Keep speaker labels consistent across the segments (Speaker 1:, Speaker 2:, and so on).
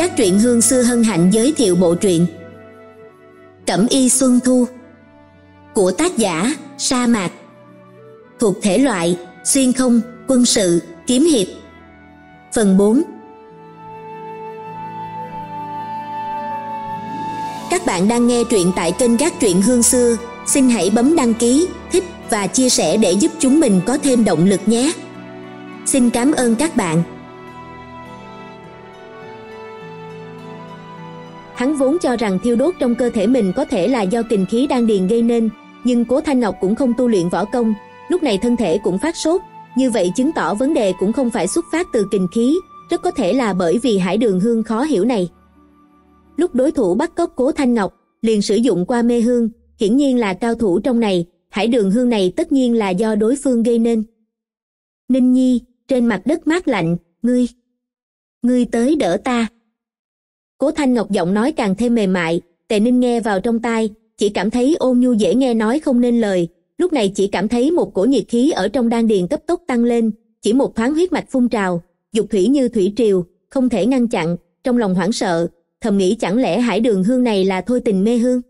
Speaker 1: các truyện hương xưa hân hạnh giới thiệu bộ truyện Cẩm y Xuân Thu của tác giả Sa Mạc thuộc thể loại xuyên không, quân sự, kiếm hiệp. Phần 4 Các bạn đang nghe truyện tại kênh Gác Truyện Hương Xưa, xin hãy bấm đăng ký, thích và chia sẻ để giúp chúng mình có thêm động lực nhé. Xin cảm ơn các bạn. Hắn vốn cho rằng thiêu đốt trong cơ thể mình có thể là do kình khí đang điền gây nên, nhưng Cố Thanh Ngọc cũng không tu luyện võ công, lúc này thân thể cũng phát sốt, như vậy chứng tỏ vấn đề cũng không phải xuất phát từ kình khí, rất có thể là bởi vì hải đường hương khó hiểu này. Lúc đối thủ bắt cóc Cố Thanh Ngọc, liền sử dụng qua mê hương, hiển nhiên là cao thủ trong này, hải đường hương này tất nhiên là do đối phương gây nên. Ninh Nhi, trên mặt đất mát lạnh, ngươi, ngươi tới đỡ ta cố thanh ngọc giọng nói càng thêm mềm mại tề ninh nghe vào trong tai chỉ cảm thấy ôn nhu dễ nghe nói không nên lời lúc này chỉ cảm thấy một cổ nhiệt khí ở trong đan điền cấp tốc tăng lên chỉ một thoáng huyết mạch phun trào dục thủy như thủy triều không thể ngăn chặn trong lòng hoảng sợ thầm nghĩ chẳng lẽ hải đường hương này là thôi tình mê hương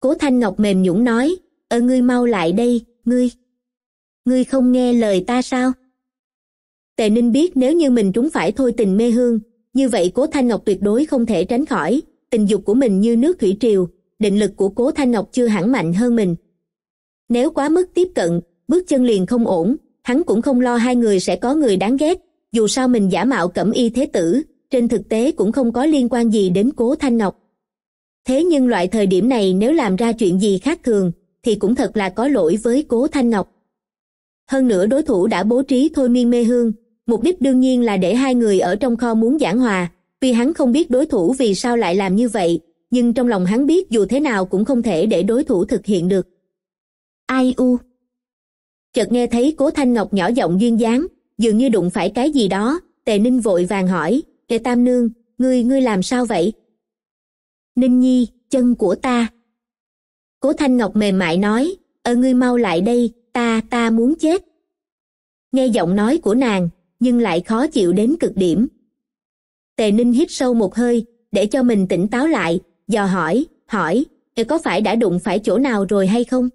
Speaker 1: cố thanh ngọc mềm nhũn nói ơ ngươi mau lại đây ngươi ngươi không nghe lời ta sao tề ninh biết nếu như mình trúng phải thôi tình mê hương như vậy cố thanh ngọc tuyệt đối không thể tránh khỏi tình dục của mình như nước thủy triều định lực của cố thanh ngọc chưa hẳn mạnh hơn mình nếu quá mức tiếp cận bước chân liền không ổn hắn cũng không lo hai người sẽ có người đáng ghét dù sao mình giả mạo cẩm y thế tử trên thực tế cũng không có liên quan gì đến cố thanh ngọc thế nhưng loại thời điểm này nếu làm ra chuyện gì khác thường thì cũng thật là có lỗi với cố thanh ngọc hơn nữa đối thủ đã bố trí thôi miên mê hương mục đích đương nhiên là để hai người ở trong kho muốn giảng hòa vì hắn không biết đối thủ vì sao lại làm như vậy nhưng trong lòng hắn biết dù thế nào cũng không thể để đối thủ thực hiện được ai u chợt nghe thấy cố thanh ngọc nhỏ giọng duyên dáng dường như đụng phải cái gì đó tề ninh vội vàng hỏi tề tam nương ngươi ngươi làm sao vậy ninh nhi chân của ta cố thanh ngọc mềm mại nói ơ ờ, ngươi mau lại đây ta ta muốn chết nghe giọng nói của nàng nhưng lại khó chịu đến cực điểm tề ninh hít sâu một hơi để cho mình tỉnh táo lại dò hỏi hỏi ờ, có phải đã đụng phải chỗ nào rồi hay không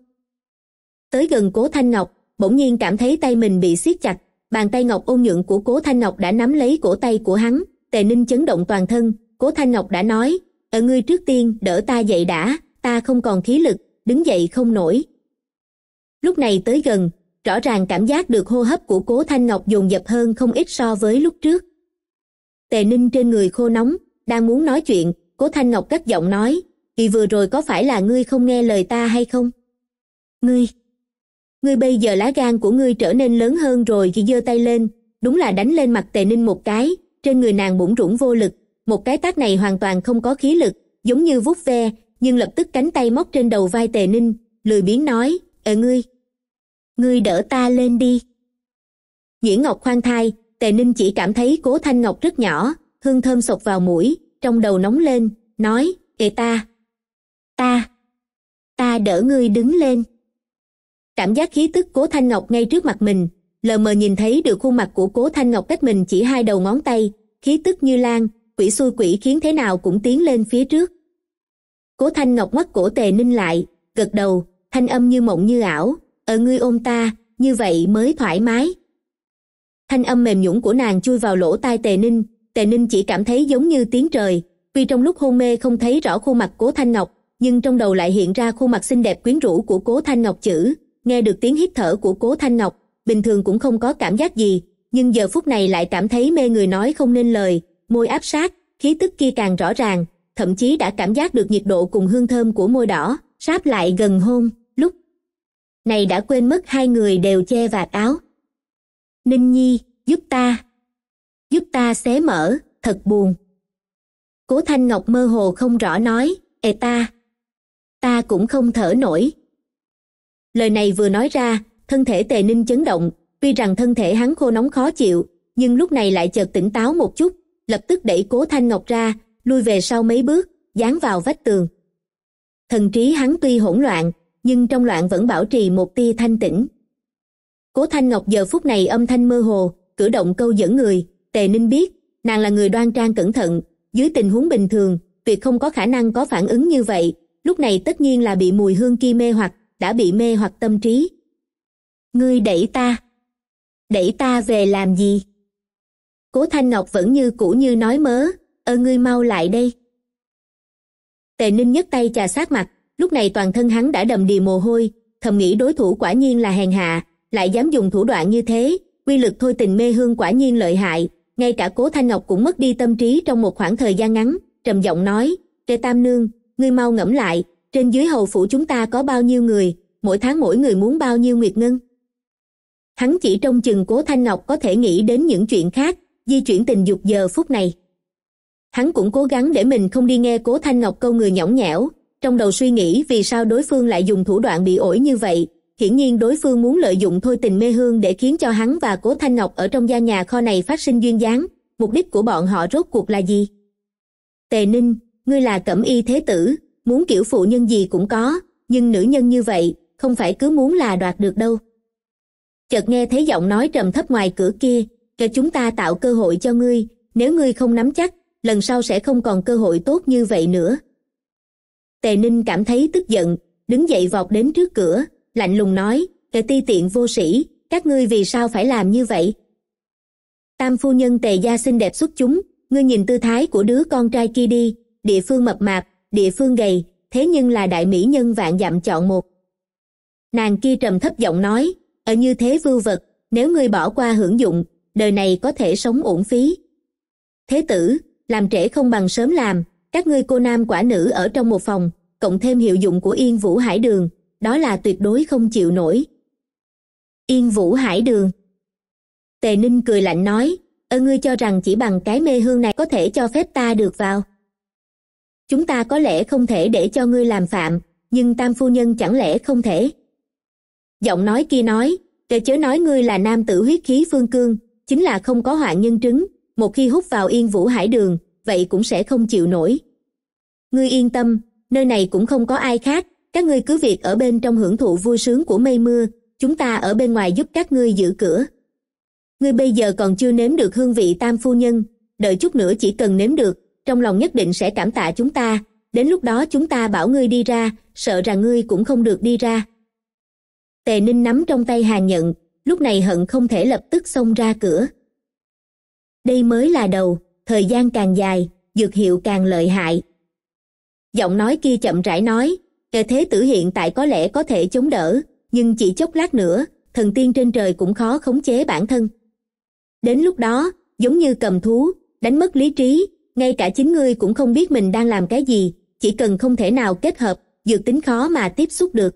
Speaker 1: tới gần cố thanh ngọc bỗng nhiên cảm thấy tay mình bị siết chặt bàn tay ngọc ôn nhuận của cố thanh ngọc đã nắm lấy cổ tay của hắn tề ninh chấn động toàn thân cố thanh ngọc đã nói ở ờ, ngươi trước tiên đỡ ta dậy đã ta không còn khí lực đứng dậy không nổi lúc này tới gần rõ ràng cảm giác được hô hấp của cố thanh ngọc dồn dập hơn không ít so với lúc trước tề ninh trên người khô nóng đang muốn nói chuyện cố thanh ngọc cất giọng nói kỳ vừa rồi có phải là ngươi không nghe lời ta hay không ngươi ngươi bây giờ lá gan của ngươi trở nên lớn hơn rồi khi giơ tay lên đúng là đánh lên mặt tề ninh một cái trên người nàng bủn rủn vô lực một cái tác này hoàn toàn không có khí lực giống như vút ve nhưng lập tức cánh tay móc trên đầu vai tề ninh lười biếng nói ờ ngươi ngươi đỡ ta lên đi diễn ngọc khoan thai tề ninh chỉ cảm thấy cố thanh ngọc rất nhỏ hương thơm sột vào mũi trong đầu nóng lên nói kệ ta ta ta đỡ ngươi đứng lên cảm giác khí tức cố thanh ngọc ngay trước mặt mình lờ mờ nhìn thấy được khuôn mặt của cố thanh ngọc cách mình chỉ hai đầu ngón tay khí tức như lan quỷ xui quỷ khiến thế nào cũng tiến lên phía trước cố thanh ngọc ngoắt cổ tề ninh lại gật đầu thanh âm như mộng như ảo ở ngươi ôm ta như vậy mới thoải mái thanh âm mềm nhũng của nàng chui vào lỗ tai tề ninh tề ninh chỉ cảm thấy giống như tiếng trời Vì trong lúc hôn mê không thấy rõ khuôn mặt cố thanh ngọc nhưng trong đầu lại hiện ra khuôn mặt xinh đẹp quyến rũ của cố thanh ngọc chữ nghe được tiếng hít thở của cố thanh ngọc bình thường cũng không có cảm giác gì nhưng giờ phút này lại cảm thấy mê người nói không nên lời môi áp sát khí tức kia càng rõ ràng thậm chí đã cảm giác được nhiệt độ cùng hương thơm của môi đỏ sáp lại gần hôn này đã quên mất hai người đều che vạt áo ninh nhi giúp ta giúp ta xé mở thật buồn cố thanh ngọc mơ hồ không rõ nói ê ta ta cũng không thở nổi lời này vừa nói ra thân thể tề ninh chấn động tuy rằng thân thể hắn khô nóng khó chịu nhưng lúc này lại chợt tỉnh táo một chút lập tức đẩy cố thanh ngọc ra lui về sau mấy bước dán vào vách tường thần trí hắn tuy hỗn loạn nhưng trong loạn vẫn bảo trì một tia thanh tĩnh cố thanh ngọc giờ phút này âm thanh mơ hồ cử động câu dẫn người tề ninh biết nàng là người đoan trang cẩn thận dưới tình huống bình thường tuyệt không có khả năng có phản ứng như vậy lúc này tất nhiên là bị mùi hương kia mê hoặc đã bị mê hoặc tâm trí ngươi đẩy ta đẩy ta về làm gì cố thanh ngọc vẫn như cũ như nói mớ ơ ngươi mau lại đây tề ninh nhấc tay trà sát mặt lúc này toàn thân hắn đã đầm đìa mồ hôi thầm nghĩ đối thủ quả nhiên là hèn hạ lại dám dùng thủ đoạn như thế quy lực thôi tình mê hương quả nhiên lợi hại ngay cả cố thanh ngọc cũng mất đi tâm trí trong một khoảng thời gian ngắn trầm giọng nói trê tam nương ngươi mau ngẫm lại trên dưới hầu phủ chúng ta có bao nhiêu người mỗi tháng mỗi người muốn bao nhiêu nguyệt ngân hắn chỉ trong chừng cố thanh ngọc có thể nghĩ đến những chuyện khác di chuyển tình dục giờ phút này hắn cũng cố gắng để mình không đi nghe cố thanh ngọc câu người nhõng nhẽo trong đầu suy nghĩ vì sao đối phương lại dùng thủ đoạn bị ổi như vậy hiển nhiên đối phương muốn lợi dụng thôi tình mê hương để khiến cho hắn và cố thanh ngọc ở trong gia nhà kho này phát sinh duyên dáng mục đích của bọn họ rốt cuộc là gì tề ninh ngươi là cẩm y thế tử muốn kiểu phụ nhân gì cũng có nhưng nữ nhân như vậy không phải cứ muốn là đoạt được đâu chợt nghe thấy giọng nói trầm thấp ngoài cửa kia cho chúng ta tạo cơ hội cho ngươi nếu ngươi không nắm chắc lần sau sẽ không còn cơ hội tốt như vậy nữa tề ninh cảm thấy tức giận đứng dậy vọt đến trước cửa lạnh lùng nói kẻ ti tiện vô sĩ các ngươi vì sao phải làm như vậy tam phu nhân tề gia xinh đẹp xuất chúng ngươi nhìn tư thái của đứa con trai kia đi địa phương mập mạp địa phương gầy thế nhưng là đại mỹ nhân vạn dặm chọn một nàng kia trầm thấp giọng nói ở như thế vưu vật nếu ngươi bỏ qua hưởng dụng đời này có thể sống ổn phí thế tử làm trễ không bằng sớm làm các ngươi cô nam quả nữ ở trong một phòng cộng thêm hiệu dụng của yên vũ hải đường đó là tuyệt đối không chịu nổi yên vũ hải đường tề ninh cười lạnh nói ơ ngươi cho rằng chỉ bằng cái mê hương này có thể cho phép ta được vào chúng ta có lẽ không thể để cho ngươi làm phạm nhưng tam phu nhân chẳng lẽ không thể giọng nói kia nói để chớ nói ngươi là nam tử huyết khí phương cương chính là không có hoạn nhân trứng một khi hút vào yên vũ hải đường vậy cũng sẽ không chịu nổi ngươi yên tâm nơi này cũng không có ai khác các ngươi cứ việc ở bên trong hưởng thụ vui sướng của mây mưa chúng ta ở bên ngoài giúp các ngươi giữ cửa ngươi bây giờ còn chưa nếm được hương vị tam phu nhân đợi chút nữa chỉ cần nếm được trong lòng nhất định sẽ cảm tạ chúng ta đến lúc đó chúng ta bảo ngươi đi ra sợ rằng ngươi cũng không được đi ra tề ninh nắm trong tay hà nhận lúc này hận không thể lập tức xông ra cửa đây mới là đầu thời gian càng dài dược hiệu càng lợi hại giọng nói kia chậm rãi nói kẻ thế tử hiện tại có lẽ có thể chống đỡ nhưng chỉ chốc lát nữa thần tiên trên trời cũng khó khống chế bản thân đến lúc đó giống như cầm thú đánh mất lý trí ngay cả chính ngươi cũng không biết mình đang làm cái gì chỉ cần không thể nào kết hợp dược tính khó mà tiếp xúc được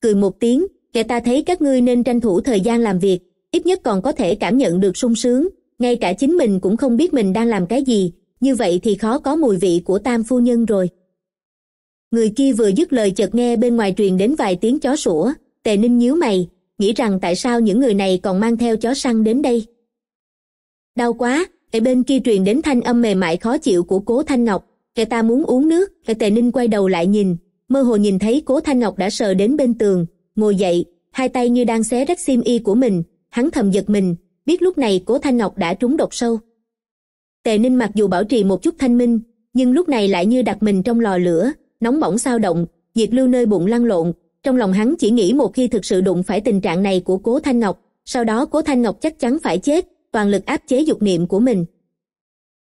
Speaker 1: cười một tiếng kẻ ta thấy các ngươi nên tranh thủ thời gian làm việc ít nhất còn có thể cảm nhận được sung sướng ngay cả chính mình cũng không biết mình đang làm cái gì như vậy thì khó có mùi vị của tam phu nhân rồi người kia vừa dứt lời chợt nghe bên ngoài truyền đến vài tiếng chó sủa tề ninh nhíu mày nghĩ rằng tại sao những người này còn mang theo chó săn đến đây đau quá ở bên kia truyền đến thanh âm mềm mại khó chịu của cố thanh ngọc người ta muốn uống nước tề ninh quay đầu lại nhìn mơ hồ nhìn thấy cố thanh ngọc đã sờ đến bên tường ngồi dậy hai tay như đang xé rách xiêm y của mình hắn thầm giật mình biết lúc này cố thanh ngọc đã trúng độc sâu tề ninh mặc dù bảo trì một chút thanh minh nhưng lúc này lại như đặt mình trong lò lửa nóng bỏng sao động diệt lưu nơi bụng lăn lộn trong lòng hắn chỉ nghĩ một khi thực sự đụng phải tình trạng này của cố thanh ngọc sau đó cố thanh ngọc chắc chắn phải chết toàn lực áp chế dục niệm của mình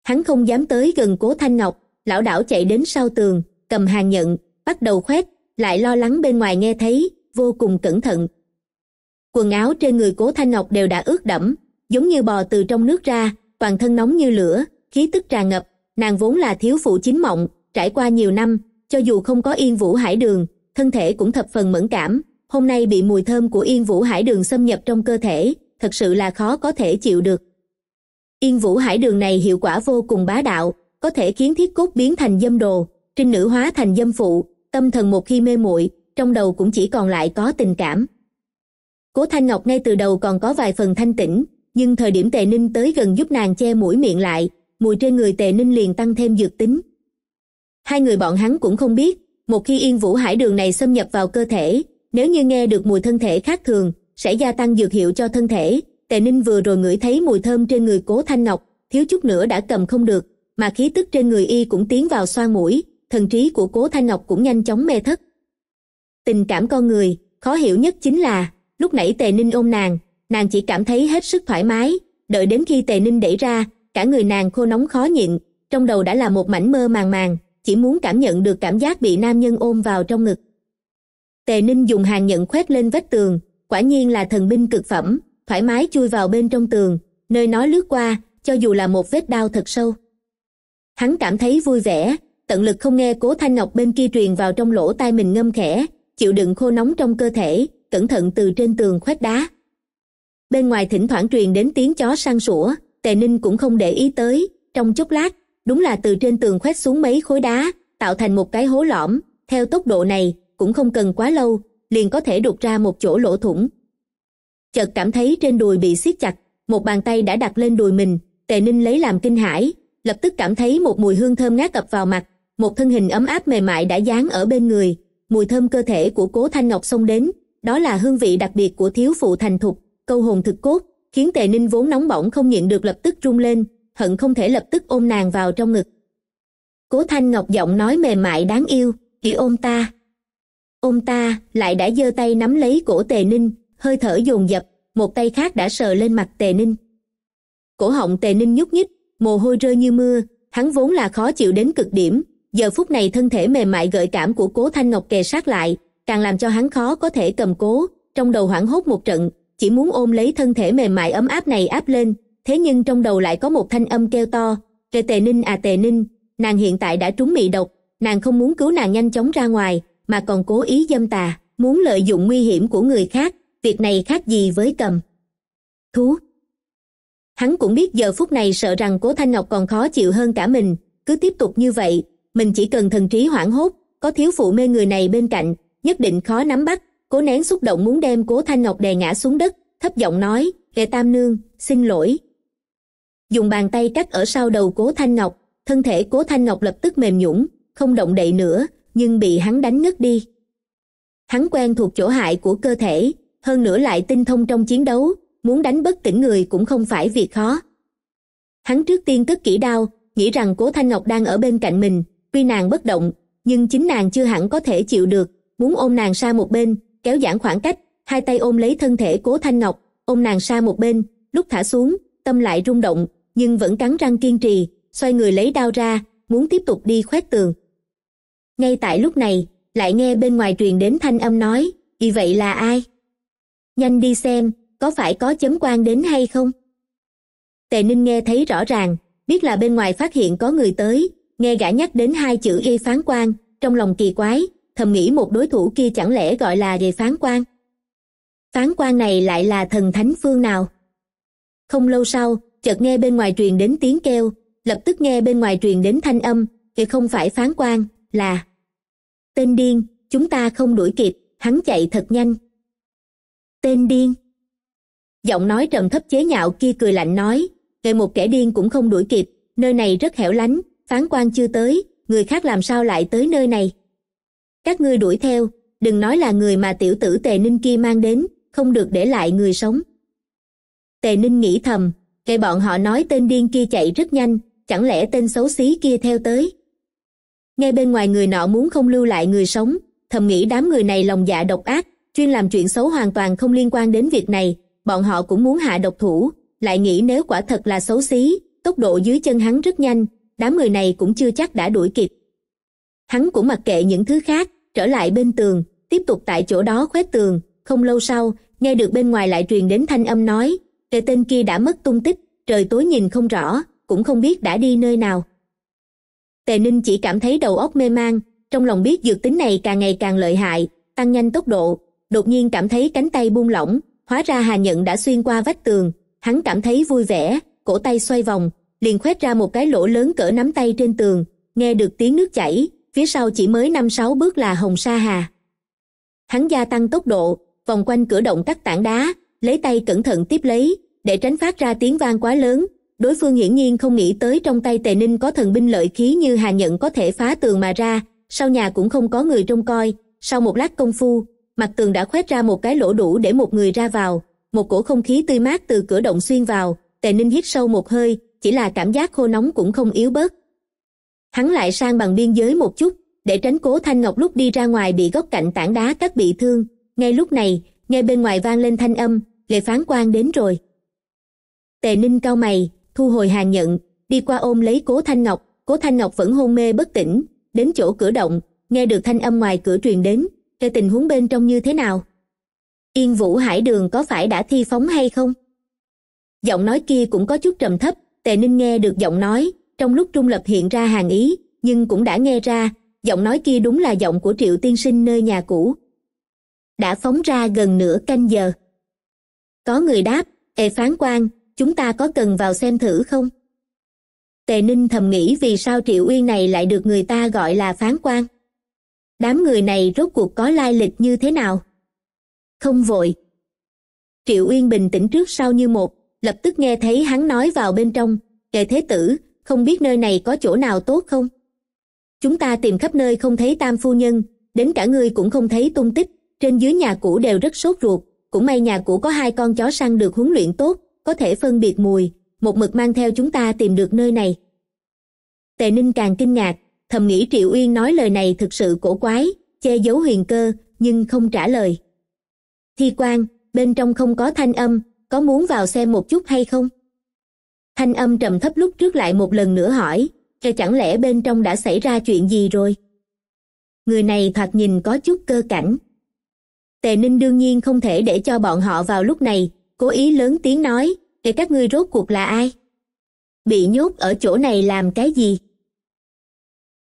Speaker 1: hắn không dám tới gần cố thanh ngọc lão đảo chạy đến sau tường cầm hàng nhận bắt đầu khoét lại lo lắng bên ngoài nghe thấy vô cùng cẩn thận quần áo trên người cố thanh ngọc đều đã ướt đẫm giống như bò từ trong nước ra toàn thân nóng như lửa khí tức tràn ngập nàng vốn là thiếu phụ chính mộng trải qua nhiều năm cho dù không có yên vũ hải đường thân thể cũng thập phần mẫn cảm hôm nay bị mùi thơm của yên vũ hải đường xâm nhập trong cơ thể thật sự là khó có thể chịu được yên vũ hải đường này hiệu quả vô cùng bá đạo có thể khiến thiết cốt biến thành dâm đồ trinh nữ hóa thành dâm phụ tâm thần một khi mê muội trong đầu cũng chỉ còn lại có tình cảm cố thanh ngọc ngay từ đầu còn có vài phần thanh tĩnh nhưng thời điểm tề ninh tới gần giúp nàng che mũi miệng lại mùi trên người tề ninh liền tăng thêm dược tính hai người bọn hắn cũng không biết một khi yên vũ hải đường này xâm nhập vào cơ thể nếu như nghe được mùi thân thể khác thường sẽ gia tăng dược hiệu cho thân thể tề ninh vừa rồi ngửi thấy mùi thơm trên người cố thanh ngọc thiếu chút nữa đã cầm không được mà khí tức trên người y cũng tiến vào xoa mũi thần trí của cố thanh ngọc cũng nhanh chóng mê thất tình cảm con người khó hiểu nhất chính là lúc nãy tề ninh ôm nàng nàng chỉ cảm thấy hết sức thoải mái đợi đến khi tề ninh đẩy ra cả người nàng khô nóng khó nhịn trong đầu đã là một mảnh mơ màng màng chỉ muốn cảm nhận được cảm giác bị nam nhân ôm vào trong ngực tề ninh dùng hàng nhận khoét lên vách tường quả nhiên là thần binh cực phẩm thoải mái chui vào bên trong tường nơi nó lướt qua cho dù là một vết đau thật sâu hắn cảm thấy vui vẻ tận lực không nghe cố thanh ngọc bên kia truyền vào trong lỗ tai mình ngâm khẽ chịu đựng khô nóng trong cơ thể cẩn thận từ trên tường khoét đá bên ngoài thỉnh thoảng truyền đến tiếng chó săn sủa tề ninh cũng không để ý tới trong chốc lát đúng là từ trên tường khoét xuống mấy khối đá tạo thành một cái hố lõm theo tốc độ này cũng không cần quá lâu liền có thể đục ra một chỗ lỗ thủng chợt cảm thấy trên đùi bị siết chặt một bàn tay đã đặt lên đùi mình tề ninh lấy làm kinh hãi lập tức cảm thấy một mùi hương thơm ngát ập vào mặt một thân hình ấm áp mềm mại đã dán ở bên người mùi thơm cơ thể của cố thanh ngọc xông đến đó là hương vị đặc biệt của thiếu phụ thành thục câu hồn thực cốt khiến tề ninh vốn nóng bỏng không nhịn được lập tức rung lên hận không thể lập tức ôm nàng vào trong ngực cố thanh ngọc giọng nói mềm mại đáng yêu chỉ ôm ta ôm ta lại đã giơ tay nắm lấy cổ tề ninh hơi thở dồn dập một tay khác đã sờ lên mặt tề ninh cổ họng tề ninh nhúc nhích mồ hôi rơi như mưa hắn vốn là khó chịu đến cực điểm giờ phút này thân thể mềm mại gợi cảm của cố thanh ngọc kề sát lại càng làm cho hắn khó có thể cầm cố trong đầu hoảng hốt một trận chỉ muốn ôm lấy thân thể mềm mại ấm áp này áp lên thế nhưng trong đầu lại có một thanh âm kêu to kệ tề ninh à tề ninh nàng hiện tại đã trúng mị độc nàng không muốn cứu nàng nhanh chóng ra ngoài mà còn cố ý dâm tà muốn lợi dụng nguy hiểm của người khác việc này khác gì với cầm thú hắn cũng biết giờ phút này sợ rằng cố thanh ngọc còn khó chịu hơn cả mình cứ tiếp tục như vậy mình chỉ cần thần trí hoảng hốt có thiếu phụ mê người này bên cạnh nhất định khó nắm bắt cố nén xúc động muốn đem cố thanh ngọc đè ngã xuống đất thấp giọng nói kệ tam nương xin lỗi dùng bàn tay cắt ở sau đầu cố thanh ngọc thân thể cố thanh ngọc lập tức mềm nhũng không động đậy nữa nhưng bị hắn đánh ngất đi hắn quen thuộc chỗ hại của cơ thể hơn nữa lại tinh thông trong chiến đấu muốn đánh bất tỉnh người cũng không phải việc khó hắn trước tiên cất kỹ đao nghĩ rằng cố thanh ngọc đang ở bên cạnh mình tuy nàng bất động nhưng chính nàng chưa hẳn có thể chịu được muốn ôm nàng sang một bên kéo giãn khoảng cách hai tay ôm lấy thân thể cố thanh ngọc ôm nàng xa một bên lúc thả xuống tâm lại rung động nhưng vẫn cắn răng kiên trì xoay người lấy đao ra muốn tiếp tục đi khoét tường ngay tại lúc này lại nghe bên ngoài truyền đến thanh âm nói vì vậy là ai nhanh đi xem có phải có chấm quan đến hay không tề ninh nghe thấy rõ ràng biết là bên ngoài phát hiện có người tới nghe gã nhắc đến hai chữ y phán quan trong lòng kỳ quái thầm nghĩ một đối thủ kia chẳng lẽ gọi là về phán quan phán quan này lại là thần thánh phương nào không lâu sau chợt nghe bên ngoài truyền đến tiếng kêu lập tức nghe bên ngoài truyền đến thanh âm thì không phải phán quan là tên điên chúng ta không đuổi kịp hắn chạy thật nhanh tên điên giọng nói trầm thấp chế nhạo kia cười lạnh nói về một kẻ điên cũng không đuổi kịp nơi này rất hẻo lánh phán quan chưa tới người khác làm sao lại tới nơi này các ngươi đuổi theo đừng nói là người mà tiểu tử tề ninh kia mang đến không được để lại người sống tề ninh nghĩ thầm kệ bọn họ nói tên điên kia chạy rất nhanh chẳng lẽ tên xấu xí kia theo tới ngay bên ngoài người nọ muốn không lưu lại người sống thầm nghĩ đám người này lòng dạ độc ác chuyên làm chuyện xấu hoàn toàn không liên quan đến việc này bọn họ cũng muốn hạ độc thủ lại nghĩ nếu quả thật là xấu xí tốc độ dưới chân hắn rất nhanh đám người này cũng chưa chắc đã đuổi kịp hắn cũng mặc kệ những thứ khác trở lại bên tường tiếp tục tại chỗ đó khoét tường không lâu sau nghe được bên ngoài lại truyền đến thanh âm nói kề tên kia đã mất tung tích trời tối nhìn không rõ cũng không biết đã đi nơi nào tề ninh chỉ cảm thấy đầu óc mê man trong lòng biết dược tính này càng ngày càng lợi hại tăng nhanh tốc độ đột nhiên cảm thấy cánh tay buông lỏng hóa ra hà nhận đã xuyên qua vách tường hắn cảm thấy vui vẻ cổ tay xoay vòng liền khoét ra một cái lỗ lớn cỡ nắm tay trên tường nghe được tiếng nước chảy phía sau chỉ mới năm sáu bước là hồng sa hà hắn gia tăng tốc độ vòng quanh cửa động cắt tảng đá lấy tay cẩn thận tiếp lấy để tránh phát ra tiếng vang quá lớn đối phương hiển nhiên không nghĩ tới trong tay tề ninh có thần binh lợi khí như hà nhận có thể phá tường mà ra sau nhà cũng không có người trông coi sau một lát công phu mặt tường đã khoét ra một cái lỗ đủ để một người ra vào một cổ không khí tươi mát từ cửa động xuyên vào tề ninh hít sâu một hơi chỉ là cảm giác khô nóng cũng không yếu bớt hắn lại sang bằng biên giới một chút để tránh cố thanh ngọc lúc đi ra ngoài bị góc cạnh tảng đá cắt bị thương ngay lúc này nghe bên ngoài vang lên thanh âm lệ phán quan đến rồi tề ninh cau mày thu hồi hàng nhận đi qua ôm lấy cố thanh ngọc cố thanh ngọc vẫn hôn mê bất tỉnh đến chỗ cửa động nghe được thanh âm ngoài cửa truyền đến cho tình huống bên trong như thế nào yên vũ hải đường có phải đã thi phóng hay không giọng nói kia cũng có chút trầm thấp tề ninh nghe được giọng nói trong lúc trung lập hiện ra hàng ý nhưng cũng đã nghe ra giọng nói kia đúng là giọng của triệu tiên sinh nơi nhà cũ đã phóng ra gần nửa canh giờ có người đáp ề phán quan chúng ta có cần vào xem thử không tề ninh thầm nghĩ vì sao triệu uyên này lại được người ta gọi là phán quan đám người này rốt cuộc có lai lịch như thế nào không vội triệu uyên bình tĩnh trước sau như một lập tức nghe thấy hắn nói vào bên trong kề thế tử không biết nơi này có chỗ nào tốt không chúng ta tìm khắp nơi không thấy tam phu nhân đến cả ngươi cũng không thấy tung tích trên dưới nhà cũ đều rất sốt ruột cũng may nhà cũ có hai con chó săn được huấn luyện tốt có thể phân biệt mùi một mực mang theo chúng ta tìm được nơi này tề ninh càng kinh ngạc thầm nghĩ triệu uyên nói lời này thực sự cổ quái che giấu huyền cơ nhưng không trả lời thi quan bên trong không có thanh âm có muốn vào xem một chút hay không thanh âm trầm thấp lúc trước lại một lần nữa hỏi cho chẳng lẽ bên trong đã xảy ra chuyện gì rồi người này thoạt nhìn có chút cơ cảnh tề ninh đương nhiên không thể để cho bọn họ vào lúc này cố ý lớn tiếng nói để các ngươi rốt cuộc là ai bị nhốt ở chỗ này làm cái gì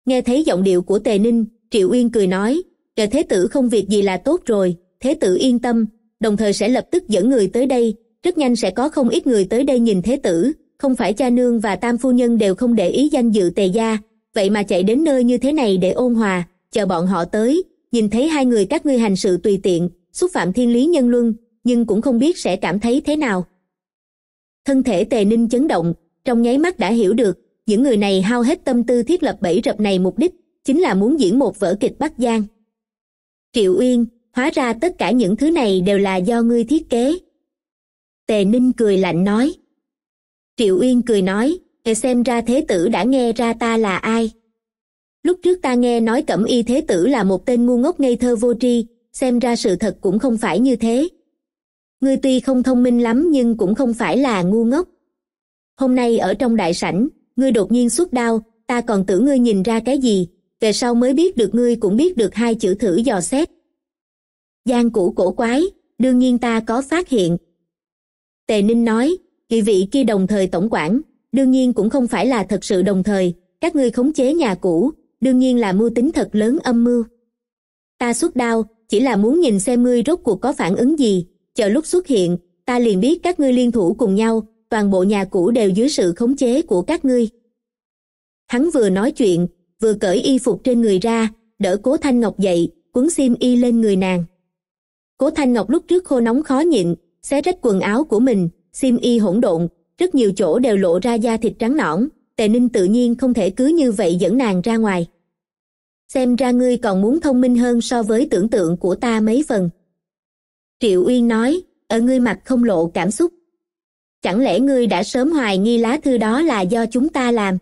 Speaker 1: nghe thấy giọng điệu của tề ninh triệu uyên cười nói trời thế tử không việc gì là tốt rồi thế tử yên tâm đồng thời sẽ lập tức dẫn người tới đây rất nhanh sẽ có không ít người tới đây nhìn thế tử không phải cha nương và tam phu nhân đều không để ý danh dự tề gia vậy mà chạy đến nơi như thế này để ôn hòa chờ bọn họ tới nhìn thấy hai người các ngươi hành sự tùy tiện xúc phạm thiên lý nhân luân nhưng cũng không biết sẽ cảm thấy thế nào thân thể tề ninh chấn động trong nháy mắt đã hiểu được những người này hao hết tâm tư thiết lập bẫy rập này mục đích chính là muốn diễn một vở kịch bắc giang triệu uyên hóa ra tất cả những thứ này đều là do ngươi thiết kế tề ninh cười lạnh nói triệu uyên cười nói xem ra thế tử đã nghe ra ta là ai lúc trước ta nghe nói cẩm y thế tử là một tên ngu ngốc ngây thơ vô tri xem ra sự thật cũng không phải như thế ngươi tuy không thông minh lắm nhưng cũng không phải là ngu ngốc hôm nay ở trong đại sảnh ngươi đột nhiên xuất đao ta còn tưởng ngươi nhìn ra cái gì về sau mới biết được ngươi cũng biết được hai chữ thử dò xét Giang cũ cổ quái đương nhiên ta có phát hiện tề ninh nói địa vị kia đồng thời tổng quản đương nhiên cũng không phải là thật sự đồng thời các ngươi khống chế nhà cũ đương nhiên là mưu tính thật lớn âm mưu ta xuất đao chỉ là muốn nhìn xem ngươi rốt cuộc có phản ứng gì chờ lúc xuất hiện ta liền biết các ngươi liên thủ cùng nhau toàn bộ nhà cũ đều dưới sự khống chế của các ngươi hắn vừa nói chuyện vừa cởi y phục trên người ra đỡ cố thanh ngọc dậy quấn xiêm y lên người nàng cố thanh ngọc lúc trước khô nóng khó nhịn xé rách quần áo của mình sim y hỗn độn rất nhiều chỗ đều lộ ra da thịt trắng nõn tề ninh tự nhiên không thể cứ như vậy dẫn nàng ra ngoài xem ra ngươi còn muốn thông minh hơn so với tưởng tượng của ta mấy phần triệu uyên nói ở ngươi mặt không lộ cảm xúc chẳng lẽ ngươi đã sớm hoài nghi lá thư đó là do chúng ta làm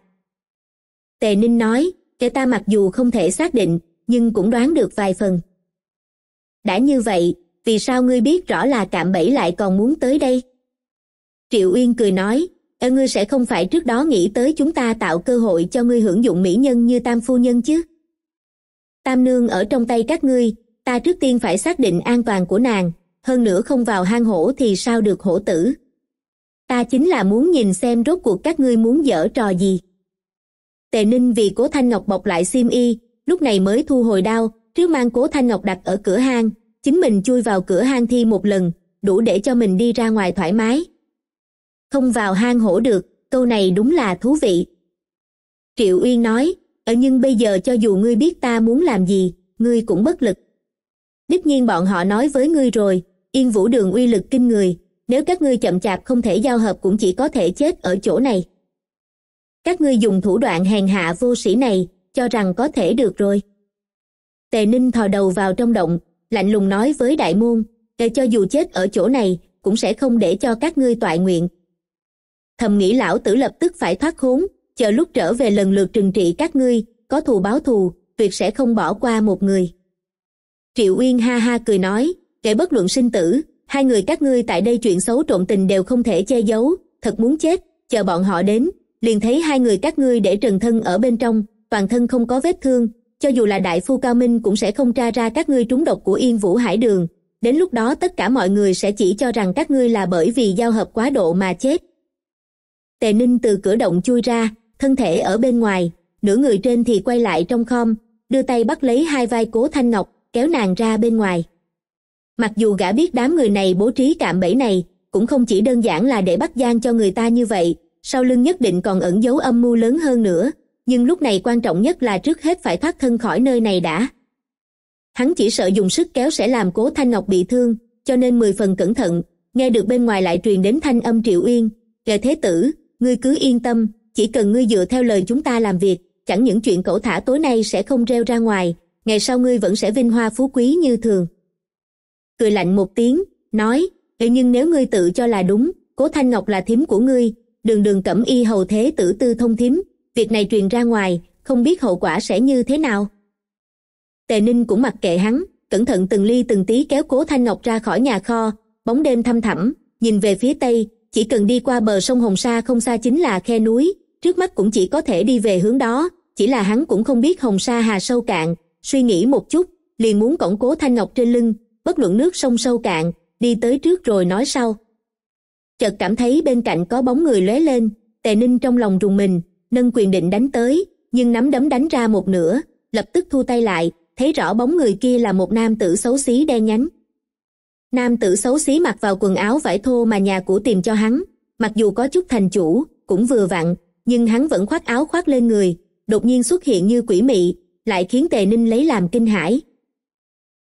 Speaker 1: tề ninh nói kẻ ta mặc dù không thể xác định nhưng cũng đoán được vài phần đã như vậy vì sao ngươi biết rõ là cạm bẫy lại còn muốn tới đây triệu uyên cười nói e ngươi sẽ không phải trước đó nghĩ tới chúng ta tạo cơ hội cho ngươi hưởng dụng mỹ nhân như tam phu nhân chứ tam nương ở trong tay các ngươi ta trước tiên phải xác định an toàn của nàng hơn nữa không vào hang hổ thì sao được hổ tử ta chính là muốn nhìn xem rốt cuộc các ngươi muốn dở trò gì tề ninh vì cố thanh ngọc bọc lại xiêm y lúc này mới thu hồi đao trước mang cố thanh ngọc đặt ở cửa hang chính mình chui vào cửa hang thi một lần đủ để cho mình đi ra ngoài thoải mái không vào hang hổ được câu này đúng là thú vị triệu uyên nói ở ờ, nhưng bây giờ cho dù ngươi biết ta muốn làm gì ngươi cũng bất lực đích nhiên bọn họ nói với ngươi rồi yên vũ đường uy lực kinh người nếu các ngươi chậm chạp không thể giao hợp cũng chỉ có thể chết ở chỗ này các ngươi dùng thủ đoạn hèn hạ vô sĩ này cho rằng có thể được rồi tề ninh thò đầu vào trong động lạnh lùng nói với đại môn để ờ, cho dù chết ở chỗ này cũng sẽ không để cho các ngươi toại nguyện thầm nghĩ lão tử lập tức phải thoát khốn chờ lúc trở về lần lượt trừng trị các ngươi có thù báo thù việc sẽ không bỏ qua một người triệu uyên ha ha cười nói kể bất luận sinh tử hai người các ngươi tại đây chuyện xấu trộn tình đều không thể che giấu thật muốn chết chờ bọn họ đến liền thấy hai người các ngươi để trần thân ở bên trong toàn thân không có vết thương cho dù là đại phu cao minh cũng sẽ không tra ra các ngươi trúng độc của yên vũ hải đường đến lúc đó tất cả mọi người sẽ chỉ cho rằng các ngươi là bởi vì giao hợp quá độ mà chết tề ninh từ cửa động chui ra thân thể ở bên ngoài nửa người trên thì quay lại trong khom đưa tay bắt lấy hai vai cố thanh ngọc kéo nàng ra bên ngoài mặc dù gã biết đám người này bố trí cạm bẫy này cũng không chỉ đơn giản là để bắt gian cho người ta như vậy sau lưng nhất định còn ẩn dấu âm mưu lớn hơn nữa nhưng lúc này quan trọng nhất là trước hết phải thoát thân khỏi nơi này đã hắn chỉ sợ dùng sức kéo sẽ làm cố thanh ngọc bị thương cho nên mười phần cẩn thận nghe được bên ngoài lại truyền đến thanh âm triệu uyên kề thế tử ngươi cứ yên tâm chỉ cần ngươi dựa theo lời chúng ta làm việc chẳng những chuyện cẩu thả tối nay sẽ không reo ra ngoài ngày sau ngươi vẫn sẽ vinh hoa phú quý như thường cười lạnh một tiếng nói thế nhưng nếu ngươi tự cho là đúng cố thanh ngọc là thím của ngươi đường đường cẩm y hầu thế tử tư thông thím việc này truyền ra ngoài không biết hậu quả sẽ như thế nào tề ninh cũng mặc kệ hắn cẩn thận từng ly từng tí kéo cố thanh ngọc ra khỏi nhà kho bóng đêm thăm thẳm nhìn về phía tây chỉ cần đi qua bờ sông Hồng Sa không xa chính là khe núi, trước mắt cũng chỉ có thể đi về hướng đó, chỉ là hắn cũng không biết Hồng Sa hà sâu cạn, suy nghĩ một chút, liền muốn cổng cố thanh ngọc trên lưng, bất luận nước sông sâu cạn, đi tới trước rồi nói sau. Chợt cảm thấy bên cạnh có bóng người lóe lên, tề ninh trong lòng rùng mình, nâng quyền định đánh tới, nhưng nắm đấm đánh ra một nửa, lập tức thu tay lại, thấy rõ bóng người kia là một nam tử xấu xí đen nhánh, nam tử xấu xí mặc vào quần áo vải thô mà nhà cũ tìm cho hắn mặc dù có chút thành chủ cũng vừa vặn nhưng hắn vẫn khoác áo khoác lên người đột nhiên xuất hiện như quỷ mị lại khiến tề ninh lấy làm kinh hãi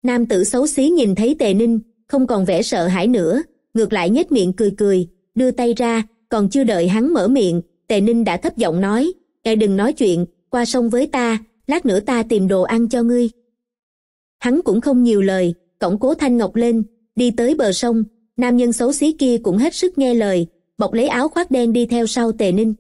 Speaker 1: nam tử xấu xí nhìn thấy tề ninh không còn vẻ sợ hãi nữa ngược lại nhếch miệng cười cười đưa tay ra còn chưa đợi hắn mở miệng tề ninh đã thấp giọng nói ngài đừng nói chuyện qua sông với ta lát nữa ta tìm đồ ăn cho ngươi hắn cũng không nhiều lời cổng cố thanh ngọc lên đi tới bờ sông nam nhân xấu xí kia cũng hết sức nghe lời bọc lấy áo khoác đen đi theo sau tề ninh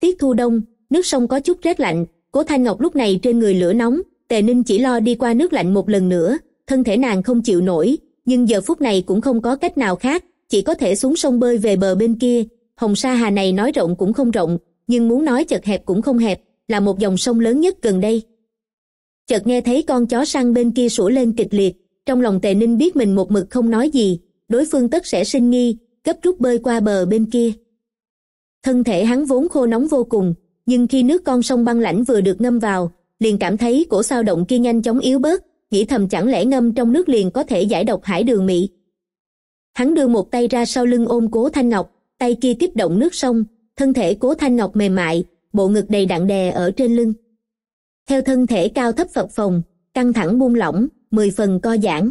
Speaker 1: tiết thu đông nước sông có chút rét lạnh cố thanh ngọc lúc này trên người lửa nóng tề ninh chỉ lo đi qua nước lạnh một lần nữa thân thể nàng không chịu nổi nhưng giờ phút này cũng không có cách nào khác chỉ có thể xuống sông bơi về bờ bên kia hồng sa hà này nói rộng cũng không rộng nhưng muốn nói chật hẹp cũng không hẹp là một dòng sông lớn nhất gần đây chợt nghe thấy con chó săn bên kia sủa lên kịch liệt trong lòng tề ninh biết mình một mực không nói gì đối phương tất sẽ sinh nghi gấp rút bơi qua bờ bên kia thân thể hắn vốn khô nóng vô cùng nhưng khi nước con sông băng lãnh vừa được ngâm vào liền cảm thấy cổ sao động kia nhanh chóng yếu bớt nghĩ thầm chẳng lẽ ngâm trong nước liền có thể giải độc hải đường mị hắn đưa một tay ra sau lưng ôm cố thanh ngọc tay kia tiếp động nước sông thân thể cố thanh ngọc mềm mại bộ ngực đầy đặn đè ở trên lưng theo thân thể cao thấp phập phồng căng thẳng buông lỏng mười phần co giãn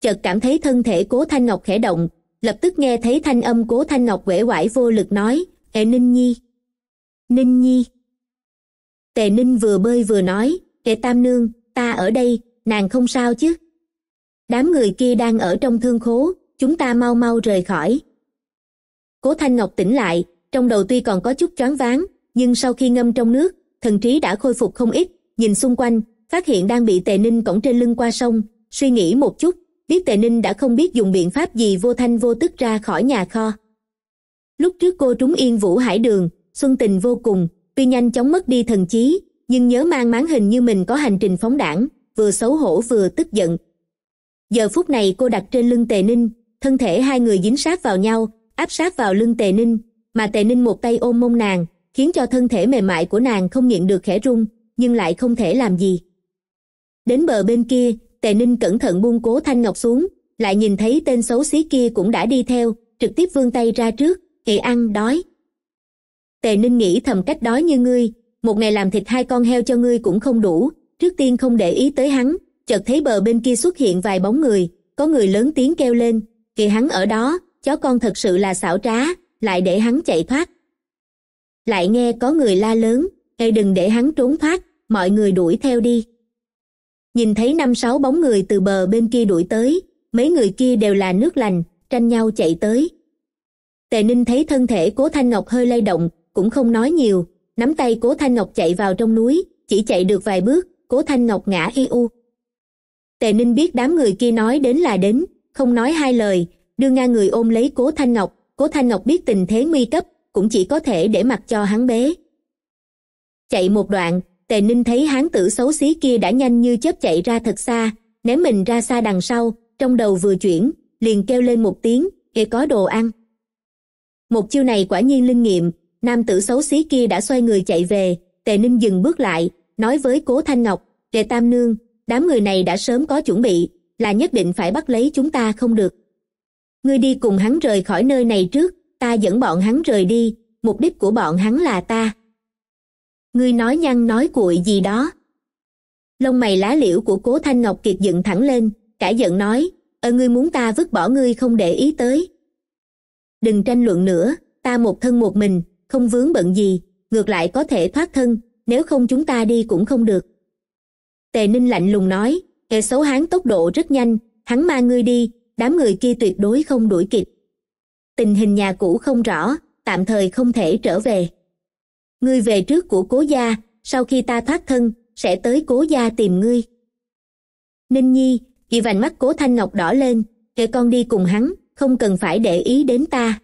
Speaker 1: chợt cảm thấy thân thể cố thanh ngọc khẽ động lập tức nghe thấy thanh âm cố thanh ngọc uể oải vô lực nói ệ ninh nhi ninh nhi tề ninh vừa bơi vừa nói ệ tam nương ta ở đây nàng không sao chứ đám người kia đang ở trong thương khố chúng ta mau mau rời khỏi cố thanh ngọc tỉnh lại trong đầu tuy còn có chút choáng váng nhưng sau khi ngâm trong nước thần trí đã khôi phục không ít nhìn xung quanh phát hiện đang bị tề ninh cõng trên lưng qua sông suy nghĩ một chút biết tề ninh đã không biết dùng biện pháp gì vô thanh vô tức ra khỏi nhà kho lúc trước cô trúng yên vũ hải đường xuân tình vô cùng tuy nhanh chóng mất đi thần chí nhưng nhớ mang máng hình như mình có hành trình phóng đảng vừa xấu hổ vừa tức giận giờ phút này cô đặt trên lưng tề ninh thân thể hai người dính sát vào nhau áp sát vào lưng tề ninh mà tề ninh một tay ôm mông nàng khiến cho thân thể mềm mại của nàng không nhịn được khẽ run nhưng lại không thể làm gì đến bờ bên kia tề ninh cẩn thận buông cố thanh ngọc xuống lại nhìn thấy tên xấu xí kia cũng đã đi theo trực tiếp vươn tay ra trước thì ăn đói tề ninh nghĩ thầm cách đói như ngươi một ngày làm thịt hai con heo cho ngươi cũng không đủ trước tiên không để ý tới hắn chợt thấy bờ bên kia xuất hiện vài bóng người có người lớn tiếng kêu lên thì hắn ở đó chó con thật sự là xảo trá lại để hắn chạy thoát lại nghe có người la lớn ê đừng để hắn trốn thoát mọi người đuổi theo đi nhìn thấy năm sáu bóng người từ bờ bên kia đuổi tới mấy người kia đều là nước lành tranh nhau chạy tới tề ninh thấy thân thể cố thanh ngọc hơi lay động cũng không nói nhiều nắm tay cố thanh ngọc chạy vào trong núi chỉ chạy được vài bước cố thanh ngọc ngã y u tề ninh biết đám người kia nói đến là đến không nói hai lời đưa ngang người ôm lấy cố thanh ngọc cố thanh ngọc biết tình thế nguy cấp cũng chỉ có thể để mặc cho hắn bế chạy một đoạn tề ninh thấy hán tử xấu xí kia đã nhanh như chớp chạy ra thật xa ném mình ra xa đằng sau trong đầu vừa chuyển liền kêu lên một tiếng kể có đồ ăn một chiêu này quả nhiên linh nghiệm nam tử xấu xí kia đã xoay người chạy về tề ninh dừng bước lại nói với cố thanh ngọc tề tam nương đám người này đã sớm có chuẩn bị là nhất định phải bắt lấy chúng ta không được ngươi đi cùng hắn rời khỏi nơi này trước ta dẫn bọn hắn rời đi mục đích của bọn hắn là ta ngươi nói nhăn nói cuội gì đó lông mày lá liễu của cố thanh ngọc kiệt dựng thẳng lên cả giận nói "Ơ ờ, ngươi muốn ta vứt bỏ ngươi không để ý tới đừng tranh luận nữa ta một thân một mình không vướng bận gì ngược lại có thể thoát thân nếu không chúng ta đi cũng không được tề ninh lạnh lùng nói hệ xấu hán tốc độ rất nhanh hắn mang ngươi đi đám người kia tuyệt đối không đuổi kịp tình hình nhà cũ không rõ tạm thời không thể trở về ngươi về trước của cố gia sau khi ta thoát thân sẽ tới cố gia tìm ngươi ninh nhi vì vành mắt cố thanh ngọc đỏ lên để con đi cùng hắn không cần phải để ý đến ta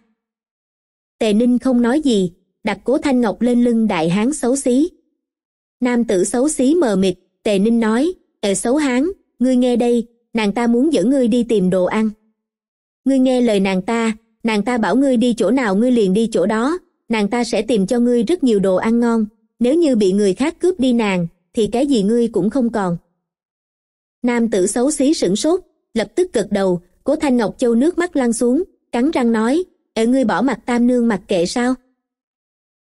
Speaker 1: tề ninh không nói gì đặt cố thanh ngọc lên lưng đại hán xấu xí nam tử xấu xí mờ mịt tề ninh nói tề xấu hán ngươi nghe đây nàng ta muốn dẫn ngươi đi tìm đồ ăn ngươi nghe lời nàng ta nàng ta bảo ngươi đi chỗ nào ngươi liền đi chỗ đó nàng ta sẽ tìm cho ngươi rất nhiều đồ ăn ngon nếu như bị người khác cướp đi nàng thì cái gì ngươi cũng không còn nam tử xấu xí sửng sốt lập tức gật đầu cố thanh ngọc châu nước mắt lăn xuống cắn răng nói ệ ngươi bỏ mặt tam nương mặc kệ sao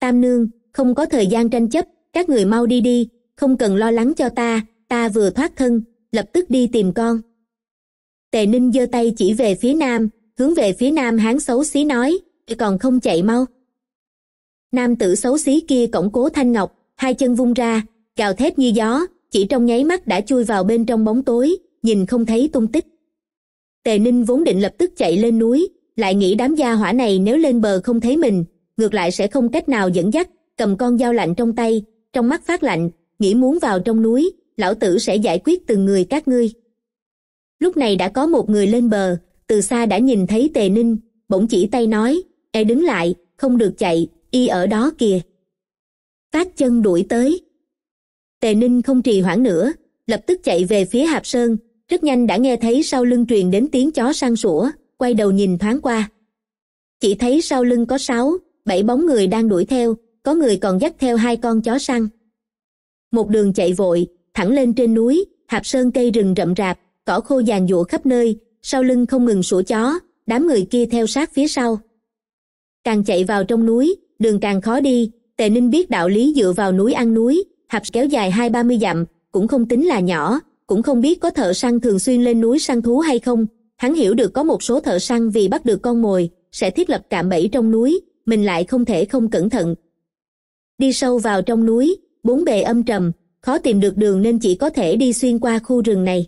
Speaker 1: tam nương không có thời gian tranh chấp các người mau đi đi không cần lo lắng cho ta ta vừa thoát thân lập tức đi tìm con tề ninh giơ tay chỉ về phía nam hướng về phía nam hán xấu xí nói còn không chạy mau nam tử xấu xí kia cổng cố thanh ngọc hai chân vung ra cào thét như gió chỉ trong nháy mắt đã chui vào bên trong bóng tối nhìn không thấy tung tích tề ninh vốn định lập tức chạy lên núi lại nghĩ đám gia hỏa này nếu lên bờ không thấy mình ngược lại sẽ không cách nào dẫn dắt cầm con dao lạnh trong tay trong mắt phát lạnh nghĩ muốn vào trong núi lão tử sẽ giải quyết từng người các ngươi lúc này đã có một người lên bờ từ xa đã nhìn thấy tề ninh bỗng chỉ tay nói e đứng lại không được chạy y ở đó kìa phát chân đuổi tới tề ninh không trì hoãn nữa lập tức chạy về phía hạp sơn rất nhanh đã nghe thấy sau lưng truyền đến tiếng chó săn sủa quay đầu nhìn thoáng qua chỉ thấy sau lưng có sáu bảy bóng người đang đuổi theo có người còn dắt theo hai con chó săn một đường chạy vội thẳng lên trên núi hạp sơn cây rừng rậm rạp cỏ khô giàn dụa khắp nơi sau lưng không ngừng sủa chó đám người kia theo sát phía sau càng chạy vào trong núi đường càng khó đi tề ninh biết đạo lý dựa vào núi ăn núi hạp kéo dài hai ba mươi dặm cũng không tính là nhỏ cũng không biết có thợ săn thường xuyên lên núi săn thú hay không hắn hiểu được có một số thợ săn vì bắt được con mồi sẽ thiết lập cạm bẫy trong núi mình lại không thể không cẩn thận đi sâu vào trong núi bốn bề âm trầm khó tìm được đường nên chỉ có thể đi xuyên qua khu rừng này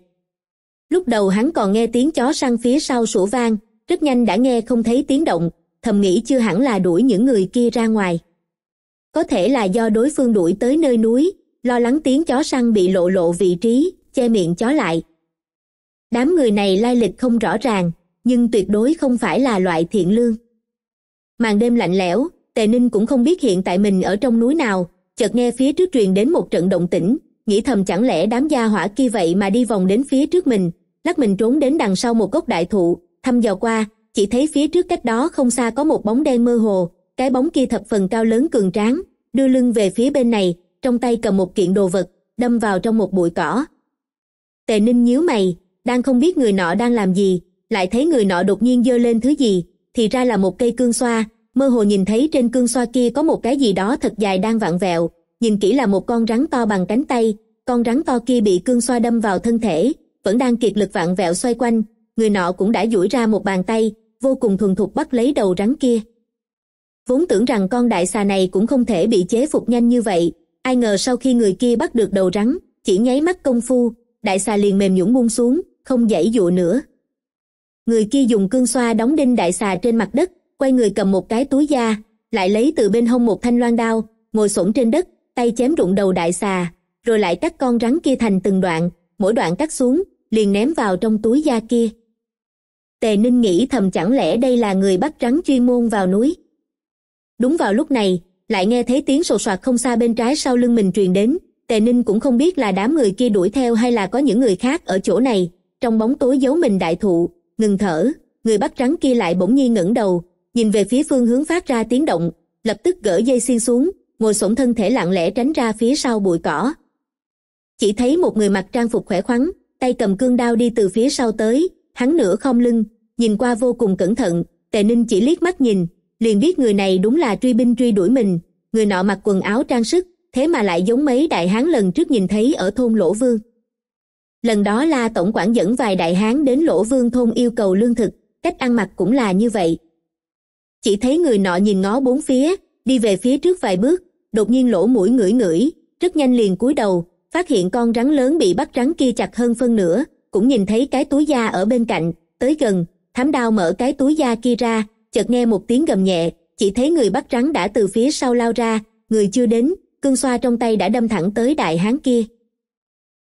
Speaker 1: lúc đầu hắn còn nghe tiếng chó săn phía sau sủa vang rất nhanh đã nghe không thấy tiếng động thầm nghĩ chưa hẳn là đuổi những người kia ra ngoài có thể là do đối phương đuổi tới nơi núi lo lắng tiếng chó săn bị lộ lộ vị trí che miệng chó lại đám người này lai lịch không rõ ràng nhưng tuyệt đối không phải là loại thiện lương màn đêm lạnh lẽo tề ninh cũng không biết hiện tại mình ở trong núi nào chợt nghe phía trước truyền đến một trận động tĩnh nghĩ thầm chẳng lẽ đám gia hỏa kia vậy mà đi vòng đến phía trước mình lắc mình trốn đến đằng sau một gốc đại thụ thăm dò qua chỉ thấy phía trước cách đó không xa có một bóng đen mơ hồ, cái bóng kia thập phần cao lớn cường tráng, đưa lưng về phía bên này, trong tay cầm một kiện đồ vật, đâm vào trong một bụi cỏ. Tề Ninh nhíu mày, đang không biết người nọ đang làm gì, lại thấy người nọ đột nhiên giơ lên thứ gì, thì ra là một cây cương xoa, mơ hồ nhìn thấy trên cương xoa kia có một cái gì đó thật dài đang vặn vẹo, nhìn kỹ là một con rắn to bằng cánh tay, con rắn to kia bị cương xoa đâm vào thân thể, vẫn đang kiệt lực vặn vẹo xoay quanh, người nọ cũng đã duỗi ra một bàn tay, vô cùng thuần thục bắt lấy đầu rắn kia vốn tưởng rằng con đại xà này cũng không thể bị chế phục nhanh như vậy ai ngờ sau khi người kia bắt được đầu rắn chỉ nháy mắt công phu đại xà liền mềm nhũn buông xuống không dãy dụa nữa người kia dùng cương xoa đóng đinh đại xà trên mặt đất quay người cầm một cái túi da lại lấy từ bên hông một thanh loan đao ngồi xổm trên đất tay chém rụng đầu đại xà rồi lại cắt con rắn kia thành từng đoạn mỗi đoạn cắt xuống liền ném vào trong túi da kia tề ninh nghĩ thầm chẳng lẽ đây là người bắt rắn chuyên môn vào núi đúng vào lúc này lại nghe thấy tiếng sột soạt không xa bên trái sau lưng mình truyền đến tề ninh cũng không biết là đám người kia đuổi theo hay là có những người khác ở chỗ này trong bóng tối giấu mình đại thụ ngừng thở người bắt rắn kia lại bỗng nhiên ngẩng đầu nhìn về phía phương hướng phát ra tiếng động lập tức gỡ dây xiên xuống ngồi xổm thân thể lặng lẽ tránh ra phía sau bụi cỏ chỉ thấy một người mặc trang phục khỏe khoắn tay cầm cương đao đi từ phía sau tới hắn nửa không lưng nhìn qua vô cùng cẩn thận tề ninh chỉ liếc mắt nhìn liền biết người này đúng là truy binh truy đuổi mình người nọ mặc quần áo trang sức thế mà lại giống mấy đại hán lần trước nhìn thấy ở thôn lỗ vương lần đó la tổng quản dẫn vài đại hán đến lỗ vương thôn yêu cầu lương thực cách ăn mặc cũng là như vậy chỉ thấy người nọ nhìn ngó bốn phía đi về phía trước vài bước đột nhiên lỗ mũi ngửi ngửi rất nhanh liền cúi đầu phát hiện con rắn lớn bị bắt rắn kia chặt hơn phân nửa cũng nhìn thấy cái túi da ở bên cạnh tới gần thám đao mở cái túi da kia ra chợt nghe một tiếng gầm nhẹ chỉ thấy người bắt rắn đã từ phía sau lao ra người chưa đến cương xoa trong tay đã đâm thẳng tới đại hán kia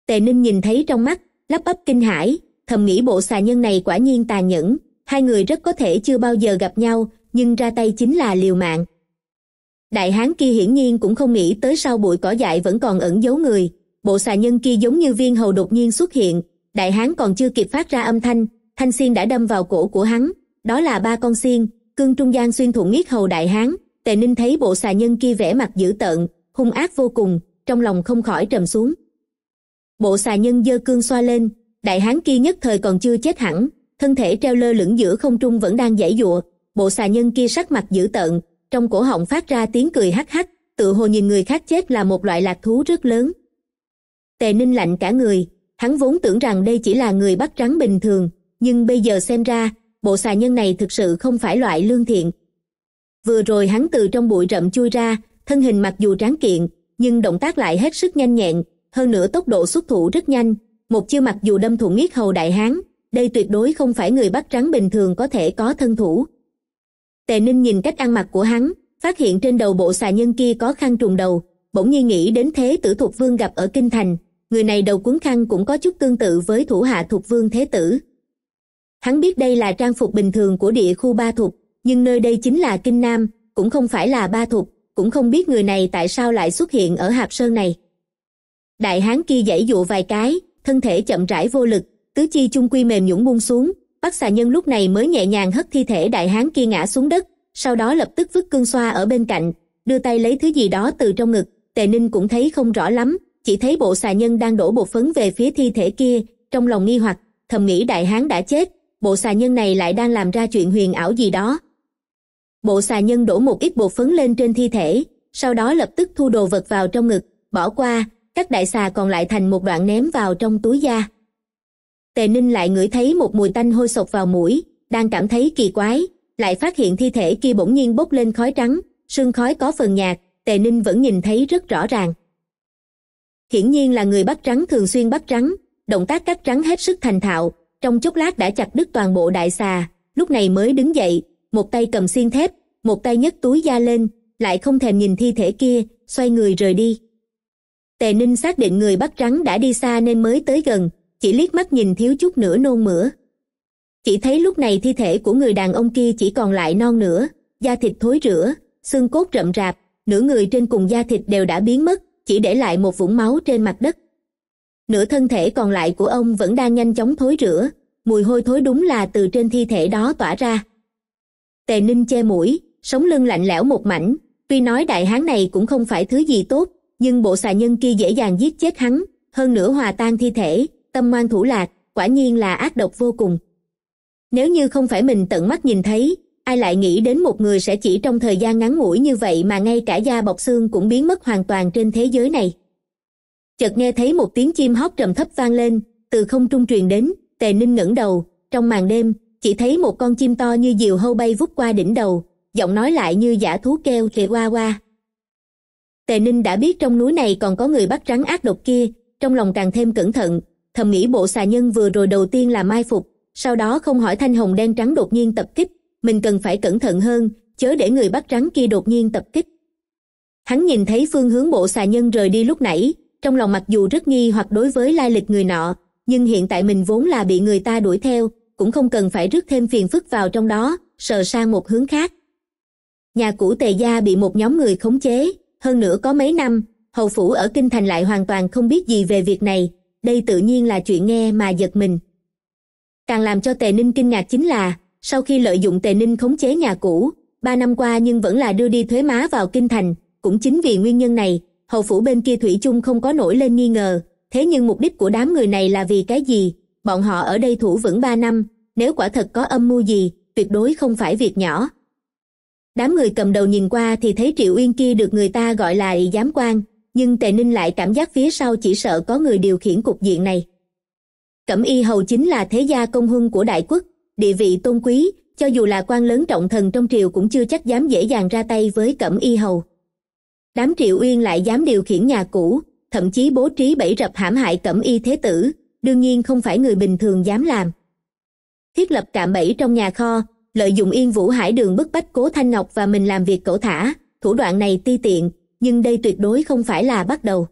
Speaker 1: tề ninh nhìn thấy trong mắt lắp bắp kinh hãi thầm nghĩ bộ xà nhân này quả nhiên tàn nhẫn hai người rất có thể chưa bao giờ gặp nhau nhưng ra tay chính là liều mạng đại hán kia hiển nhiên cũng không nghĩ tới sau bụi cỏ dại vẫn còn ẩn giấu người bộ xà nhân kia giống như viên hầu đột nhiên xuất hiện đại hán còn chưa kịp phát ra âm thanh thanh xiên đã đâm vào cổ của hắn đó là ba con xiên cương trung gian xuyên thủng nghiết hầu đại hán tề ninh thấy bộ xà nhân kia vẻ mặt dữ tợn hung ác vô cùng trong lòng không khỏi trầm xuống bộ xà nhân giơ cương xoa lên đại hán kia nhất thời còn chưa chết hẳn thân thể treo lơ lửng giữa không trung vẫn đang giãy giụa bộ xà nhân kia sắc mặt dữ tợn trong cổ họng phát ra tiếng cười hắc hắc tự hồ nhìn người khác chết là một loại lạc thú rất lớn tề ninh lạnh cả người hắn vốn tưởng rằng đây chỉ là người bắt rắn bình thường nhưng bây giờ xem ra bộ xà nhân này thực sự không phải loại lương thiện vừa rồi hắn từ trong bụi rậm chui ra thân hình mặc dù tráng kiện nhưng động tác lại hết sức nhanh nhẹn hơn nữa tốc độ xuất thủ rất nhanh một chiêu mặc dù đâm thủng yết hầu đại hán đây tuyệt đối không phải người bắt rắn bình thường có thể có thân thủ tề ninh nhìn cách ăn mặc của hắn phát hiện trên đầu bộ xà nhân kia có khăn trùng đầu bỗng nhiên nghĩ đến thế tử thuộc vương gặp ở kinh thành người này đầu cuốn khăn cũng có chút tương tự với thủ hạ thuộc vương thế tử hắn biết đây là trang phục bình thường của địa khu ba thục nhưng nơi đây chính là kinh nam cũng không phải là ba thục cũng không biết người này tại sao lại xuất hiện ở hạp sơn này đại hán kia giãy dụ vài cái thân thể chậm rãi vô lực tứ chi chung quy mềm nhũng buông xuống bác xà nhân lúc này mới nhẹ nhàng hất thi thể đại hán kia ngã xuống đất sau đó lập tức vứt cương xoa ở bên cạnh đưa tay lấy thứ gì đó từ trong ngực tề ninh cũng thấy không rõ lắm chỉ thấy bộ xà nhân đang đổ bột phấn về phía thi thể kia trong lòng nghi hoặc thầm nghĩ đại hán đã chết bộ xà nhân này lại đang làm ra chuyện huyền ảo gì đó bộ xà nhân đổ một ít bột phấn lên trên thi thể sau đó lập tức thu đồ vật vào trong ngực bỏ qua các đại xà còn lại thành một đoạn ném vào trong túi da tề ninh lại ngửi thấy một mùi tanh hôi sộc vào mũi đang cảm thấy kỳ quái lại phát hiện thi thể kia bỗng nhiên bốc lên khói trắng sương khói có phần nhạt tề ninh vẫn nhìn thấy rất rõ ràng hiển nhiên là người bắt rắn thường xuyên bắt rắn động tác cắt rắn hết sức thành thạo trong chốc lát đã chặt đứt toàn bộ đại xà lúc này mới đứng dậy một tay cầm xiên thép một tay nhấc túi da lên lại không thèm nhìn thi thể kia xoay người rời đi tề ninh xác định người bắt rắn đã đi xa nên mới tới gần chỉ liếc mắt nhìn thiếu chút nữa nôn mửa chỉ thấy lúc này thi thể của người đàn ông kia chỉ còn lại non nữa da thịt thối rữa xương cốt rậm rạp nửa người trên cùng da thịt đều đã biến mất chỉ để lại một vũng máu trên mặt đất nửa thân thể còn lại của ông vẫn đang nhanh chóng thối rửa mùi hôi thối đúng là từ trên thi thể đó tỏa ra tề ninh che mũi sống lưng lạnh lẽo một mảnh tuy nói đại hán này cũng không phải thứ gì tốt nhưng bộ xà nhân kia dễ dàng giết chết hắn hơn nữa hòa tan thi thể tâm ngoan thủ lạc quả nhiên là ác độc vô cùng nếu như không phải mình tận mắt nhìn thấy ai lại nghĩ đến một người sẽ chỉ trong thời gian ngắn ngủi như vậy mà ngay cả da bọc xương cũng biến mất hoàn toàn trên thế giới này chợt nghe thấy một tiếng chim hót trầm thấp vang lên từ không trung truyền đến tề ninh ngẩng đầu trong màn đêm chỉ thấy một con chim to như diều hâu bay vút qua đỉnh đầu giọng nói lại như giả thú kêu kề qua qua tề ninh đã biết trong núi này còn có người bắt rắn ác độc kia trong lòng càng thêm cẩn thận thầm nghĩ bộ xà nhân vừa rồi đầu tiên là mai phục sau đó không hỏi thanh hồng đen trắng đột nhiên tập kích mình cần phải cẩn thận hơn chớ để người bắt rắn kia đột nhiên tập kích hắn nhìn thấy phương hướng bộ xà nhân rời đi lúc nãy trong lòng mặc dù rất nghi hoặc đối với lai lịch người nọ nhưng hiện tại mình vốn là bị người ta đuổi theo cũng không cần phải rước thêm phiền phức vào trong đó sờ sang một hướng khác nhà cũ tề gia bị một nhóm người khống chế hơn nữa có mấy năm hầu phủ ở kinh thành lại hoàn toàn không biết gì về việc này đây tự nhiên là chuyện nghe mà giật mình càng làm cho tề ninh kinh ngạc chính là sau khi lợi dụng tề ninh khống chế nhà cũ ba năm qua nhưng vẫn là đưa đi thuế má vào kinh thành cũng chính vì nguyên nhân này hầu phủ bên kia thủy chung không có nổi lên nghi ngờ thế nhưng mục đích của đám người này là vì cái gì bọn họ ở đây thủ vững ba năm nếu quả thật có âm mưu gì tuyệt đối không phải việc nhỏ đám người cầm đầu nhìn qua thì thấy triệu uyên kia được người ta gọi là ị giám quan nhưng tề ninh lại cảm giác phía sau chỉ sợ có người điều khiển cục diện này cẩm y hầu chính là thế gia công huân của đại quốc địa vị tôn quý cho dù là quan lớn trọng thần trong triều cũng chưa chắc dám dễ dàng ra tay với cẩm y hầu đám triệu uyên lại dám điều khiển nhà cũ thậm chí bố trí bẫy rập hãm hại cẩm y thế tử đương nhiên không phải người bình thường dám làm thiết lập cạm bẫy trong nhà kho lợi dụng yên vũ hải đường bức bách cố thanh ngọc và mình làm việc cẩu thả thủ đoạn này ti tiện nhưng đây tuyệt đối không phải là bắt đầu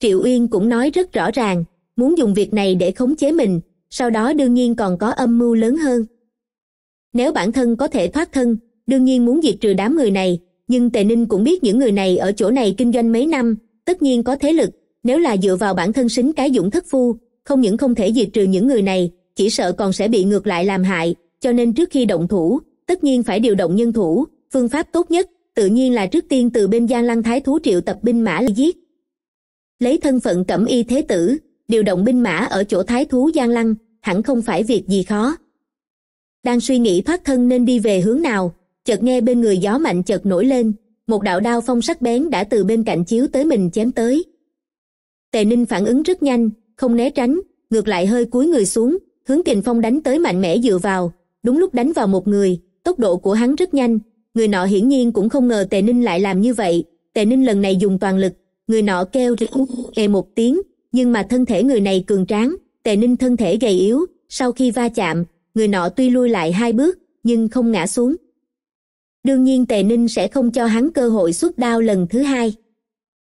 Speaker 1: triệu uyên cũng nói rất rõ ràng muốn dùng việc này để khống chế mình sau đó đương nhiên còn có âm mưu lớn hơn nếu bản thân có thể thoát thân đương nhiên muốn diệt trừ đám người này nhưng tề ninh cũng biết những người này ở chỗ này kinh doanh mấy năm tất nhiên có thế lực nếu là dựa vào bản thân xính cái dũng thất phu không những không thể diệt trừ những người này chỉ sợ còn sẽ bị ngược lại làm hại cho nên trước khi động thủ tất nhiên phải điều động nhân thủ phương pháp tốt nhất tự nhiên là trước tiên từ bên giang lăng thái thú triệu tập binh mã giết lấy thân phận cẩm y thế tử điều động binh mã ở chỗ thái thú giang lăng hẳn không phải việc gì khó đang suy nghĩ thoát thân nên đi về hướng nào chợt nghe bên người gió mạnh chợt nổi lên một đạo đao phong sắc bén đã từ bên cạnh chiếu tới mình chém tới tề ninh phản ứng rất nhanh không né tránh ngược lại hơi cúi người xuống hướng kình phong đánh tới mạnh mẽ dựa vào đúng lúc đánh vào một người tốc độ của hắn rất nhanh người nọ hiển nhiên cũng không ngờ tề ninh lại làm như vậy tề ninh lần này dùng toàn lực người nọ kêu rỉ một tiếng nhưng mà thân thể người này cường tráng tề ninh thân thể gầy yếu sau khi va chạm người nọ tuy lui lại hai bước nhưng không ngã xuống đương nhiên tề ninh sẽ không cho hắn cơ hội xuất đao lần thứ hai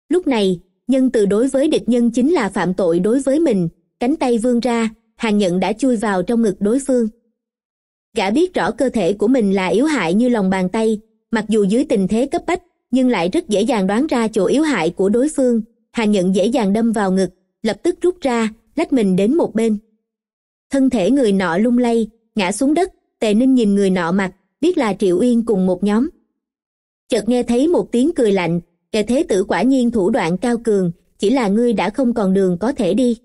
Speaker 1: lúc này nhân từ đối với địch nhân chính là phạm tội đối với mình cánh tay vươn ra Hàn nhận đã chui vào trong ngực đối phương gã biết rõ cơ thể của mình là yếu hại như lòng bàn tay mặc dù dưới tình thế cấp bách nhưng lại rất dễ dàng đoán ra chỗ yếu hại của đối phương Hàn nhận dễ dàng đâm vào ngực lập tức rút ra lách mình đến một bên thân thể người nọ lung lay ngã xuống đất tề ninh nhìn người nọ mặt biết là triệu uyên cùng một nhóm chợt nghe thấy một tiếng cười lạnh kẻ thế tử quả nhiên thủ đoạn cao cường chỉ là ngươi đã không còn đường có thể đi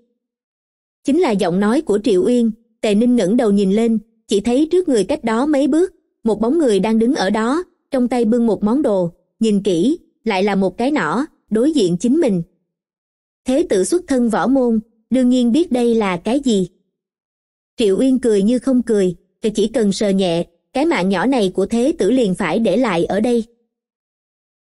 Speaker 1: chính là giọng nói của triệu uyên tề ninh ngẩng đầu nhìn lên chỉ thấy trước người cách đó mấy bước một bóng người đang đứng ở đó trong tay bưng một món đồ nhìn kỹ lại là một cái nỏ đối diện chính mình thế tử xuất thân võ môn đương nhiên biết đây là cái gì triệu uyên cười như không cười thì chỉ cần sờ nhẹ cái mạng nhỏ này của thế tử liền phải để lại ở đây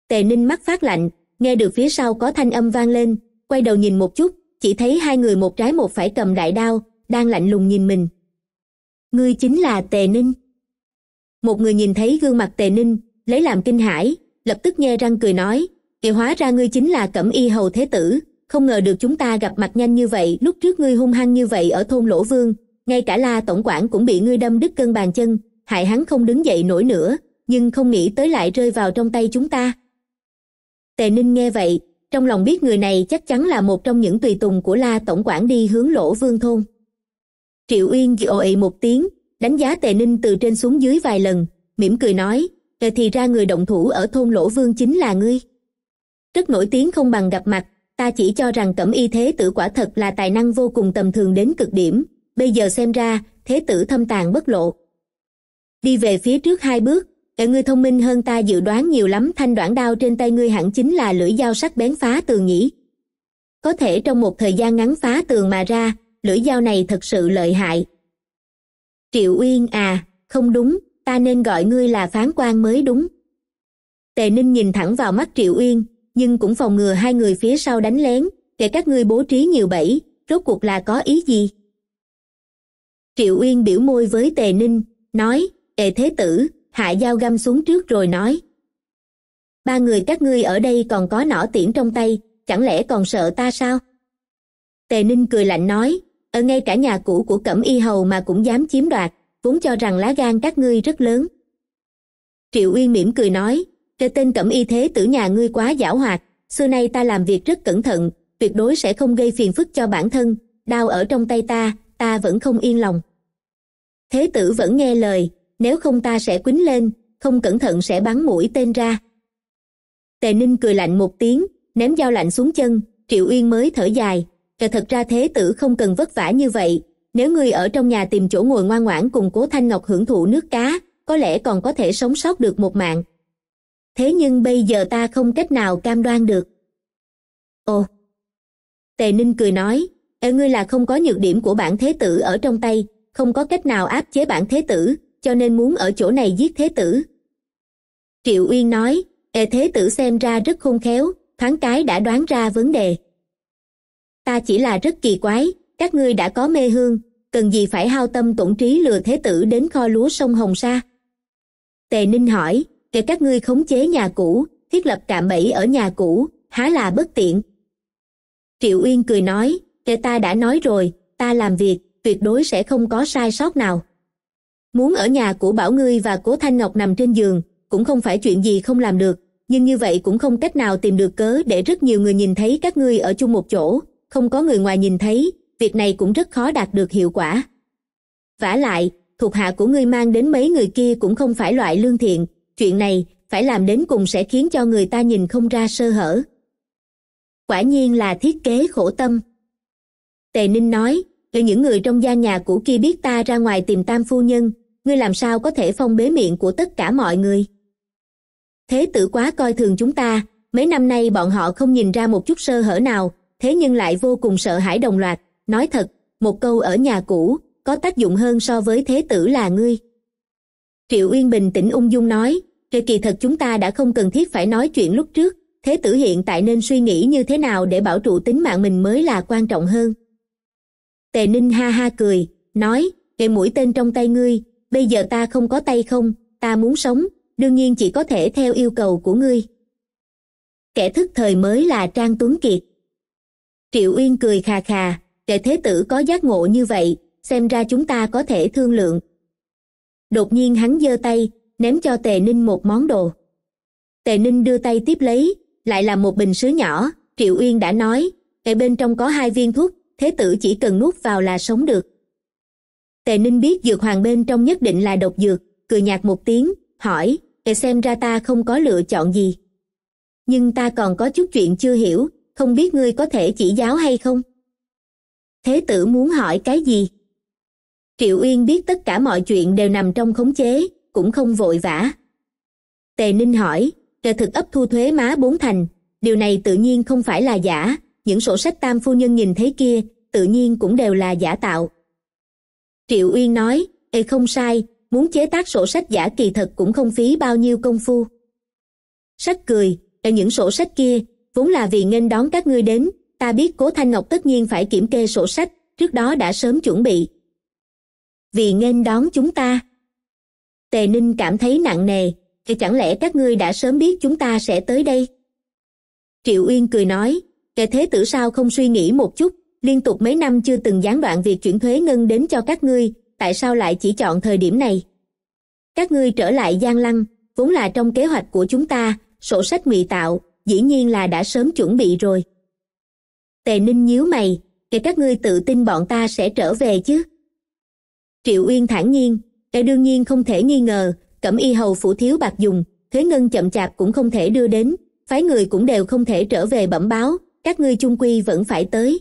Speaker 1: tề ninh mắt phát lạnh nghe được phía sau có thanh âm vang lên quay đầu nhìn một chút chỉ thấy hai người một trái một phải cầm đại đao đang lạnh lùng nhìn mình ngươi chính là tề ninh một người nhìn thấy gương mặt tề ninh lấy làm kinh hãi lập tức nghe răng cười nói thì hóa ra ngươi chính là cẩm y hầu thế tử không ngờ được chúng ta gặp mặt nhanh như vậy lúc trước ngươi hung hăng như vậy ở thôn lỗ vương ngay cả la tổng quản cũng bị ngươi đâm đứt cân bàn chân hại hắn không đứng dậy nổi nữa nhưng không nghĩ tới lại rơi vào trong tay chúng ta tề ninh nghe vậy trong lòng biết người này chắc chắn là một trong những tùy tùng của la tổng quản đi hướng lỗ vương thôn triệu uyên ồ ị một tiếng đánh giá tề ninh từ trên xuống dưới vài lần mỉm cười nói ờ, thì ra người động thủ ở thôn lỗ vương chính là ngươi rất nổi tiếng không bằng gặp mặt ta chỉ cho rằng cẩm y thế tử quả thật là tài năng vô cùng tầm thường đến cực điểm bây giờ xem ra thế tử thâm tàn bất lộ đi về phía trước hai bước kẻ ngươi thông minh hơn ta dự đoán nhiều lắm thanh đoạn đao trên tay ngươi hẳn chính là lưỡi dao sắc bén phá tường nhỉ có thể trong một thời gian ngắn phá tường mà ra lưỡi dao này thật sự lợi hại triệu uyên à không đúng ta nên gọi ngươi là phán quan mới đúng tề ninh nhìn thẳng vào mắt triệu uyên nhưng cũng phòng ngừa hai người phía sau đánh lén kể các ngươi bố trí nhiều bẫy rốt cuộc là có ý gì triệu uyên biểu môi với tề ninh nói tề thế tử hạ dao găm xuống trước rồi nói ba người các ngươi ở đây còn có nỏ tiễn trong tay chẳng lẽ còn sợ ta sao tề ninh cười lạnh nói ở ngay cả nhà cũ của cẩm y hầu mà cũng dám chiếm đoạt vốn cho rằng lá gan các ngươi rất lớn triệu uyên mỉm cười nói cho tên cẩm y thế tử nhà ngươi quá giảo hoạt xưa nay ta làm việc rất cẩn thận tuyệt đối sẽ không gây phiền phức cho bản thân đau ở trong tay ta ta vẫn không yên lòng thế tử vẫn nghe lời nếu không ta sẽ quýnh lên không cẩn thận sẽ bắn mũi tên ra tề ninh cười lạnh một tiếng ném dao lạnh xuống chân triệu uyên mới thở dài và thật ra thế tử không cần vất vả như vậy nếu ngươi ở trong nhà tìm chỗ ngồi ngoan ngoãn cùng cố thanh ngọc hưởng thụ nước cá có lẽ còn có thể sống sót được một mạng thế nhưng bây giờ ta không cách nào cam đoan được ồ tề ninh cười nói ở ngươi là không có nhược điểm của bản thế tử ở trong tay không có cách nào áp chế bản thế tử cho nên muốn ở chỗ này giết thế tử triệu uyên nói ê thế tử xem ra rất khôn khéo thoáng cái đã đoán ra vấn đề ta chỉ là rất kỳ quái các ngươi đã có mê hương cần gì phải hao tâm tổn trí lừa thế tử đến kho lúa sông hồng sa tề ninh hỏi kể các ngươi khống chế nhà cũ thiết lập cạm bẫy ở nhà cũ há là bất tiện triệu uyên cười nói kể ta đã nói rồi ta làm việc tuyệt đối sẽ không có sai sót nào muốn ở nhà của bảo ngươi và cố thanh ngọc nằm trên giường cũng không phải chuyện gì không làm được nhưng như vậy cũng không cách nào tìm được cớ để rất nhiều người nhìn thấy các ngươi ở chung một chỗ không có người ngoài nhìn thấy việc này cũng rất khó đạt được hiệu quả vả lại thuộc hạ của ngươi mang đến mấy người kia cũng không phải loại lương thiện chuyện này phải làm đến cùng sẽ khiến cho người ta nhìn không ra sơ hở quả nhiên là thiết kế khổ tâm tề ninh nói cho những người trong gia nhà của kia biết ta ra ngoài tìm tam phu nhân ngươi làm sao có thể phong bế miệng của tất cả mọi người thế tử quá coi thường chúng ta mấy năm nay bọn họ không nhìn ra một chút sơ hở nào thế nhưng lại vô cùng sợ hãi đồng loạt nói thật một câu ở nhà cũ có tác dụng hơn so với thế tử là ngươi triệu uyên bình tĩnh ung dung nói rồi kỳ thật chúng ta đã không cần thiết phải nói chuyện lúc trước thế tử hiện tại nên suy nghĩ như thế nào để bảo trụ tính mạng mình mới là quan trọng hơn tề ninh ha ha cười nói kệ mũi tên trong tay ngươi bây giờ ta không có tay không ta muốn sống đương nhiên chỉ có thể theo yêu cầu của ngươi kẻ thức thời mới là trang tuấn kiệt triệu uyên cười khà khà để thế tử có giác ngộ như vậy xem ra chúng ta có thể thương lượng đột nhiên hắn giơ tay ném cho tề ninh một món đồ tề ninh đưa tay tiếp lấy lại là một bình sứ nhỏ triệu uyên đã nói ở bên trong có hai viên thuốc thế tử chỉ cần nuốt vào là sống được tề ninh biết dược hoàng bên trong nhất định là độc dược cười nhạt một tiếng hỏi để xem ra ta không có lựa chọn gì nhưng ta còn có chút chuyện chưa hiểu không biết ngươi có thể chỉ giáo hay không thế tử muốn hỏi cái gì triệu uyên biết tất cả mọi chuyện đều nằm trong khống chế cũng không vội vã tề ninh hỏi kẻ thực ấp thu thuế má bốn thành điều này tự nhiên không phải là giả những sổ sách tam phu nhân nhìn thấy kia tự nhiên cũng đều là giả tạo triệu uyên nói ê không sai muốn chế tác sổ sách giả kỳ thật cũng không phí bao nhiêu công phu sách cười ở những sổ sách kia vốn là vì nghênh đón các ngươi đến ta biết cố thanh ngọc tất nhiên phải kiểm kê sổ sách trước đó đã sớm chuẩn bị vì nghênh đón chúng ta tề ninh cảm thấy nặng nề thì chẳng lẽ các ngươi đã sớm biết chúng ta sẽ tới đây triệu uyên cười nói kệ thế tử sao không suy nghĩ một chút liên tục mấy năm chưa từng gián đoạn việc chuyển thuế ngân đến cho các ngươi tại sao lại chỉ chọn thời điểm này các ngươi trở lại gian lăng vốn là trong kế hoạch của chúng ta sổ sách ngụy tạo dĩ nhiên là đã sớm chuẩn bị rồi tề ninh nhíu mày kể các ngươi tự tin bọn ta sẽ trở về chứ triệu uyên thản nhiên đây đương nhiên không thể nghi ngờ, cẩm y hầu phủ thiếu bạc dùng, thuế ngân chậm chạp cũng không thể đưa đến, phái người cũng đều không thể trở về bẩm báo, các ngươi chung quy vẫn phải tới.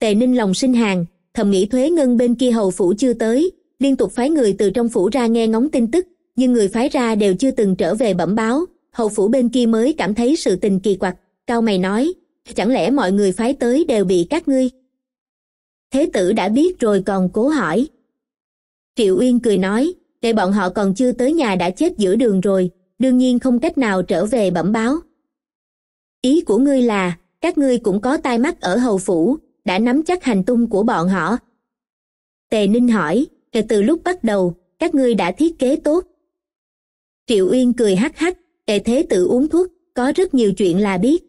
Speaker 1: Tề Ninh lòng sinh hàng, thầm nghĩ thuế ngân bên kia hầu phủ chưa tới, liên tục phái người từ trong phủ ra nghe ngóng tin tức, nhưng người phái ra đều chưa từng trở về bẩm báo, hầu phủ bên kia mới cảm thấy sự tình kỳ quặc, cao mày nói, chẳng lẽ mọi người phái tới đều bị các ngươi? Thế tử đã biết rồi còn cố hỏi, triệu uyên cười nói để bọn họ còn chưa tới nhà đã chết giữa đường rồi đương nhiên không cách nào trở về bẩm báo ý của ngươi là các ngươi cũng có tai mắt ở hầu phủ đã nắm chắc hành tung của bọn họ tề ninh hỏi kể từ lúc bắt đầu các ngươi đã thiết kế tốt triệu uyên cười hắc hắc tề thế tự uống thuốc có rất nhiều chuyện là biết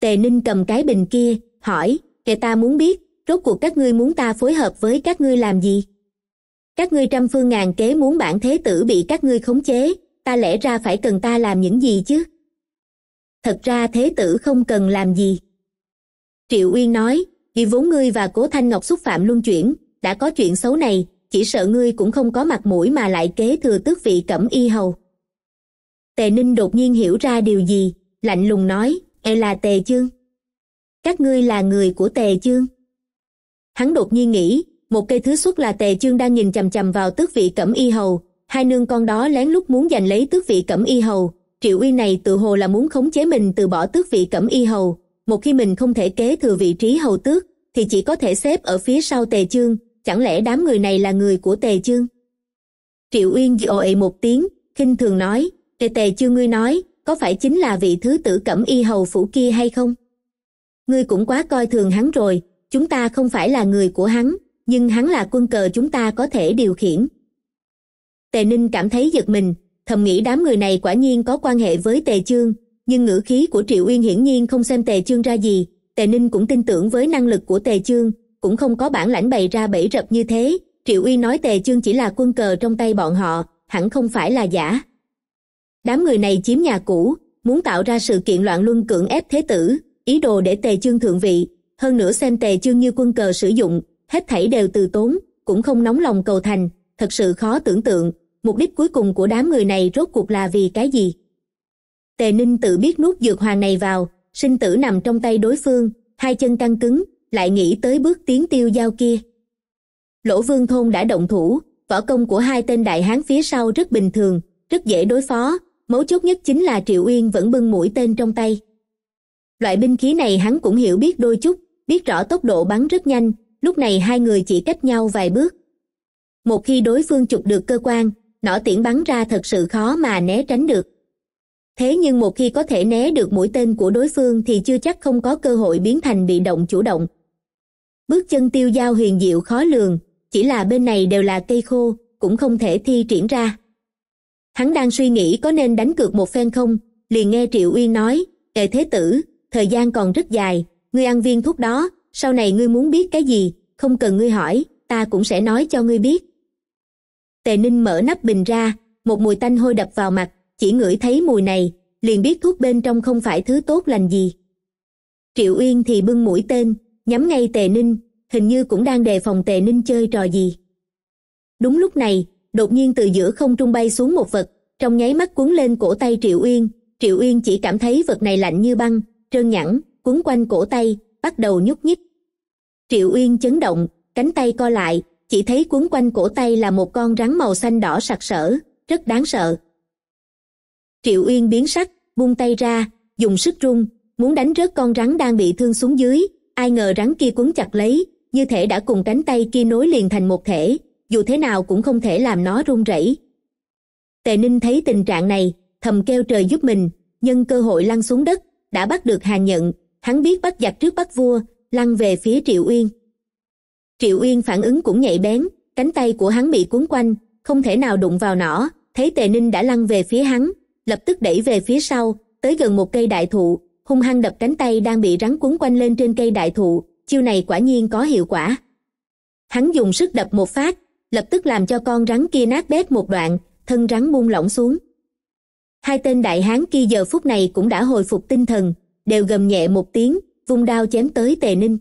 Speaker 1: tề ninh cầm cái bình kia hỏi kệ ta muốn biết rốt cuộc các ngươi muốn ta phối hợp với các ngươi làm gì các ngươi trăm phương ngàn kế muốn bản thế tử bị các ngươi khống chế ta lẽ ra phải cần ta làm những gì chứ thật ra thế tử không cần làm gì triệu uyên nói vì vốn ngươi và cố thanh ngọc xúc phạm luân chuyển đã có chuyện xấu này chỉ sợ ngươi cũng không có mặt mũi mà lại kế thừa tước vị cẩm y hầu tề ninh đột nhiên hiểu ra điều gì lạnh lùng nói e là tề chương các ngươi là người của tề chương hắn đột nhiên nghĩ một cây thứ xuất là tề chương đang nhìn chằm chằm vào tước vị cẩm y hầu hai nương con đó lén lút muốn giành lấy tước vị cẩm y hầu triệu uy này tự hồ là muốn khống chế mình từ bỏ tước vị cẩm y hầu một khi mình không thể kế thừa vị trí hầu tước thì chỉ có thể xếp ở phía sau tề chương chẳng lẽ đám người này là người của tề chương triệu uyên ồ một tiếng khinh thường nói tề tề chương ngươi nói có phải chính là vị thứ tử cẩm y hầu phủ kia hay không ngươi cũng quá coi thường hắn rồi chúng ta không phải là người của hắn nhưng hắn là quân cờ chúng ta có thể điều khiển tề ninh cảm thấy giật mình thầm nghĩ đám người này quả nhiên có quan hệ với tề chương nhưng ngữ khí của triệu uyên hiển nhiên không xem tề chương ra gì tề ninh cũng tin tưởng với năng lực của tề chương cũng không có bản lãnh bày ra bẫy rập như thế triệu uyên nói tề chương chỉ là quân cờ trong tay bọn họ hẳn không phải là giả đám người này chiếm nhà cũ muốn tạo ra sự kiện loạn luân cưỡng ép thế tử ý đồ để tề chương thượng vị hơn nữa xem tề chương như quân cờ sử dụng hết thảy đều từ tốn cũng không nóng lòng cầu thành thật sự khó tưởng tượng mục đích cuối cùng của đám người này rốt cuộc là vì cái gì tề ninh tự biết nuốt dược hoàng này vào sinh tử nằm trong tay đối phương hai chân căng cứng lại nghĩ tới bước tiến tiêu giao kia lỗ vương thôn đã động thủ võ công của hai tên đại hán phía sau rất bình thường rất dễ đối phó mấu chốt nhất chính là triệu uyên vẫn bưng mũi tên trong tay loại binh khí này hắn cũng hiểu biết đôi chút biết rõ tốc độ bắn rất nhanh lúc này hai người chỉ cách nhau vài bước một khi đối phương chụp được cơ quan nỏ tiễn bắn ra thật sự khó mà né tránh được thế nhưng một khi có thể né được mũi tên của đối phương thì chưa chắc không có cơ hội biến thành bị động chủ động bước chân tiêu giao huyền diệu khó lường chỉ là bên này đều là cây khô cũng không thể thi triển ra hắn đang suy nghĩ có nên đánh cược một phen không liền nghe triệu uyên nói kệ thế tử thời gian còn rất dài ngươi ăn viên thuốc đó sau này ngươi muốn biết cái gì không cần ngươi hỏi ta cũng sẽ nói cho ngươi biết tề ninh mở nắp bình ra một mùi tanh hôi đập vào mặt chỉ ngửi thấy mùi này liền biết thuốc bên trong không phải thứ tốt lành gì triệu uyên thì bưng mũi tên nhắm ngay tề ninh hình như cũng đang đề phòng tề ninh chơi trò gì đúng lúc này đột nhiên từ giữa không trung bay xuống một vật trong nháy mắt cuốn lên cổ tay triệu uyên triệu uyên chỉ cảm thấy vật này lạnh như băng trơn nhẵn cuốn quanh cổ tay bắt đầu nhúc nhích triệu uyên chấn động cánh tay co lại chỉ thấy cuốn quanh cổ tay là một con rắn màu xanh đỏ sặc sỡ rất đáng sợ triệu uyên biến sắc buông tay ra dùng sức rung muốn đánh rớt con rắn đang bị thương xuống dưới ai ngờ rắn kia quấn chặt lấy như thể đã cùng cánh tay kia nối liền thành một thể dù thế nào cũng không thể làm nó run rẩy tề ninh thấy tình trạng này thầm kêu trời giúp mình nhân cơ hội lăn xuống đất đã bắt được hà nhận hắn biết bắt giặc trước bắt vua lăn về phía triệu uyên triệu uyên phản ứng cũng nhạy bén cánh tay của hắn bị cuốn quanh không thể nào đụng vào nỏ thấy tề ninh đã lăn về phía hắn lập tức đẩy về phía sau tới gần một cây đại thụ hung hăng đập cánh tay đang bị rắn cuốn quanh lên trên cây đại thụ chiêu này quả nhiên có hiệu quả hắn dùng sức đập một phát lập tức làm cho con rắn kia nát bét một đoạn thân rắn buông lỏng xuống hai tên đại hán kia giờ phút này cũng đã hồi phục tinh thần đều gầm nhẹ một tiếng vung đao chém tới tề ninh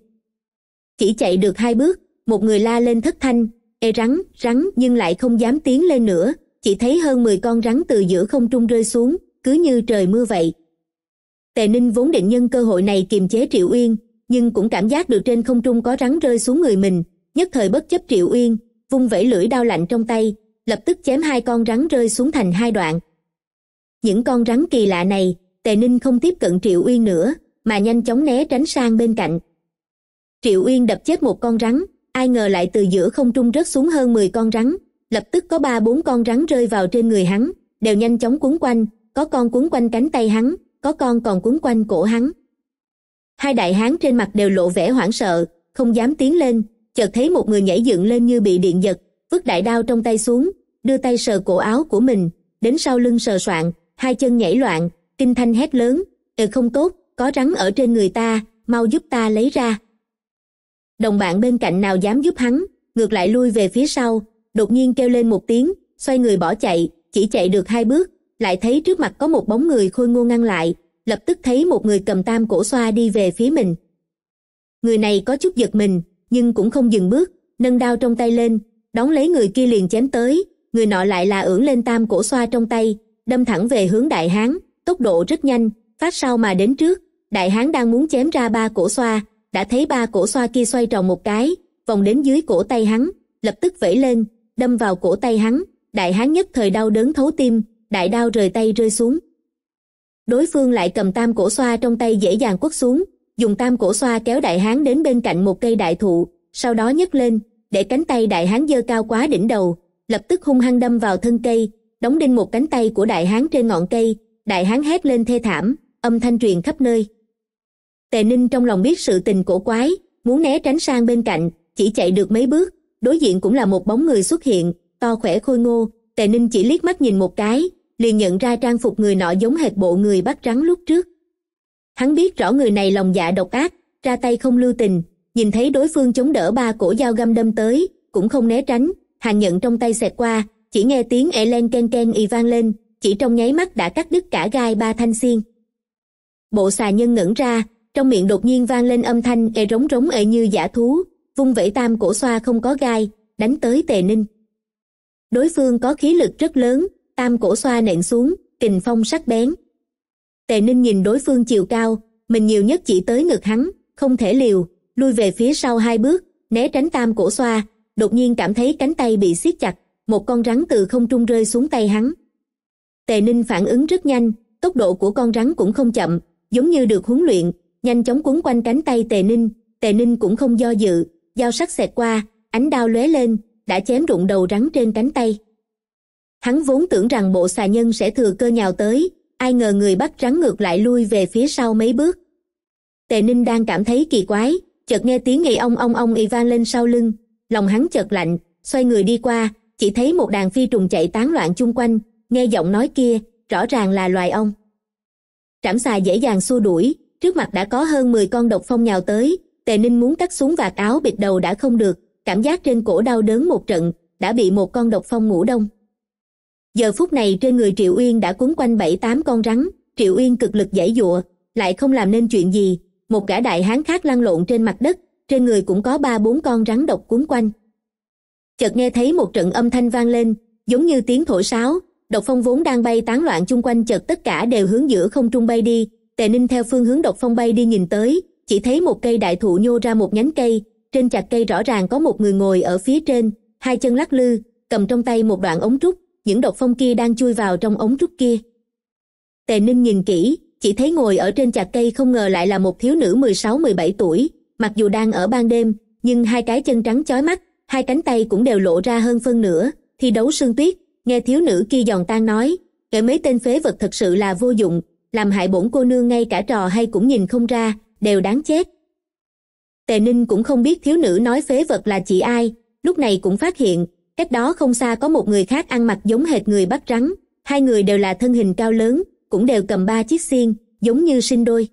Speaker 1: chỉ chạy được hai bước một người la lên thất thanh e rắn rắn nhưng lại không dám tiến lên nữa chỉ thấy hơn 10 con rắn từ giữa không trung rơi xuống cứ như trời mưa vậy tề ninh vốn định nhân cơ hội này kiềm chế triệu uyên nhưng cũng cảm giác được trên không trung có rắn rơi xuống người mình nhất thời bất chấp triệu uyên vung vẩy lưỡi đao lạnh trong tay lập tức chém hai con rắn rơi xuống thành hai đoạn những con rắn kỳ lạ này tề ninh không tiếp cận triệu uyên nữa mà nhanh chóng né tránh sang bên cạnh triệu uyên đập chết một con rắn ai ngờ lại từ giữa không trung rớt xuống hơn mười con rắn lập tức có ba bốn con rắn rơi vào trên người hắn đều nhanh chóng cuốn quanh có con cuốn quanh cánh tay hắn có con còn cuốn quanh cổ hắn hai đại hán trên mặt đều lộ vẻ hoảng sợ không dám tiến lên chợt thấy một người nhảy dựng lên như bị điện giật vứt đại đao trong tay xuống đưa tay sờ cổ áo của mình đến sau lưng sờ soạn hai chân nhảy loạn kinh thanh hét lớn ừ không tốt có rắn ở trên người ta mau giúp ta lấy ra đồng bạn bên cạnh nào dám giúp hắn ngược lại lui về phía sau đột nhiên kêu lên một tiếng xoay người bỏ chạy chỉ chạy được hai bước lại thấy trước mặt có một bóng người khôi ngô ngăn lại lập tức thấy một người cầm tam cổ xoa đi về phía mình người này có chút giật mình nhưng cũng không dừng bước nâng đao trong tay lên đón lấy người kia liền chém tới người nọ lại là ưỡn lên tam cổ xoa trong tay đâm thẳng về hướng đại hán tốc độ rất nhanh phát sau mà đến trước đại hán đang muốn chém ra ba cổ xoa đã thấy ba cổ xoa kia xoay tròn một cái vòng đến dưới cổ tay hắn lập tức vẫy lên đâm vào cổ tay hắn đại hán nhất thời đau đớn thấu tim đại đao rời tay rơi xuống đối phương lại cầm tam cổ xoa trong tay dễ dàng quất xuống dùng tam cổ xoa kéo đại hán đến bên cạnh một cây đại thụ sau đó nhấc lên để cánh tay đại hán dơ cao quá đỉnh đầu lập tức hung hăng đâm vào thân cây đóng đinh một cánh tay của đại hán trên ngọn cây đại hán hét lên thê thảm âm thanh truyền khắp nơi tề ninh trong lòng biết sự tình cổ quái muốn né tránh sang bên cạnh chỉ chạy được mấy bước đối diện cũng là một bóng người xuất hiện to khỏe khôi ngô tề ninh chỉ liếc mắt nhìn một cái liền nhận ra trang phục người nọ giống hệt bộ người bắt rắn lúc trước hắn biết rõ người này lòng dạ độc ác ra tay không lưu tình nhìn thấy đối phương chống đỡ ba cổ dao găm đâm tới cũng không né tránh hàng nhận trong tay xẹt qua chỉ nghe tiếng e len ken ken y vang lên chỉ trong nháy mắt đã cắt đứt cả gai ba thanh xiên bộ xà nhân ngẩn ra trong miệng đột nhiên vang lên âm thanh e rống rống ệ e như giả thú vung vẩy tam cổ xoa không có gai đánh tới tề ninh đối phương có khí lực rất lớn tam cổ xoa nện xuống kình phong sắc bén tề ninh nhìn đối phương chiều cao mình nhiều nhất chỉ tới ngực hắn không thể liều lui về phía sau hai bước né tránh tam cổ xoa đột nhiên cảm thấy cánh tay bị siết chặt một con rắn từ không trung rơi xuống tay hắn tề ninh phản ứng rất nhanh tốc độ của con rắn cũng không chậm giống như được huấn luyện nhanh chóng quấn quanh cánh tay tề ninh tề ninh cũng không do dự dao sắc xẹt qua ánh đao lóe lên đã chém rụng đầu rắn trên cánh tay hắn vốn tưởng rằng bộ xà nhân sẽ thừa cơ nhào tới ai ngờ người bắt rắn ngược lại lui về phía sau mấy bước tề ninh đang cảm thấy kỳ quái chợt nghe tiếng ì ong ong ong y vang lên sau lưng lòng hắn chợt lạnh xoay người đi qua chỉ thấy một đàn phi trùng chạy tán loạn chung quanh nghe giọng nói kia rõ ràng là loài ong trảm xà dễ dàng xua đuổi trước mặt đã có hơn 10 con độc phong nhào tới tề ninh muốn cắt súng vạt áo bịt đầu đã không được cảm giác trên cổ đau đớn một trận đã bị một con độc phong ngủ đông giờ phút này trên người triệu uyên đã cuốn quanh bảy tám con rắn triệu uyên cực lực giải giụa lại không làm nên chuyện gì một gã đại hán khác lăn lộn trên mặt đất trên người cũng có ba bốn con rắn độc cuốn quanh chợt nghe thấy một trận âm thanh vang lên giống như tiếng thổi sáo độc phong vốn đang bay tán loạn chung quanh chợt tất cả đều hướng giữa không trung bay đi tề ninh theo phương hướng độc phong bay đi nhìn tới chỉ thấy một cây đại thụ nhô ra một nhánh cây trên chặt cây rõ ràng có một người ngồi ở phía trên hai chân lắc lư cầm trong tay một đoạn ống trúc những độc phong kia đang chui vào trong ống trúc kia tề ninh nhìn kỹ chỉ thấy ngồi ở trên chặt cây không ngờ lại là một thiếu nữ mười sáu mười bảy tuổi mặc dù đang ở ban đêm nhưng hai cái chân trắng chói mắt hai cánh tay cũng đều lộ ra hơn phân nửa thi đấu sương tuyết nghe thiếu nữ kia giòn tan nói kẻ mấy tên phế vật thật sự là vô dụng làm hại bổn cô nương ngay cả trò hay cũng nhìn không ra đều đáng chết tề ninh cũng không biết thiếu nữ nói phế vật là chị ai lúc này cũng phát hiện cách đó không xa có một người khác ăn mặc giống hệt người bắt rắn hai người đều là thân hình cao lớn cũng đều cầm ba chiếc xiên giống như sinh đôi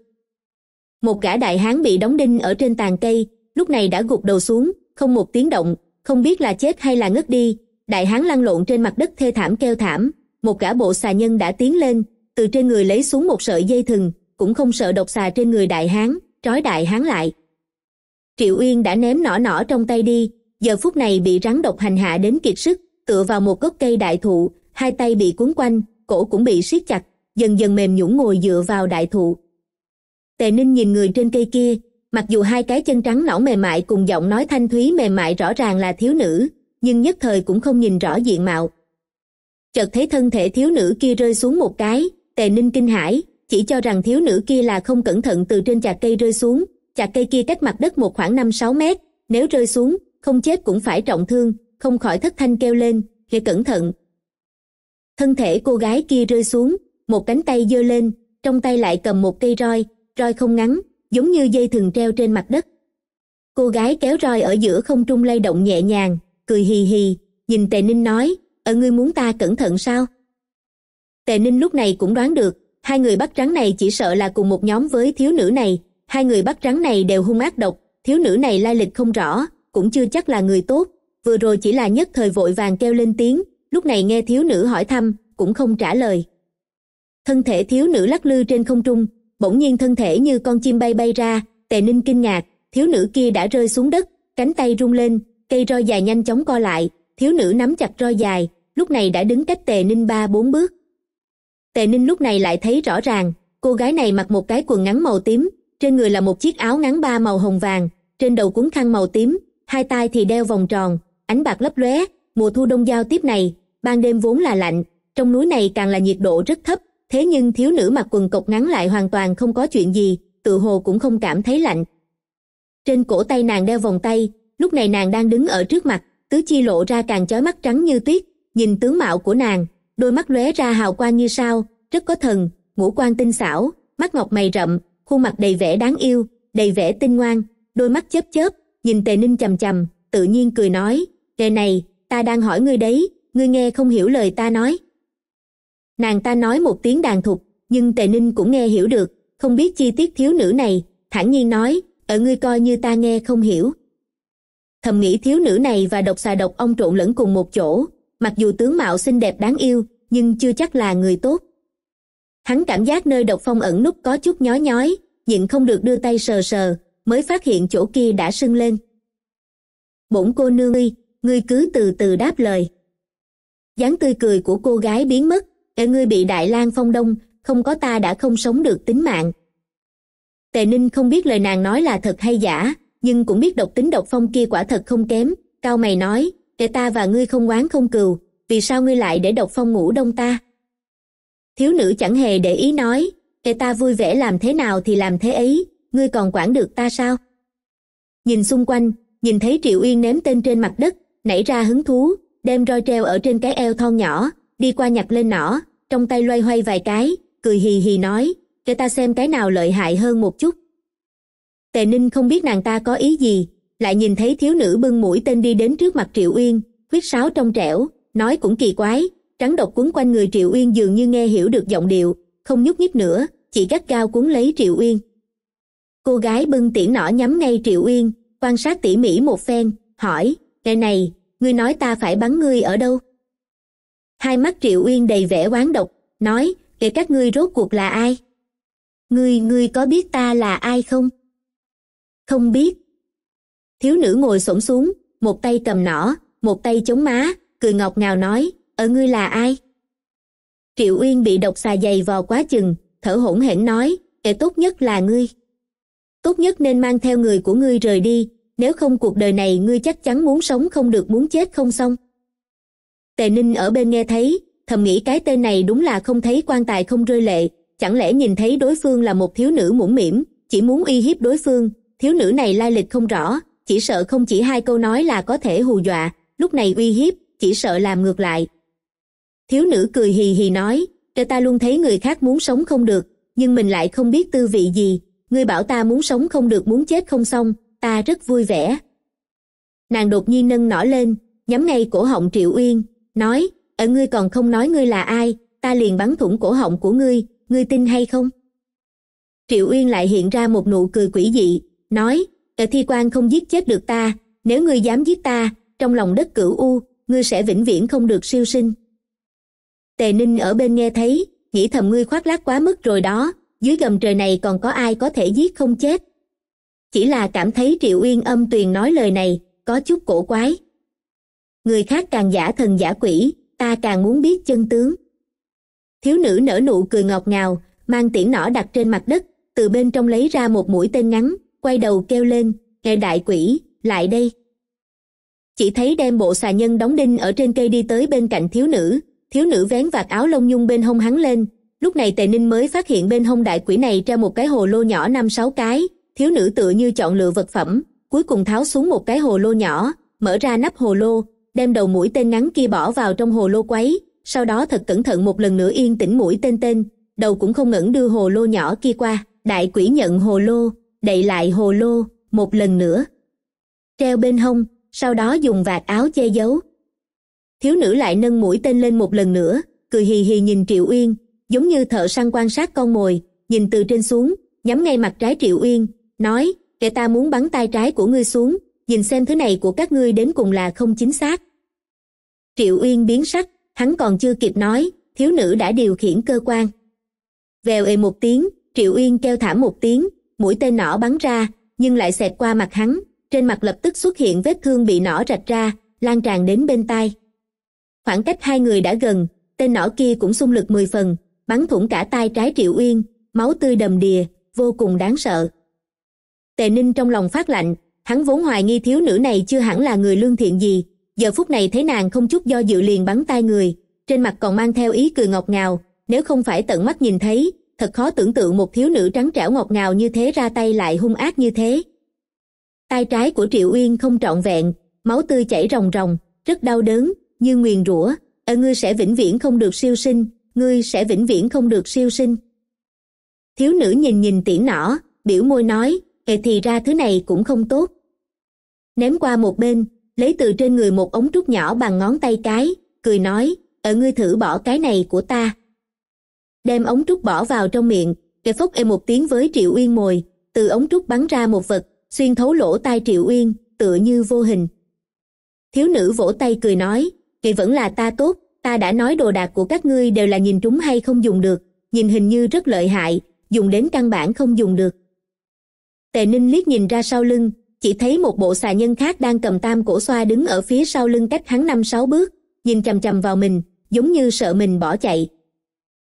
Speaker 1: một gã đại hán bị đóng đinh ở trên tàn cây lúc này đã gục đầu xuống không một tiếng động không biết là chết hay là ngất đi đại hán lăn lộn trên mặt đất thê thảm kêu thảm một gã bộ xà nhân đã tiến lên từ trên người lấy xuống một sợi dây thừng cũng không sợ độc xà trên người đại hán trói đại hán lại triệu uyên đã ném nỏ nỏ trong tay đi giờ phút này bị rắn độc hành hạ đến kiệt sức tựa vào một gốc cây đại thụ hai tay bị cuốn quanh cổ cũng bị siết chặt dần dần mềm nhũn ngồi dựa vào đại thụ tề ninh nhìn người trên cây kia mặc dù hai cái chân trắng nõn mềm mại cùng giọng nói thanh thúy mềm mại rõ ràng là thiếu nữ nhưng nhất thời cũng không nhìn rõ diện mạo chợt thấy thân thể thiếu nữ kia rơi xuống một cái tề ninh kinh hãi chỉ cho rằng thiếu nữ kia là không cẩn thận từ trên chạc cây rơi xuống chạc cây kia cách mặt đất một khoảng năm sáu mét nếu rơi xuống không chết cũng phải trọng thương không khỏi thất thanh kêu lên hãy cẩn thận thân thể cô gái kia rơi xuống một cánh tay giơ lên trong tay lại cầm một cây roi roi không ngắn giống như dây thừng treo trên mặt đất cô gái kéo roi ở giữa không trung lay động nhẹ nhàng cười hì hì nhìn tề ninh nói ở ờ, ngươi muốn ta cẩn thận sao tề ninh lúc này cũng đoán được hai người bắt rắn này chỉ sợ là cùng một nhóm với thiếu nữ này hai người bắt rắn này đều hung ác độc thiếu nữ này lai lịch không rõ cũng chưa chắc là người tốt vừa rồi chỉ là nhất thời vội vàng kêu lên tiếng lúc này nghe thiếu nữ hỏi thăm cũng không trả lời thân thể thiếu nữ lắc lư trên không trung bỗng nhiên thân thể như con chim bay bay ra tề ninh kinh ngạc thiếu nữ kia đã rơi xuống đất cánh tay rung lên cây roi dài nhanh chóng co lại thiếu nữ nắm chặt roi dài lúc này đã đứng cách tề ninh ba bốn bước tề ninh lúc này lại thấy rõ ràng cô gái này mặc một cái quần ngắn màu tím trên người là một chiếc áo ngắn ba màu hồng vàng trên đầu cuốn khăn màu tím hai tay thì đeo vòng tròn ánh bạc lấp lóe mùa thu đông giao tiếp này ban đêm vốn là lạnh trong núi này càng là nhiệt độ rất thấp thế nhưng thiếu nữ mặc quần cộc ngắn lại hoàn toàn không có chuyện gì tự hồ cũng không cảm thấy lạnh trên cổ tay nàng đeo vòng tay lúc này nàng đang đứng ở trước mặt tứ chi lộ ra càng chói mắt trắng như tuyết nhìn tướng mạo của nàng đôi mắt lóe ra hào quang như sao rất có thần ngũ quan tinh xảo mắt ngọc mày rậm khuôn mặt đầy vẻ đáng yêu đầy vẻ tinh ngoan đôi mắt chớp chớp nhìn tề ninh chằm chằm tự nhiên cười nói ngày này ta đang hỏi ngươi đấy ngươi nghe không hiểu lời ta nói nàng ta nói một tiếng đàn thục nhưng tề ninh cũng nghe hiểu được không biết chi tiết thiếu nữ này thản nhiên nói ở ngươi coi như ta nghe không hiểu thầm nghĩ thiếu nữ này và độc xà độc ông trộn lẫn cùng một chỗ mặc dù tướng mạo xinh đẹp đáng yêu nhưng chưa chắc là người tốt hắn cảm giác nơi độc phong ẩn nút có chút nhói nhói nhịn không được đưa tay sờ sờ mới phát hiện chỗ kia đã sưng lên bổn cô nương ngươi ngươi cứ từ từ đáp lời dáng tươi cười của cô gái biến mất để ngươi bị đại lang phong đông không có ta đã không sống được tính mạng tề ninh không biết lời nàng nói là thật hay giả nhưng cũng biết độc tính độc phong kia quả thật không kém cao mày nói để ta và ngươi không oán không cừu vì sao ngươi lại để độc phong ngủ đông ta thiếu nữ chẳng hề để ý nói để ta vui vẻ làm thế nào thì làm thế ấy ngươi còn quản được ta sao nhìn xung quanh nhìn thấy triệu uyên ném tên trên mặt đất nảy ra hứng thú đem roi treo ở trên cái eo thon nhỏ đi qua nhặt lên nỏ trong tay loay hoay vài cái cười hì hì nói để ta xem cái nào lợi hại hơn một chút tề ninh không biết nàng ta có ý gì lại nhìn thấy thiếu nữ bưng mũi tên đi đến trước mặt triệu uyên huyết sáo trong trẻo nói cũng kỳ quái trắng độc cuốn quanh người triệu uyên dường như nghe hiểu được giọng điệu không nhúc nhích nữa chỉ gắt cao cuốn lấy triệu uyên cô gái bưng tỉa nỏ nhắm ngay triệu uyên quan sát tỉ mỉ một phen hỏi ngày này ngươi nói ta phải bắn ngươi ở đâu hai mắt triệu uyên đầy vẻ oán độc nói kể các ngươi rốt cuộc là ai ngươi ngươi có biết ta là ai không không biết thiếu nữ ngồi xổm xuống một tay cầm nỏ một tay chống má cười ngọt ngào nói ở ngươi là ai triệu uyên bị độc xà dày vò quá chừng thở hổn hển nói để tốt nhất là ngươi tốt nhất nên mang theo người của ngươi rời đi nếu không cuộc đời này ngươi chắc chắn muốn sống không được muốn chết không xong tề ninh ở bên nghe thấy thầm nghĩ cái tên này đúng là không thấy quan tài không rơi lệ chẳng lẽ nhìn thấy đối phương là một thiếu nữ mũm mĩm chỉ muốn uy hiếp đối phương thiếu nữ này lai lịch không rõ chỉ sợ không chỉ hai câu nói là có thể hù dọa lúc này uy hiếp chỉ sợ làm ngược lại thiếu nữ cười hì hì nói cho ta luôn thấy người khác muốn sống không được nhưng mình lại không biết tư vị gì người bảo ta muốn sống không được muốn chết không xong ta rất vui vẻ nàng đột nhiên nâng nỏ lên nhắm ngay cổ họng triệu uyên nói ở ngươi còn không nói ngươi là ai ta liền bắn thủng cổ họng của ngươi ngươi tin hay không triệu uyên lại hiện ra một nụ cười quỷ dị nói cả thi quan không giết chết được ta nếu ngươi dám giết ta trong lòng đất cửu u ngươi sẽ vĩnh viễn không được siêu sinh tề ninh ở bên nghe thấy nghĩ thầm ngươi khoác lác quá mức rồi đó dưới gầm trời này còn có ai có thể giết không chết chỉ là cảm thấy triệu uyên âm tuyền nói lời này có chút cổ quái người khác càng giả thần giả quỷ ta càng muốn biết chân tướng thiếu nữ nở nụ cười ngọt ngào mang tiễn nỏ đặt trên mặt đất từ bên trong lấy ra một mũi tên ngắn quay đầu kêu lên, nghe đại quỷ, lại đây. Chỉ thấy đem bộ xà nhân đóng đinh ở trên cây đi tới bên cạnh thiếu nữ, thiếu nữ vén vạt áo lông nhung bên hông hắn lên, lúc này tề ninh mới phát hiện bên hông đại quỷ này ra một cái hồ lô nhỏ năm sáu cái, thiếu nữ tựa như chọn lựa vật phẩm, cuối cùng tháo xuống một cái hồ lô nhỏ, mở ra nắp hồ lô, đem đầu mũi tên ngắn kia bỏ vào trong hồ lô quấy, sau đó thật cẩn thận một lần nữa yên tĩnh mũi tên tên, đầu cũng không ngẩng đưa hồ lô nhỏ kia qua, đại quỷ nhận hồ lô, đậy lại hồ lô một lần nữa treo bên hông sau đó dùng vạt áo che giấu thiếu nữ lại nâng mũi tên lên một lần nữa cười hì hì nhìn triệu uyên giống như thợ săn quan sát con mồi nhìn từ trên xuống nhắm ngay mặt trái triệu uyên nói kẻ ta muốn bắn tay trái của ngươi xuống nhìn xem thứ này của các ngươi đến cùng là không chính xác triệu uyên biến sắc hắn còn chưa kịp nói thiếu nữ đã điều khiển cơ quan vèo ề một tiếng triệu uyên kêu thảm một tiếng mũi tên nỏ bắn ra nhưng lại xẹt qua mặt hắn trên mặt lập tức xuất hiện vết thương bị nỏ rạch ra lan tràn đến bên tai khoảng cách hai người đã gần tên nỏ kia cũng xung lực mười phần bắn thủng cả tay trái triệu uyên máu tươi đầm đìa vô cùng đáng sợ tề ninh trong lòng phát lạnh hắn vốn hoài nghi thiếu nữ này chưa hẳn là người lương thiện gì giờ phút này thấy nàng không chút do dự liền bắn tay người trên mặt còn mang theo ý cười ngọt ngào nếu không phải tận mắt nhìn thấy thật khó tưởng tượng một thiếu nữ trắng trẻo ngọt ngào như thế ra tay lại hung ác như thế tay trái của triệu uyên không trọn vẹn máu tươi chảy ròng ròng rất đau đớn như nguyền rủa ở ờ, ngươi sẽ vĩnh viễn không được siêu sinh ngươi sẽ vĩnh viễn không được siêu sinh thiếu nữ nhìn nhìn tỉ nỏ biểu môi nói hề thì ra thứ này cũng không tốt ném qua một bên lấy từ trên người một ống trúc nhỏ bằng ngón tay cái cười nói ở ờ, ngươi thử bỏ cái này của ta đem ống trúc bỏ vào trong miệng để phốc em một tiếng với triệu uyên mồi từ ống trúc bắn ra một vật xuyên thấu lỗ tai triệu uyên tựa như vô hình thiếu nữ vỗ tay cười nói kỳ vẫn là ta tốt ta đã nói đồ đạc của các ngươi đều là nhìn trúng hay không dùng được nhìn hình như rất lợi hại dùng đến căn bản không dùng được tề ninh liếc nhìn ra sau lưng chỉ thấy một bộ xà nhân khác đang cầm tam cổ xoa đứng ở phía sau lưng cách hắn năm sáu bước nhìn chầm chầm vào mình giống như sợ mình bỏ chạy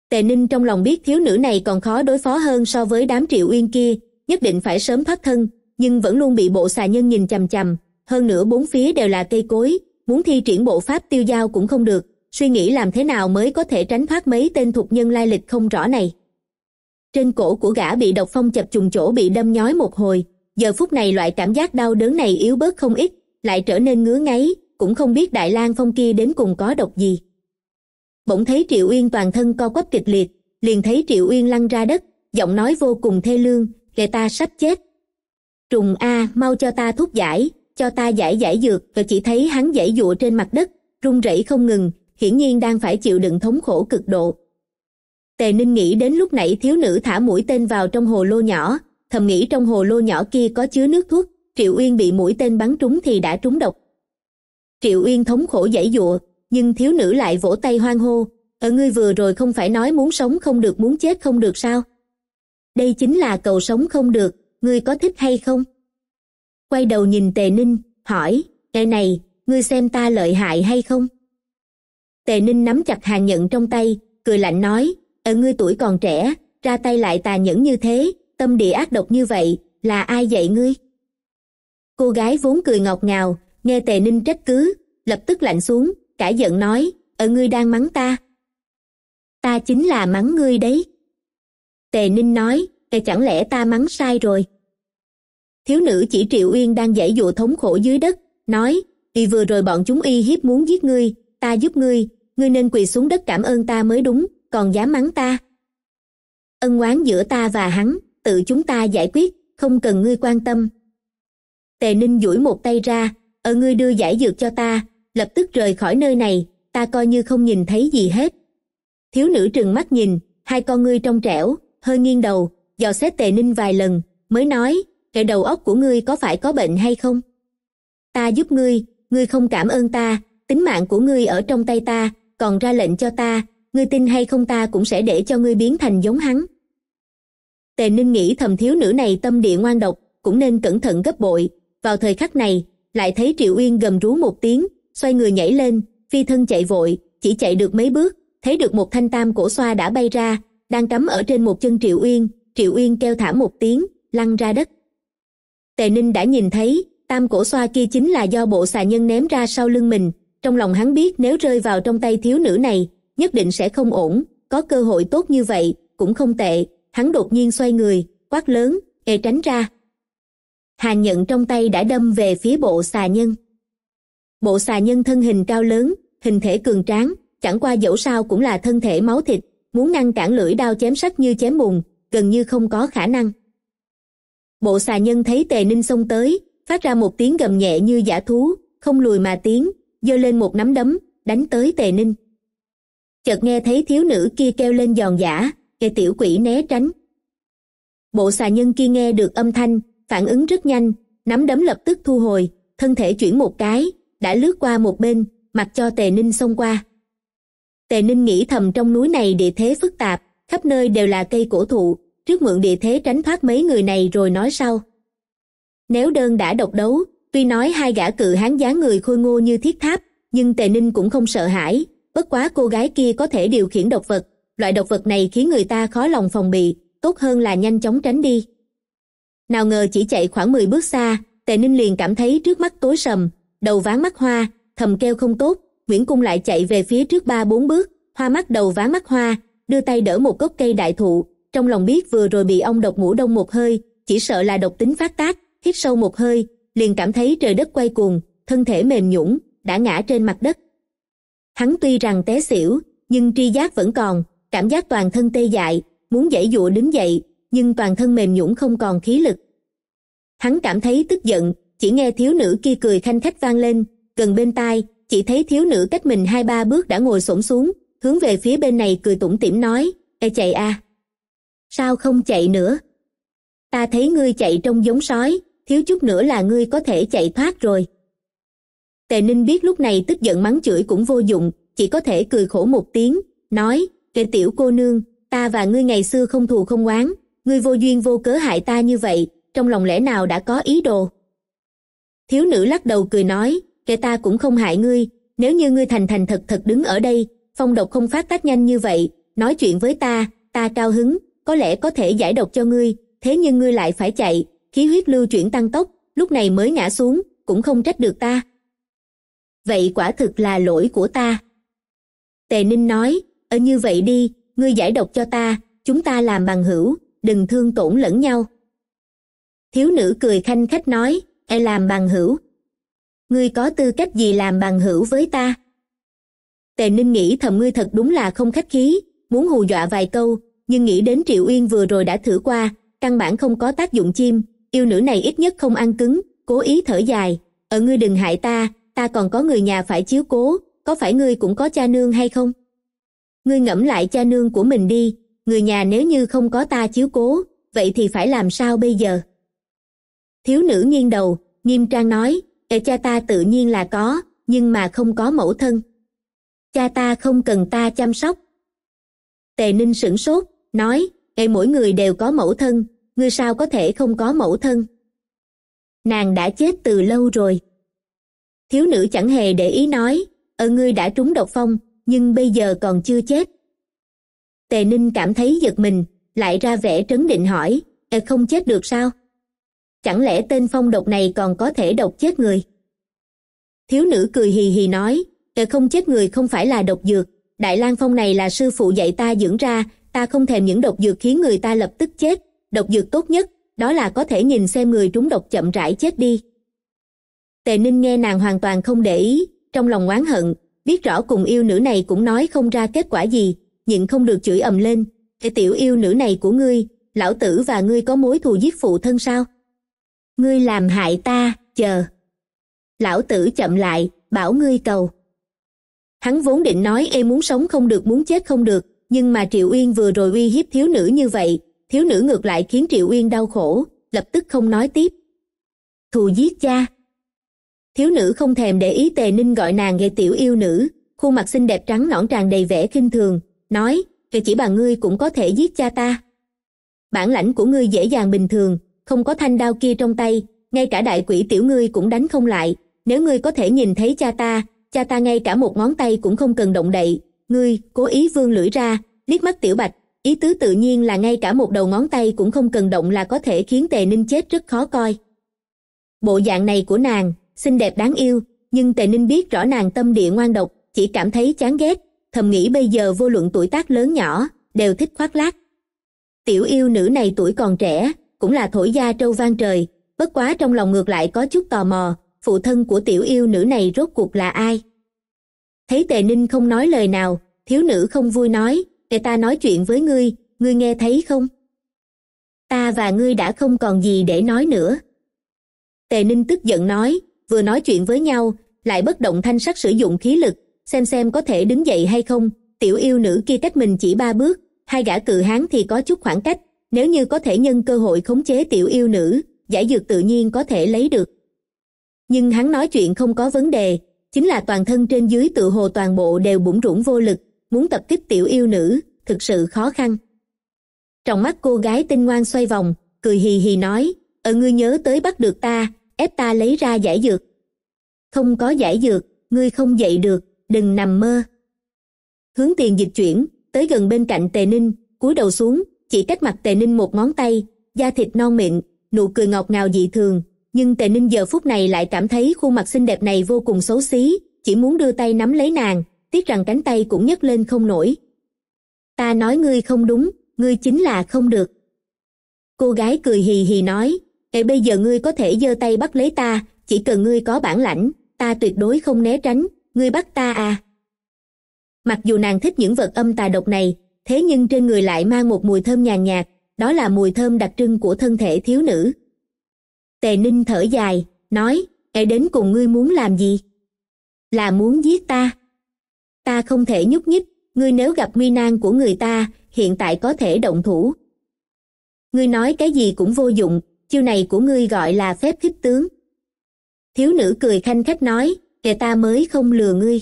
Speaker 1: tề ninh trong lòng biết thiếu nữ này còn khó đối phó hơn so với đám triệu uyên kia nhất định phải sớm thoát thân nhưng vẫn luôn bị bộ xà nhân nhìn chằm chằm hơn nữa bốn phía đều là cây cối muốn thi triển bộ pháp tiêu dao cũng không được suy nghĩ làm thế nào mới có thể tránh thoát mấy tên thuộc nhân lai lịch không rõ này trên cổ của gã bị độc phong chập trùng chỗ bị đâm nhói một hồi giờ phút này loại cảm giác đau đớn này yếu bớt không ít lại trở nên ngứa ngáy cũng không biết đại lang phong kia đến cùng có độc gì bỗng thấy triệu uyên toàn thân co quắp kịch liệt liền thấy triệu uyên lăn ra đất giọng nói vô cùng thê lương kệ ta sắp chết trùng a mau cho ta thuốc giải cho ta giải giải dược và chỉ thấy hắn giải dụa trên mặt đất run rẩy không ngừng hiển nhiên đang phải chịu đựng thống khổ cực độ tề ninh nghĩ đến lúc nãy thiếu nữ thả mũi tên vào trong hồ lô nhỏ thầm nghĩ trong hồ lô nhỏ kia có chứa nước thuốc triệu uyên bị mũi tên bắn trúng thì đã trúng độc triệu uyên thống khổ giải dụa nhưng thiếu nữ lại vỗ tay hoan hô ở ờ, ngươi vừa rồi không phải nói muốn sống không được muốn chết không được sao đây chính là cầu sống không được ngươi có thích hay không quay đầu nhìn tề ninh hỏi ngày này ngươi xem ta lợi hại hay không tề ninh nắm chặt hàng nhận trong tay cười lạnh nói ở ờ, ngươi tuổi còn trẻ ra tay lại tà nhẫn như thế tâm địa ác độc như vậy là ai dạy ngươi cô gái vốn cười ngọt ngào nghe tề ninh trách cứ lập tức lạnh xuống cả giận nói ở ờ, ngươi đang mắng ta ta chính là mắng ngươi đấy tề ninh nói vậy chẳng lẽ ta mắng sai rồi thiếu nữ chỉ triệu uyên đang dãy dụ thống khổ dưới đất nói vì vừa rồi bọn chúng y hiếp muốn giết ngươi ta giúp ngươi ngươi nên quỳ xuống đất cảm ơn ta mới đúng còn dám mắng ta ân oán giữa ta và hắn tự chúng ta giải quyết không cần ngươi quan tâm tề ninh duỗi một tay ra ở ờ, ngươi đưa giải dược cho ta lập tức rời khỏi nơi này ta coi như không nhìn thấy gì hết thiếu nữ trừng mắt nhìn hai con ngươi trong trẻo hơi nghiêng đầu dò xét tề ninh vài lần mới nói kẻ đầu óc của ngươi có phải có bệnh hay không ta giúp ngươi ngươi không cảm ơn ta tính mạng của ngươi ở trong tay ta còn ra lệnh cho ta ngươi tin hay không ta cũng sẽ để cho ngươi biến thành giống hắn tề ninh nghĩ thầm thiếu nữ này tâm địa ngoan độc cũng nên cẩn thận gấp bội vào thời khắc này lại thấy triệu uyên gầm rú một tiếng xoay người nhảy lên phi thân chạy vội chỉ chạy được mấy bước thấy được một thanh tam cổ xoa đã bay ra đang cắm ở trên một chân triệu uyên triệu uyên kêu thảm một tiếng lăn ra đất tề ninh đã nhìn thấy tam cổ xoa kia chính là do bộ xà nhân ném ra sau lưng mình trong lòng hắn biết nếu rơi vào trong tay thiếu nữ này nhất định sẽ không ổn có cơ hội tốt như vậy cũng không tệ hắn đột nhiên xoay người quát lớn ê tránh ra hàng nhận trong tay đã đâm về phía bộ xà nhân bộ xà nhân thân hình cao lớn hình thể cường tráng chẳng qua dẫu sao cũng là thân thể máu thịt muốn ngăn cản lưỡi đao chém sắc như chém bùn gần như không có khả năng bộ xà nhân thấy tề ninh xông tới phát ra một tiếng gầm nhẹ như giả thú không lùi mà tiến giơ lên một nắm đấm đánh tới tề ninh chợt nghe thấy thiếu nữ kia kêu lên giòn giả kẻ tiểu quỷ né tránh bộ xà nhân kia nghe được âm thanh phản ứng rất nhanh nắm đấm lập tức thu hồi thân thể chuyển một cái đã lướt qua một bên mặc cho tề ninh xông qua tề ninh nghĩ thầm trong núi này địa thế phức tạp khắp nơi đều là cây cổ thụ trước mượn địa thế tránh thoát mấy người này rồi nói sau nếu đơn đã độc đấu tuy nói hai gã cự hán dáng người khôi ngô như thiết tháp nhưng tề ninh cũng không sợ hãi bất quá cô gái kia có thể điều khiển độc vật loại độc vật này khiến người ta khó lòng phòng bị tốt hơn là nhanh chóng tránh đi nào ngờ chỉ chạy khoảng mười bước xa tề ninh liền cảm thấy trước mắt tối sầm đầu ván mắt hoa thầm kêu không tốt nguyễn cung lại chạy về phía trước ba bốn bước hoa mắt đầu ván mắt hoa đưa tay đỡ một gốc cây đại thụ trong lòng biết vừa rồi bị ông độc ngủ đông một hơi chỉ sợ là độc tính phát tác hít sâu một hơi liền cảm thấy trời đất quay cuồng thân thể mềm nhũn đã ngã trên mặt đất hắn tuy rằng té xỉu nhưng tri giác vẫn còn cảm giác toàn thân tê dại muốn dãy dụa đứng dậy nhưng toàn thân mềm nhũn không còn khí lực hắn cảm thấy tức giận chỉ nghe thiếu nữ kia cười khanh khách vang lên gần bên tai chỉ thấy thiếu nữ cách mình hai ba bước đã ngồi xổm xuống hướng về phía bên này cười tủm tỉm nói ê chạy à sao không chạy nữa ta thấy ngươi chạy trông giống sói thiếu chút nữa là ngươi có thể chạy thoát rồi tề ninh biết lúc này tức giận mắng chửi cũng vô dụng chỉ có thể cười khổ một tiếng nói kệ tiểu cô nương ta và ngươi ngày xưa không thù không oán ngươi vô duyên vô cớ hại ta như vậy trong lòng lẽ nào đã có ý đồ thiếu nữ lắc đầu cười nói kẻ ta cũng không hại ngươi nếu như ngươi thành thành thật thật đứng ở đây phong độc không phát tác nhanh như vậy nói chuyện với ta ta cao hứng có lẽ có thể giải độc cho ngươi thế nhưng ngươi lại phải chạy khí huyết lưu chuyển tăng tốc lúc này mới ngã xuống cũng không trách được ta vậy quả thực là lỗi của ta tề ninh nói ở như vậy đi ngươi giải độc cho ta chúng ta làm bằng hữu đừng thương tổn lẫn nhau thiếu nữ cười khanh khách nói e làm bằng hữu ngươi có tư cách gì làm bằng hữu với ta tề ninh nghĩ thầm ngươi thật đúng là không khách khí muốn hù dọa vài câu nhưng nghĩ đến triệu uyên vừa rồi đã thử qua căn bản không có tác dụng chim yêu nữ này ít nhất không ăn cứng cố ý thở dài ở ngươi đừng hại ta ta còn có người nhà phải chiếu cố có phải ngươi cũng có cha nương hay không ngươi ngẫm lại cha nương của mình đi người nhà nếu như không có ta chiếu cố vậy thì phải làm sao bây giờ thiếu nữ nghiêng đầu nghiêm trang nói kệ cha ta tự nhiên là có nhưng mà không có mẫu thân cha ta không cần ta chăm sóc tề ninh sửng sốt nói ngày mỗi người đều có mẫu thân ngươi sao có thể không có mẫu thân nàng đã chết từ lâu rồi thiếu nữ chẳng hề để ý nói ở ờ, ngươi đã trúng độc phong nhưng bây giờ còn chưa chết tề ninh cảm thấy giật mình lại ra vẻ trấn định hỏi e không chết được sao chẳng lẽ tên phong độc này còn có thể độc chết người thiếu nữ cười hì hì nói kẻ ờ, không chết người không phải là độc dược đại lang phong này là sư phụ dạy ta dưỡng ra ta không thèm những độc dược khiến người ta lập tức chết độc dược tốt nhất đó là có thể nhìn xem người trúng độc chậm rãi chết đi tề ninh nghe nàng hoàn toàn không để ý trong lòng oán hận biết rõ cùng yêu nữ này cũng nói không ra kết quả gì nhịn không được chửi ầm lên cái tiểu yêu nữ này của ngươi lão tử và ngươi có mối thù giết phụ thân sao ngươi làm hại ta chờ lão tử chậm lại bảo ngươi cầu hắn vốn định nói em muốn sống không được muốn chết không được nhưng mà triệu uyên vừa rồi uy hiếp thiếu nữ như vậy thiếu nữ ngược lại khiến triệu uyên đau khổ lập tức không nói tiếp thù giết cha thiếu nữ không thèm để ý tề ninh gọi nàng gây tiểu yêu nữ khuôn mặt xinh đẹp trắng nõn tràn đầy vẻ kinh thường nói thì chỉ bằng ngươi cũng có thể giết cha ta bản lãnh của ngươi dễ dàng bình thường không có thanh đao kia trong tay ngay cả đại quỷ tiểu ngươi cũng đánh không lại nếu ngươi có thể nhìn thấy cha ta cha ta ngay cả một ngón tay cũng không cần động đậy ngươi cố ý vương lưỡi ra liếc mắt tiểu bạch ý tứ tự nhiên là ngay cả một đầu ngón tay cũng không cần động là có thể khiến tề ninh chết rất khó coi bộ dạng này của nàng xinh đẹp đáng yêu nhưng tề ninh biết rõ nàng tâm địa ngoan độc chỉ cảm thấy chán ghét thầm nghĩ bây giờ vô luận tuổi tác lớn nhỏ đều thích khoác lác tiểu yêu nữ này tuổi còn trẻ cũng là thổi da trâu vang trời bất quá trong lòng ngược lại có chút tò mò phụ thân của tiểu yêu nữ này rốt cuộc là ai thấy tề ninh không nói lời nào thiếu nữ không vui nói người ta nói chuyện với ngươi ngươi nghe thấy không ta và ngươi đã không còn gì để nói nữa tề ninh tức giận nói vừa nói chuyện với nhau lại bất động thanh sắc sử dụng khí lực xem xem có thể đứng dậy hay không tiểu yêu nữ kia cách mình chỉ ba bước hai gã cự hán thì có chút khoảng cách nếu như có thể nhân cơ hội khống chế tiểu yêu nữ giải dược tự nhiên có thể lấy được nhưng hắn nói chuyện không có vấn đề chính là toàn thân trên dưới tự hồ toàn bộ đều bủn rủn vô lực muốn tập kích tiểu yêu nữ thực sự khó khăn trong mắt cô gái tinh ngoan xoay vòng cười hì hì nói ở ờ, ngươi nhớ tới bắt được ta ép ta lấy ra giải dược không có giải dược ngươi không dậy được đừng nằm mơ hướng tiền dịch chuyển tới gần bên cạnh tề ninh cúi đầu xuống chỉ cách mặt tề ninh một ngón tay da thịt non mịn nụ cười ngọt ngào dị thường nhưng tề ninh giờ phút này lại cảm thấy khuôn mặt xinh đẹp này vô cùng xấu xí chỉ muốn đưa tay nắm lấy nàng tiếc rằng cánh tay cũng nhấc lên không nổi ta nói ngươi không đúng ngươi chính là không được cô gái cười hì hì nói hệ bây giờ ngươi có thể giơ tay bắt lấy ta chỉ cần ngươi có bản lãnh ta tuyệt đối không né tránh ngươi bắt ta à mặc dù nàng thích những vật âm tà độc này thế nhưng trên người lại mang một mùi thơm nhàn nhạt, đó là mùi thơm đặc trưng của thân thể thiếu nữ. Tề Ninh thở dài, nói, "Ê đến cùng ngươi muốn làm gì?" "Là muốn giết ta." "Ta không thể nhúc nhích, ngươi nếu gặp nguy nan của người ta, hiện tại có thể động thủ." "Ngươi nói cái gì cũng vô dụng, chiêu này của ngươi gọi là phép khích tướng." Thiếu nữ cười khanh khách nói, "Kẻ ta mới không lừa ngươi."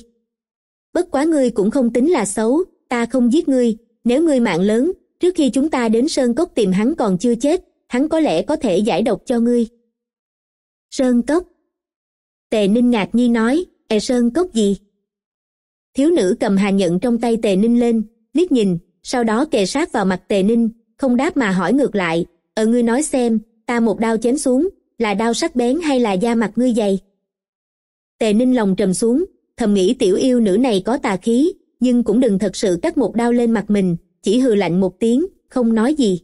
Speaker 1: "Bất quá ngươi cũng không tính là xấu, ta không giết ngươi, nếu ngươi mạng lớn trước khi chúng ta đến sơn cốc tìm hắn còn chưa chết hắn có lẽ có thể giải độc cho ngươi sơn cốc tề ninh ngạc nhiên nói e sơn cốc gì thiếu nữ cầm hà nhận trong tay tề ninh lên liếc nhìn sau đó kề sát vào mặt tề ninh không đáp mà hỏi ngược lại ở ờ, ngươi nói xem ta một đao chém xuống là đao sắc bén hay là da mặt ngươi dày tề ninh lòng trầm xuống thầm nghĩ tiểu yêu nữ này có tà khí nhưng cũng đừng thật sự cắt một đao lên mặt mình chỉ hừ lạnh một tiếng không nói gì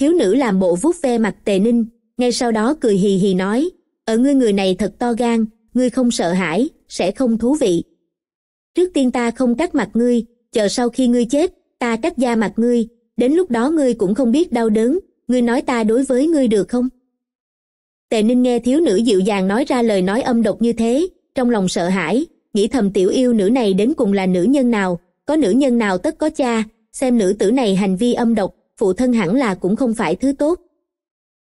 Speaker 1: thiếu nữ làm bộ vuốt ve mặt tề ninh ngay sau đó cười hì hì nói ở ngươi người này thật to gan ngươi không sợ hãi sẽ không thú vị trước tiên ta không cắt mặt ngươi chờ sau khi ngươi chết ta cắt da mặt ngươi đến lúc đó ngươi cũng không biết đau đớn ngươi nói ta đối với ngươi được không tề ninh nghe thiếu nữ dịu dàng nói ra lời nói âm độc như thế trong lòng sợ hãi nghĩ thầm tiểu yêu nữ này đến cùng là nữ nhân nào có nữ nhân nào tất có cha xem nữ tử này hành vi âm độc phụ thân hẳn là cũng không phải thứ tốt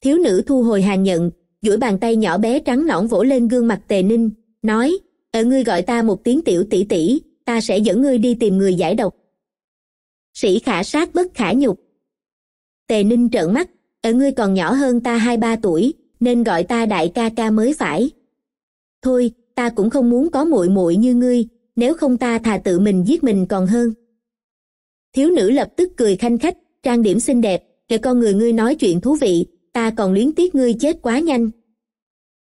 Speaker 1: thiếu nữ thu hồi hàn nhận duỗi bàn tay nhỏ bé trắng nõn vỗ lên gương mặt tề ninh nói ở ngươi gọi ta một tiếng tiểu tỷ tỷ ta sẽ dẫn ngươi đi tìm người giải độc sĩ khả sát bất khả nhục tề ninh trợn mắt ở ngươi còn nhỏ hơn ta hai ba tuổi nên gọi ta đại ca ca mới phải thôi ta cũng không muốn có muội muội như ngươi nếu không ta thà tự mình giết mình còn hơn thiếu nữ lập tức cười khanh khách trang điểm xinh đẹp để con người ngươi nói chuyện thú vị ta còn luyến tiếc ngươi chết quá nhanh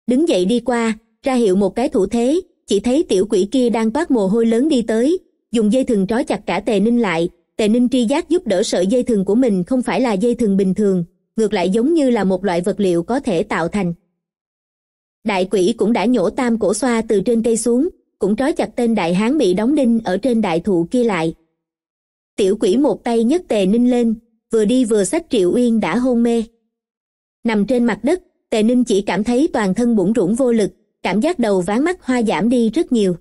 Speaker 1: đứng dậy đi qua ra hiệu một cái thủ thế chỉ thấy tiểu quỷ kia đang toát mồ hôi lớn đi tới dùng dây thừng trói chặt cả tề ninh lại tề ninh tri giác giúp đỡ sợi dây thừng của mình không phải là dây thừng bình thường ngược lại giống như là một loại vật liệu có thể tạo thành đại quỷ cũng đã nhổ tam cổ xoa từ trên cây xuống cũng trói chặt tên đại hán bị đóng đinh ở trên đại thụ kia lại tiểu quỷ một tay nhấc tề ninh lên vừa đi vừa xách triệu uyên đã hôn mê nằm trên mặt đất tề ninh chỉ cảm thấy toàn thân bủn rủn vô lực cảm giác đầu ván mắt hoa giảm đi rất nhiều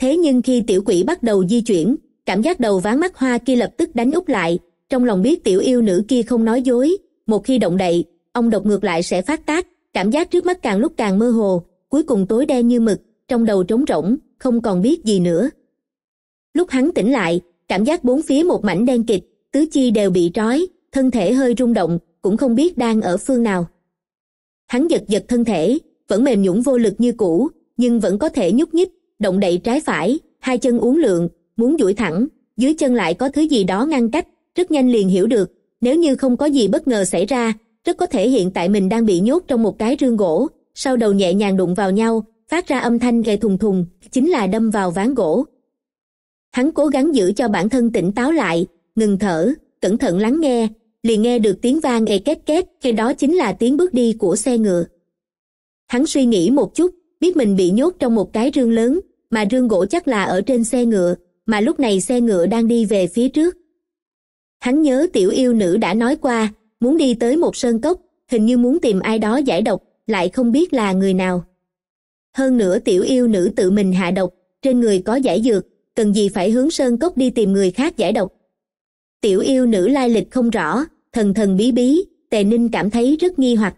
Speaker 1: thế nhưng khi tiểu quỷ bắt đầu di chuyển cảm giác đầu ván mắt hoa kia lập tức đánh úp lại trong lòng biết tiểu yêu nữ kia không nói dối một khi động đậy ông độc ngược lại sẽ phát tác cảm giác trước mắt càng lúc càng mơ hồ cuối cùng tối đen như mực trong đầu trống rỗng không còn biết gì nữa lúc hắn tỉnh lại cảm giác bốn phía một mảnh đen kịt tứ chi đều bị trói thân thể hơi rung động cũng không biết đang ở phương nào hắn giật giật thân thể vẫn mềm nhũng vô lực như cũ nhưng vẫn có thể nhúc nhích động đậy trái phải hai chân uốn lượn muốn duỗi thẳng dưới chân lại có thứ gì đó ngăn cách rất nhanh liền hiểu được nếu như không có gì bất ngờ xảy ra rất có thể hiện tại mình đang bị nhốt trong một cái rương gỗ sau đầu nhẹ nhàng đụng vào nhau phát ra âm thanh gây thùng thùng chính là đâm vào ván gỗ hắn cố gắng giữ cho bản thân tỉnh táo lại ngừng thở cẩn thận lắng nghe liền nghe được tiếng vang ê két két khi đó chính là tiếng bước đi của xe ngựa hắn suy nghĩ một chút biết mình bị nhốt trong một cái rương lớn mà rương gỗ chắc là ở trên xe ngựa mà lúc này xe ngựa đang đi về phía trước hắn nhớ tiểu yêu nữ đã nói qua muốn đi tới một sơn cốc hình như muốn tìm ai đó giải độc lại không biết là người nào hơn nữa tiểu yêu nữ tự mình hạ độc trên người có giải dược cần gì phải hướng sơn cốc đi tìm người khác giải độc tiểu yêu nữ lai lịch không rõ thần thần bí bí tề ninh cảm thấy rất nghi hoặc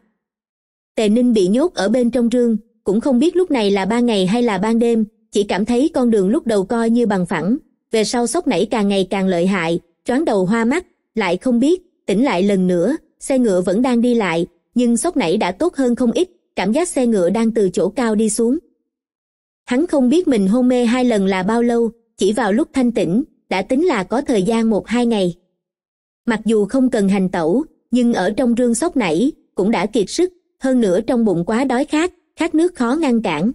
Speaker 1: tề ninh bị nhốt ở bên trong rương cũng không biết lúc này là ban ngày hay là ban đêm chỉ cảm thấy con đường lúc đầu coi như bằng phẳng về sau sốc nảy càng ngày càng lợi hại choáng đầu hoa mắt lại không biết tỉnh lại lần nữa xe ngựa vẫn đang đi lại nhưng sốc nảy đã tốt hơn không ít cảm giác xe ngựa đang từ chỗ cao đi xuống hắn không biết mình hôn mê hai lần là bao lâu chỉ vào lúc thanh tỉnh đã tính là có thời gian một hai ngày mặc dù không cần hành tẩu nhưng ở trong rương sốc nảy cũng đã kiệt sức hơn nữa trong bụng quá đói khát khát nước khó ngăn cản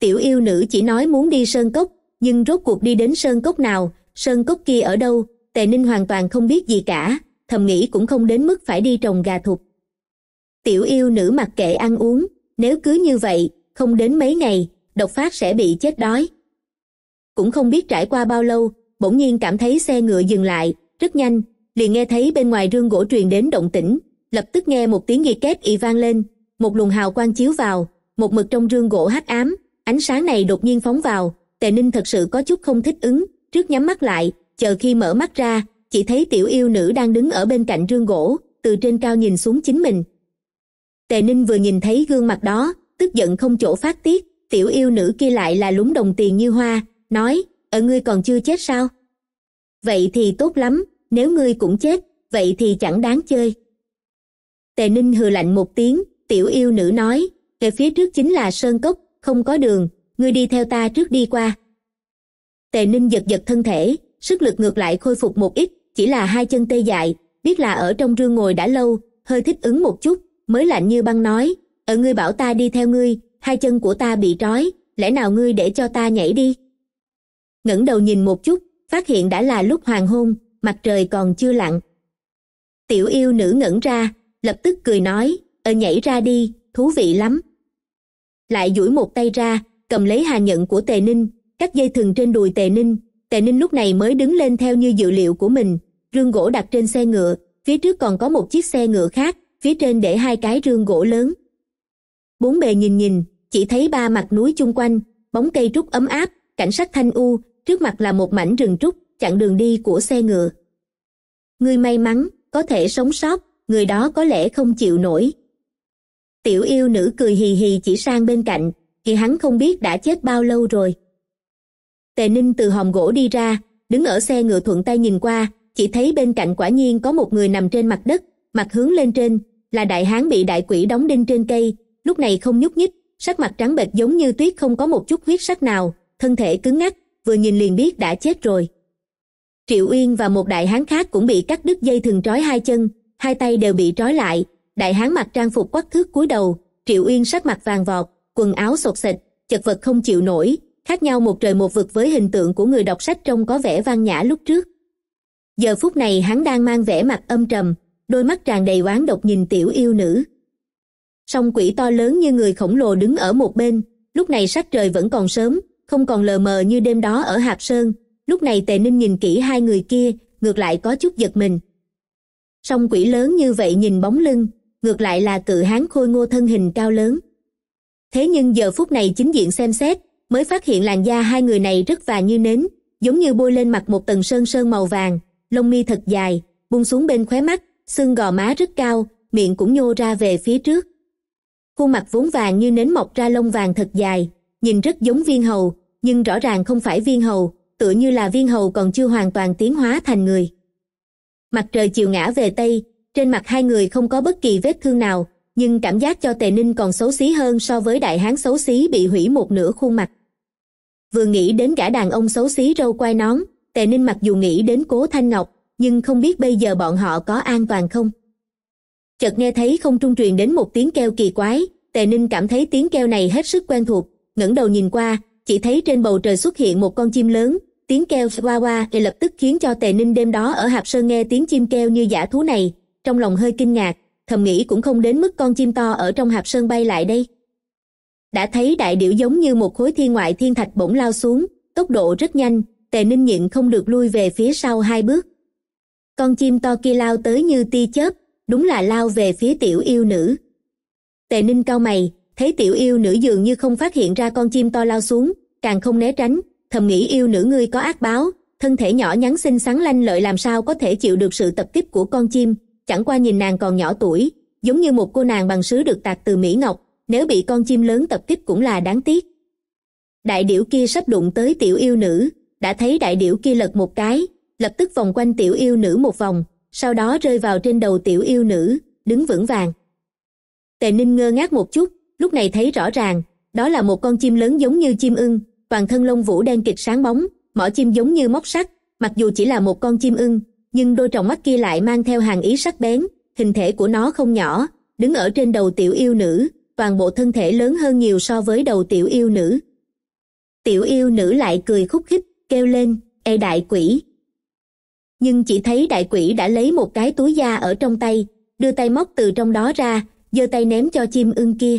Speaker 1: tiểu yêu nữ chỉ nói muốn đi sơn cốc nhưng rốt cuộc đi đến sơn cốc nào sơn cốc kia ở đâu tề ninh hoàn toàn không biết gì cả thầm nghĩ cũng không đến mức phải đi trồng gà thục tiểu yêu nữ mặc kệ ăn uống nếu cứ như vậy không đến mấy ngày độc phát sẽ bị chết đói cũng không biết trải qua bao lâu bỗng nhiên cảm thấy xe ngựa dừng lại rất nhanh liền nghe thấy bên ngoài rương gỗ truyền đến động tĩnh lập tức nghe một tiếng ghi két y vang lên một luồng hào quang chiếu vào một mực trong rương gỗ hắc ám ánh sáng này đột nhiên phóng vào tề ninh thật sự có chút không thích ứng trước nhắm mắt lại chờ khi mở mắt ra chỉ thấy tiểu yêu nữ đang đứng ở bên cạnh rương gỗ từ trên cao nhìn xuống chính mình tề ninh vừa nhìn thấy gương mặt đó tức giận không chỗ phát tiết tiểu yêu nữ kia lại là lúng đồng tiền như hoa nói ở ờ, ngươi còn chưa chết sao vậy thì tốt lắm nếu ngươi cũng chết vậy thì chẳng đáng chơi tề ninh hừ lạnh một tiếng tiểu yêu nữ nói về phía trước chính là sơn cốc không có đường ngươi đi theo ta trước đi qua tề ninh giật giật thân thể sức lực ngược lại khôi phục một ít chỉ là hai chân tê dại biết là ở trong rương ngồi đã lâu hơi thích ứng một chút mới lạnh như băng nói ở ngươi bảo ta đi theo ngươi hai chân của ta bị trói lẽ nào ngươi để cho ta nhảy đi ngẩng đầu nhìn một chút phát hiện đã là lúc hoàng hôn mặt trời còn chưa lặn tiểu yêu nữ ngẩn ra lập tức cười nói ờ nhảy ra đi thú vị lắm lại duỗi một tay ra cầm lấy hà nhận của tề ninh các dây thừng trên đùi tề ninh tề ninh lúc này mới đứng lên theo như dự liệu của mình rương gỗ đặt trên xe ngựa phía trước còn có một chiếc xe ngựa khác phía trên để hai cái rương gỗ lớn bốn bề nhìn nhìn chỉ thấy ba mặt núi chung quanh bóng cây trúc ấm áp cảnh sắc thanh u trước mặt là một mảnh rừng trúc chặn đường đi của xe ngựa người may mắn có thể sống sót người đó có lẽ không chịu nổi tiểu yêu nữ cười hì hì chỉ sang bên cạnh thì hắn không biết đã chết bao lâu rồi Tề Ninh từ hòm gỗ đi ra, đứng ở xe ngựa thuận tay nhìn qua, chỉ thấy bên cạnh quả nhiên có một người nằm trên mặt đất, mặt hướng lên trên, là đại hán bị đại quỷ đóng đinh trên cây, lúc này không nhúc nhích, sắc mặt trắng bệch giống như tuyết không có một chút huyết sắc nào, thân thể cứng ngắc, vừa nhìn liền biết đã chết rồi. Triệu Uyên và một đại hán khác cũng bị cắt đứt dây thừng trói hai chân, hai tay đều bị trói lại, đại hán mặc trang phục quắc thước cúi đầu, Triệu Uyên sắc mặt vàng vọt, quần áo sột sệt, chật vật không chịu nổi, khác nhau một trời một vực với hình tượng của người đọc sách trông có vẻ văn nhã lúc trước giờ phút này hắn đang mang vẻ mặt âm trầm đôi mắt tràn đầy oán độc nhìn tiểu yêu nữ song quỷ to lớn như người khổng lồ đứng ở một bên lúc này sắc trời vẫn còn sớm không còn lờ mờ như đêm đó ở hạp sơn lúc này tề ninh nhìn kỹ hai người kia ngược lại có chút giật mình song quỷ lớn như vậy nhìn bóng lưng ngược lại là cự hán khôi ngô thân hình cao lớn thế nhưng giờ phút này chính diện xem xét mới phát hiện làn da hai người này rất vàng như nến giống như bôi lên mặt một tầng sơn sơn màu vàng lông mi thật dài buông xuống bên khóe mắt xương gò má rất cao miệng cũng nhô ra về phía trước khuôn mặt vốn vàng như nến mọc ra lông vàng thật dài nhìn rất giống viên hầu nhưng rõ ràng không phải viên hầu tựa như là viên hầu còn chưa hoàn toàn tiến hóa thành người mặt trời chiều ngã về tây trên mặt hai người không có bất kỳ vết thương nào nhưng cảm giác cho tề ninh còn xấu xí hơn so với đại hán xấu xí bị hủy một nửa khuôn mặt vừa nghĩ đến gã đàn ông xấu xí râu quai nón tề ninh mặc dù nghĩ đến cố thanh ngọc nhưng không biết bây giờ bọn họ có an toàn không chợt nghe thấy không trung truyền đến một tiếng kêu kỳ quái tề ninh cảm thấy tiếng kêu này hết sức quen thuộc ngẩng đầu nhìn qua chỉ thấy trên bầu trời xuất hiện một con chim lớn tiếng kêu qua qua thì lập tức khiến cho tề ninh đêm đó ở hạp sơn nghe tiếng chim kêu như giả thú này trong lòng hơi kinh ngạc thầm nghĩ cũng không đến mức con chim to ở trong hạp sơn bay lại đây đã thấy đại điểu giống như một khối thiên ngoại thiên thạch bỗng lao xuống tốc độ rất nhanh tề ninh nhịn không được lui về phía sau hai bước con chim to kia lao tới như ti chớp đúng là lao về phía tiểu yêu nữ tề ninh cau mày thấy tiểu yêu nữ dường như không phát hiện ra con chim to lao xuống càng không né tránh thầm nghĩ yêu nữ ngươi có ác báo thân thể nhỏ nhắn xinh xắn lanh lợi làm sao có thể chịu được sự tập kích của con chim chẳng qua nhìn nàng còn nhỏ tuổi giống như một cô nàng bằng sứ được tạc từ mỹ ngọc nếu bị con chim lớn tập kích cũng là đáng tiếc đại điểu kia sắp đụng tới tiểu yêu nữ đã thấy đại điểu kia lật một cái lập tức vòng quanh tiểu yêu nữ một vòng sau đó rơi vào trên đầu tiểu yêu nữ đứng vững vàng tề ninh ngơ ngác một chút lúc này thấy rõ ràng đó là một con chim lớn giống như chim ưng toàn thân lông vũ đen kịch sáng bóng mỏ chim giống như móc sắt mặc dù chỉ là một con chim ưng nhưng đôi tròng mắt kia lại mang theo hàng ý sắc bén hình thể của nó không nhỏ đứng ở trên đầu tiểu yêu nữ toàn bộ thân thể lớn hơn nhiều so với đầu tiểu yêu nữ tiểu yêu nữ lại cười khúc khích kêu lên ê đại quỷ nhưng chỉ thấy đại quỷ đã lấy một cái túi da ở trong tay đưa tay móc từ trong đó ra giơ tay ném cho chim ưng kia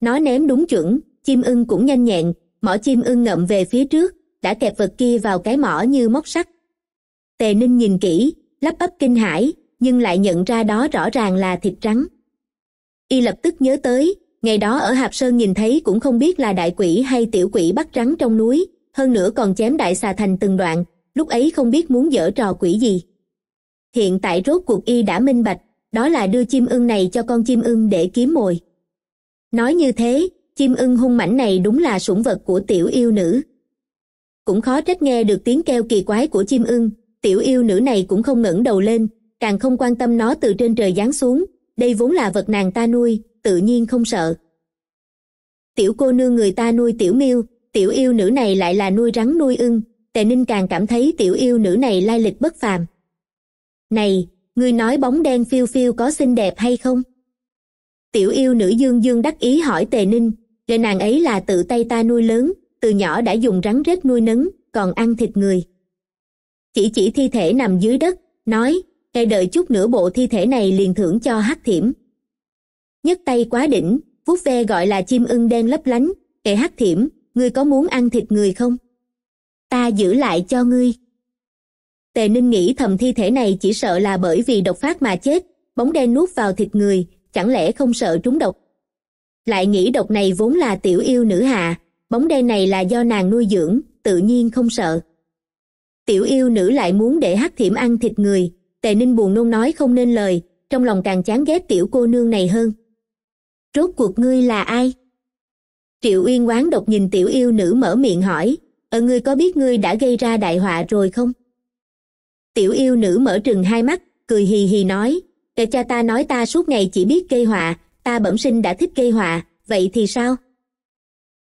Speaker 1: nó ném đúng chuẩn chim ưng cũng nhanh nhẹn mỏ chim ưng ngậm về phía trước đã kẹp vật kia vào cái mỏ như móc sắt tề ninh nhìn kỹ lắp bắp kinh hãi nhưng lại nhận ra đó rõ ràng là thịt trắng y lập tức nhớ tới ngày đó ở hạp sơn nhìn thấy cũng không biết là đại quỷ hay tiểu quỷ bắt rắn trong núi hơn nữa còn chém đại xà thành từng đoạn lúc ấy không biết muốn giở trò quỷ gì hiện tại rốt cuộc y đã minh bạch đó là đưa chim ưng này cho con chim ưng để kiếm mồi nói như thế chim ưng hung mảnh này đúng là sủng vật của tiểu yêu nữ cũng khó trách nghe được tiếng kêu kỳ quái của chim ưng tiểu yêu nữ này cũng không ngẩng đầu lên càng không quan tâm nó từ trên trời giáng xuống đây vốn là vật nàng ta nuôi tự nhiên không sợ tiểu cô nương người ta nuôi tiểu miêu tiểu yêu nữ này lại là nuôi rắn nuôi ưng tề ninh càng cảm thấy tiểu yêu nữ này lai lịch bất phàm này ngươi nói bóng đen phiêu phiêu có xinh đẹp hay không tiểu yêu nữ dương dương đắc ý hỏi tề ninh để nàng ấy là tự tay ta nuôi lớn từ nhỏ đã dùng rắn rết nuôi nấng còn ăn thịt người chỉ chỉ thi thể nằm dưới đất nói ngay đợi chút nữa bộ thi thể này liền thưởng cho hắc thiểm nhấc tay quá đỉnh vuốt ve gọi là chim ưng đen lấp lánh kệ hắc thiểm ngươi có muốn ăn thịt người không ta giữ lại cho ngươi tề ninh nghĩ thầm thi thể này chỉ sợ là bởi vì độc phát mà chết bóng đen nuốt vào thịt người chẳng lẽ không sợ trúng độc lại nghĩ độc này vốn là tiểu yêu nữ hạ bóng đen này là do nàng nuôi dưỡng tự nhiên không sợ tiểu yêu nữ lại muốn để hắc thiểm ăn thịt người tề ninh buồn nôn nói không nên lời trong lòng càng chán ghét tiểu cô nương này hơn rốt cuộc ngươi là ai triệu uyên quán độc nhìn tiểu yêu nữ mở miệng hỏi ở ờ, ngươi có biết ngươi đã gây ra đại họa rồi không tiểu yêu nữ mở trừng hai mắt cười hì hì nói để cha ta nói ta suốt ngày chỉ biết gây họa ta bẩm sinh đã thích gây họa vậy thì sao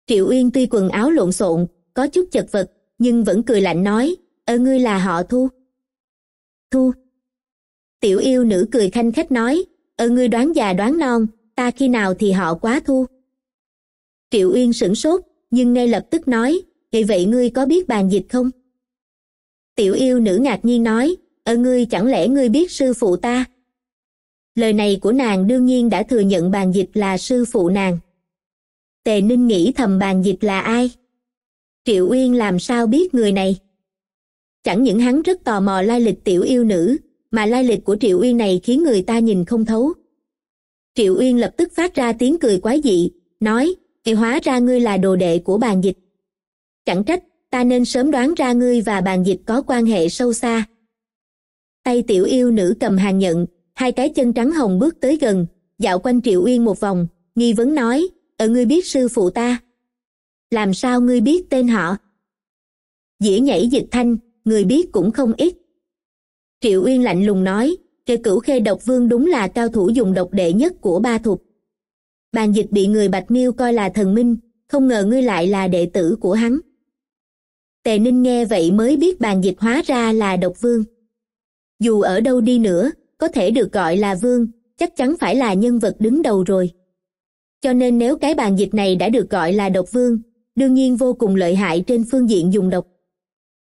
Speaker 1: triệu uyên tuy quần áo lộn xộn có chút chật vật nhưng vẫn cười lạnh nói ở ờ, ngươi là họ thu thu tiểu yêu nữ cười khanh khách nói "Ở ờ, ngươi đoán già đoán non ta khi nào thì họ quá thu triệu uyên sửng sốt nhưng ngay lập tức nói vậy vậy ngươi có biết bàn dịch không tiểu yêu nữ ngạc nhiên nói "Ở ờ, ngươi chẳng lẽ ngươi biết sư phụ ta lời này của nàng đương nhiên đã thừa nhận bàn dịch là sư phụ nàng tề ninh nghĩ thầm bàn dịch là ai triệu uyên làm sao biết người này chẳng những hắn rất tò mò lai lịch tiểu yêu nữ mà lai lịch của triệu uyên này khiến người ta nhìn không thấu triệu uyên lập tức phát ra tiếng cười quái dị nói thì hóa ra ngươi là đồ đệ của bàn dịch chẳng trách ta nên sớm đoán ra ngươi và bàn dịch có quan hệ sâu xa tay tiểu yêu nữ cầm hàng nhận hai cái chân trắng hồng bước tới gần dạo quanh triệu uyên một vòng nghi vấn nói ở ờ, ngươi biết sư phụ ta làm sao ngươi biết tên họ dĩa nhảy dịch thanh người biết cũng không ít triệu uyên lạnh lùng nói Kẻ cửu khê độc vương đúng là cao thủ dùng độc đệ nhất của ba thục bàn dịch bị người bạch miêu coi là thần minh không ngờ ngươi lại là đệ tử của hắn tề ninh nghe vậy mới biết bàn dịch hóa ra là độc vương dù ở đâu đi nữa có thể được gọi là vương chắc chắn phải là nhân vật đứng đầu rồi cho nên nếu cái bàn dịch này đã được gọi là độc vương đương nhiên vô cùng lợi hại trên phương diện dùng độc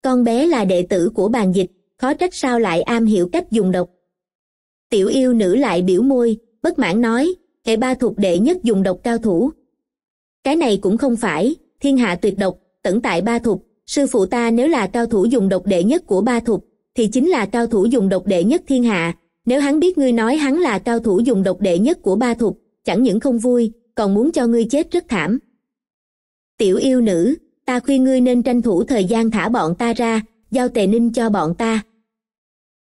Speaker 1: con bé là đệ tử của bàn dịch khó trách sao lại am hiểu cách dùng độc tiểu yêu nữ lại biểu môi bất mãn nói hệ ba thuộc đệ nhất dùng độc cao thủ cái này cũng không phải thiên hạ tuyệt độc tẩn tại ba thục sư phụ ta nếu là cao thủ dùng độc đệ nhất của ba thục thì chính là cao thủ dùng độc đệ nhất thiên hạ nếu hắn biết ngươi nói hắn là cao thủ dùng độc đệ nhất của ba thục chẳng những không vui còn muốn cho ngươi chết rất thảm tiểu yêu nữ ta khuyên ngươi nên tranh thủ thời gian thả bọn ta ra giao tề ninh cho bọn ta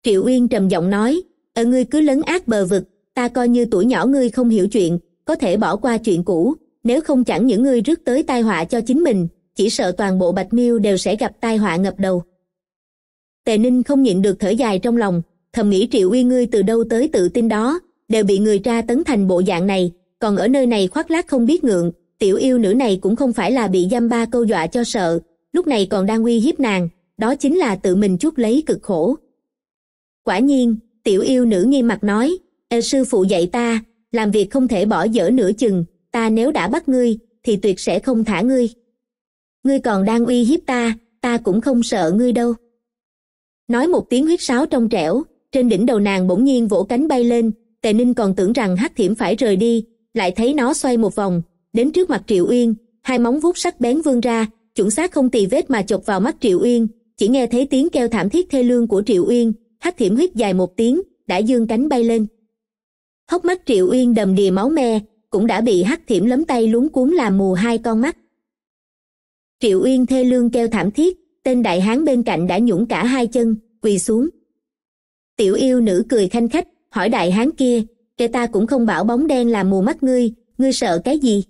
Speaker 1: triệu uyên trầm giọng nói ở ờ, ngươi cứ lấn ác bờ vực ta coi như tuổi nhỏ ngươi không hiểu chuyện có thể bỏ qua chuyện cũ nếu không chẳng những ngươi rước tới tai họa cho chính mình chỉ sợ toàn bộ bạch miêu đều sẽ gặp tai họa ngập đầu tề ninh không nhịn được thở dài trong lòng thầm nghĩ triệu Uyên ngươi từ đâu tới tự tin đó đều bị người tra tấn thành bộ dạng này còn ở nơi này khoác lác không biết ngượng tiểu yêu nữ này cũng không phải là bị dăm ba câu dọa cho sợ lúc này còn đang uy hiếp nàng đó chính là tự mình chuốc lấy cực khổ quả nhiên tiểu yêu nữ nghi mặt nói e sư phụ dạy ta làm việc không thể bỏ dở nửa chừng ta nếu đã bắt ngươi thì tuyệt sẽ không thả ngươi ngươi còn đang uy hiếp ta ta cũng không sợ ngươi đâu nói một tiếng huyết sáo trong trẻo trên đỉnh đầu nàng bỗng nhiên vỗ cánh bay lên tề ninh còn tưởng rằng hắc thiểm phải rời đi lại thấy nó xoay một vòng đến trước mặt triệu uyên hai móng vuốt sắc bén vươn ra chuẩn xác không tì vết mà chọc vào mắt triệu uyên chỉ nghe thấy tiếng kêu thảm thiết thê lương của triệu uyên hắc thiểm huyết dài một tiếng đã dương cánh bay lên hốc mắt triệu uyên đầm đìa máu me cũng đã bị hắc thiểm lấm tay luống cuốn làm mù hai con mắt triệu uyên thê lương kêu thảm thiết tên đại hán bên cạnh đã nhũng cả hai chân quỳ xuống tiểu yêu nữ cười khanh khách hỏi đại hán kia "Kẻ ta cũng không bảo bóng đen làm mù mắt ngươi ngươi sợ cái gì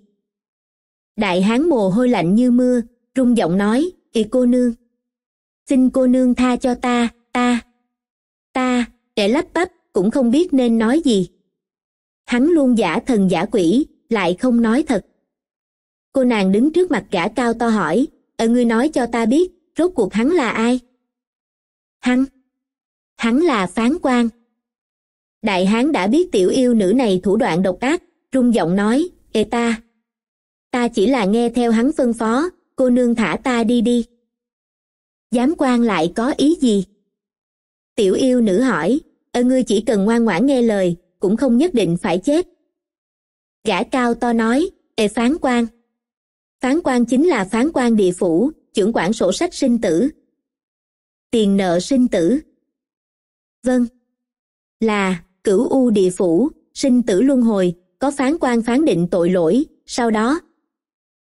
Speaker 1: đại hán mồ hôi lạnh như mưa rung giọng nói y cô nương xin cô nương tha cho ta ta trẻ lắp bắp cũng không biết nên nói gì hắn luôn giả thần giả quỷ lại không nói thật cô nàng đứng trước mặt gã cao to hỏi ờ ngươi nói cho ta biết rốt cuộc hắn là ai hắn hắn là phán quan đại hán đã biết tiểu yêu nữ này thủ đoạn độc ác rung giọng nói ê ta ta chỉ là nghe theo hắn phân phó cô nương thả ta đi đi giám quan lại có ý gì tiểu yêu nữ hỏi ở ngươi chỉ cần ngoan ngoãn nghe lời cũng không nhất định phải chết gã cao to nói ê phán quan phán quan chính là phán quan địa phủ trưởng quản sổ sách sinh tử tiền nợ sinh tử vâng là cửu u địa phủ sinh tử luân hồi có phán quan phán định tội lỗi sau đó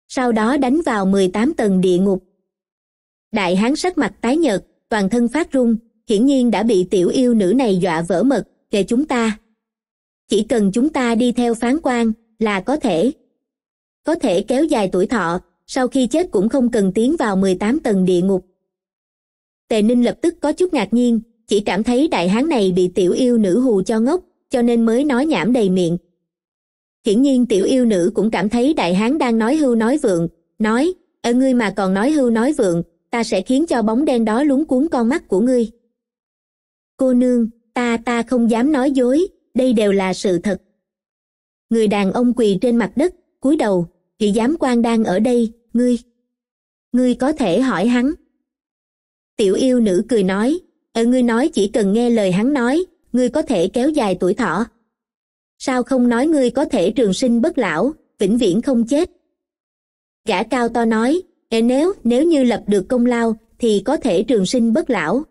Speaker 1: sau đó đánh vào 18 tầng địa ngục đại hán sắc mặt tái nhợt toàn thân phát run hiển nhiên đã bị tiểu yêu nữ này dọa vỡ mật về chúng ta chỉ cần chúng ta đi theo phán quan là có thể có thể kéo dài tuổi thọ sau khi chết cũng không cần tiến vào 18 tầng địa ngục tề ninh lập tức có chút ngạc nhiên chỉ cảm thấy đại hán này bị tiểu yêu nữ hù cho ngốc cho nên mới nói nhảm đầy miệng hiển nhiên tiểu yêu nữ cũng cảm thấy đại hán đang nói hưu nói vượng nói ở ngươi mà còn nói hưu nói vượng ta sẽ khiến cho bóng đen đó lúng cuốn con mắt của ngươi cô nương ta ta không dám nói dối đây đều là sự thật người đàn ông quỳ trên mặt đất cúi đầu vị giám quan đang ở đây ngươi ngươi có thể hỏi hắn tiểu yêu nữ cười nói ở ờ, ngươi nói chỉ cần nghe lời hắn nói ngươi có thể kéo dài tuổi thọ sao không nói ngươi có thể trường sinh bất lão vĩnh viễn không chết gã cao to nói e nếu nếu như lập được công lao thì có thể trường sinh bất lão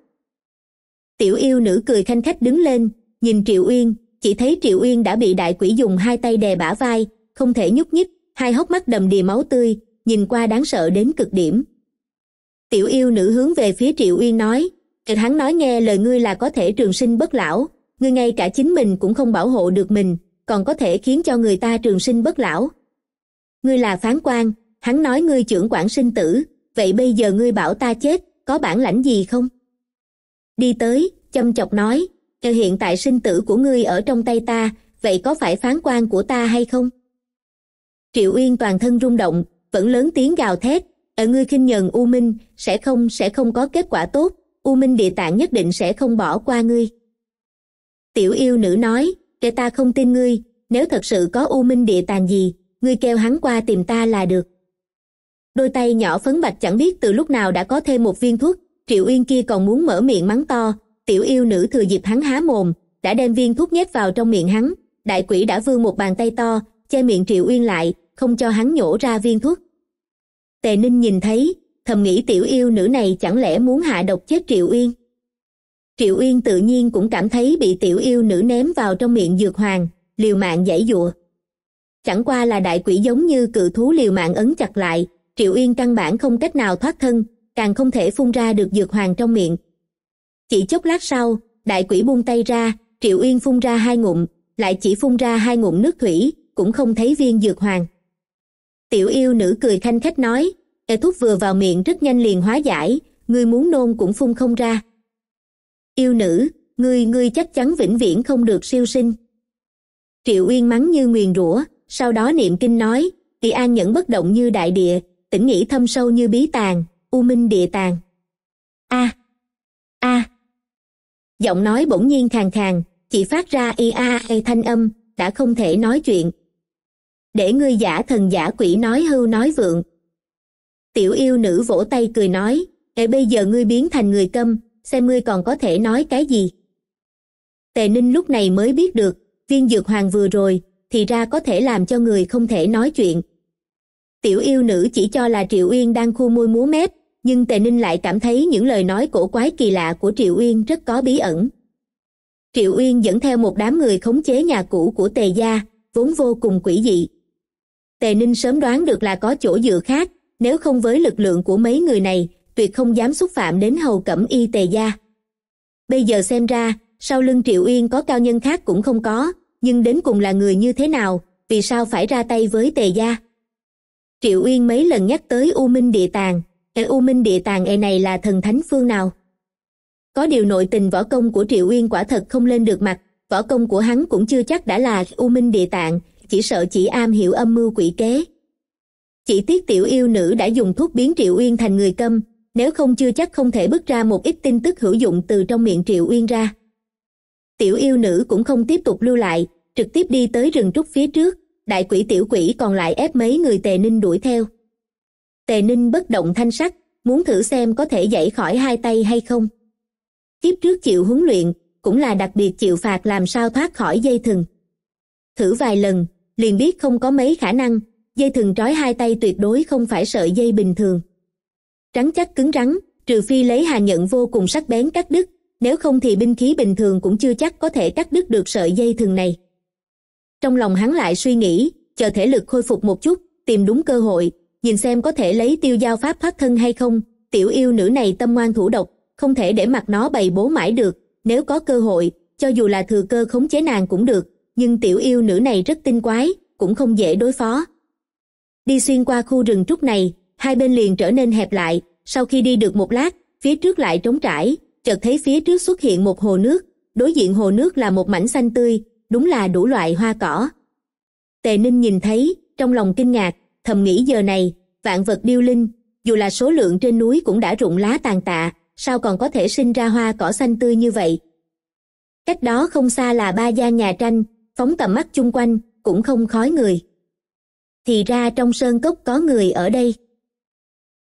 Speaker 1: tiểu yêu nữ cười khanh khách đứng lên nhìn triệu uyên chỉ thấy triệu uyên đã bị đại quỷ dùng hai tay đè bả vai không thể nhúc nhích hai hốc mắt đầm đìa máu tươi nhìn qua đáng sợ đến cực điểm tiểu yêu nữ hướng về phía triệu uyên nói trực hắn nói nghe lời ngươi là có thể trường sinh bất lão ngươi ngay cả chính mình cũng không bảo hộ được mình còn có thể khiến cho người ta trường sinh bất lão ngươi là phán quan hắn nói ngươi trưởng quản sinh tử vậy bây giờ ngươi bảo ta chết có bản lãnh gì không đi tới châm chọc nói như hiện tại sinh tử của ngươi ở trong tay ta vậy có phải phán quan của ta hay không triệu uyên toàn thân rung động vẫn lớn tiếng gào thét ở ngươi khinh nhờn u minh sẽ không sẽ không có kết quả tốt u minh địa tạng nhất định sẽ không bỏ qua ngươi tiểu yêu nữ nói để ta không tin ngươi nếu thật sự có u minh địa tàn gì ngươi kêu hắn qua tìm ta là được đôi tay nhỏ phấn bạch chẳng biết từ lúc nào đã có thêm một viên thuốc triệu uyên kia còn muốn mở miệng mắng to tiểu yêu nữ thừa dịp hắn há mồm đã đem viên thuốc nhét vào trong miệng hắn đại quỷ đã vươn một bàn tay to che miệng triệu uyên lại không cho hắn nhổ ra viên thuốc tề ninh nhìn thấy thầm nghĩ tiểu yêu nữ này chẳng lẽ muốn hạ độc chết triệu uyên triệu uyên tự nhiên cũng cảm thấy bị tiểu yêu nữ ném vào trong miệng dược hoàng liều mạng giãy giụa chẳng qua là đại quỷ giống như cự thú liều mạng ấn chặt lại triệu uyên căn bản không cách nào thoát thân càng không thể phun ra được dược hoàng trong miệng chỉ chốc lát sau đại quỷ buông tay ra triệu uyên phun ra hai ngụm lại chỉ phun ra hai ngụm nước thủy cũng không thấy viên dược hoàng tiểu yêu nữ cười khanh khách nói e thuốc vừa vào miệng rất nhanh liền hóa giải ngươi muốn nôn cũng phun không ra yêu nữ ngươi ngươi chắc chắn vĩnh viễn không được siêu sinh triệu uyên mắng như nguyền rủa sau đó niệm kinh nói kỳ an nhẫn bất động như đại địa tĩnh nghĩ thâm sâu như bí tàng u minh địa tàng a a giọng nói bỗng nhiên khàn khàn chỉ phát ra ia hay e thanh âm đã không thể nói chuyện để ngươi giả thần giả quỷ nói hưu nói vượng tiểu yêu nữ vỗ tay cười nói để bây giờ ngươi biến thành người câm xem ngươi còn có thể nói cái gì tề ninh lúc này mới biết được viên dược hoàng vừa rồi thì ra có thể làm cho người không thể nói chuyện tiểu yêu nữ chỉ cho là triệu uyên đang khu môi múa mép nhưng tề ninh lại cảm thấy những lời nói cổ quái kỳ lạ của triệu uyên rất có bí ẩn triệu uyên dẫn theo một đám người khống chế nhà cũ của tề gia vốn vô cùng quỷ dị tề ninh sớm đoán được là có chỗ dựa khác nếu không với lực lượng của mấy người này tuyệt không dám xúc phạm đến hầu cẩm y tề gia bây giờ xem ra sau lưng triệu uyên có cao nhân khác cũng không có nhưng đến cùng là người như thế nào vì sao phải ra tay với tề gia triệu uyên mấy lần nhắc tới u minh địa tàng kẻ u minh địa tàng e này là thần thánh phương nào có điều nội tình võ công của triệu uyên quả thật không lên được mặt võ công của hắn cũng chưa chắc đã là u minh địa tạng chỉ sợ chỉ am hiểu âm mưu quỷ kế chỉ tiếc tiểu yêu nữ đã dùng thuốc biến triệu uyên thành người câm nếu không chưa chắc không thể bước ra một ít tin tức hữu dụng từ trong miệng triệu uyên ra tiểu yêu nữ cũng không tiếp tục lưu lại trực tiếp đi tới rừng trúc phía trước đại quỷ tiểu quỷ còn lại ép mấy người tề ninh đuổi theo tề ninh bất động thanh sắc muốn thử xem có thể dãy khỏi hai tay hay không kiếp trước chịu huấn luyện cũng là đặc biệt chịu phạt làm sao thoát khỏi dây thừng thử vài lần liền biết không có mấy khả năng dây thừng trói hai tay tuyệt đối không phải sợi dây bình thường rắn chắc cứng rắn trừ phi lấy hà nhận vô cùng sắc bén cắt đứt nếu không thì binh khí bình thường cũng chưa chắc có thể cắt đứt được sợi dây thừng này trong lòng hắn lại suy nghĩ chờ thể lực khôi phục một chút tìm đúng cơ hội nhìn xem có thể lấy tiêu giao pháp thoát thân hay không tiểu yêu nữ này tâm ngoan thủ độc không thể để mặt nó bày bố mãi được nếu có cơ hội cho dù là thừa cơ khống chế nàng cũng được nhưng tiểu yêu nữ này rất tinh quái cũng không dễ đối phó đi xuyên qua khu rừng trúc này hai bên liền trở nên hẹp lại sau khi đi được một lát phía trước lại trống trải chợt thấy phía trước xuất hiện một hồ nước đối diện hồ nước là một mảnh xanh tươi đúng là đủ loại hoa cỏ tề ninh nhìn thấy trong lòng kinh ngạc thầm nghĩ giờ này vạn vật điêu linh dù là số lượng trên núi cũng đã rụng lá tàn tạ sao còn có thể sinh ra hoa cỏ xanh tươi như vậy cách đó không xa là ba gian nhà tranh phóng tầm mắt chung quanh cũng không khói người thì ra trong sơn cốc có người ở đây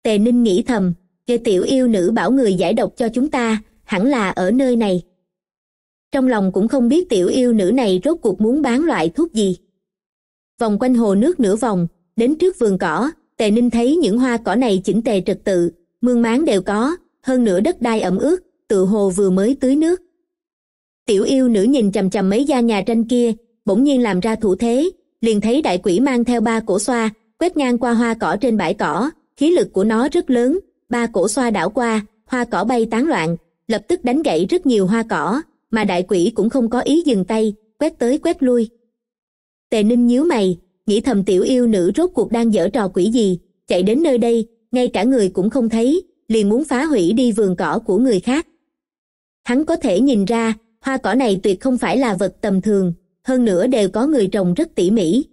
Speaker 1: tề ninh nghĩ thầm để tiểu yêu nữ bảo người giải độc cho chúng ta hẳn là ở nơi này trong lòng cũng không biết tiểu yêu nữ này rốt cuộc muốn bán loại thuốc gì vòng quanh hồ nước nửa vòng đến trước vườn cỏ tề ninh thấy những hoa cỏ này chỉnh tề trật tự mương máng đều có hơn nửa đất đai ẩm ướt tự hồ vừa mới tưới nước tiểu yêu nữ nhìn chằm chằm mấy gia nhà tranh kia bỗng nhiên làm ra thủ thế liền thấy đại quỷ mang theo ba cổ xoa quét ngang qua hoa cỏ trên bãi cỏ khí lực của nó rất lớn ba cổ xoa đảo qua hoa cỏ bay tán loạn lập tức đánh gãy rất nhiều hoa cỏ mà đại quỷ cũng không có ý dừng tay quét tới quét lui tề ninh nhíu mày nghĩ thầm tiểu yêu nữ rốt cuộc đang dở trò quỷ gì chạy đến nơi đây ngay cả người cũng không thấy liền muốn phá hủy đi vườn cỏ của người khác hắn có thể nhìn ra hoa cỏ này tuyệt không phải là vật tầm thường hơn nữa đều có người trồng rất tỉ mỉ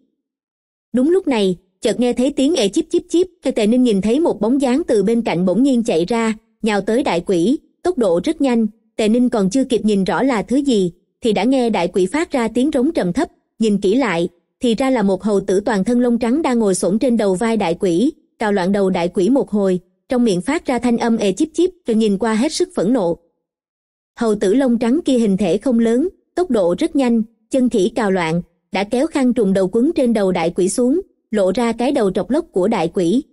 Speaker 1: đúng lúc này chợt nghe thấy tiếng ê chíp chíp chíp theo tề ninh nhìn thấy một bóng dáng từ bên cạnh bỗng nhiên chạy ra nhào tới đại quỷ tốc độ rất nhanh tề ninh còn chưa kịp nhìn rõ là thứ gì thì đã nghe đại quỷ phát ra tiếng rống trầm thấp nhìn kỹ lại thì ra là một hầu tử toàn thân lông trắng đang ngồi xổm trên đầu vai đại quỷ, cào loạn đầu đại quỷ một hồi, trong miệng phát ra thanh âm ề chíp chíp rồi nhìn qua hết sức phẫn nộ. Hầu tử lông trắng kia hình thể không lớn, tốc độ rất nhanh, chân khỉ cào loạn, đã kéo khăn trùng đầu quấn trên đầu đại quỷ xuống, lộ ra cái đầu trọc lốc của đại quỷ.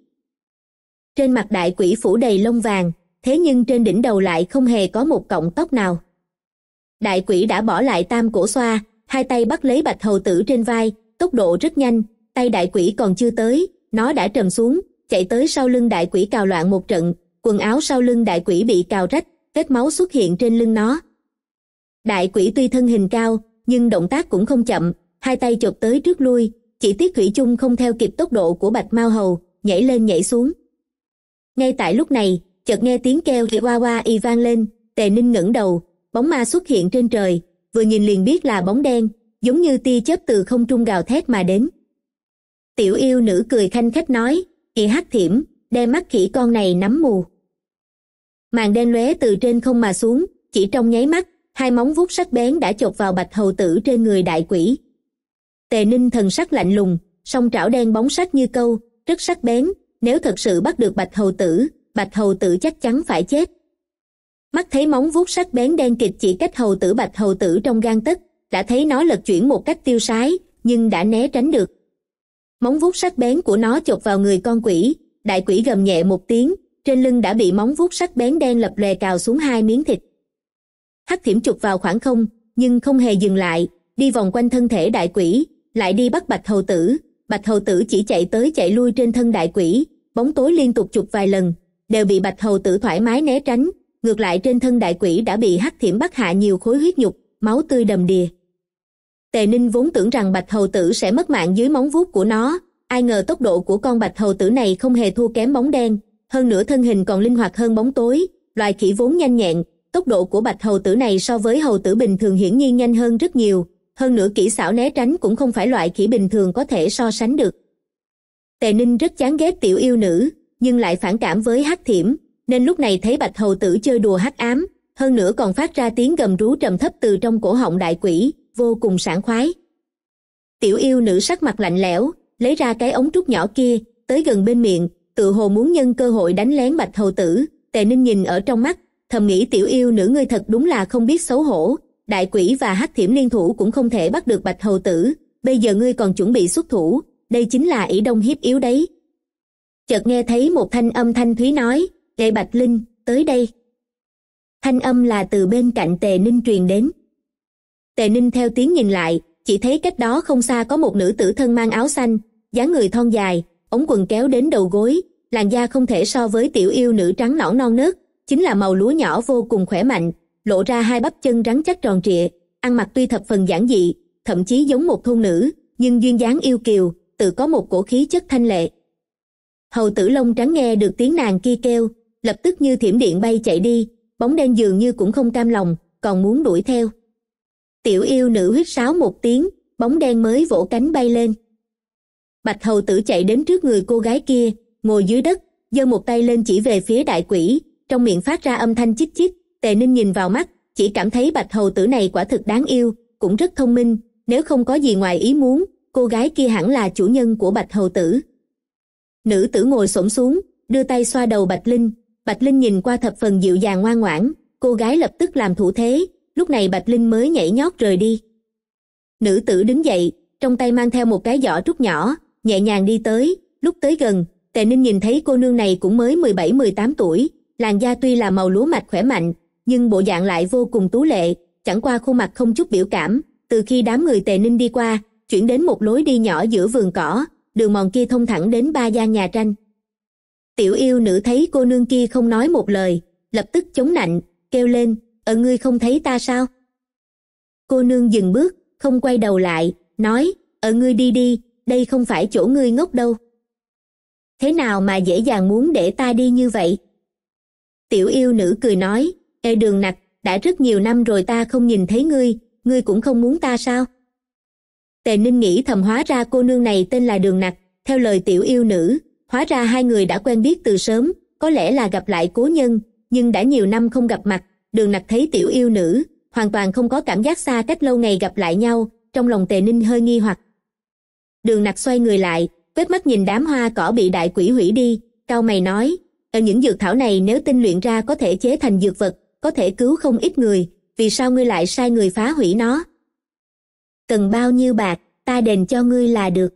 Speaker 1: Trên mặt đại quỷ phủ đầy lông vàng, thế nhưng trên đỉnh đầu lại không hề có một cọng tóc nào. Đại quỷ đã bỏ lại tam cổ xoa, hai tay bắt lấy bạch hầu tử trên vai, tốc độ rất nhanh tay đại quỷ còn chưa tới nó đã trầm xuống chạy tới sau lưng đại quỷ cào loạn một trận quần áo sau lưng đại quỷ bị cào rách vết máu xuất hiện trên lưng nó đại quỷ tuy thân hình cao nhưng động tác cũng không chậm hai tay chộp tới trước lui chỉ tiếc thủy chung không theo kịp tốc độ của bạch mao hầu nhảy lên nhảy xuống ngay tại lúc này chợt nghe tiếng kêu thì qua qua y vang lên tề ninh ngẩng đầu bóng ma xuất hiện trên trời vừa nhìn liền biết là bóng đen giống như tia chớp từ không trung gào thét mà đến tiểu yêu nữ cười khanh khách nói kỳ hắc thiểm đem mắt khỉ con này nắm mù màn đen lóe từ trên không mà xuống chỉ trong nháy mắt hai móng vuốt sắc bén đã chộp vào bạch hầu tử trên người đại quỷ tề ninh thần sắc lạnh lùng song trảo đen bóng sắc như câu rất sắc bén nếu thật sự bắt được bạch hầu tử bạch hầu tử chắc chắn phải chết mắt thấy móng vuốt sắc bén đen kịch chỉ cách hầu tử bạch hầu tử trong gan tức đã thấy nó lật chuyển một cách tiêu sái nhưng đã né tránh được móng vuốt sắc bén của nó chộp vào người con quỷ đại quỷ gầm nhẹ một tiếng trên lưng đã bị móng vuốt sắc bén đen lập lòe cào xuống hai miếng thịt hắc thiểm chụp vào khoảng không nhưng không hề dừng lại đi vòng quanh thân thể đại quỷ lại đi bắt bạch hầu tử bạch hầu tử chỉ chạy tới chạy lui trên thân đại quỷ bóng tối liên tục chụp vài lần đều bị bạch hầu tử thoải mái né tránh ngược lại trên thân đại quỷ đã bị hắc thiểm bắt hạ nhiều khối huyết nhục máu tươi đầm đìa tề ninh vốn tưởng rằng bạch hầu tử sẽ mất mạng dưới móng vuốt của nó ai ngờ tốc độ của con bạch hầu tử này không hề thua kém bóng đen hơn nữa thân hình còn linh hoạt hơn bóng tối loài khỉ vốn nhanh nhẹn tốc độ của bạch hầu tử này so với hầu tử bình thường hiển nhiên nhanh hơn rất nhiều hơn nữa kỹ xảo né tránh cũng không phải loại khỉ bình thường có thể so sánh được tề ninh rất chán ghét tiểu yêu nữ nhưng lại phản cảm với hắc thiểm nên lúc này thấy bạch hầu tử chơi đùa hắc ám hơn nữa còn phát ra tiếng gầm rú trầm thấp từ trong cổ họng đại quỷ vô cùng sảng khoái tiểu yêu nữ sắc mặt lạnh lẽo lấy ra cái ống trúc nhỏ kia tới gần bên miệng tự hồ muốn nhân cơ hội đánh lén bạch hầu tử tề ninh nhìn ở trong mắt thầm nghĩ tiểu yêu nữ ngươi thật đúng là không biết xấu hổ đại quỷ và hắc thiểm liên thủ cũng không thể bắt được bạch hầu tử bây giờ ngươi còn chuẩn bị xuất thủ đây chính là ỷ đông hiếp yếu đấy chợt nghe thấy một thanh âm thanh thúy nói lệ bạch linh tới đây thanh âm là từ bên cạnh tề ninh truyền đến tề ninh theo tiếng nhìn lại chỉ thấy cách đó không xa có một nữ tử thân mang áo xanh dáng người thon dài ống quần kéo đến đầu gối làn da không thể so với tiểu yêu nữ trắng nõn non nớt chính là màu lúa nhỏ vô cùng khỏe mạnh lộ ra hai bắp chân rắn chắc tròn trịa ăn mặc tuy thập phần giản dị thậm chí giống một thôn nữ nhưng duyên dáng yêu kiều tự có một cổ khí chất thanh lệ hầu tử long trắng nghe được tiếng nàng kia kêu lập tức như thiểm điện bay chạy đi bóng đen dường như cũng không cam lòng còn muốn đuổi theo tiểu yêu nữ huyết sáo một tiếng bóng đen mới vỗ cánh bay lên bạch hầu tử chạy đến trước người cô gái kia ngồi dưới đất giơ một tay lên chỉ về phía đại quỷ trong miệng phát ra âm thanh chít chít tề ninh nhìn vào mắt chỉ cảm thấy bạch hầu tử này quả thực đáng yêu cũng rất thông minh nếu không có gì ngoài ý muốn cô gái kia hẳn là chủ nhân của bạch hầu tử nữ tử ngồi xổm xuống đưa tay xoa đầu bạch linh bạch linh nhìn qua thập phần dịu dàng ngoan ngoãn cô gái lập tức làm thủ thế lúc này bạch linh mới nhảy nhót rời đi nữ tử đứng dậy trong tay mang theo một cái giỏ trúc nhỏ nhẹ nhàng đi tới lúc tới gần tề ninh nhìn thấy cô nương này cũng mới mười bảy mười tám tuổi làn da tuy là màu lúa mạch khỏe mạnh nhưng bộ dạng lại vô cùng tú lệ chẳng qua khuôn mặt không chút biểu cảm từ khi đám người tề ninh đi qua chuyển đến một lối đi nhỏ giữa vườn cỏ đường mòn kia thông thẳng đến ba gian nhà tranh tiểu yêu nữ thấy cô nương kia không nói một lời lập tức chống nạnh kêu lên ở ngươi không thấy ta sao cô nương dừng bước không quay đầu lại nói ở ngươi đi đi đây không phải chỗ ngươi ngốc đâu thế nào mà dễ dàng muốn để ta đi như vậy tiểu yêu nữ cười nói ê đường nặc đã rất nhiều năm rồi ta không nhìn thấy ngươi ngươi cũng không muốn ta sao tề ninh nghĩ thầm hóa ra cô nương này tên là đường nặc theo lời tiểu yêu nữ hóa ra hai người đã quen biết từ sớm có lẽ là gặp lại cố nhân nhưng đã nhiều năm không gặp mặt đường nặc thấy tiểu yêu nữ hoàn toàn không có cảm giác xa cách lâu ngày gặp lại nhau trong lòng tề ninh hơi nghi hoặc đường nặc xoay người lại quét mắt nhìn đám hoa cỏ bị đại quỷ hủy đi cao mày nói ở những dược thảo này nếu tinh luyện ra có thể chế thành dược vật có thể cứu không ít người vì sao ngươi lại sai người phá hủy nó cần bao nhiêu bạc ta đền cho ngươi là được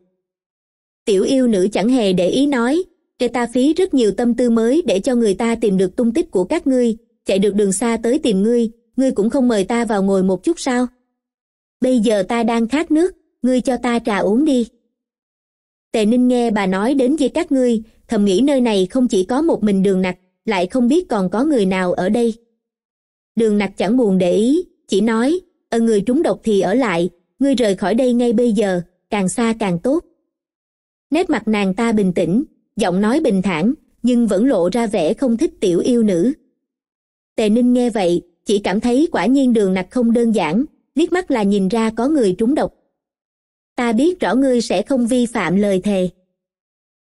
Speaker 1: tiểu yêu nữ chẳng hề để ý nói để ta phí rất nhiều tâm tư mới để cho người ta tìm được tung tích của các ngươi chạy được đường xa tới tìm ngươi, ngươi cũng không mời ta vào ngồi một chút sao? Bây giờ ta đang khát nước, ngươi cho ta trà uống đi. Tề Ninh nghe bà nói đến với các ngươi, thầm nghĩ nơi này không chỉ có một mình đường nặc, lại không biết còn có người nào ở đây. Đường nặc chẳng buồn để ý, chỉ nói, ở người trúng độc thì ở lại, ngươi rời khỏi đây ngay bây giờ, càng xa càng tốt. Nét mặt nàng ta bình tĩnh, giọng nói bình thản, nhưng vẫn lộ ra vẻ không thích tiểu yêu nữ tề ninh nghe vậy chỉ cảm thấy quả nhiên đường nặc không đơn giản liếc mắt là nhìn ra có người trúng độc ta biết rõ ngươi sẽ không vi phạm lời thề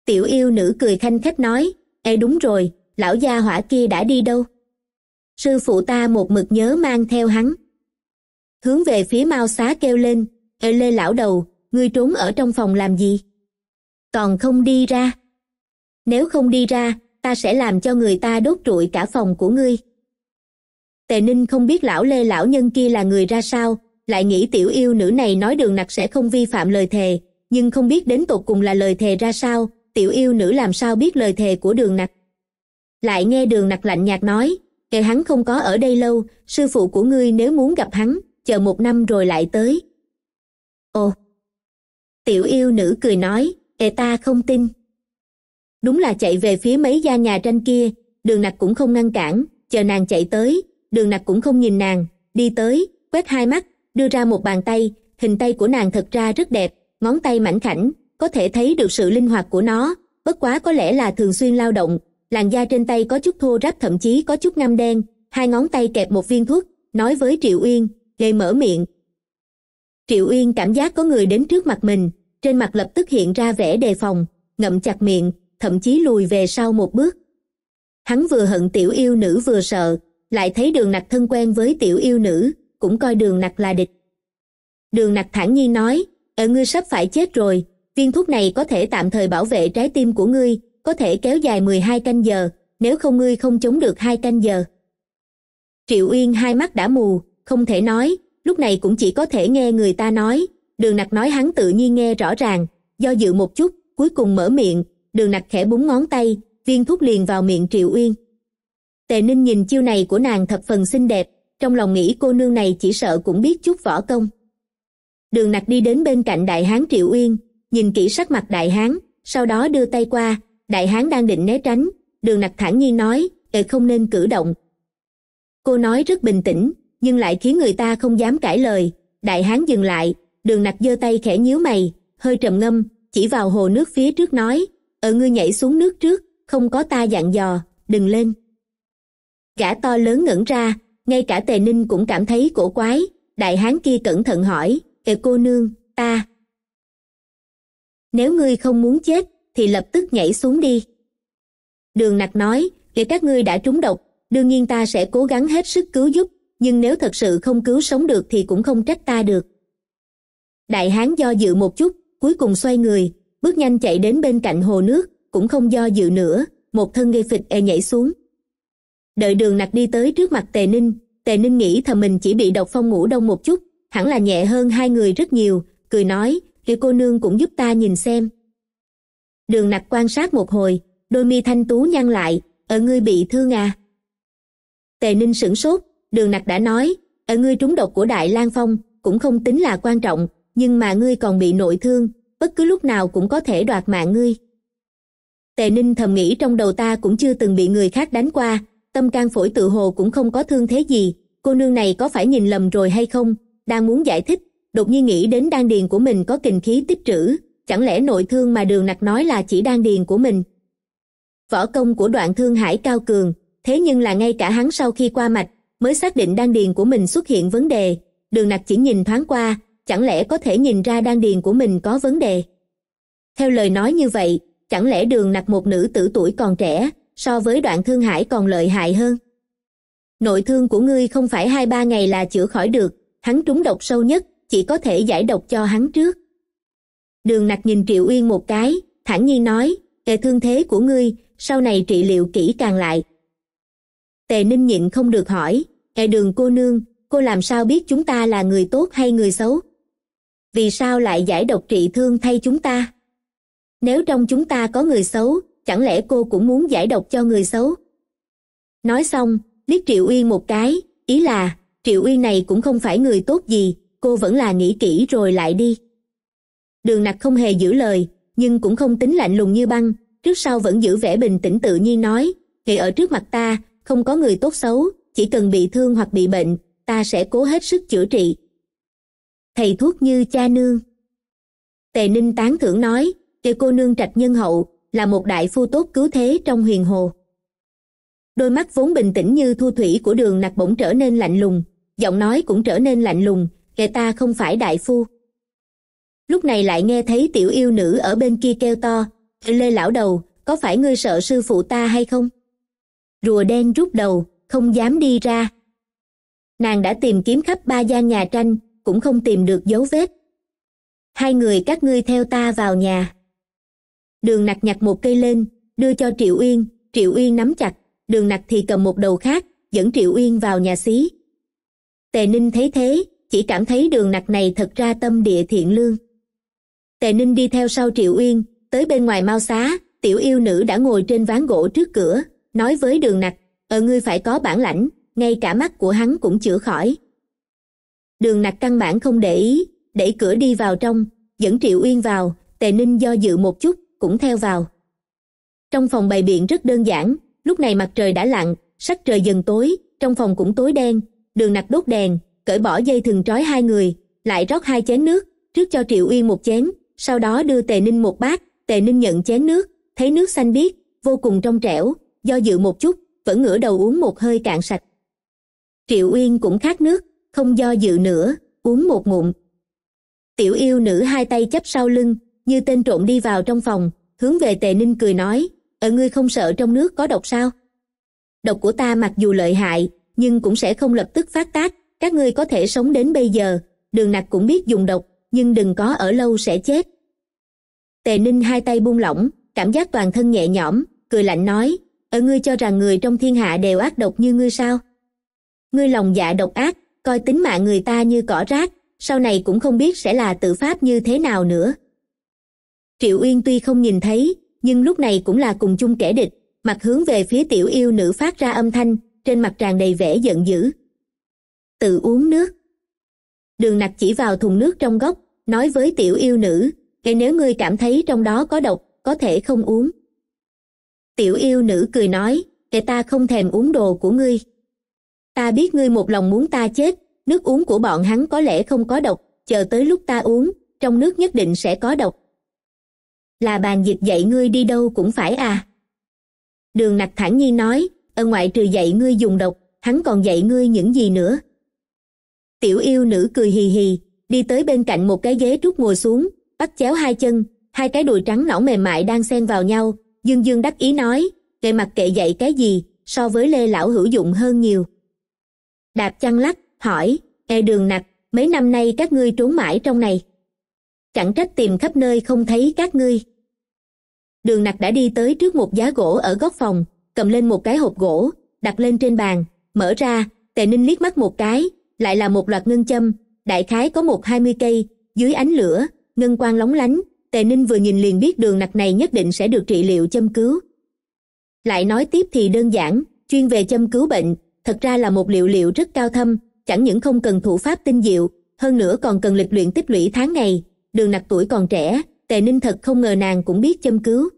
Speaker 1: tiểu yêu nữ cười khanh khách nói ê đúng rồi lão gia hỏa kia đã đi đâu sư phụ ta một mực nhớ mang theo hắn hướng về phía mau xá kêu lên ê lê lão đầu ngươi trốn ở trong phòng làm gì còn không đi ra nếu không đi ra ta sẽ làm cho người ta đốt trụi cả phòng của ngươi tề ninh không biết lão lê lão nhân kia là người ra sao lại nghĩ tiểu yêu nữ này nói đường nặc sẽ không vi phạm lời thề nhưng không biết đến tột cùng là lời thề ra sao tiểu yêu nữ làm sao biết lời thề của đường nặc lại nghe đường nặc lạnh nhạt nói kệ hắn không có ở đây lâu sư phụ của ngươi nếu muốn gặp hắn chờ một năm rồi lại tới ồ tiểu yêu nữ cười nói kệ ta không tin đúng là chạy về phía mấy gia nhà tranh kia đường nặc cũng không ngăn cản chờ nàng chạy tới đường nặc cũng không nhìn nàng đi tới quét hai mắt đưa ra một bàn tay hình tay của nàng thật ra rất đẹp ngón tay mảnh khảnh có thể thấy được sự linh hoạt của nó bất quá có lẽ là thường xuyên lao động làn da trên tay có chút thô ráp thậm chí có chút ngăm đen hai ngón tay kẹp một viên thuốc nói với triệu uyên gây mở miệng triệu uyên cảm giác có người đến trước mặt mình trên mặt lập tức hiện ra vẻ đề phòng ngậm chặt miệng thậm chí lùi về sau một bước hắn vừa hận tiểu yêu nữ vừa sợ lại thấy đường nặc thân quen với tiểu yêu nữ cũng coi đường nặc là địch đường nặc thản nhiên nói ở ờ, ngươi sắp phải chết rồi viên thuốc này có thể tạm thời bảo vệ trái tim của ngươi có thể kéo dài mười hai canh giờ nếu không ngươi không chống được hai canh giờ triệu uyên hai mắt đã mù không thể nói lúc này cũng chỉ có thể nghe người ta nói đường nặc nói hắn tự nhiên nghe rõ ràng do dự một chút cuối cùng mở miệng đường nặc khẽ búng ngón tay viên thuốc liền vào miệng triệu uyên tề ninh nhìn chiêu này của nàng thật phần xinh đẹp trong lòng nghĩ cô nương này chỉ sợ cũng biết chút võ công đường nặc đi đến bên cạnh đại hán triệu uyên nhìn kỹ sắc mặt đại hán sau đó đưa tay qua đại hán đang định né tránh đường nặc thản nhiên nói ệ không nên cử động cô nói rất bình tĩnh nhưng lại khiến người ta không dám cãi lời đại hán dừng lại đường nặc giơ tay khẽ nhíu mày hơi trầm ngâm chỉ vào hồ nước phía trước nói ở ngươi nhảy xuống nước trước không có ta dặn dò đừng lên gã to lớn ngẩn ra ngay cả tề ninh cũng cảm thấy cổ quái đại hán kia cẩn thận hỏi kệ cô nương ta nếu ngươi không muốn chết thì lập tức nhảy xuống đi đường nặc nói kể các ngươi đã trúng độc đương nhiên ta sẽ cố gắng hết sức cứu giúp nhưng nếu thật sự không cứu sống được thì cũng không trách ta được đại hán do dự một chút cuối cùng xoay người bước nhanh chạy đến bên cạnh hồ nước cũng không do dự nữa một thân gây phịch e nhảy xuống đợi đường nặc đi tới trước mặt tề ninh tề ninh nghĩ thầm mình chỉ bị độc phong ngủ đông một chút hẳn là nhẹ hơn hai người rất nhiều cười nói liệu cô nương cũng giúp ta nhìn xem đường nặc quan sát một hồi đôi mi thanh tú nhăn lại ở ngươi bị thương à tề ninh sửng sốt đường nặc đã nói ở ngươi trúng độc của đại lang phong cũng không tính là quan trọng nhưng mà ngươi còn bị nội thương bất cứ lúc nào cũng có thể đoạt mạng ngươi tề ninh thầm nghĩ trong đầu ta cũng chưa từng bị người khác đánh qua tâm can phổi tự hồ cũng không có thương thế gì cô nương này có phải nhìn lầm rồi hay không đang muốn giải thích đột nhiên nghĩ đến đan điền của mình có kình khí tích trữ chẳng lẽ nội thương mà đường nặc nói là chỉ đan điền của mình võ công của đoạn thương hải cao cường thế nhưng là ngay cả hắn sau khi qua mạch mới xác định đan điền của mình xuất hiện vấn đề đường nặc chỉ nhìn thoáng qua chẳng lẽ có thể nhìn ra đan điền của mình có vấn đề theo lời nói như vậy chẳng lẽ đường nặc một nữ tử tuổi còn trẻ so với đoạn thương hải còn lợi hại hơn nội thương của ngươi không phải hai ba ngày là chữa khỏi được hắn trúng độc sâu nhất chỉ có thể giải độc cho hắn trước đường nặc nhìn triệu uyên một cái thản nhiên nói về thương thế của ngươi sau này trị liệu kỹ càng lại tề ninh nhịn không được hỏi hệ đường cô nương cô làm sao biết chúng ta là người tốt hay người xấu vì sao lại giải độc trị thương thay chúng ta nếu trong chúng ta có người xấu chẳng lẽ cô cũng muốn giải độc cho người xấu nói xong liếc triệu uyên một cái ý là triệu uyên này cũng không phải người tốt gì cô vẫn là nghĩ kỹ rồi lại đi đường nặc không hề giữ lời nhưng cũng không tính lạnh lùng như băng trước sau vẫn giữ vẻ bình tĩnh tự nhiên nói thì ở trước mặt ta không có người tốt xấu chỉ cần bị thương hoặc bị bệnh ta sẽ cố hết sức chữa trị thầy thuốc như cha nương tề ninh tán thưởng nói để cô nương trạch nhân hậu là một đại phu tốt cứu thế trong huyền hồ đôi mắt vốn bình tĩnh như thu thủy của đường nặc bỗng trở nên lạnh lùng giọng nói cũng trở nên lạnh lùng kẻ ta không phải đại phu lúc này lại nghe thấy tiểu yêu nữ ở bên kia kêu to lê lão đầu có phải ngươi sợ sư phụ ta hay không rùa đen rút đầu không dám đi ra nàng đã tìm kiếm khắp ba gian nhà tranh cũng không tìm được dấu vết hai người các ngươi theo ta vào nhà đường nặc nhặt một cây lên đưa cho triệu uyên triệu uyên nắm chặt đường nặc thì cầm một đầu khác dẫn triệu uyên vào nhà xí tề ninh thấy thế chỉ cảm thấy đường nặc này thật ra tâm địa thiện lương tề ninh đi theo sau triệu uyên tới bên ngoài mau xá tiểu yêu nữ đã ngồi trên ván gỗ trước cửa nói với đường nặc ở ờ, ngươi phải có bản lãnh ngay cả mắt của hắn cũng chữa khỏi đường nặc căn bản không để ý đẩy cửa đi vào trong dẫn triệu uyên vào tề ninh do dự một chút cũng theo vào trong phòng bày biện rất đơn giản lúc này mặt trời đã lặn sắc trời dần tối trong phòng cũng tối đen đường nặc đốt đèn cởi bỏ dây thừng trói hai người lại rót hai chén nước trước cho triệu uyên một chén sau đó đưa tề ninh một bát tề ninh nhận chén nước thấy nước xanh biếc vô cùng trong trẻo do dự một chút vẫn ngửa đầu uống một hơi cạn sạch triệu uyên cũng khát nước không do dự nữa uống một ngụm tiểu yêu nữ hai tay chấp sau lưng như tên trộm đi vào trong phòng hướng về tề ninh cười nói ở ờ, ngươi không sợ trong nước có độc sao độc của ta mặc dù lợi hại nhưng cũng sẽ không lập tức phát tác các ngươi có thể sống đến bây giờ đường nặc cũng biết dùng độc nhưng đừng có ở lâu sẽ chết tề ninh hai tay buông lỏng cảm giác toàn thân nhẹ nhõm cười lạnh nói ở ờ, ngươi cho rằng người trong thiên hạ đều ác độc như ngươi sao ngươi lòng dạ độc ác coi tính mạng người ta như cỏ rác sau này cũng không biết sẽ là tự pháp như thế nào nữa triệu uyên tuy không nhìn thấy nhưng lúc này cũng là cùng chung kẻ địch mặt hướng về phía tiểu yêu nữ phát ra âm thanh trên mặt tràn đầy vẻ giận dữ tự uống nước đường nặc chỉ vào thùng nước trong góc nói với tiểu yêu nữ kể nếu ngươi cảm thấy trong đó có độc có thể không uống tiểu yêu nữ cười nói kể ta không thèm uống đồ của ngươi ta biết ngươi một lòng muốn ta chết nước uống của bọn hắn có lẽ không có độc chờ tới lúc ta uống trong nước nhất định sẽ có độc là bàn dịch dạy ngươi đi đâu cũng phải à đường nặc thản nhiên nói ở ngoại trừ dạy ngươi dùng độc hắn còn dạy ngươi những gì nữa tiểu yêu nữ cười hì hì đi tới bên cạnh một cái ghế trúc ngồi xuống bắt chéo hai chân hai cái đùi trắng nõn mềm mại đang xen vào nhau dương dương đắc ý nói kệ mặt kệ dạy cái gì so với lê lão hữu dụng hơn nhiều đạp chăn lắc hỏi e đường nặc mấy năm nay các ngươi trốn mãi trong này chẳng trách tìm khắp nơi không thấy các ngươi đường nặc đã đi tới trước một giá gỗ ở góc phòng cầm lên một cái hộp gỗ đặt lên trên bàn mở ra tề ninh liếc mắt một cái lại là một loạt ngân châm đại khái có một hai mươi cây dưới ánh lửa ngân quang lóng lánh tề ninh vừa nhìn liền biết đường nặc này nhất định sẽ được trị liệu châm cứu lại nói tiếp thì đơn giản chuyên về châm cứu bệnh thật ra là một liệu liệu rất cao thâm chẳng những không cần thủ pháp tinh diệu hơn nữa còn cần lịch luyện tích lũy tháng ngày đường nặc tuổi còn trẻ tề ninh thật không ngờ nàng cũng biết châm cứu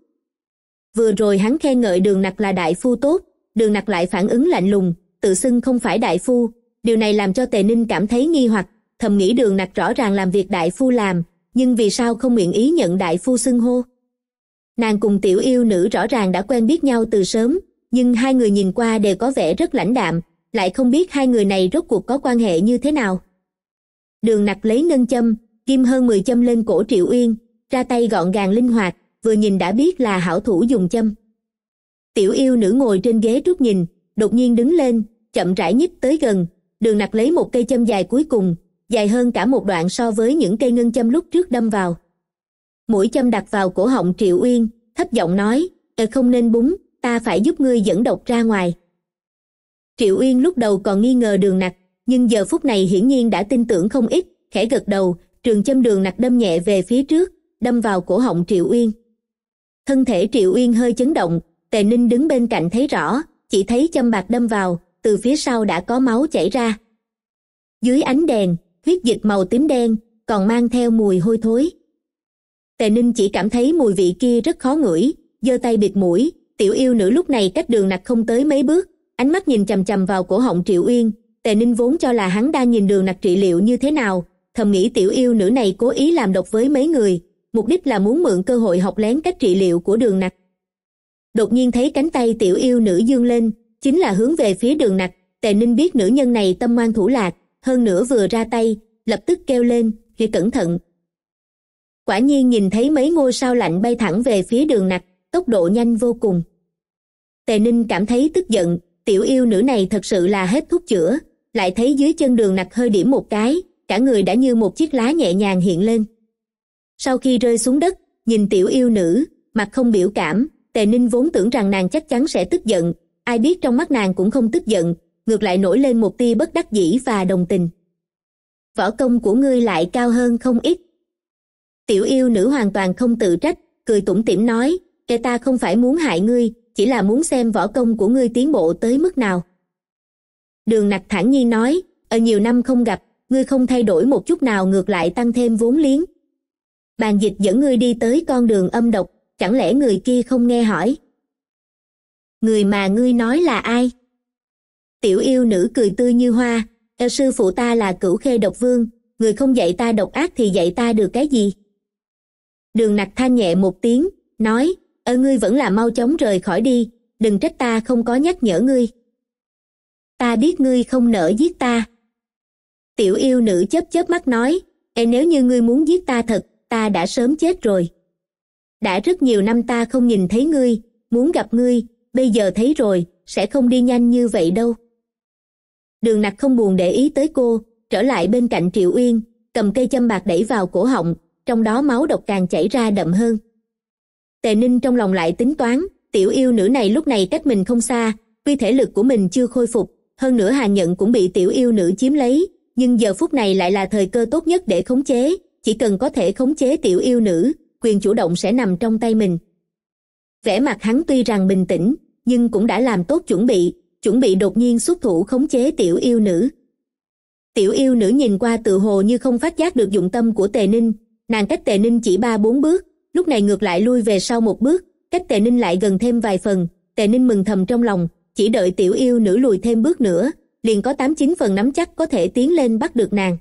Speaker 1: vừa rồi hắn khen ngợi đường nặc là đại phu tốt đường nặc lại phản ứng lạnh lùng tự xưng không phải đại phu điều này làm cho tề ninh cảm thấy nghi hoặc thầm nghĩ đường nặc rõ ràng làm việc đại phu làm nhưng vì sao không nguyện ý nhận đại phu xưng hô nàng cùng tiểu yêu nữ rõ ràng đã quen biết nhau từ sớm nhưng hai người nhìn qua đều có vẻ rất lãnh đạm lại không biết hai người này rốt cuộc có quan hệ như thế nào đường nặc lấy ngân châm kim hơn 10 châm lên cổ Triệu Uyên, ra tay gọn gàng linh hoạt, vừa nhìn đã biết là hảo thủ dùng châm. Tiểu yêu nữ ngồi trên ghế trước nhìn, đột nhiên đứng lên, chậm rãi nhích tới gần, đường nặc lấy một cây châm dài cuối cùng, dài hơn cả một đoạn so với những cây ngân châm lúc trước đâm vào. Mũi châm đặt vào cổ họng Triệu Uyên, thấp giọng nói, e không nên búng, ta phải giúp ngươi dẫn độc ra ngoài. Triệu Uyên lúc đầu còn nghi ngờ đường nặc, nhưng giờ phút này hiển nhiên đã tin tưởng không ít, khẽ gật đầu, trường châm đường nặc đâm nhẹ về phía trước đâm vào cổ họng triệu uyên thân thể triệu uyên hơi chấn động tề ninh đứng bên cạnh thấy rõ chỉ thấy châm bạc đâm vào từ phía sau đã có máu chảy ra dưới ánh đèn huyết dịch màu tím đen còn mang theo mùi hôi thối tề ninh chỉ cảm thấy mùi vị kia rất khó ngửi giơ tay bịt mũi tiểu yêu nữ lúc này cách đường nặc không tới mấy bước ánh mắt nhìn chầm chầm vào cổ họng triệu uyên tề ninh vốn cho là hắn đang nhìn đường nặc trị liệu như thế nào thầm nghĩ tiểu yêu nữ này cố ý làm độc với mấy người mục đích là muốn mượn cơ hội học lén cách trị liệu của đường nặc đột nhiên thấy cánh tay tiểu yêu nữ dương lên chính là hướng về phía đường nặc tề ninh biết nữ nhân này tâm ngoan thủ lạc hơn nữa vừa ra tay lập tức kêu lên hãy cẩn thận quả nhiên nhìn thấy mấy ngôi sao lạnh bay thẳng về phía đường nặc tốc độ nhanh vô cùng tề ninh cảm thấy tức giận tiểu yêu nữ này thật sự là hết thuốc chữa lại thấy dưới chân đường nặc hơi điểm một cái cả người đã như một chiếc lá nhẹ nhàng hiện lên sau khi rơi xuống đất nhìn tiểu yêu nữ mặt không biểu cảm tề ninh vốn tưởng rằng nàng chắc chắn sẽ tức giận ai biết trong mắt nàng cũng không tức giận ngược lại nổi lên một tia bất đắc dĩ và đồng tình võ công của ngươi lại cao hơn không ít tiểu yêu nữ hoàn toàn không tự trách cười tủm tỉm nói kẻ ta không phải muốn hại ngươi chỉ là muốn xem võ công của ngươi tiến bộ tới mức nào đường nặc thản nhiên nói ở nhiều năm không gặp ngươi không thay đổi một chút nào ngược lại tăng thêm vốn liếng bàn dịch dẫn ngươi đi tới con đường âm độc chẳng lẽ người kia không nghe hỏi người mà ngươi nói là ai tiểu yêu nữ cười tươi như hoa eo sư phụ ta là cửu khê độc vương người không dạy ta độc ác thì dạy ta được cái gì đường nặc than nhẹ một tiếng nói ở ngươi vẫn là mau chóng rời khỏi đi đừng trách ta không có nhắc nhở ngươi ta biết ngươi không nỡ giết ta tiểu yêu nữ chớp chớp mắt nói Ê nếu như ngươi muốn giết ta thật ta đã sớm chết rồi đã rất nhiều năm ta không nhìn thấy ngươi muốn gặp ngươi bây giờ thấy rồi sẽ không đi nhanh như vậy đâu đường nặc không buồn để ý tới cô trở lại bên cạnh triệu uyên cầm cây châm bạc đẩy vào cổ họng trong đó máu độc càng chảy ra đậm hơn tề ninh trong lòng lại tính toán tiểu yêu nữ này lúc này cách mình không xa tuy thể lực của mình chưa khôi phục hơn nữa hà nhận cũng bị tiểu yêu nữ chiếm lấy nhưng giờ phút này lại là thời cơ tốt nhất để khống chế chỉ cần có thể khống chế tiểu yêu nữ quyền chủ động sẽ nằm trong tay mình vẻ mặt hắn tuy rằng bình tĩnh nhưng cũng đã làm tốt chuẩn bị chuẩn bị đột nhiên xuất thủ khống chế tiểu yêu nữ tiểu yêu nữ nhìn qua tự hồ như không phát giác được dụng tâm của tề ninh nàng cách tề ninh chỉ ba bốn bước lúc này ngược lại lui về sau một bước cách tề ninh lại gần thêm vài phần tề ninh mừng thầm trong lòng chỉ đợi tiểu yêu nữ lùi thêm bước nữa liền có tám chín phần nắm chắc có thể tiến lên bắt được nàng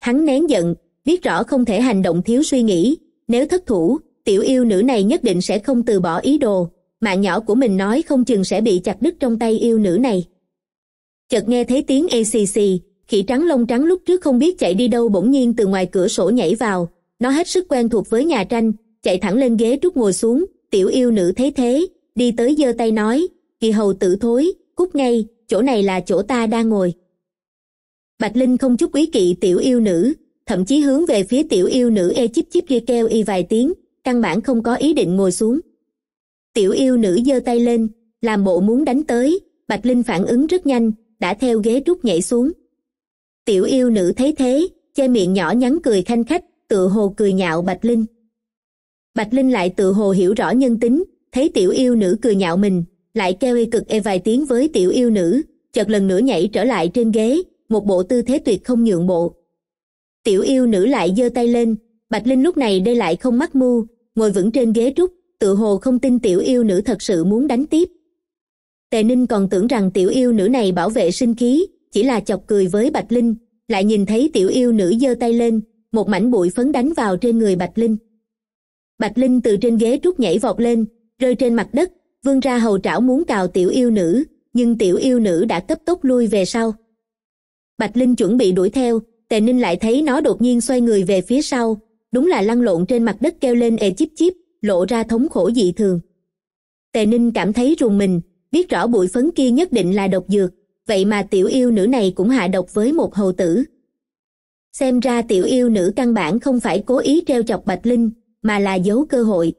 Speaker 1: hắn nén giận biết rõ không thể hành động thiếu suy nghĩ nếu thất thủ tiểu yêu nữ này nhất định sẽ không từ bỏ ý đồ mạng nhỏ của mình nói không chừng sẽ bị chặt đứt trong tay yêu nữ này chợt nghe thấy tiếng ê xì xì khỉ trắng lông trắng lúc trước không biết chạy đi đâu bỗng nhiên từ ngoài cửa sổ nhảy vào nó hết sức quen thuộc với nhà tranh chạy thẳng lên ghế trúc ngồi xuống tiểu yêu nữ thấy thế đi tới giơ tay nói kỳ hầu tử thối cút ngay chỗ này là chỗ ta đang ngồi. Bạch Linh không chút quý kỵ tiểu yêu nữ, thậm chí hướng về phía tiểu yêu nữ e chip chip ghi keo y vài tiếng, căn bản không có ý định ngồi xuống. Tiểu yêu nữ giơ tay lên, làm bộ muốn đánh tới, Bạch Linh phản ứng rất nhanh, đã theo ghế rút nhảy xuống. Tiểu yêu nữ thấy thế, che miệng nhỏ nhắn cười khanh khách, tự hồ cười nhạo Bạch Linh. Bạch Linh lại tự hồ hiểu rõ nhân tính, thấy tiểu yêu nữ cười nhạo mình, lại kêu y cực e vài tiếng với tiểu yêu nữ chợt lần nữa nhảy trở lại trên ghế một bộ tư thế tuyệt không nhượng bộ tiểu yêu nữ lại giơ tay lên bạch linh lúc này đây lại không mắc mưu ngồi vững trên ghế trúc tự hồ không tin tiểu yêu nữ thật sự muốn đánh tiếp tề ninh còn tưởng rằng tiểu yêu nữ này bảo vệ sinh khí chỉ là chọc cười với bạch linh lại nhìn thấy tiểu yêu nữ giơ tay lên một mảnh bụi phấn đánh vào trên người bạch linh bạch linh từ trên ghế trúc nhảy vọt lên rơi trên mặt đất vương ra hầu trảo muốn cào tiểu yêu nữ nhưng tiểu yêu nữ đã cấp tốc lui về sau bạch linh chuẩn bị đuổi theo tề ninh lại thấy nó đột nhiên xoay người về phía sau đúng là lăn lộn trên mặt đất kêu lên ề chip chip lộ ra thống khổ dị thường tề ninh cảm thấy rùng mình biết rõ bụi phấn kia nhất định là độc dược vậy mà tiểu yêu nữ này cũng hạ độc với một hầu tử xem ra tiểu yêu nữ căn bản không phải cố ý treo chọc bạch linh mà là giấu cơ hội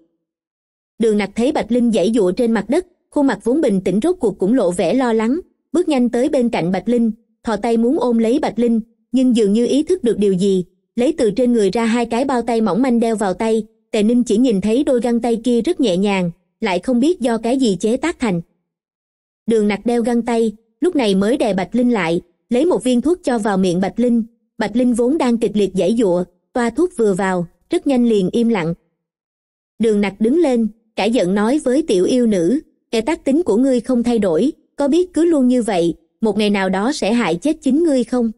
Speaker 1: đường nặc thấy bạch linh dãy dụa trên mặt đất khuôn mặt vốn bình tĩnh rốt cuộc cũng lộ vẻ lo lắng bước nhanh tới bên cạnh bạch linh thò tay muốn ôm lấy bạch linh nhưng dường như ý thức được điều gì lấy từ trên người ra hai cái bao tay mỏng manh đeo vào tay tề ninh chỉ nhìn thấy đôi găng tay kia rất nhẹ nhàng lại không biết do cái gì chế tác thành đường nặc đeo găng tay lúc này mới đè bạch linh lại lấy một viên thuốc cho vào miệng bạch linh bạch linh vốn đang kịch liệt giãy giụa toa thuốc vừa vào rất nhanh liền im lặng đường nặc đứng lên cả giận nói với tiểu yêu nữ để tác tính của ngươi không thay đổi có biết cứ luôn như vậy một ngày nào đó sẽ hại chết chính ngươi không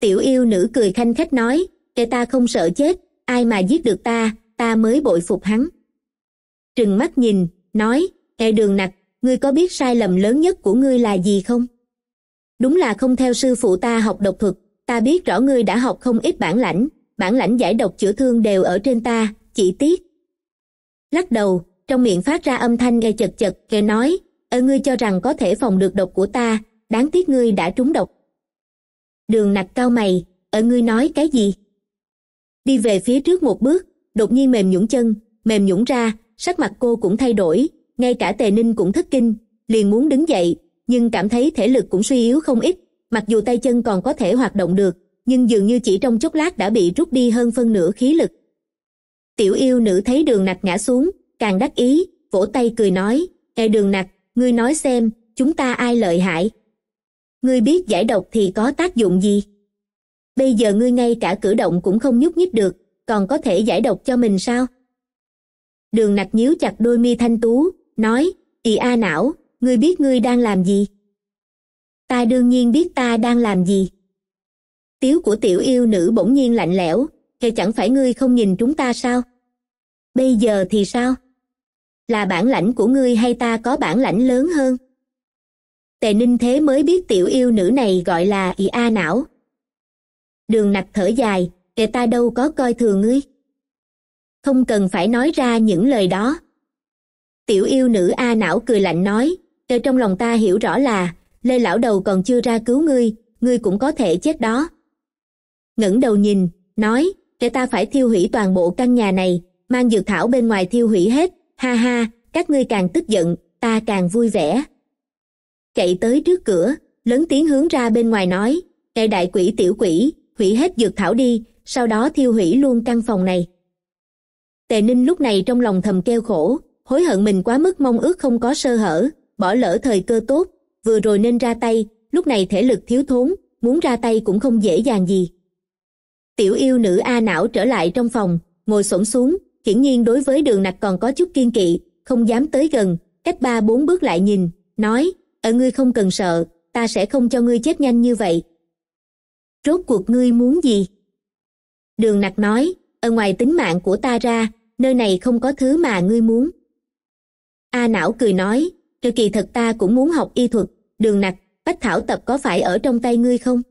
Speaker 1: tiểu yêu nữ cười khanh khách nói để ta không sợ chết ai mà giết được ta ta mới bội phục hắn trừng mắt nhìn nói hệ đường nặc ngươi có biết sai lầm lớn nhất của ngươi là gì không đúng là không theo sư phụ ta học độc thuật ta biết rõ ngươi đã học không ít bản lãnh bản lãnh giải độc chữa thương đều ở trên ta chỉ tiếc lắc đầu trong miệng phát ra âm thanh nghe chật chật nghe nói ở ngươi cho rằng có thể phòng được độc của ta đáng tiếc ngươi đã trúng độc đường nặc cao mày ở ngươi nói cái gì đi về phía trước một bước đột nhiên mềm nhũng chân mềm nhũng ra sắc mặt cô cũng thay đổi ngay cả tề ninh cũng thất kinh liền muốn đứng dậy nhưng cảm thấy thể lực cũng suy yếu không ít mặc dù tay chân còn có thể hoạt động được nhưng dường như chỉ trong chốc lát đã bị rút đi hơn phân nửa khí lực tiểu yêu nữ thấy đường nặc ngã xuống càng đắc ý vỗ tay cười nói ê đường nặc ngươi nói xem chúng ta ai lợi hại ngươi biết giải độc thì có tác dụng gì bây giờ ngươi ngay cả cử động cũng không nhúc nhích được còn có thể giải độc cho mình sao đường nặc nhíu chặt đôi mi thanh tú nói ì a à não ngươi biết ngươi đang làm gì ta đương nhiên biết ta đang làm gì tiếu của tiểu yêu nữ bỗng nhiên lạnh lẽo thì chẳng phải ngươi không nhìn chúng ta sao bây giờ thì sao là bản lãnh của ngươi hay ta có bản lãnh lớn hơn tề ninh thế mới biết tiểu yêu nữ này gọi là ì a não đường nặc thở dài để ta đâu có coi thường ngươi không cần phải nói ra những lời đó tiểu yêu nữ a não cười lạnh nói đời trong lòng ta hiểu rõ là lê lão đầu còn chưa ra cứu ngươi ngươi cũng có thể chết đó ngẩng đầu nhìn nói để ta phải thiêu hủy toàn bộ căn nhà này mang dược thảo bên ngoài thiêu hủy hết ha ha các ngươi càng tức giận ta càng vui vẻ chạy tới trước cửa lớn tiếng hướng ra bên ngoài nói đại đại quỷ tiểu quỷ hủy hết dược thảo đi sau đó thiêu hủy luôn căn phòng này tề ninh lúc này trong lòng thầm kêu khổ hối hận mình quá mức mong ước không có sơ hở bỏ lỡ thời cơ tốt vừa rồi nên ra tay lúc này thể lực thiếu thốn muốn ra tay cũng không dễ dàng gì tiểu yêu nữ a não trở lại trong phòng ngồi xổm xuống hiển nhiên đối với đường nặc còn có chút kiên kỵ không dám tới gần cách ba bốn bước lại nhìn nói ở ngươi không cần sợ ta sẽ không cho ngươi chết nhanh như vậy rốt cuộc ngươi muốn gì đường nặc nói ở ngoài tính mạng của ta ra nơi này không có thứ mà ngươi muốn a não cười nói rồi kỳ thật ta cũng muốn học y thuật đường nặc bách thảo tập có phải ở trong tay ngươi không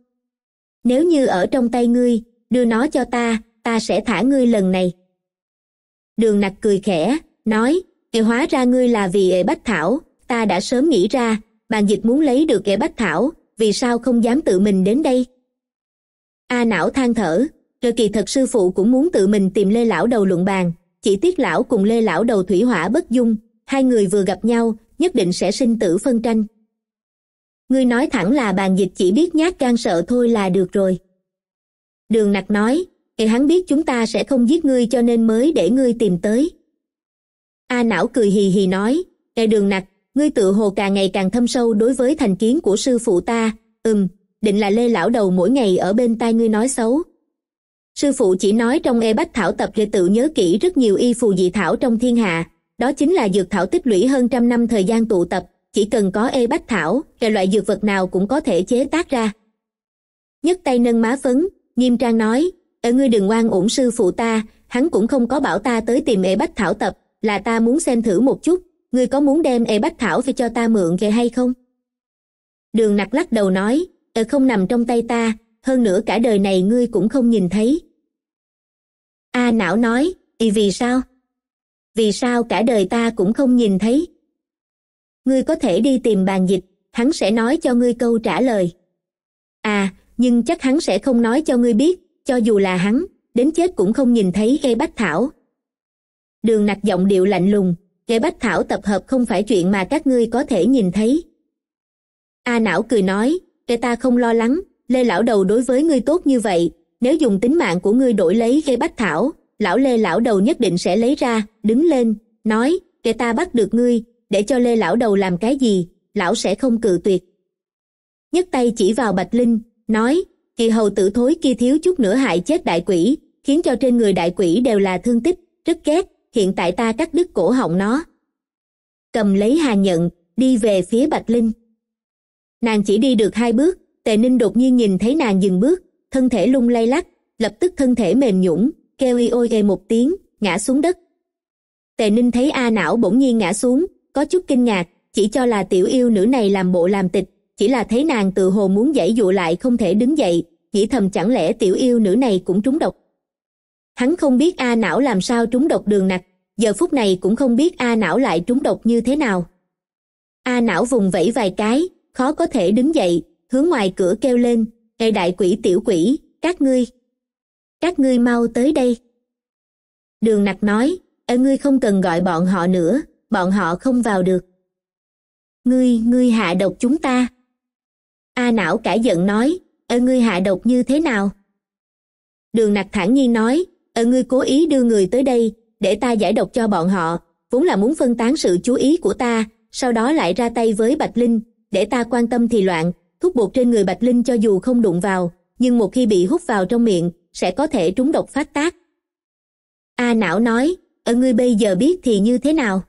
Speaker 1: nếu như ở trong tay ngươi đưa nó cho ta ta sẽ thả ngươi lần này đường nặc cười khẽ nói thì hóa ra ngươi là vì ệ bách thảo ta đã sớm nghĩ ra bàn dịch muốn lấy được ệ bách thảo vì sao không dám tự mình đến đây a à, não than thở rồi kỳ thật sư phụ cũng muốn tự mình tìm lê lão đầu luận bàn chỉ tiếc lão cùng lê lão đầu thủy hỏa bất dung hai người vừa gặp nhau nhất định sẽ sinh tử phân tranh ngươi nói thẳng là bàn dịch chỉ biết nhát gan sợ thôi là được rồi đường nặc nói thì hắn biết chúng ta sẽ không giết ngươi cho nên mới để ngươi tìm tới a não cười hì hì nói nghe đường nặc ngươi tự hồ càng ngày càng thâm sâu đối với thành kiến của sư phụ ta ừm định là lê lão đầu mỗi ngày ở bên tai ngươi nói xấu sư phụ chỉ nói trong e bách thảo tập để tự nhớ kỹ rất nhiều y phù dị thảo trong thiên hạ đó chính là dược thảo tích lũy hơn trăm năm thời gian tụ tập chỉ cần có e bách thảo là loại dược vật nào cũng có thể chế tác ra nhất tay nâng má phấn nghiêm trang nói ở ngươi đừng oan uổng sư phụ ta hắn cũng không có bảo ta tới tìm ệ bách thảo tập là ta muốn xem thử một chút ngươi có muốn đem ệ bách thảo phải cho ta mượn về hay không đường nặc lắc đầu nói "Ở ờ, không nằm trong tay ta hơn nữa cả đời này ngươi cũng không nhìn thấy a à, não nói thì vì sao vì sao cả đời ta cũng không nhìn thấy ngươi có thể đi tìm bàn dịch hắn sẽ nói cho ngươi câu trả lời à nhưng chắc hắn sẽ không nói cho ngươi biết cho dù là hắn đến chết cũng không nhìn thấy gây bách thảo đường nặc giọng điệu lạnh lùng gây bách thảo tập hợp không phải chuyện mà các ngươi có thể nhìn thấy a não cười nói gây ta không lo lắng lê lão đầu đối với ngươi tốt như vậy nếu dùng tính mạng của ngươi đổi lấy gây bách thảo lão lê lão đầu nhất định sẽ lấy ra đứng lên nói gây ta bắt được ngươi để cho lê lão đầu làm cái gì lão sẽ không cự tuyệt nhất tay chỉ vào bạch linh nói chị hầu tử thối kia thiếu chút nữa hại chết đại quỷ khiến cho trên người đại quỷ đều là thương tích rất ghét hiện tại ta cắt đứt cổ họng nó cầm lấy hà nhận đi về phía bạch linh nàng chỉ đi được hai bước tề ninh đột nhiên nhìn thấy nàng dừng bước thân thể lung lay lắc lập tức thân thể mềm nhũn kêu y ôi gây một tiếng ngã xuống đất tề ninh thấy a não bỗng nhiên ngã xuống có chút kinh ngạc chỉ cho là tiểu yêu nữ này làm bộ làm tịch chỉ là thấy nàng tự hồ muốn dãy dụ lại không thể đứng dậy nghĩ thầm chẳng lẽ tiểu yêu nữ này cũng trúng độc hắn không biết a não làm sao trúng độc đường nặc giờ phút này cũng không biết a não lại trúng độc như thế nào a não vùng vẫy vài cái khó có thể đứng dậy hướng ngoài cửa kêu lên ê đại quỷ tiểu quỷ các ngươi các ngươi mau tới đây đường nặc nói ê ngươi không cần gọi bọn họ nữa bọn họ không vào được ngươi ngươi hạ độc chúng ta a não cãi giận nói ờ ngươi hạ độc như thế nào đường nặc thản nhiên nói ờ ngươi cố ý đưa người tới đây để ta giải độc cho bọn họ vốn là muốn phân tán sự chú ý của ta sau đó lại ra tay với bạch linh để ta quan tâm thì loạn thúc bột trên người bạch linh cho dù không đụng vào nhưng một khi bị hút vào trong miệng sẽ có thể trúng độc phát tác a não nói ờ ngươi bây giờ biết thì như thế nào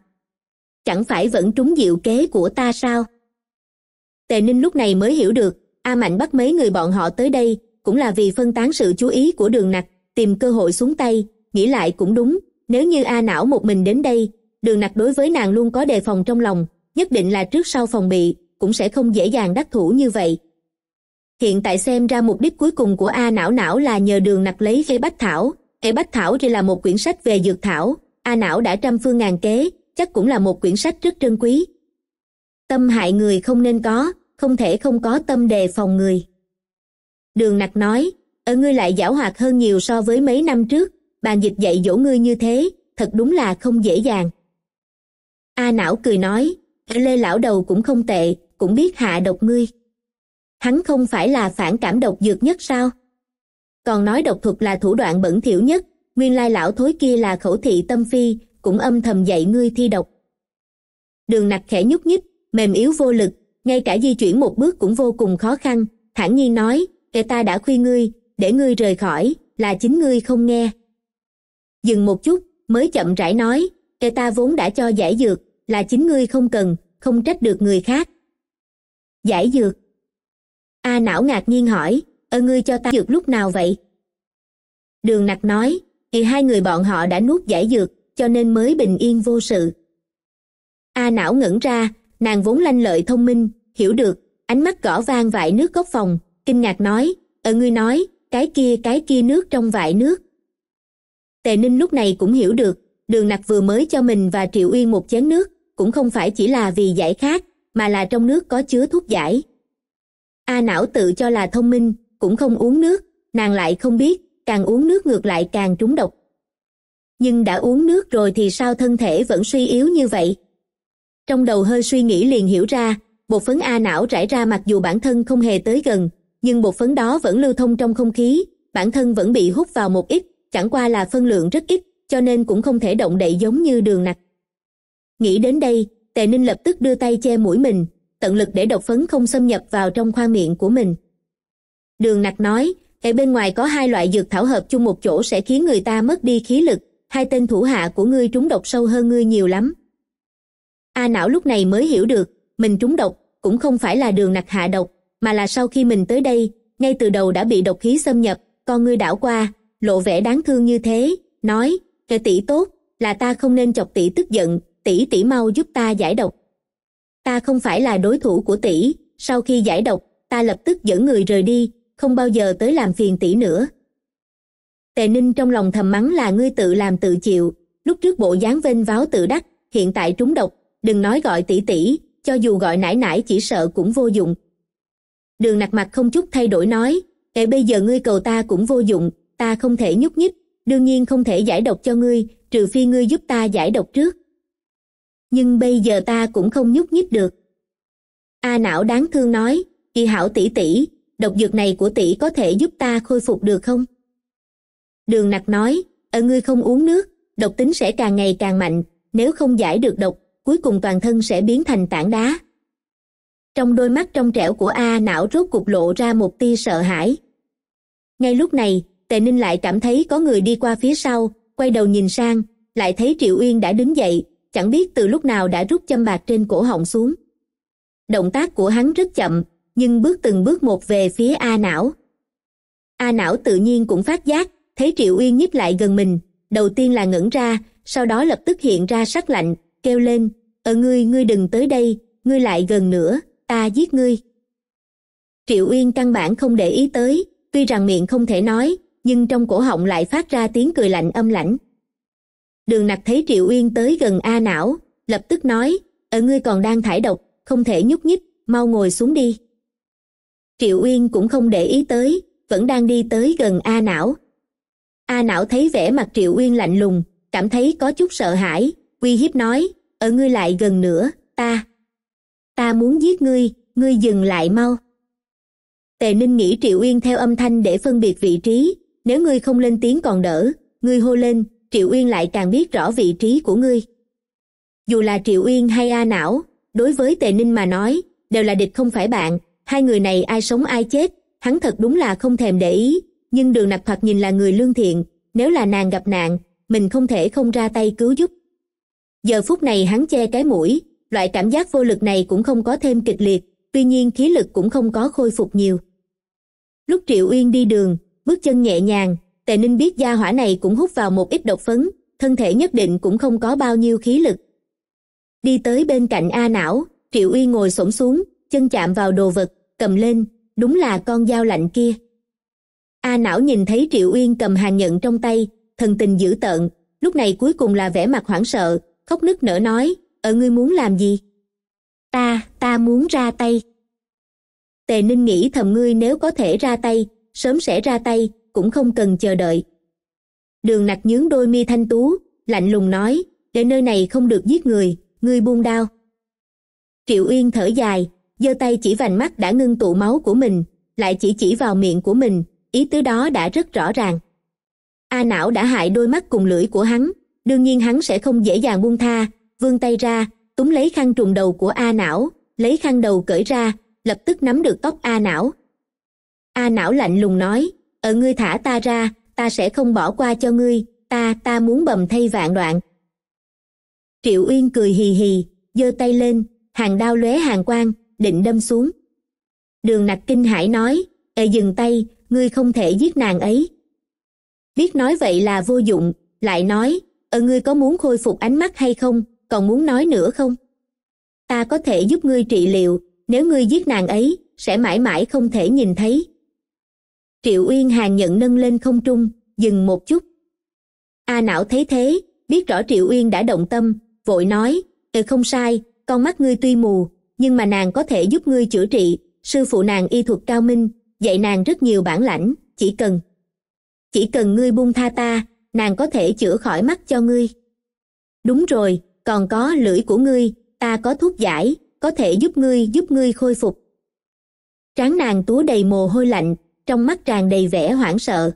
Speaker 1: chẳng phải vẫn trúng diệu kế của ta sao tề ninh lúc này mới hiểu được a mạnh bắt mấy người bọn họ tới đây cũng là vì phân tán sự chú ý của đường nặc tìm cơ hội xuống tay nghĩ lại cũng đúng nếu như a não một mình đến đây đường nặc đối với nàng luôn có đề phòng trong lòng nhất định là trước sau phòng bị cũng sẽ không dễ dàng đắc thủ như vậy hiện tại xem ra mục đích cuối cùng của a não não là nhờ đường nặc lấy cây bách thảo cây bách thảo chỉ là một quyển sách về dược thảo a não đã trăm phương ngàn kế chắc cũng là một quyển sách rất trân quý tâm hại người không nên có không thể không có tâm đề phòng người đường nặc nói ở ngươi lại giảo hoạt hơn nhiều so với mấy năm trước bàn dịch dạy dỗ ngươi như thế thật đúng là không dễ dàng a não cười nói lê lão đầu cũng không tệ cũng biết hạ độc ngươi hắn không phải là phản cảm độc dược nhất sao còn nói độc thuật là thủ đoạn bẩn thỉu nhất nguyên lai lão thối kia là khẩu thị tâm phi cũng âm thầm dạy ngươi thi độc đường nặc khẽ nhúc nhích mềm yếu vô lực ngay cả di chuyển một bước cũng vô cùng khó khăn thản nhiên nói kẻ ta đã khuyên ngươi để ngươi rời khỏi là chính ngươi không nghe dừng một chút mới chậm rãi nói kẻ ta vốn đã cho giải dược là chính ngươi không cần không trách được người khác giải dược a à, não ngạc nhiên hỏi ơ ngươi cho ta dược lúc nào vậy đường nặc nói thì hai người bọn họ đã nuốt giải dược cho nên mới bình yên vô sự a à, não ngẩn ra nàng vốn lanh lợi thông minh hiểu được ánh mắt gõ vang vải nước góc phòng kinh ngạc nói ở ờ, ngươi nói cái kia cái kia nước trong vải nước tề ninh lúc này cũng hiểu được đường nặc vừa mới cho mình và triệu uyên một chén nước cũng không phải chỉ là vì giải khát mà là trong nước có chứa thuốc giải a não tự cho là thông minh cũng không uống nước nàng lại không biết càng uống nước ngược lại càng trúng độc nhưng đã uống nước rồi thì sao thân thể vẫn suy yếu như vậy trong đầu hơi suy nghĩ liền hiểu ra bột phấn a não trải ra mặc dù bản thân không hề tới gần nhưng bột phấn đó vẫn lưu thông trong không khí bản thân vẫn bị hút vào một ít chẳng qua là phân lượng rất ít cho nên cũng không thể động đậy giống như đường nặc nghĩ đến đây tề ninh lập tức đưa tay che mũi mình tận lực để độc phấn không xâm nhập vào trong khoang miệng của mình đường nặc nói ở bên ngoài có hai loại dược thảo hợp chung một chỗ sẽ khiến người ta mất đi khí lực hai tên thủ hạ của ngươi trúng độc sâu hơn ngươi nhiều lắm a não lúc này mới hiểu được mình trúng độc cũng không phải là đường nặc hạ độc mà là sau khi mình tới đây ngay từ đầu đã bị độc khí xâm nhập con ngươi đảo qua lộ vẻ đáng thương như thế nói kẻ tỷ tốt là ta không nên chọc tỷ tức giận tỷ tỷ mau giúp ta giải độc ta không phải là đối thủ của tỷ sau khi giải độc ta lập tức dẫn người rời đi không bao giờ tới làm phiền tỷ nữa tề ninh trong lòng thầm mắng là ngươi tự làm tự chịu lúc trước bộ dáng vênh váo tự đắc hiện tại trúng độc đừng nói gọi tỷ tỷ cho dù gọi nãi nãi chỉ sợ cũng vô dụng đường nặc mặt không chút thay đổi nói kể bây giờ ngươi cầu ta cũng vô dụng ta không thể nhúc nhích đương nhiên không thể giải độc cho ngươi trừ phi ngươi giúp ta giải độc trước nhưng bây giờ ta cũng không nhúc nhích được a à não đáng thương nói kỳ hảo tỷ tỷ độc dược này của tỷ có thể giúp ta khôi phục được không đường nặc nói ở ờ, ngươi không uống nước độc tính sẽ càng ngày càng mạnh nếu không giải được độc cuối cùng toàn thân sẽ biến thành tảng đá trong đôi mắt trong trẻo của a não rốt cục lộ ra một tia sợ hãi ngay lúc này tề ninh lại cảm thấy có người đi qua phía sau quay đầu nhìn sang lại thấy triệu uyên đã đứng dậy chẳng biết từ lúc nào đã rút châm bạc trên cổ họng xuống động tác của hắn rất chậm nhưng bước từng bước một về phía a não a não tự nhiên cũng phát giác thấy triệu uyên nhích lại gần mình đầu tiên là ngẩn ra sau đó lập tức hiện ra sắc lạnh kêu lên, ở ngươi ngươi đừng tới đây, ngươi lại gần nữa, ta giết ngươi. Triệu Uyên căn bản không để ý tới, tuy rằng miệng không thể nói, nhưng trong cổ họng lại phát ra tiếng cười lạnh âm lãnh. Đường nặc thấy Triệu Uyên tới gần A não, lập tức nói, ở ngươi còn đang thải độc, không thể nhúc nhích, mau ngồi xuống đi. Triệu Uyên cũng không để ý tới, vẫn đang đi tới gần A não. A não thấy vẻ mặt Triệu Uyên lạnh lùng, cảm thấy có chút sợ hãi, uy hiếp nói ở ngươi lại gần nữa ta ta muốn giết ngươi ngươi dừng lại mau tề ninh nghĩ triệu uyên theo âm thanh để phân biệt vị trí nếu ngươi không lên tiếng còn đỡ ngươi hô lên triệu uyên lại càng biết rõ vị trí của ngươi dù là triệu uyên hay a não đối với tề ninh mà nói đều là địch không phải bạn hai người này ai sống ai chết hắn thật đúng là không thèm để ý nhưng đường nạp thoạt nhìn là người lương thiện nếu là nàng gặp nạn mình không thể không ra tay cứu giúp giờ phút này hắn che cái mũi loại cảm giác vô lực này cũng không có thêm kịch liệt tuy nhiên khí lực cũng không có khôi phục nhiều lúc triệu uyên đi đường bước chân nhẹ nhàng tề ninh biết gia hỏa này cũng hút vào một ít độc phấn thân thể nhất định cũng không có bao nhiêu khí lực đi tới bên cạnh a não triệu uyên ngồi xổm xuống chân chạm vào đồ vật cầm lên đúng là con dao lạnh kia a não nhìn thấy triệu uyên cầm hàng nhận trong tay thần tình dữ tợn lúc này cuối cùng là vẻ mặt hoảng sợ khóc nức nở nói ở ngươi muốn làm gì ta ta muốn ra tay tề ninh nghĩ thầm ngươi nếu có thể ra tay sớm sẽ ra tay cũng không cần chờ đợi đường nặc nhướng đôi mi thanh tú lạnh lùng nói để nơi này không được giết người ngươi buông đao triệu uyên thở dài giơ tay chỉ vành mắt đã ngưng tụ máu của mình lại chỉ chỉ vào miệng của mình ý tứ đó đã rất rõ ràng a não đã hại đôi mắt cùng lưỡi của hắn đương nhiên hắn sẽ không dễ dàng buông tha vươn tay ra túm lấy khăn trùm đầu của a não lấy khăn đầu cởi ra lập tức nắm được tóc a não a não lạnh lùng nói ở ờ, ngươi thả ta ra ta sẽ không bỏ qua cho ngươi ta ta muốn bầm thay vạn đoạn triệu uyên cười hì hì giơ tay lên hàng đao lóe hàng quang định đâm xuống đường nặc kinh hãi nói ê dừng tay ngươi không thể giết nàng ấy biết nói vậy là vô dụng lại nói ờ ngươi có muốn khôi phục ánh mắt hay không còn muốn nói nữa không ta có thể giúp ngươi trị liệu nếu ngươi giết nàng ấy sẽ mãi mãi không thể nhìn thấy triệu uyên hàn nhận nâng lên không trung dừng một chút a à não thấy thế biết rõ triệu uyên đã động tâm vội nói ừ không sai con mắt ngươi tuy mù nhưng mà nàng có thể giúp ngươi chữa trị sư phụ nàng y thuật cao minh dạy nàng rất nhiều bản lãnh chỉ cần chỉ cần ngươi buông tha ta nàng có thể chữa khỏi mắt cho ngươi đúng rồi còn có lưỡi của ngươi ta có thuốc giải có thể giúp ngươi giúp ngươi khôi phục tráng nàng túa đầy mồ hôi lạnh trong mắt tràn đầy vẻ hoảng sợ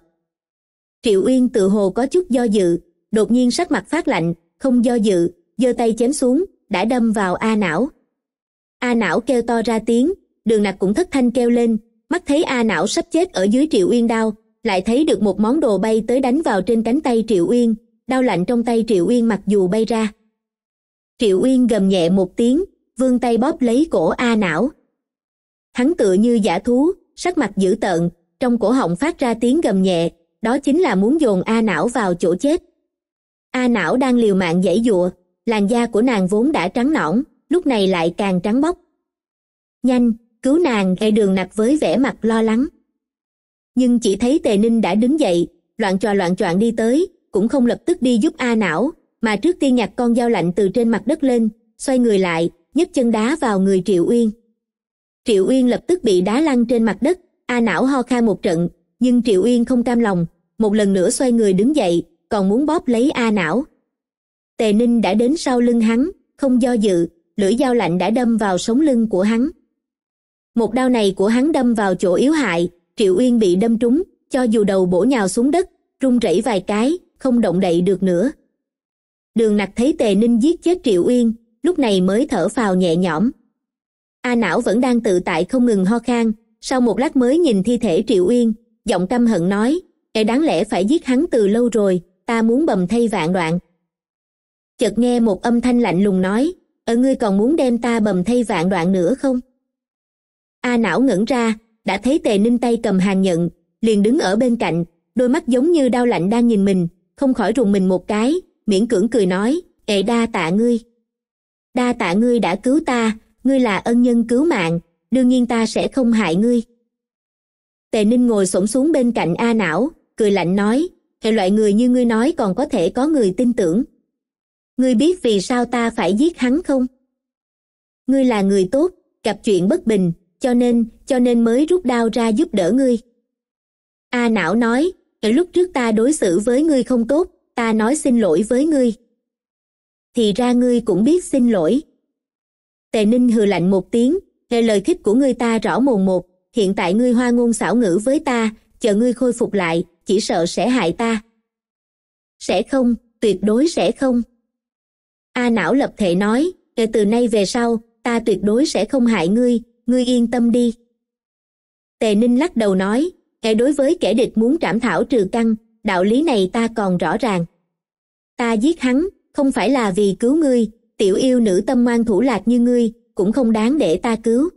Speaker 1: triệu uyên tự hồ có chút do dự đột nhiên sắc mặt phát lạnh không do dự giơ tay chém xuống đã đâm vào a não a não kêu to ra tiếng đường nặc cũng thất thanh kêu lên mắt thấy a não sắp chết ở dưới triệu uyên đau lại thấy được một món đồ bay tới đánh vào trên cánh tay triệu uyên đau lạnh trong tay triệu uyên mặc dù bay ra triệu uyên gầm nhẹ một tiếng vươn tay bóp lấy cổ a não hắn tựa như giả thú sắc mặt dữ tợn trong cổ họng phát ra tiếng gầm nhẹ đó chính là muốn dồn a não vào chỗ chết a não đang liều mạng dãy giụa làn da của nàng vốn đã trắng nõn lúc này lại càng trắng bóc nhanh cứu nàng ngay e đường nặc với vẻ mặt lo lắng nhưng chỉ thấy tề ninh đã đứng dậy loạn trò loạn choạng đi tới cũng không lập tức đi giúp a não mà trước tiên nhặt con dao lạnh từ trên mặt đất lên xoay người lại nhấc chân đá vào người triệu uyên triệu uyên lập tức bị đá lăn trên mặt đất a não ho kha một trận nhưng triệu uyên không cam lòng một lần nữa xoay người đứng dậy còn muốn bóp lấy a não tề ninh đã đến sau lưng hắn không do dự lưỡi dao lạnh đã đâm vào sống lưng của hắn một đao này của hắn đâm vào chỗ yếu hại triệu uyên bị đâm trúng cho dù đầu bổ nhào xuống đất rung rẩy vài cái không động đậy được nữa đường nặc thấy tề ninh giết chết triệu uyên lúc này mới thở phào nhẹ nhõm a não vẫn đang tự tại không ngừng ho khan sau một lát mới nhìn thi thể triệu uyên giọng căm hận nói kẻ đáng lẽ phải giết hắn từ lâu rồi ta muốn bầm thay vạn đoạn chợt nghe một âm thanh lạnh lùng nói ở ờ, ngươi còn muốn đem ta bầm thay vạn đoạn nữa không a não ngẩn ra đã thấy tề ninh tay cầm hàng nhận liền đứng ở bên cạnh đôi mắt giống như đau lạnh đang nhìn mình không khỏi rùng mình một cái miễn cưỡng cười nói ệ đa tạ ngươi đa tạ ngươi đã cứu ta ngươi là ân nhân cứu mạng đương nhiên ta sẽ không hại ngươi tề ninh ngồi xổm xuống bên cạnh a não cười lạnh nói hệ loại người như ngươi nói còn có thể có người tin tưởng ngươi biết vì sao ta phải giết hắn không ngươi là người tốt gặp chuyện bất bình cho nên cho nên mới rút đao ra giúp đỡ ngươi a não nói lúc trước ta đối xử với ngươi không tốt ta nói xin lỗi với ngươi thì ra ngươi cũng biết xin lỗi tề ninh hừ lạnh một tiếng nghe lời thích của ngươi ta rõ mồn một hiện tại ngươi hoa ngôn xảo ngữ với ta chờ ngươi khôi phục lại chỉ sợ sẽ hại ta sẽ không tuyệt đối sẽ không a não lập thể nói kể từ nay về sau ta tuyệt đối sẽ không hại ngươi ngươi yên tâm đi tề ninh lắc đầu nói kẻ đối với kẻ địch muốn trảm thảo trừ căn đạo lý này ta còn rõ ràng ta giết hắn không phải là vì cứu ngươi tiểu yêu nữ tâm ngoan thủ lạc như ngươi cũng không đáng để ta cứu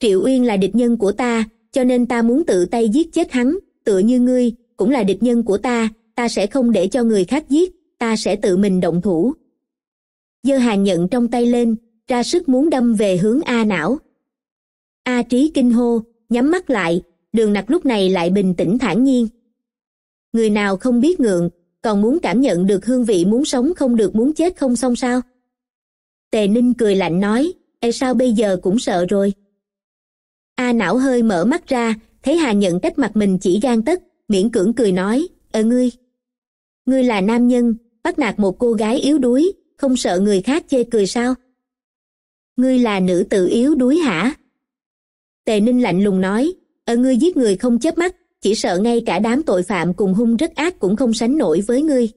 Speaker 1: triệu uyên là địch nhân của ta cho nên ta muốn tự tay giết chết hắn tựa như ngươi cũng là địch nhân của ta ta sẽ không để cho người khác giết ta sẽ tự mình động thủ dơ hàng nhận trong tay lên ra sức muốn đâm về hướng a não a trí kinh hô nhắm mắt lại đường nặc lúc này lại bình tĩnh thản nhiên người nào không biết ngượng còn muốn cảm nhận được hương vị muốn sống không được muốn chết không xong sao tề ninh cười lạnh nói "E sao bây giờ cũng sợ rồi a não hơi mở mắt ra thấy hà nhận cách mặt mình chỉ gan tất miễn cưỡng cười nói ờ ngươi ngươi là nam nhân bắt nạt một cô gái yếu đuối không sợ người khác chê cười sao ngươi là nữ tự yếu đuối hả tề ninh lạnh lùng nói ở ờ, ngươi giết người không chớp mắt chỉ sợ ngay cả đám tội phạm cùng hung rất ác cũng không sánh nổi với ngươi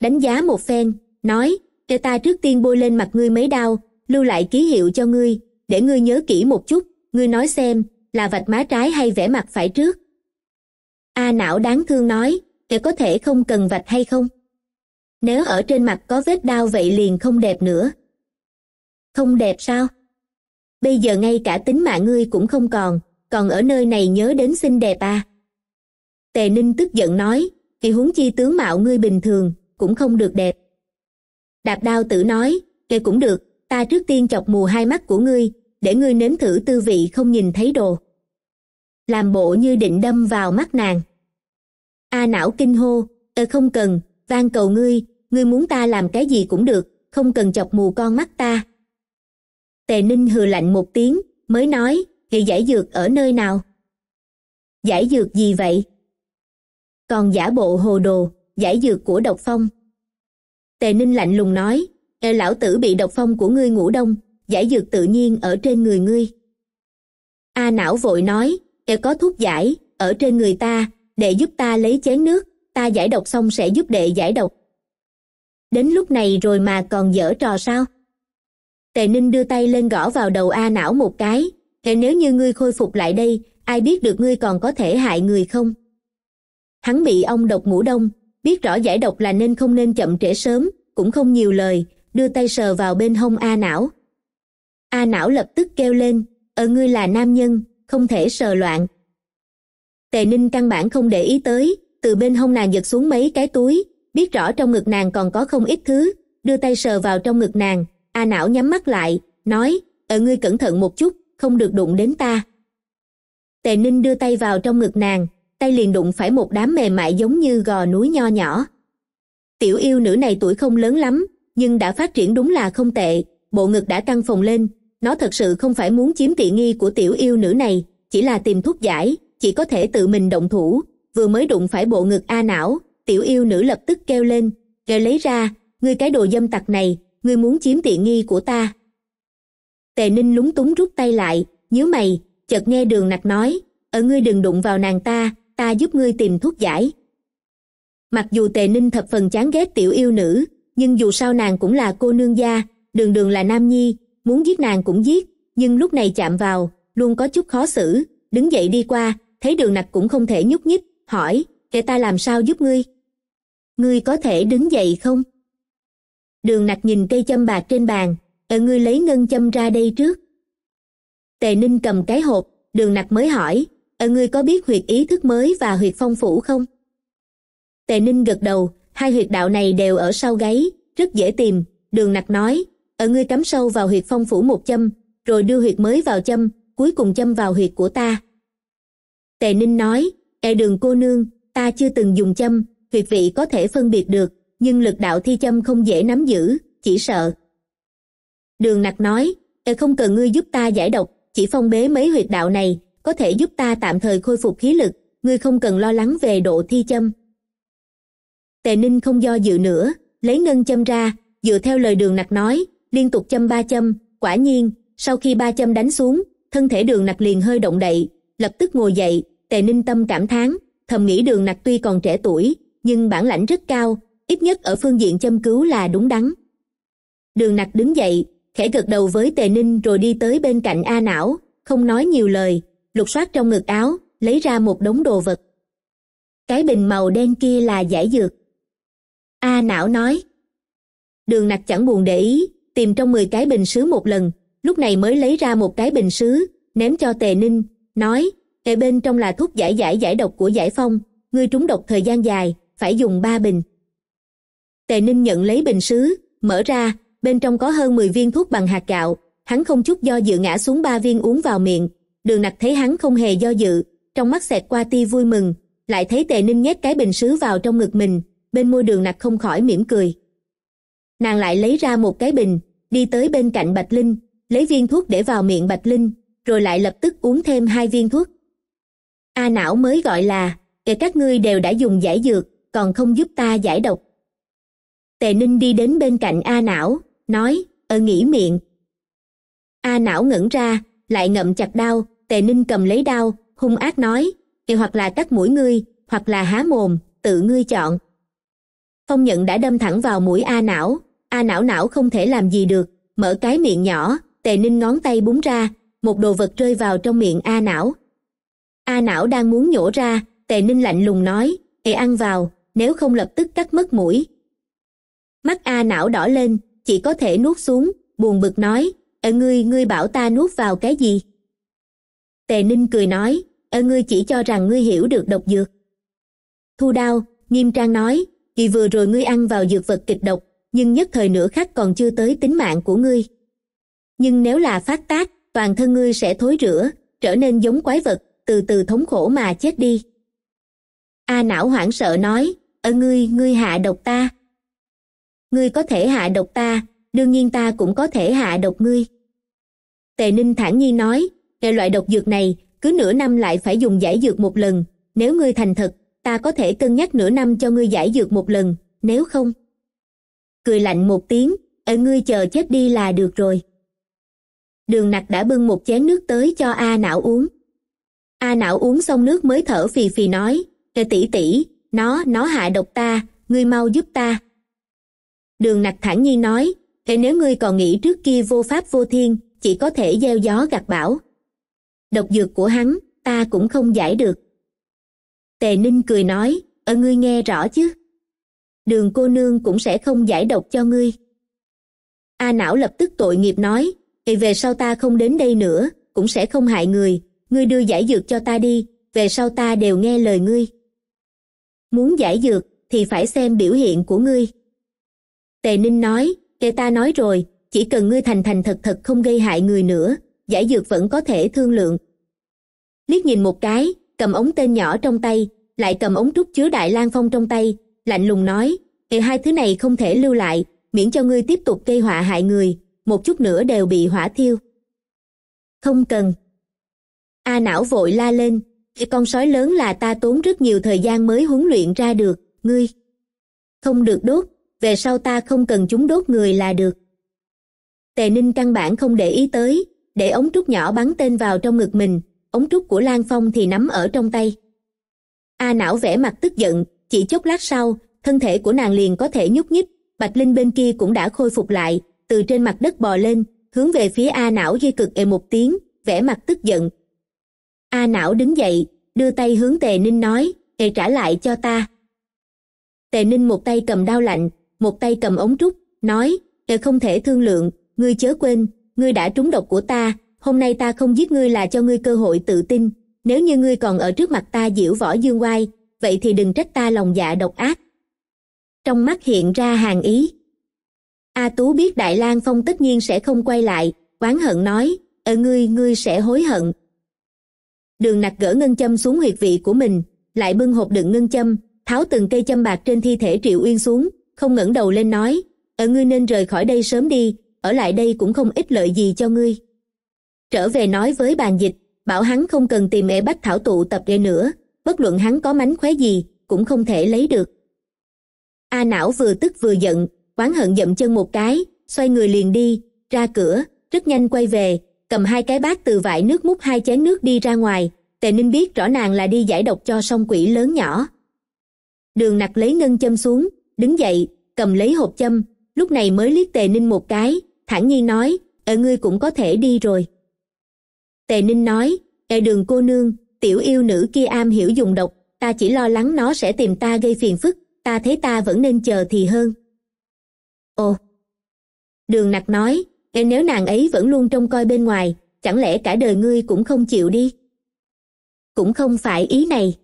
Speaker 1: đánh giá một phen nói để ta trước tiên bôi lên mặt ngươi mấy đau lưu lại ký hiệu cho ngươi để ngươi nhớ kỹ một chút ngươi nói xem là vạch má trái hay vẽ mặt phải trước a não đáng thương nói để có thể không cần vạch hay không nếu ở trên mặt có vết đau vậy liền không đẹp nữa không đẹp sao bây giờ ngay cả tính mạng ngươi cũng không còn còn ở nơi này nhớ đến xinh đẹp à tề ninh tức giận nói vì huống chi tướng mạo ngươi bình thường cũng không được đẹp đạp đao tử nói kệ cũng được ta trước tiên chọc mù hai mắt của ngươi để ngươi nếm thử tư vị không nhìn thấy đồ làm bộ như định đâm vào mắt nàng a não kinh hô ơ không cần van cầu ngươi ngươi muốn ta làm cái gì cũng được không cần chọc mù con mắt ta tề ninh hừ lạnh một tiếng mới nói hệ giải dược ở nơi nào giải dược gì vậy còn giả bộ hồ đồ giải dược của độc phong tề ninh lạnh lùng nói ê lão tử bị độc phong của ngươi ngủ đông giải dược tự nhiên ở trên người ngươi a não vội nói ê có thuốc giải ở trên người ta để giúp ta lấy chén nước ta giải độc xong sẽ giúp đệ giải độc đến lúc này rồi mà còn dở trò sao tề ninh đưa tay lên gõ vào đầu a não một cái hệ nếu như ngươi khôi phục lại đây ai biết được ngươi còn có thể hại người không hắn bị ông độc ngủ đông biết rõ giải độc là nên không nên chậm trễ sớm cũng không nhiều lời đưa tay sờ vào bên hông a não a não lập tức kêu lên Ở ờ, ngươi là nam nhân không thể sờ loạn tề ninh căn bản không để ý tới từ bên hông nàng giật xuống mấy cái túi biết rõ trong ngực nàng còn có không ít thứ đưa tay sờ vào trong ngực nàng a não nhắm mắt lại nói ở ờ, ngươi cẩn thận một chút không được đụng đến ta tề ninh đưa tay vào trong ngực nàng tay liền đụng phải một đám mềm mại giống như gò núi nho nhỏ tiểu yêu nữ này tuổi không lớn lắm nhưng đã phát triển đúng là không tệ bộ ngực đã căng phồng lên nó thật sự không phải muốn chiếm tiện nghi của tiểu yêu nữ này chỉ là tìm thuốc giải chỉ có thể tự mình động thủ vừa mới đụng phải bộ ngực a não tiểu yêu nữ lập tức kêu lên rồi lấy ra ngươi cái đồ dâm tặc này ngươi muốn chiếm tiện nghi của ta tề ninh lúng túng rút tay lại nhớ mày chợt nghe đường nặc nói ở ngươi đừng đụng vào nàng ta ta giúp ngươi tìm thuốc giải mặc dù tề ninh thập phần chán ghét tiểu yêu nữ nhưng dù sao nàng cũng là cô nương gia đường đường là nam nhi muốn giết nàng cũng giết nhưng lúc này chạm vào luôn có chút khó xử đứng dậy đi qua thấy đường nặc cũng không thể nhúc nhích hỏi kệ ta làm sao giúp ngươi ngươi có thể đứng dậy không đường nặc nhìn cây châm bạc trên bàn ở ờ, ngươi lấy ngân châm ra đây trước tề ninh cầm cái hộp đường nặc mới hỏi ở ờ, ngươi có biết huyệt ý thức mới và huyệt phong phủ không tề ninh gật đầu hai huyệt đạo này đều ở sau gáy rất dễ tìm đường nặc nói ở ờ, ngươi cắm sâu vào huyệt phong phủ một châm rồi đưa huyệt mới vào châm cuối cùng châm vào huyệt của ta tề ninh nói e đường cô nương ta chưa từng dùng châm huyệt vị có thể phân biệt được nhưng lực đạo thi châm không dễ nắm giữ chỉ sợ đường nặc nói e không cần ngươi giúp ta giải độc chỉ phong bế mấy huyệt đạo này có thể giúp ta tạm thời khôi phục khí lực ngươi không cần lo lắng về độ thi châm tề ninh không do dự nữa lấy ngân châm ra dựa theo lời đường nặc nói liên tục châm ba châm quả nhiên sau khi ba châm đánh xuống thân thể đường nặc liền hơi động đậy lập tức ngồi dậy tề ninh tâm cảm thán thầm nghĩ đường nặc tuy còn trẻ tuổi nhưng bản lãnh rất cao ít nhất ở phương diện châm cứu là đúng đắn đường nặc đứng dậy khẽ gật đầu với tề ninh rồi đi tới bên cạnh a não không nói nhiều lời lục soát trong ngực áo lấy ra một đống đồ vật cái bình màu đen kia là giải dược a não nói đường nặc chẳng buồn để ý tìm trong mười cái bình sứ một lần lúc này mới lấy ra một cái bình sứ ném cho tề ninh nói kề bên trong là thuốc giải giải giải độc của giải phong ngươi trúng độc thời gian dài phải dùng ba bình tề ninh nhận lấy bình sứ mở ra bên trong có hơn mười viên thuốc bằng hạt gạo hắn không chút do dự ngã xuống ba viên uống vào miệng đường nặc thấy hắn không hề do dự trong mắt xẹt qua ti vui mừng lại thấy tề ninh nhét cái bình sứ vào trong ngực mình bên môi đường nặc không khỏi mỉm cười nàng lại lấy ra một cái bình đi tới bên cạnh bạch linh lấy viên thuốc để vào miệng bạch linh rồi lại lập tức uống thêm hai viên thuốc a não mới gọi là kể các ngươi đều đã dùng giải dược còn không giúp ta giải độc tề ninh đi đến bên cạnh a não nói ơ ờ, nghỉ miệng a não ngẩn ra lại ngậm chặt đau. tề ninh cầm lấy đau, hung ác nói thì hoặc là cắt mũi ngươi hoặc là há mồm tự ngươi chọn phong nhận đã đâm thẳng vào mũi a não a não não không thể làm gì được mở cái miệng nhỏ tề ninh ngón tay búng ra một đồ vật rơi vào trong miệng a não a não đang muốn nhổ ra tề ninh lạnh lùng nói thì ăn vào nếu không lập tức cắt mất mũi mắt a não đỏ lên chỉ có thể nuốt xuống buồn bực nói ở ngươi ngươi bảo ta nuốt vào cái gì tề ninh cười nói ở ngươi chỉ cho rằng ngươi hiểu được độc dược thu đao nghiêm trang nói vì vừa rồi ngươi ăn vào dược vật kịch độc nhưng nhất thời nửa khắc còn chưa tới tính mạng của ngươi nhưng nếu là phát tác toàn thân ngươi sẽ thối rửa, trở nên giống quái vật từ từ thống khổ mà chết đi a não hoảng sợ nói ở ngươi ngươi hạ độc ta ngươi có thể hạ độc ta đương nhiên ta cũng có thể hạ độc ngươi tề ninh thản nhiên nói hệ loại độc dược này cứ nửa năm lại phải dùng giải dược một lần nếu ngươi thành thật ta có thể cân nhắc nửa năm cho ngươi giải dược một lần nếu không cười lạnh một tiếng ở ngươi chờ chết đi là được rồi đường nặc đã bưng một chén nước tới cho a não uống a não uống xong nước mới thở phì phì nói tỷ tỷ nó nó hạ độc ta ngươi mau giúp ta đường nặc thản nhiên nói thế nếu ngươi còn nghĩ trước kia vô pháp vô thiên chỉ có thể gieo gió gặt bão độc dược của hắn ta cũng không giải được tề ninh cười nói ở ngươi nghe rõ chứ đường cô nương cũng sẽ không giải độc cho ngươi a não lập tức tội nghiệp nói thì về sau ta không đến đây nữa cũng sẽ không hại người ngươi đưa giải dược cho ta đi về sau ta đều nghe lời ngươi muốn giải dược thì phải xem biểu hiện của ngươi tề ninh nói kệ ta nói rồi chỉ cần ngươi thành thành thật thật không gây hại người nữa giải dược vẫn có thể thương lượng liếc nhìn một cái cầm ống tên nhỏ trong tay lại cầm ống trúc chứa đại lang phong trong tay lạnh lùng nói hệ hai thứ này không thể lưu lại miễn cho ngươi tiếp tục gây họa hại người một chút nữa đều bị hỏa thiêu không cần a não vội la lên con sói lớn là ta tốn rất nhiều thời gian mới huấn luyện ra được ngươi không được đốt về sau ta không cần chúng đốt người là được tề ninh căn bản không để ý tới để ống trúc nhỏ bắn tên vào trong ngực mình ống trúc của lan phong thì nắm ở trong tay a não vẽ mặt tức giận chỉ chốc lát sau thân thể của nàng liền có thể nhúc nhích bạch linh bên kia cũng đã khôi phục lại từ trên mặt đất bò lên hướng về phía a não dây cực ề một tiếng vẽ mặt tức giận a não đứng dậy đưa tay hướng tề ninh nói ề trả lại cho ta tề ninh một tay cầm đao lạnh một tay cầm ống trúc nói đời không thể thương lượng ngươi chớ quên ngươi đã trúng độc của ta hôm nay ta không giết ngươi là cho ngươi cơ hội tự tin nếu như ngươi còn ở trước mặt ta diễu võ dương oai vậy thì đừng trách ta lòng dạ độc ác trong mắt hiện ra hàng ý a tú biết đại lang phong tất nhiên sẽ không quay lại oán hận nói ở ờ, ngươi ngươi sẽ hối hận đường nặc gỡ ngân châm xuống huyệt vị của mình lại bưng hộp đựng ngân châm tháo từng cây châm bạc trên thi thể triệu uyên xuống không ngẩng đầu lên nói, ở ờ, ngươi nên rời khỏi đây sớm đi, ở lại đây cũng không ít lợi gì cho ngươi. Trở về nói với bàn dịch, bảo hắn không cần tìm ẻ bách thảo tụ tập để nữa, bất luận hắn có mánh khóe gì, cũng không thể lấy được. A não vừa tức vừa giận, quán hận dậm chân một cái, xoay người liền đi, ra cửa, rất nhanh quay về, cầm hai cái bát từ vải nước múc hai chén nước đi ra ngoài, tề ninh biết rõ nàng là đi giải độc cho sông quỷ lớn nhỏ. Đường nặc lấy ngân châm xuống, đứng dậy cầm lấy hộp châm lúc này mới liếc tề ninh một cái thản nhiên nói ở ngươi cũng có thể đi rồi tề ninh nói ở đường cô nương tiểu yêu nữ kia am hiểu dùng độc ta chỉ lo lắng nó sẽ tìm ta gây phiền phức ta thấy ta vẫn nên chờ thì hơn ồ đường nặc nói e nếu nàng ấy vẫn luôn trông coi bên ngoài chẳng lẽ cả đời ngươi cũng không chịu đi cũng không phải ý này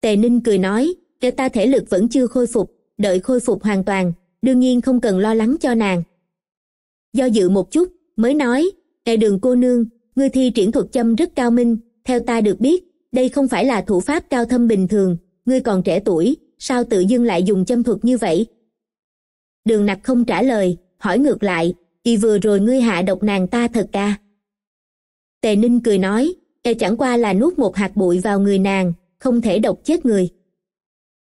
Speaker 1: tề ninh cười nói cho ta thể lực vẫn chưa khôi phục đợi khôi phục hoàn toàn đương nhiên không cần lo lắng cho nàng do dự một chút mới nói hệ đường cô nương ngươi thi triển thuật châm rất cao minh theo ta được biết đây không phải là thủ pháp cao thâm bình thường ngươi còn trẻ tuổi sao tự dưng lại dùng châm thuật như vậy đường nặc không trả lời hỏi ngược lại thì vừa rồi ngươi hạ độc nàng ta thật ca tề ninh cười nói e chẳng qua là nuốt một hạt bụi vào người nàng không thể độc chết người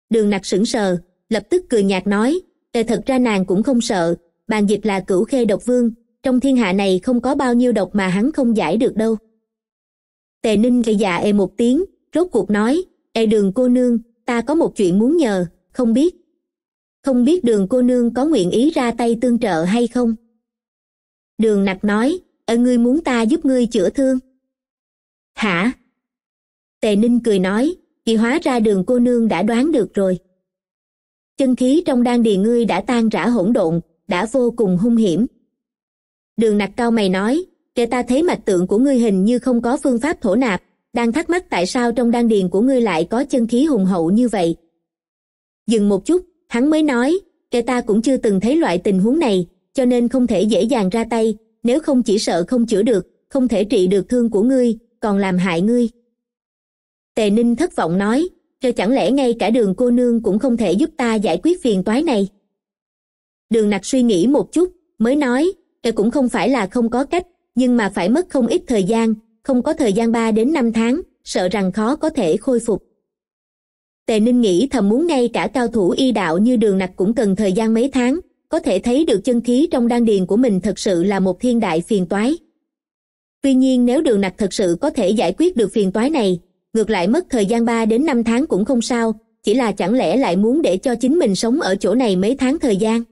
Speaker 1: đường nặc sững sờ lập tức cười nhạt nói tề thật ra nàng cũng không sợ bàn dịch là cửu khê độc vương trong thiên hạ này không có bao nhiêu độc mà hắn không giải được đâu tề ninh gầy dạ ê một tiếng rốt cuộc nói ê đường cô nương ta có một chuyện muốn nhờ không biết không biết đường cô nương có nguyện ý ra tay tương trợ hay không đường nặc nói ê ngươi muốn ta giúp ngươi chữa thương hả tề ninh cười nói thì hóa ra đường cô nương đã đoán được rồi chân khí trong đan điền ngươi đã tan rã hỗn độn đã vô cùng hung hiểm đường nặc cao mày nói kể ta thấy mạch tượng của ngươi hình như không có phương pháp thổ nạp đang thắc mắc tại sao trong đan điền của ngươi lại có chân khí hùng hậu như vậy dừng một chút hắn mới nói kể ta cũng chưa từng thấy loại tình huống này cho nên không thể dễ dàng ra tay nếu không chỉ sợ không chữa được không thể trị được thương của ngươi còn làm hại ngươi tề ninh thất vọng nói cho chẳng lẽ ngay cả đường cô nương cũng không thể giúp ta giải quyết phiền toái này đường nặc suy nghĩ một chút mới nói e cũng không phải là không có cách nhưng mà phải mất không ít thời gian không có thời gian ba đến năm tháng sợ rằng khó có thể khôi phục tề ninh nghĩ thầm muốn ngay cả cao thủ y đạo như đường nặc cũng cần thời gian mấy tháng có thể thấy được chân khí trong đan điền của mình thật sự là một thiên đại phiền toái tuy nhiên nếu đường nặc thật sự có thể giải quyết được phiền toái này ngược lại mất thời gian ba đến năm tháng cũng không sao chỉ là chẳng lẽ lại muốn để cho chính mình sống ở chỗ này mấy tháng thời gian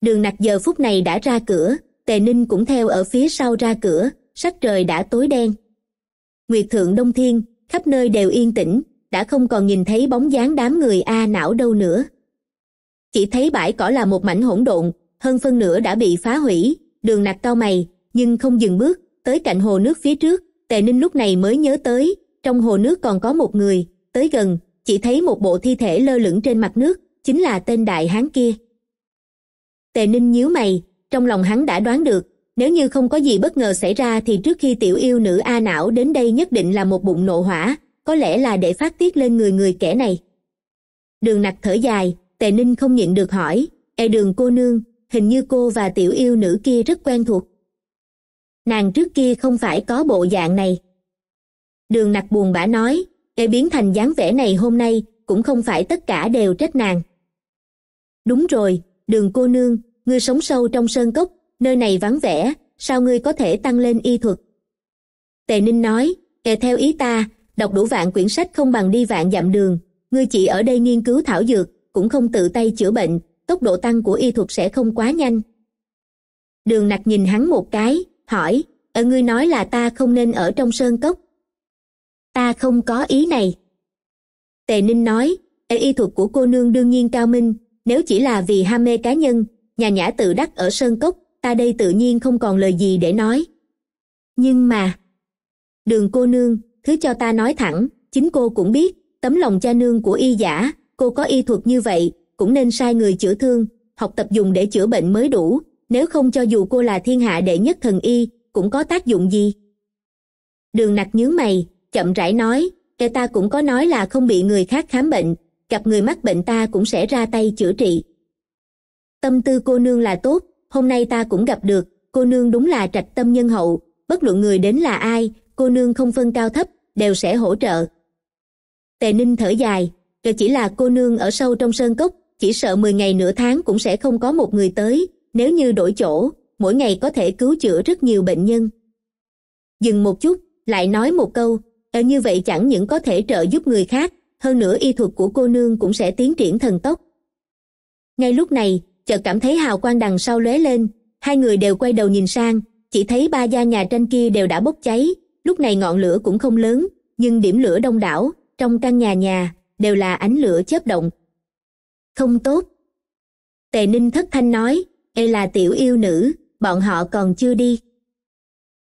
Speaker 1: đường nặc giờ phút này đã ra cửa tề ninh cũng theo ở phía sau ra cửa sắc trời đã tối đen nguyệt thượng đông thiên khắp nơi đều yên tĩnh đã không còn nhìn thấy bóng dáng đám người a à não đâu nữa chỉ thấy bãi cỏ là một mảnh hỗn độn hơn phân nửa đã bị phá hủy đường nặc cao mày nhưng không dừng bước tới cạnh hồ nước phía trước tề ninh lúc này mới nhớ tới trong hồ nước còn có một người tới gần chỉ thấy một bộ thi thể lơ lửng trên mặt nước chính là tên đại hán kia tề ninh nhíu mày trong lòng hắn đã đoán được nếu như không có gì bất ngờ xảy ra thì trước khi tiểu yêu nữ a não đến đây nhất định là một bụng nộ hỏa có lẽ là để phát tiết lên người người kẻ này đường nặc thở dài tề ninh không nhịn được hỏi e đường cô nương hình như cô và tiểu yêu nữ kia rất quen thuộc nàng trước kia không phải có bộ dạng này đường nặc buồn bã nói cái biến thành dáng vẻ này hôm nay cũng không phải tất cả đều trách nàng đúng rồi đường cô nương ngươi sống sâu trong sơn cốc nơi này vắng vẻ sao ngươi có thể tăng lên y thuật tề ninh nói kệ theo ý ta đọc đủ vạn quyển sách không bằng đi vạn dặm đường ngươi chỉ ở đây nghiên cứu thảo dược cũng không tự tay chữa bệnh tốc độ tăng của y thuật sẽ không quá nhanh đường nặc nhìn hắn một cái hỏi ở ngươi nói là ta không nên ở trong sơn cốc ta không có ý này tề ninh nói ê y thuật của cô nương đương nhiên cao minh nếu chỉ là vì ham mê cá nhân nhà nhã tự đắc ở sơn cốc ta đây tự nhiên không còn lời gì để nói nhưng mà đường cô nương thứ cho ta nói thẳng chính cô cũng biết tấm lòng cha nương của y giả cô có y thuật như vậy cũng nên sai người chữa thương học tập dùng để chữa bệnh mới đủ nếu không cho dù cô là thiên hạ đệ nhất thần y cũng có tác dụng gì đường nặc nhướng mày chậm rãi nói kẻ ta cũng có nói là không bị người khác khám bệnh gặp người mắc bệnh ta cũng sẽ ra tay chữa trị tâm tư cô nương là tốt hôm nay ta cũng gặp được cô nương đúng là trạch tâm nhân hậu bất luận người đến là ai cô nương không phân cao thấp đều sẽ hỗ trợ tề ninh thở dài rồi chỉ là cô nương ở sâu trong sơn cốc chỉ sợ mười ngày nửa tháng cũng sẽ không có một người tới nếu như đổi chỗ mỗi ngày có thể cứu chữa rất nhiều bệnh nhân dừng một chút lại nói một câu ở ờ, như vậy chẳng những có thể trợ giúp người khác hơn nữa y thuật của cô nương cũng sẽ tiến triển thần tốc ngay lúc này chợt cảm thấy hào quang đằng sau lóe lên hai người đều quay đầu nhìn sang chỉ thấy ba gia nhà tranh kia đều đã bốc cháy lúc này ngọn lửa cũng không lớn nhưng điểm lửa đông đảo trong căn nhà nhà đều là ánh lửa chớp động không tốt tề ninh thất thanh nói ê là tiểu yêu nữ bọn họ còn chưa đi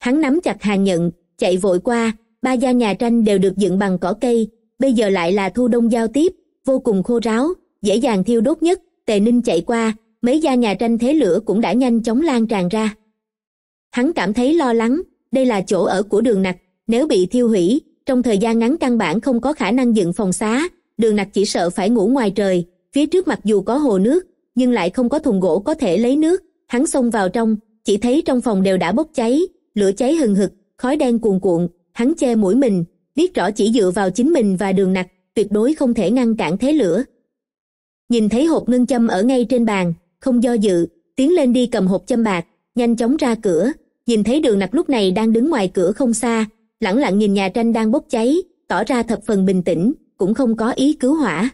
Speaker 1: hắn nắm chặt hàng nhận chạy vội qua ba gia nhà tranh đều được dựng bằng cỏ cây bây giờ lại là thu đông giao tiếp vô cùng khô ráo dễ dàng thiêu đốt nhất tề ninh chạy qua mấy gia nhà tranh thế lửa cũng đã nhanh chóng lan tràn ra hắn cảm thấy lo lắng đây là chỗ ở của đường nặc nếu bị thiêu hủy trong thời gian ngắn căn bản không có khả năng dựng phòng xá đường nặc chỉ sợ phải ngủ ngoài trời phía trước mặc dù có hồ nước nhưng lại không có thùng gỗ có thể lấy nước hắn xông vào trong chỉ thấy trong phòng đều đã bốc cháy lửa cháy hừng hực khói đen cuồn cuộn hắn che mũi mình biết rõ chỉ dựa vào chính mình và đường nặc tuyệt đối không thể ngăn cản thế lửa nhìn thấy hộp ngân châm ở ngay trên bàn không do dự tiến lên đi cầm hộp châm bạc nhanh chóng ra cửa nhìn thấy đường nặc lúc này đang đứng ngoài cửa không xa lẳng lặng nhìn nhà tranh đang bốc cháy tỏ ra thập phần bình tĩnh cũng không có ý cứu hỏa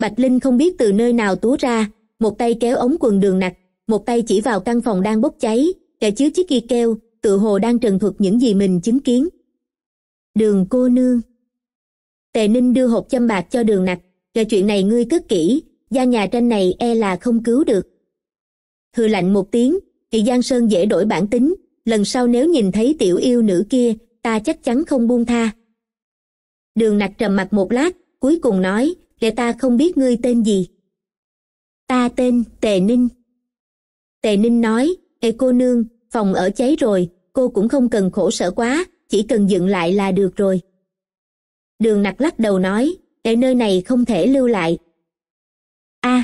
Speaker 1: bạch linh không biết từ nơi nào túa ra một tay kéo ống quần đường nặc một tay chỉ vào căn phòng đang bốc cháy kẻ chứa chiếc ghi kêu tự hồ đang trần thuật những gì mình chứng kiến đường cô nương tề ninh đưa hộp châm bạc cho đường nặc trò chuyện này ngươi cất kỹ gia nhà tranh này e là không cứu được hư lạnh một tiếng thì giang sơn dễ đổi bản tính lần sau nếu nhìn thấy tiểu yêu nữ kia ta chắc chắn không buông tha đường nặc trầm mặt một lát cuối cùng nói để ta không biết ngươi tên gì ta tên tề ninh tề ninh nói ê cô nương phòng ở cháy rồi cô cũng không cần khổ sở quá chỉ cần dựng lại là được rồi đường nặc lắc đầu nói để nơi này không thể lưu lại a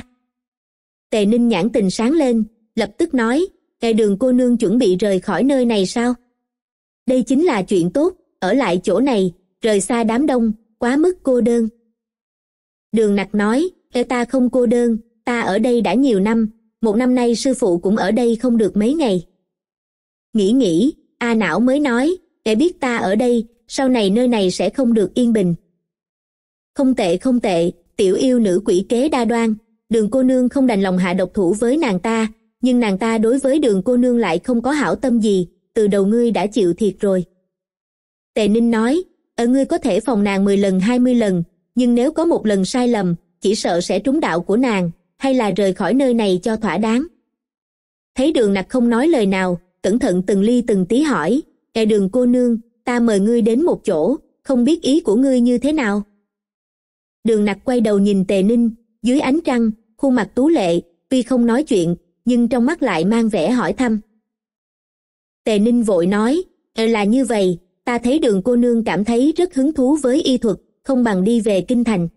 Speaker 1: tề ninh nhãn tình sáng lên lập tức nói tại đường cô nương chuẩn bị rời khỏi nơi này sao đây chính là chuyện tốt ở lại chỗ này rời xa đám đông quá mức cô đơn đường nặc nói tại ta không cô đơn ta ở đây đã nhiều năm một năm nay sư phụ cũng ở đây không được mấy ngày nghĩ nghĩ a não mới nói để biết ta ở đây, sau này nơi này sẽ không được yên bình. Không tệ không tệ, tiểu yêu nữ quỷ kế đa đoan, đường cô nương không đành lòng hạ độc thủ với nàng ta, nhưng nàng ta đối với đường cô nương lại không có hảo tâm gì, từ đầu ngươi đã chịu thiệt rồi. Tề Ninh nói, ở ngươi có thể phòng nàng 10 lần 20 lần, nhưng nếu có một lần sai lầm, chỉ sợ sẽ trúng đạo của nàng, hay là rời khỏi nơi này cho thỏa đáng. Thấy đường nặc không nói lời nào, cẩn thận từng ly từng tí hỏi, đại đường cô nương ta mời ngươi đến một chỗ không biết ý của ngươi như thế nào đường nặc quay đầu nhìn tề ninh dưới ánh trăng khuôn mặt tú lệ tuy không nói chuyện nhưng trong mắt lại mang vẻ hỏi thăm tề ninh vội nói là như vậy ta thấy đường cô nương cảm thấy rất hứng thú với y thuật không bằng đi về kinh thành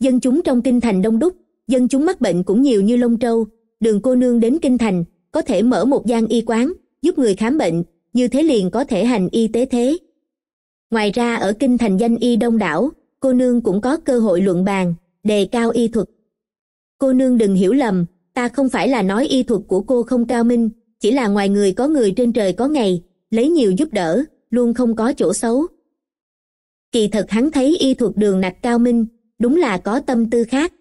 Speaker 1: dân chúng trong kinh thành đông đúc dân chúng mắc bệnh cũng nhiều như lông trâu đường cô nương đến kinh thành có thể mở một gian y quán giúp người khám bệnh như thế liền có thể hành y tế thế ngoài ra ở kinh thành danh y đông đảo cô nương cũng có cơ hội luận bàn đề cao y thuật cô nương đừng hiểu lầm ta không phải là nói y thuật của cô không cao minh chỉ là ngoài người có người trên trời có ngày lấy nhiều giúp đỡ luôn không có chỗ xấu kỳ thật hắn thấy y thuật đường nặc cao minh đúng là có tâm tư khác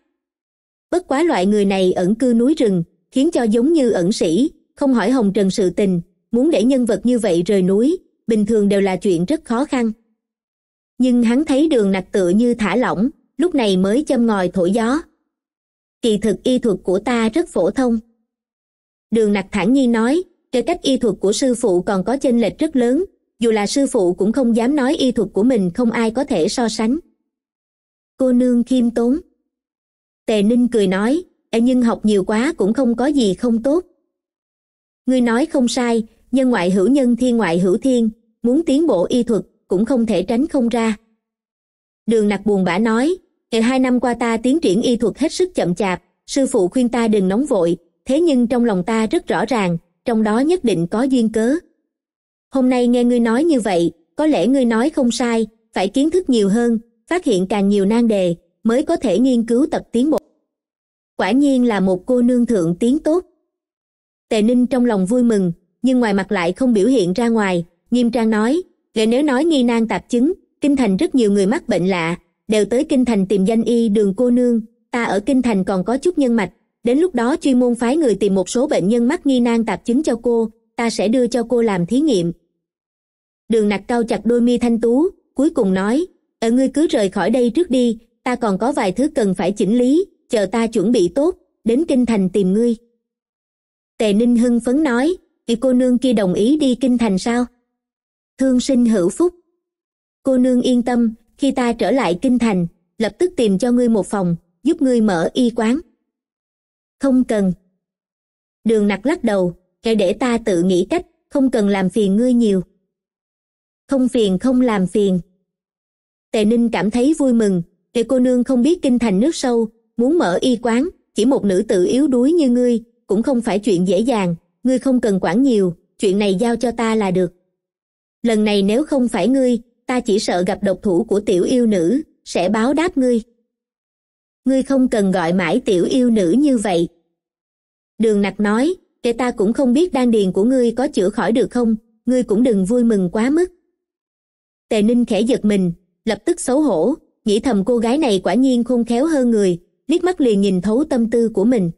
Speaker 1: bất quá loại người này ẩn cư núi rừng khiến cho giống như ẩn sĩ không hỏi hồng trần sự tình muốn để nhân vật như vậy rời núi bình thường đều là chuyện rất khó khăn nhưng hắn thấy đường nặc tựa như thả lỏng lúc này mới châm ngòi thổi gió kỳ thực y thuật của ta rất phổ thông đường nặc thản nhiên nói cái cách y thuật của sư phụ còn có chênh lệch rất lớn dù là sư phụ cũng không dám nói y thuật của mình không ai có thể so sánh cô nương khiêm tốn tề ninh cười nói e nhưng học nhiều quá cũng không có gì không tốt ngươi nói không sai nhân ngoại hữu nhân thiên ngoại hữu thiên muốn tiến bộ y thuật cũng không thể tránh không ra đường nặc buồn bã nói ngày hai năm qua ta tiến triển y thuật hết sức chậm chạp sư phụ khuyên ta đừng nóng vội thế nhưng trong lòng ta rất rõ ràng trong đó nhất định có duyên cớ hôm nay nghe ngươi nói như vậy có lẽ ngươi nói không sai phải kiến thức nhiều hơn phát hiện càng nhiều nan đề mới có thể nghiên cứu tập tiến bộ quả nhiên là một cô nương thượng tiến tốt tề ninh trong lòng vui mừng nhưng ngoài mặt lại không biểu hiện ra ngoài nghiêm trang nói vậy nếu nói nghi nan tạp chứng kinh thành rất nhiều người mắc bệnh lạ đều tới kinh thành tìm danh y đường cô nương ta ở kinh thành còn có chút nhân mạch đến lúc đó chuyên môn phái người tìm một số bệnh nhân mắc nghi nan tạp chứng cho cô ta sẽ đưa cho cô làm thí nghiệm đường nặc cao chặt đôi mi thanh tú cuối cùng nói ở ờ, ngươi cứ rời khỏi đây trước đi ta còn có vài thứ cần phải chỉnh lý chờ ta chuẩn bị tốt đến kinh thành tìm ngươi tề ninh hưng phấn nói thì cô nương kia đồng ý đi kinh thành sao thương sinh hữu phúc cô nương yên tâm khi ta trở lại kinh thành lập tức tìm cho ngươi một phòng giúp ngươi mở y quán không cần đường nặc lắc đầu hãy để ta tự nghĩ cách không cần làm phiền ngươi nhiều không phiền không làm phiền tề ninh cảm thấy vui mừng để cô nương không biết kinh thành nước sâu muốn mở y quán chỉ một nữ tử yếu đuối như ngươi cũng không phải chuyện dễ dàng ngươi không cần quản nhiều chuyện này giao cho ta là được lần này nếu không phải ngươi ta chỉ sợ gặp độc thủ của tiểu yêu nữ sẽ báo đáp ngươi ngươi không cần gọi mãi tiểu yêu nữ như vậy đường nặc nói để ta cũng không biết đan điền của ngươi có chữa khỏi được không ngươi cũng đừng vui mừng quá mức tề ninh khẽ giật mình lập tức xấu hổ nghĩ thầm cô gái này quả nhiên khôn khéo hơn người liếc mắt liền nhìn thấu tâm tư của mình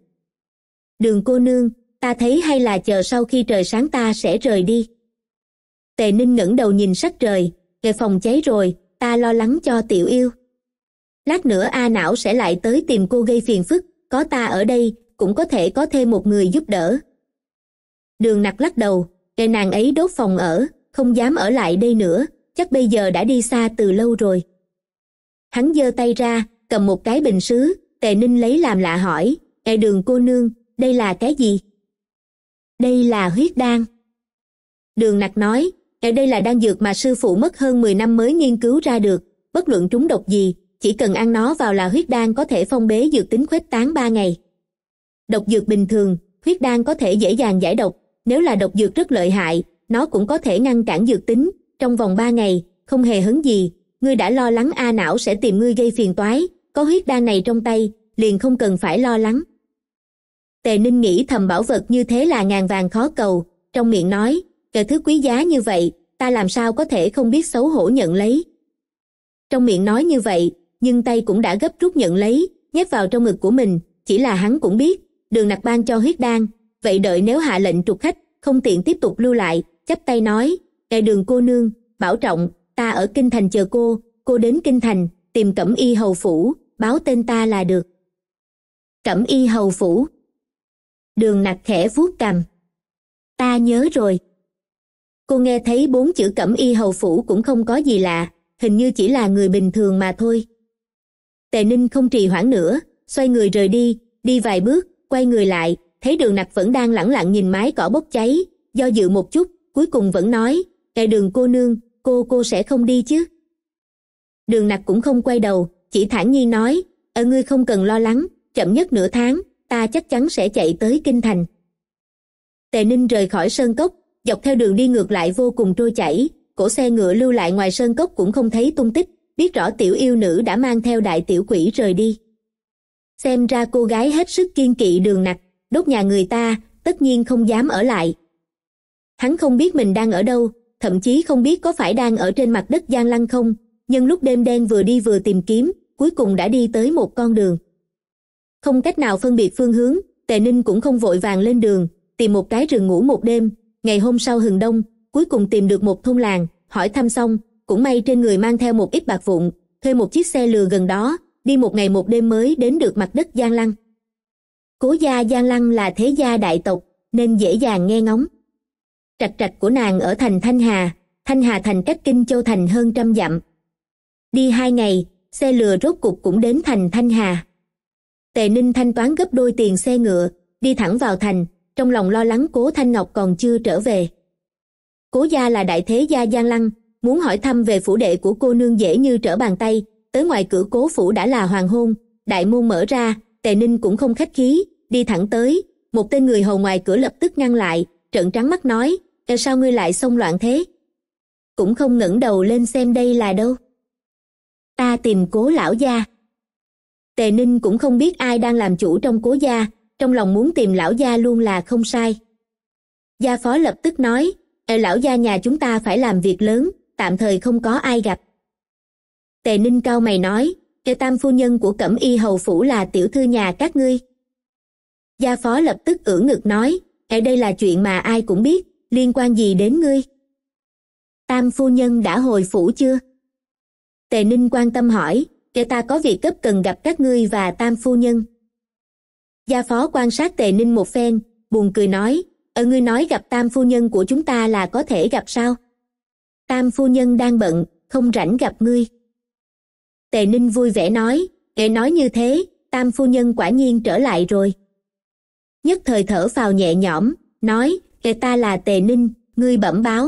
Speaker 1: đường cô nương ta thấy hay là chờ sau khi trời sáng ta sẽ rời đi tề ninh ngẩng đầu nhìn sắc trời về phòng cháy rồi ta lo lắng cho tiểu yêu lát nữa a não sẽ lại tới tìm cô gây phiền phức có ta ở đây cũng có thể có thêm một người giúp đỡ đường nặc lắc đầu để nàng ấy đốt phòng ở không dám ở lại đây nữa chắc bây giờ đã đi xa từ lâu rồi hắn giơ tay ra cầm một cái bình sứ tề ninh lấy làm lạ hỏi ê đường cô nương đây là cái gì đây là huyết đan. Đường Nặc nói, đây là đan dược mà sư phụ mất hơn 10 năm mới nghiên cứu ra được, bất luận chúng độc gì, chỉ cần ăn nó vào là huyết đan có thể phong bế dược tính khuếch tán 3 ngày. Độc dược bình thường, huyết đan có thể dễ dàng giải độc, nếu là độc dược rất lợi hại, nó cũng có thể ngăn cản dược tính, trong vòng 3 ngày, không hề hứng gì, ngươi đã lo lắng A não sẽ tìm ngươi gây phiền toái, có huyết đan này trong tay, liền không cần phải lo lắng tề ninh nghĩ thầm bảo vật như thế là ngàn vàng khó cầu trong miệng nói Cờ thứ quý giá như vậy ta làm sao có thể không biết xấu hổ nhận lấy trong miệng nói như vậy nhưng tay cũng đã gấp rút nhận lấy nhét vào trong ngực của mình chỉ là hắn cũng biết đường nặc ban cho huyết đan vậy đợi nếu hạ lệnh trục khách không tiện tiếp tục lưu lại chắp tay nói đại đường cô nương bảo trọng ta ở kinh thành chờ cô cô đến kinh thành tìm cẩm y hầu phủ báo tên ta là được cẩm y hầu phủ đường nặc khẽ vuốt cằm ta nhớ rồi cô nghe thấy bốn chữ cẩm y hầu phủ cũng không có gì lạ hình như chỉ là người bình thường mà thôi tề ninh không trì hoãn nữa xoay người rời đi đi vài bước quay người lại thấy đường nặc vẫn đang lẳng lặng nhìn mái cỏ bốc cháy do dự một chút cuối cùng vẫn nói ngày đường cô nương cô cô sẽ không đi chứ đường nặc cũng không quay đầu chỉ thản nhiên nói ở ờ, ngươi không cần lo lắng chậm nhất nửa tháng ta chắc chắn sẽ chạy tới kinh thành tề ninh rời khỏi sơn cốc dọc theo đường đi ngược lại vô cùng trôi chảy Cỗ xe ngựa lưu lại ngoài sơn cốc cũng không thấy tung tích biết rõ tiểu yêu nữ đã mang theo đại tiểu quỷ rời đi xem ra cô gái hết sức kiên kỵ đường nặc đốt nhà người ta tất nhiên không dám ở lại hắn không biết mình đang ở đâu thậm chí không biết có phải đang ở trên mặt đất gian lăng không nhưng lúc đêm đen vừa đi vừa tìm kiếm cuối cùng đã đi tới một con đường không cách nào phân biệt phương hướng tề ninh cũng không vội vàng lên đường tìm một cái rừng ngủ một đêm ngày hôm sau hừng đông cuối cùng tìm được một thôn làng hỏi thăm xong cũng may trên người mang theo một ít bạc vụn thuê một chiếc xe lừa gần đó đi một ngày một đêm mới đến được mặt đất giang lăng cố gia giang lăng là thế gia đại tộc nên dễ dàng nghe ngóng trạch trạch của nàng ở thành thanh hà thanh hà thành cách kinh châu thành hơn trăm dặm đi hai ngày xe lừa rốt cục cũng đến thành thanh hà tề ninh thanh toán gấp đôi tiền xe ngựa đi thẳng vào thành trong lòng lo lắng cố thanh ngọc còn chưa trở về cố gia là đại thế gia giang lăng muốn hỏi thăm về phủ đệ của cô nương dễ như trở bàn tay tới ngoài cửa cố phủ đã là hoàng hôn đại môn mở ra tề ninh cũng không khách khí đi thẳng tới một tên người hầu ngoài cửa lập tức ngăn lại trợn trắng mắt nói e sao ngươi lại xông loạn thế cũng không ngẩng đầu lên xem đây là đâu ta tìm cố lão gia tề ninh cũng không biết ai đang làm chủ trong cố gia trong lòng muốn tìm lão gia luôn là không sai gia phó lập tức nói Ê, lão gia nhà chúng ta phải làm việc lớn tạm thời không có ai gặp tề ninh cao mày nói Ê, tam phu nhân của cẩm y hầu phủ là tiểu thư nhà các ngươi gia phó lập tức ưỡn ngực nói Ê, đây là chuyện mà ai cũng biết liên quan gì đến ngươi tam phu nhân đã hồi phủ chưa tề ninh quan tâm hỏi kẻ ta có việc cấp cần gặp các ngươi và tam phu nhân gia phó quan sát tề ninh một phen buồn cười nói ở ờ, ngươi nói gặp tam phu nhân của chúng ta là có thể gặp sao tam phu nhân đang bận không rảnh gặp ngươi tề ninh vui vẻ nói nghệ nói như thế tam phu nhân quả nhiên trở lại rồi nhất thời thở phào nhẹ nhõm nói nghệ ta là tề ninh ngươi bẩm báo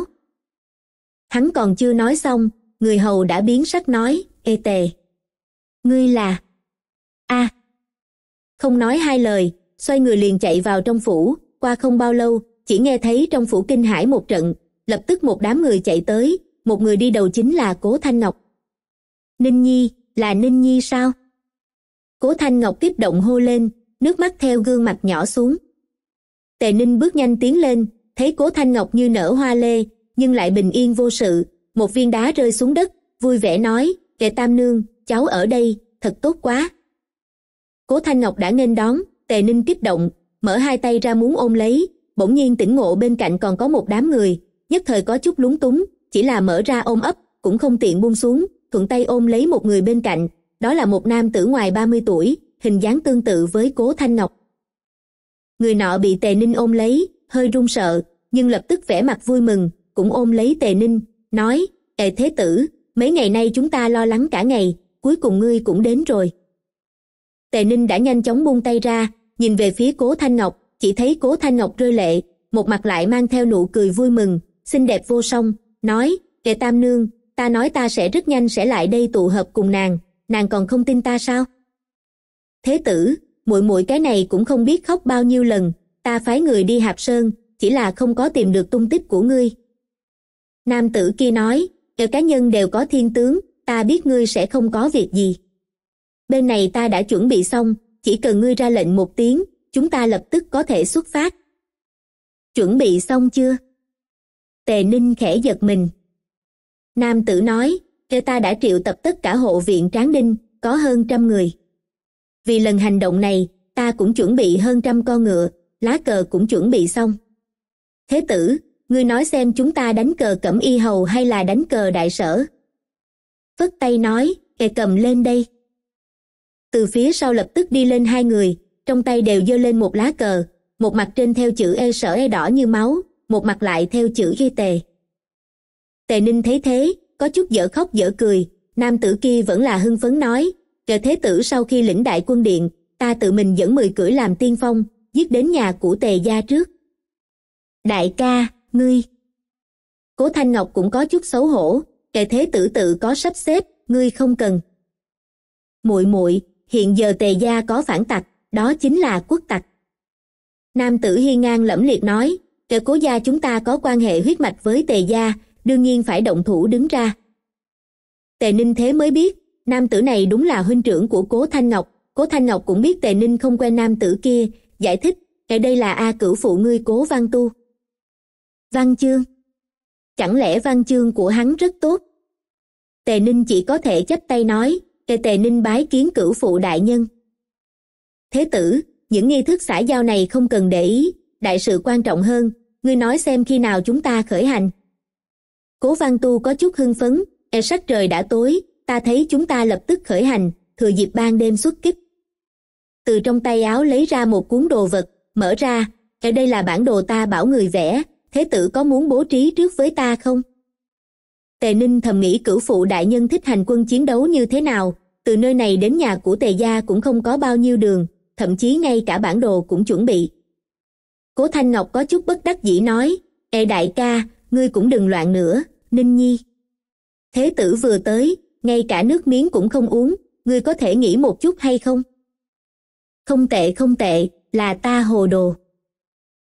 Speaker 1: hắn còn chưa nói xong người hầu đã biến sắc nói ê tề ngươi là a không nói hai lời xoay người liền chạy vào trong phủ qua không bao lâu chỉ nghe thấy trong phủ kinh hãi một trận lập tức một đám người chạy tới một người đi đầu chính là cố thanh ngọc ninh nhi là ninh nhi sao cố thanh ngọc kích động hô lên nước mắt theo gương mặt nhỏ xuống tề ninh bước nhanh tiến lên thấy cố thanh ngọc như nở hoa lê nhưng lại bình yên vô sự một viên đá rơi xuống đất vui vẻ nói về tam nương cháu ở đây, thật tốt quá. Cố Thanh Ngọc đã nên đón, Tề Ninh kích động, mở hai tay ra muốn ôm lấy, bỗng nhiên tỉnh ngộ bên cạnh còn có một đám người, nhất thời có chút lúng túng, chỉ là mở ra ôm ấp, cũng không tiện buông xuống, thuận tay ôm lấy một người bên cạnh, đó là một nam tử ngoài 30 tuổi, hình dáng tương tự với Cố Thanh Ngọc. Người nọ bị Tề Ninh ôm lấy, hơi run sợ, nhưng lập tức vẻ mặt vui mừng, cũng ôm lấy Tề Ninh, nói, Ê Thế Tử, mấy ngày nay chúng ta lo lắng cả ngày, cuối cùng ngươi cũng đến rồi tề ninh đã nhanh chóng buông tay ra nhìn về phía cố thanh ngọc chỉ thấy cố thanh ngọc rơi lệ một mặt lại mang theo nụ cười vui mừng xinh đẹp vô song nói kệ tam nương ta nói ta sẽ rất nhanh sẽ lại đây tụ hợp cùng nàng nàng còn không tin ta sao thế tử muội muội cái này cũng không biết khóc bao nhiêu lần ta phái người đi hạp sơn chỉ là không có tìm được tung tích của ngươi nam tử kia nói đều cá nhân đều có thiên tướng ta biết ngươi sẽ không có việc gì bên này ta đã chuẩn bị xong chỉ cần ngươi ra lệnh một tiếng chúng ta lập tức có thể xuất phát chuẩn bị xong chưa tề ninh khẽ giật mình nam tử nói kêu ta đã triệu tập tất cả hộ viện tráng đinh có hơn trăm người vì lần hành động này ta cũng chuẩn bị hơn trăm con ngựa lá cờ cũng chuẩn bị xong thế tử ngươi nói xem chúng ta đánh cờ cẩm y hầu hay là đánh cờ đại sở phất tay nói kẻ cầm lên đây từ phía sau lập tức đi lên hai người trong tay đều giơ lên một lá cờ một mặt trên theo chữ e sở e đỏ như máu một mặt lại theo chữ ghi tề tề ninh thấy thế có chút dở khóc dở cười nam tử kia vẫn là hưng phấn nói kẻ thế tử sau khi lĩnh đại quân điện ta tự mình dẫn mười cưỡi làm tiên phong giết đến nhà của tề gia trước đại ca ngươi cố thanh ngọc cũng có chút xấu hổ kẻ thế tử tự có sắp xếp ngươi không cần muội muội hiện giờ tề gia có phản tặc đó chính là quốc tặc nam tử hiên ngang lẫm liệt nói kẻ cố gia chúng ta có quan hệ huyết mạch với tề gia đương nhiên phải động thủ đứng ra tề ninh thế mới biết nam tử này đúng là huynh trưởng của cố thanh ngọc cố thanh ngọc cũng biết tề ninh không quen nam tử kia giải thích kẻ đây là a cửu phụ ngươi cố văn tu văn chương chẳng lẽ văn chương của hắn rất tốt tề ninh chỉ có thể chấp tay nói tề tề ninh bái kiến cửu phụ đại nhân thế tử những nghi thức xã giao này không cần để ý đại sự quan trọng hơn ngươi nói xem khi nào chúng ta khởi hành cố văn tu có chút hưng phấn e sắc trời đã tối ta thấy chúng ta lập tức khởi hành thừa dịp ban đêm xuất kích từ trong tay áo lấy ra một cuốn đồ vật mở ra ở e đây là bản đồ ta bảo người vẽ thế tử có muốn bố trí trước với ta không tề ninh thầm nghĩ cửu phụ đại nhân thích hành quân chiến đấu như thế nào từ nơi này đến nhà của tề gia cũng không có bao nhiêu đường thậm chí ngay cả bản đồ cũng chuẩn bị cố thanh ngọc có chút bất đắc dĩ nói ê đại ca ngươi cũng đừng loạn nữa ninh nhi thế tử vừa tới ngay cả nước miếng cũng không uống ngươi có thể nghĩ một chút hay không không tệ không tệ là ta hồ đồ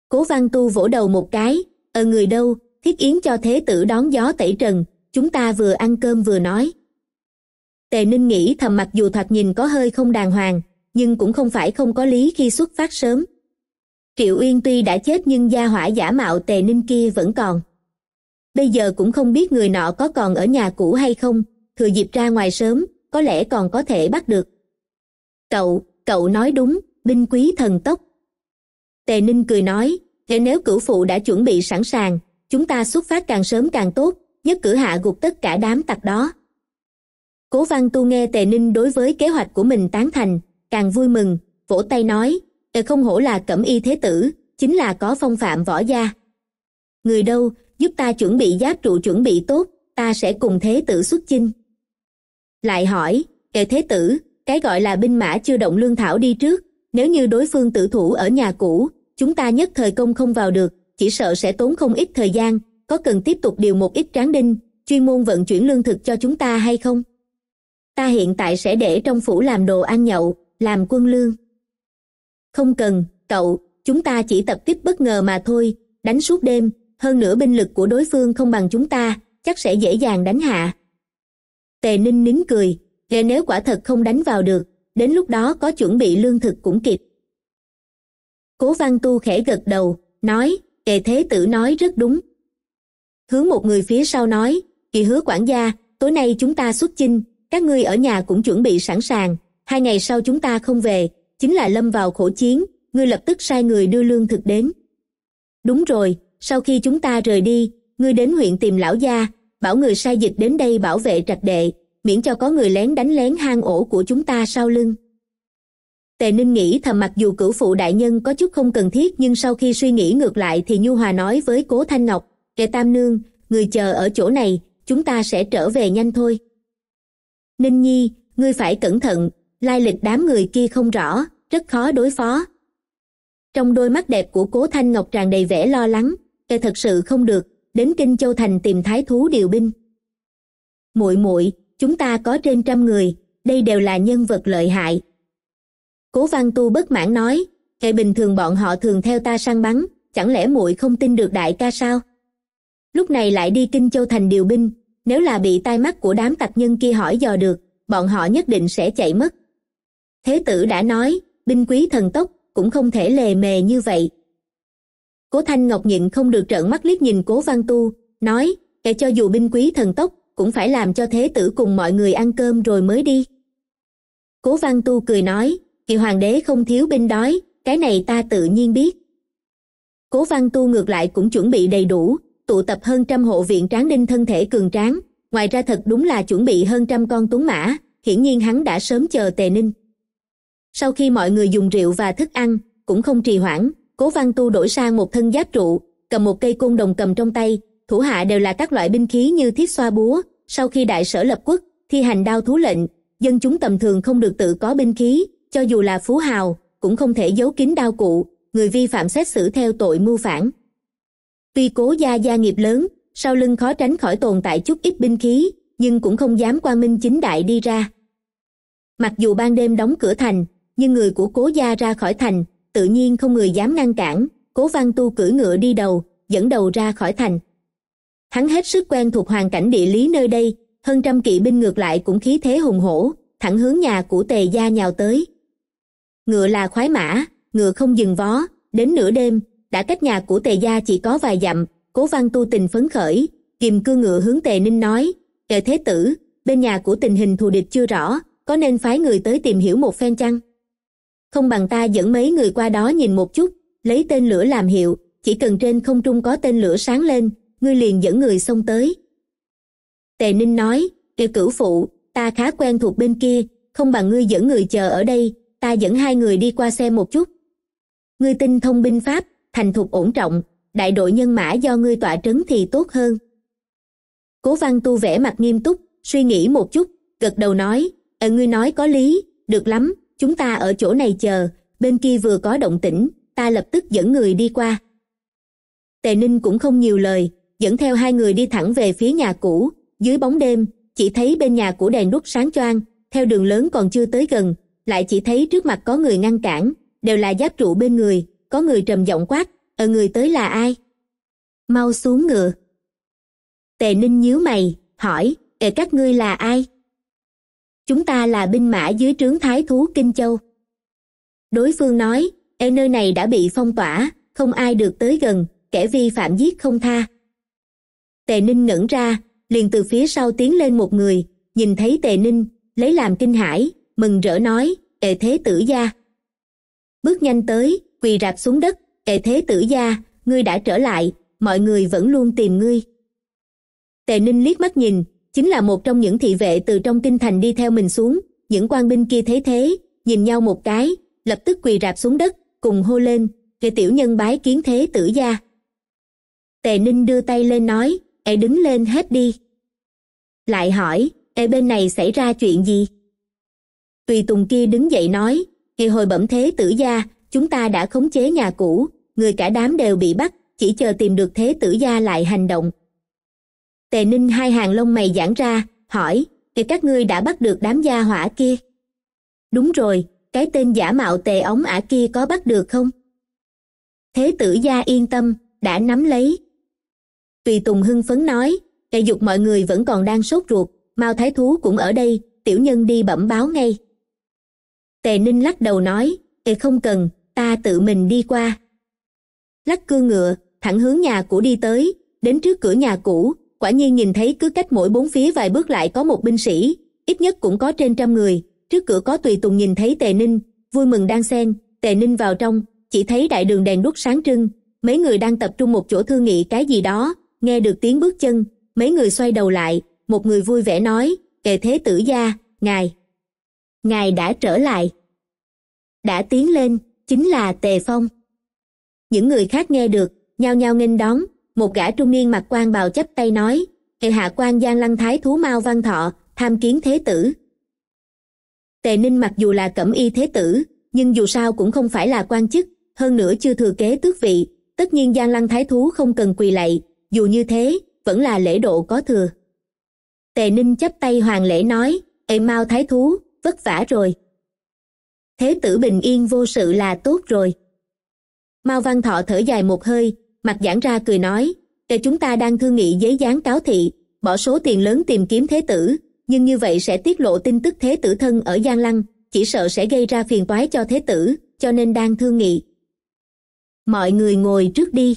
Speaker 1: cố văn tu vỗ đầu một cái ở ờ người đâu thiết yến cho thế tử đón gió tẩy trần chúng ta vừa ăn cơm vừa nói tề ninh nghĩ thầm mặc dù thoạt nhìn có hơi không đàng hoàng nhưng cũng không phải không có lý khi xuất phát sớm triệu uyên tuy đã chết nhưng gia hỏa giả mạo tề ninh kia vẫn còn bây giờ cũng không biết người nọ có còn ở nhà cũ hay không thừa dịp ra ngoài sớm có lẽ còn có thể bắt được cậu cậu nói đúng binh quý thần tốc tề ninh cười nói thế nếu cửu phụ đã chuẩn bị sẵn sàng chúng ta xuất phát càng sớm càng tốt nhất cử hạ gục tất cả đám tặc đó cố văn tu nghe tề ninh đối với kế hoạch của mình tán thành càng vui mừng vỗ tay nói tề không hổ là cẩm y thế tử chính là có phong phạm võ gia người đâu giúp ta chuẩn bị giáp trụ chuẩn bị tốt ta sẽ cùng thế tử xuất chinh lại hỏi tề thế tử cái gọi là binh mã chưa động lương thảo đi trước nếu như đối phương tử thủ ở nhà cũ chúng ta nhất thời công không vào được chỉ sợ sẽ tốn không ít thời gian có cần tiếp tục điều một ít tráng đinh chuyên môn vận chuyển lương thực cho chúng ta hay không ta hiện tại sẽ để trong phủ làm đồ ăn nhậu làm quân lương không cần cậu chúng ta chỉ tập tiếp bất ngờ mà thôi đánh suốt đêm hơn nữa binh lực của đối phương không bằng chúng ta chắc sẽ dễ dàng đánh hạ tề ninh nín cười để nếu quả thật không đánh vào được đến lúc đó có chuẩn bị lương thực cũng kịp cố văn tu khẽ gật đầu nói tề thế tử nói rất đúng hướng một người phía sau nói kỳ hứa quản gia tối nay chúng ta xuất chinh các ngươi ở nhà cũng chuẩn bị sẵn sàng hai ngày sau chúng ta không về chính là lâm vào khổ chiến ngươi lập tức sai người đưa lương thực đến đúng rồi sau khi chúng ta rời đi ngươi đến huyện tìm lão gia bảo người sai dịch đến đây bảo vệ trạch đệ miễn cho có người lén đánh lén hang ổ của chúng ta sau lưng tề ninh nghĩ thầm mặc dù cửu phụ đại nhân có chút không cần thiết nhưng sau khi suy nghĩ ngược lại thì nhu hòa nói với cố thanh ngọc kệ tam nương người chờ ở chỗ này chúng ta sẽ trở về nhanh thôi ninh nhi ngươi phải cẩn thận lai lịch đám người kia không rõ rất khó đối phó trong đôi mắt đẹp của cố thanh ngọc tràn đầy vẻ lo lắng kệ thật sự không được đến kinh châu thành tìm thái thú điều binh muội muội chúng ta có trên trăm người đây đều là nhân vật lợi hại cố văn tu bất mãn nói hệ bình thường bọn họ thường theo ta săn bắn chẳng lẽ muội không tin được đại ca sao lúc này lại đi kinh châu thành điều binh nếu là bị tai mắt của đám tặc nhân kia hỏi dò được bọn họ nhất định sẽ chạy mất thế tử đã nói binh quý thần tốc cũng không thể lề mề như vậy cố thanh ngọc nhịn không được trợn mắt liếc nhìn cố văn tu nói kể cho dù binh quý thần tốc cũng phải làm cho thế tử cùng mọi người ăn cơm rồi mới đi cố văn tu cười nói Kỳ hoàng đế không thiếu binh đói, cái này ta tự nhiên biết. Cố văn tu ngược lại cũng chuẩn bị đầy đủ, tụ tập hơn trăm hộ viện tráng đinh thân thể cường tráng, ngoài ra thật đúng là chuẩn bị hơn trăm con tuấn mã, hiển nhiên hắn đã sớm chờ tề ninh. Sau khi mọi người dùng rượu và thức ăn, cũng không trì hoãn, cố văn tu đổi sang một thân giáp trụ, cầm một cây côn đồng cầm trong tay, thủ hạ đều là các loại binh khí như thiết xoa búa, sau khi đại sở lập quốc, thi hành đao thú lệnh, dân chúng tầm thường không được tự có binh khí, cho dù là phú hào cũng không thể giấu kín đao cụ người vi phạm xét xử theo tội mưu phản tuy cố gia gia nghiệp lớn sau lưng khó tránh khỏi tồn tại chút ít binh khí nhưng cũng không dám quan minh chính đại đi ra mặc dù ban đêm đóng cửa thành nhưng người của cố gia ra khỏi thành tự nhiên không người dám ngăn cản cố văn tu cưỡi ngựa đi đầu dẫn đầu ra khỏi thành hắn hết sức quen thuộc hoàn cảnh địa lý nơi đây hơn trăm kỵ binh ngược lại cũng khí thế hùng hổ thẳng hướng nhà của tề gia nhào tới ngựa là khoái mã ngựa không dừng vó đến nửa đêm đã cách nhà của tề gia chỉ có vài dặm cố văn tu tình phấn khởi kìm cưa ngựa hướng tề ninh nói kệ thế tử bên nhà của tình hình thù địch chưa rõ có nên phái người tới tìm hiểu một phen chăng không bằng ta dẫn mấy người qua đó nhìn một chút lấy tên lửa làm hiệu chỉ cần trên không trung có tên lửa sáng lên ngươi liền dẫn người xông tới tề ninh nói kêu cửu phụ ta khá quen thuộc bên kia không bằng ngươi dẫn người chờ ở đây ta dẫn hai người đi qua xem một chút ngươi tin thông binh pháp thành thục ổn trọng đại đội nhân mã do ngươi tỏa trấn thì tốt hơn cố văn tu vẽ mặt nghiêm túc suy nghĩ một chút gật đầu nói ờ ngươi nói có lý được lắm chúng ta ở chỗ này chờ bên kia vừa có động tĩnh ta lập tức dẫn người đi qua tề ninh cũng không nhiều lời dẫn theo hai người đi thẳng về phía nhà cũ dưới bóng đêm chỉ thấy bên nhà cũ đèn đuốc sáng choang theo đường lớn còn chưa tới gần lại chỉ thấy trước mặt có người ngăn cản đều là giáp trụ bên người có người trầm giọng quát ở ờ, người tới là ai mau xuống ngựa tề ninh nhíu mày hỏi ở ờ, các ngươi là ai chúng ta là binh mã dưới trướng thái thú kinh châu đối phương nói ở nơi này đã bị phong tỏa không ai được tới gần kẻ vi phạm giết không tha tề ninh ngẩn ra liền từ phía sau tiến lên một người nhìn thấy tề ninh lấy làm kinh hãi mừng rỡ nói tề thế tử gia bước nhanh tới quỳ rạp xuống đất tề thế tử gia ngươi đã trở lại mọi người vẫn luôn tìm ngươi tề ninh liếc mắt nhìn chính là một trong những thị vệ từ trong kinh thành đi theo mình xuống những quan binh kia thấy thế nhìn nhau một cái lập tức quỳ rạp xuống đất cùng hô lên để tiểu nhân bái kiến thế tử gia tề ninh đưa tay lên nói ê đứng lên hết đi lại hỏi ê bên này xảy ra chuyện gì tùy tùng kia đứng dậy nói ngày hồi bẩm thế tử gia chúng ta đã khống chế nhà cũ người cả đám đều bị bắt chỉ chờ tìm được thế tử gia lại hành động tề ninh hai hàng lông mày giãn ra hỏi thì các ngươi đã bắt được đám gia hỏa kia đúng rồi cái tên giả mạo tề ống ả kia có bắt được không thế tử gia yên tâm đã nắm lấy tùy tùng hưng phấn nói cây dục mọi người vẫn còn đang sốt ruột mau thái thú cũng ở đây tiểu nhân đi bẩm báo ngay tề ninh lắc đầu nói ê không cần ta tự mình đi qua lắc cưa ngựa thẳng hướng nhà cũ đi tới đến trước cửa nhà cũ quả nhiên nhìn thấy cứ cách mỗi bốn phía vài bước lại có một binh sĩ ít nhất cũng có trên trăm người trước cửa có tùy tùng nhìn thấy tề ninh vui mừng đang xen tề ninh vào trong chỉ thấy đại đường đèn đuốc sáng trưng mấy người đang tập trung một chỗ thương nghị cái gì đó nghe được tiếng bước chân mấy người xoay đầu lại một người vui vẻ nói kề thế tử gia ngài ngài đã trở lại đã tiến lên chính là tề phong những người khác nghe được nhao nhao nghênh đón một gã trung niên mặc quan bào chắp tay nói hệ hạ quan giang lăng thái thú mao văn thọ tham kiến thế tử tề ninh mặc dù là cẩm y thế tử nhưng dù sao cũng không phải là quan chức hơn nữa chưa thừa kế tước vị tất nhiên giang lăng thái thú không cần quỳ lạy dù như thế vẫn là lễ độ có thừa tề ninh chấp tay hoàng lễ nói ê mao thái thú vất vả rồi thế tử bình yên vô sự là tốt rồi mao văn thọ thở dài một hơi mặt giãn ra cười nói để chúng ta đang thương nghị giấy dán cáo thị bỏ số tiền lớn tìm kiếm thế tử nhưng như vậy sẽ tiết lộ tin tức thế tử thân ở giang lăng chỉ sợ sẽ gây ra phiền toái cho thế tử cho nên đang thương nghị mọi người ngồi trước đi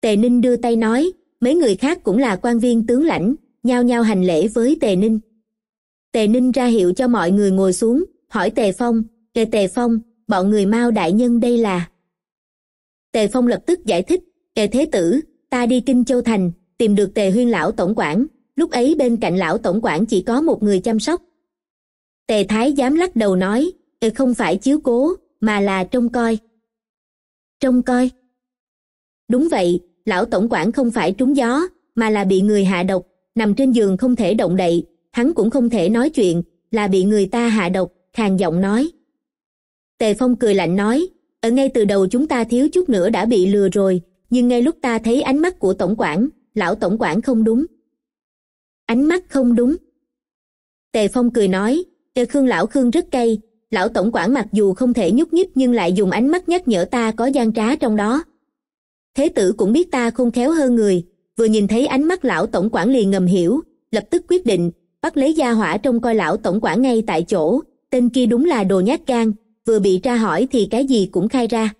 Speaker 1: tề ninh đưa tay nói mấy người khác cũng là quan viên tướng lãnh nhao nhao hành lễ với tề ninh tề ninh ra hiệu cho mọi người ngồi xuống hỏi Tề Phong, kề Tề Phong, bọn người Mao đại nhân đây là. Tề Phong lập tức giải thích, kề Thế Tử, ta đi Kinh Châu Thành, tìm được Tề Huyên Lão Tổng quản lúc ấy bên cạnh Lão Tổng quản chỉ có một người chăm sóc. Tề Thái dám lắc đầu nói, không phải chiếu cố, mà là trông coi. Trông coi? Đúng vậy, Lão Tổng quản không phải trúng gió, mà là bị người hạ độc, nằm trên giường không thể động đậy, hắn cũng không thể nói chuyện, là bị người ta hạ độc, hàng giọng nói tề phong cười lạnh nói ở ngay từ đầu chúng ta thiếu chút nữa đã bị lừa rồi nhưng ngay lúc ta thấy ánh mắt của tổng quản lão tổng quản không đúng ánh mắt không đúng tề phong cười nói tề khương lão khương rất cay lão tổng quản mặc dù không thể nhúc nhích nhưng lại dùng ánh mắt nhắc nhở ta có gian trá trong đó thế tử cũng biết ta không khéo hơn người vừa nhìn thấy ánh mắt lão tổng quản liền ngầm hiểu lập tức quyết định bắt lấy gia hỏa trong coi lão tổng quản ngay tại chỗ tên kia đúng là đồ nhát gan vừa bị tra hỏi thì cái gì cũng khai ra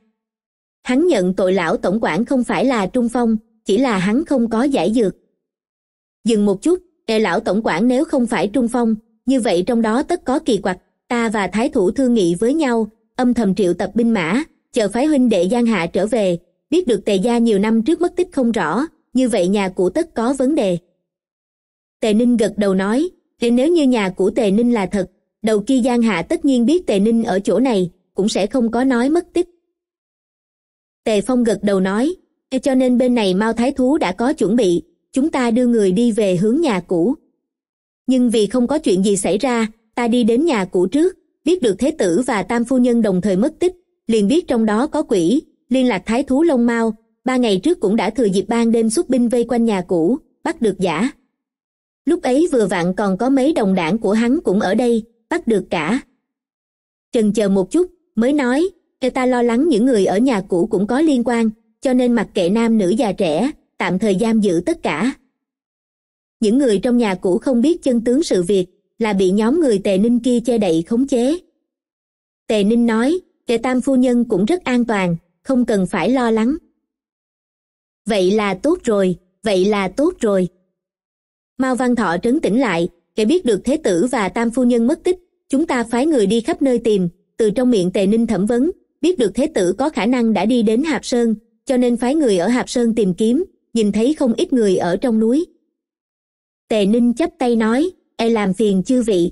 Speaker 1: hắn nhận tội lão tổng quản không phải là trung phong chỉ là hắn không có giải dược dừng một chút để lão tổng quản nếu không phải trung phong như vậy trong đó tất có kỳ quặc ta và thái thủ thương nghị với nhau âm thầm triệu tập binh mã chờ phái huynh đệ giang hạ trở về biết được tề gia nhiều năm trước mất tích không rõ như vậy nhà cụ tất có vấn đề tề ninh gật đầu nói thế nếu như nhà của tề ninh là thật đầu kia Giang Hạ tất nhiên biết Tề Ninh ở chỗ này, cũng sẽ không có nói mất tích. Tề Phong gật đầu nói, cho nên bên này Mao Thái Thú đã có chuẩn bị, chúng ta đưa người đi về hướng nhà cũ. Nhưng vì không có chuyện gì xảy ra, ta đi đến nhà cũ trước, biết được Thế Tử và Tam Phu Nhân đồng thời mất tích, liền biết trong đó có quỷ, liên lạc Thái Thú Long Mao, ba ngày trước cũng đã thừa dịp ban đêm xuất binh vây quanh nhà cũ, bắt được giả. Lúc ấy vừa vặn còn có mấy đồng đảng của hắn cũng ở đây, bắt được cả Trần chờ một chút mới nói người ta lo lắng những người ở nhà cũ cũng có liên quan cho nên mặc kệ nam nữ già trẻ tạm thời giam giữ tất cả những người trong nhà cũ không biết chân tướng sự việc là bị nhóm người tề ninh kia che đậy khống chế tề ninh nói tề tam phu nhân cũng rất an toàn không cần phải lo lắng vậy là tốt rồi vậy là tốt rồi mao văn thọ trấn tĩnh lại để biết được thế tử và tam phu nhân mất tích chúng ta phái người đi khắp nơi tìm từ trong miệng tề ninh thẩm vấn biết được thế tử có khả năng đã đi đến hạp sơn cho nên phái người ở hạp sơn tìm kiếm nhìn thấy không ít người ở trong núi tề ninh chắp tay nói e làm phiền chư vị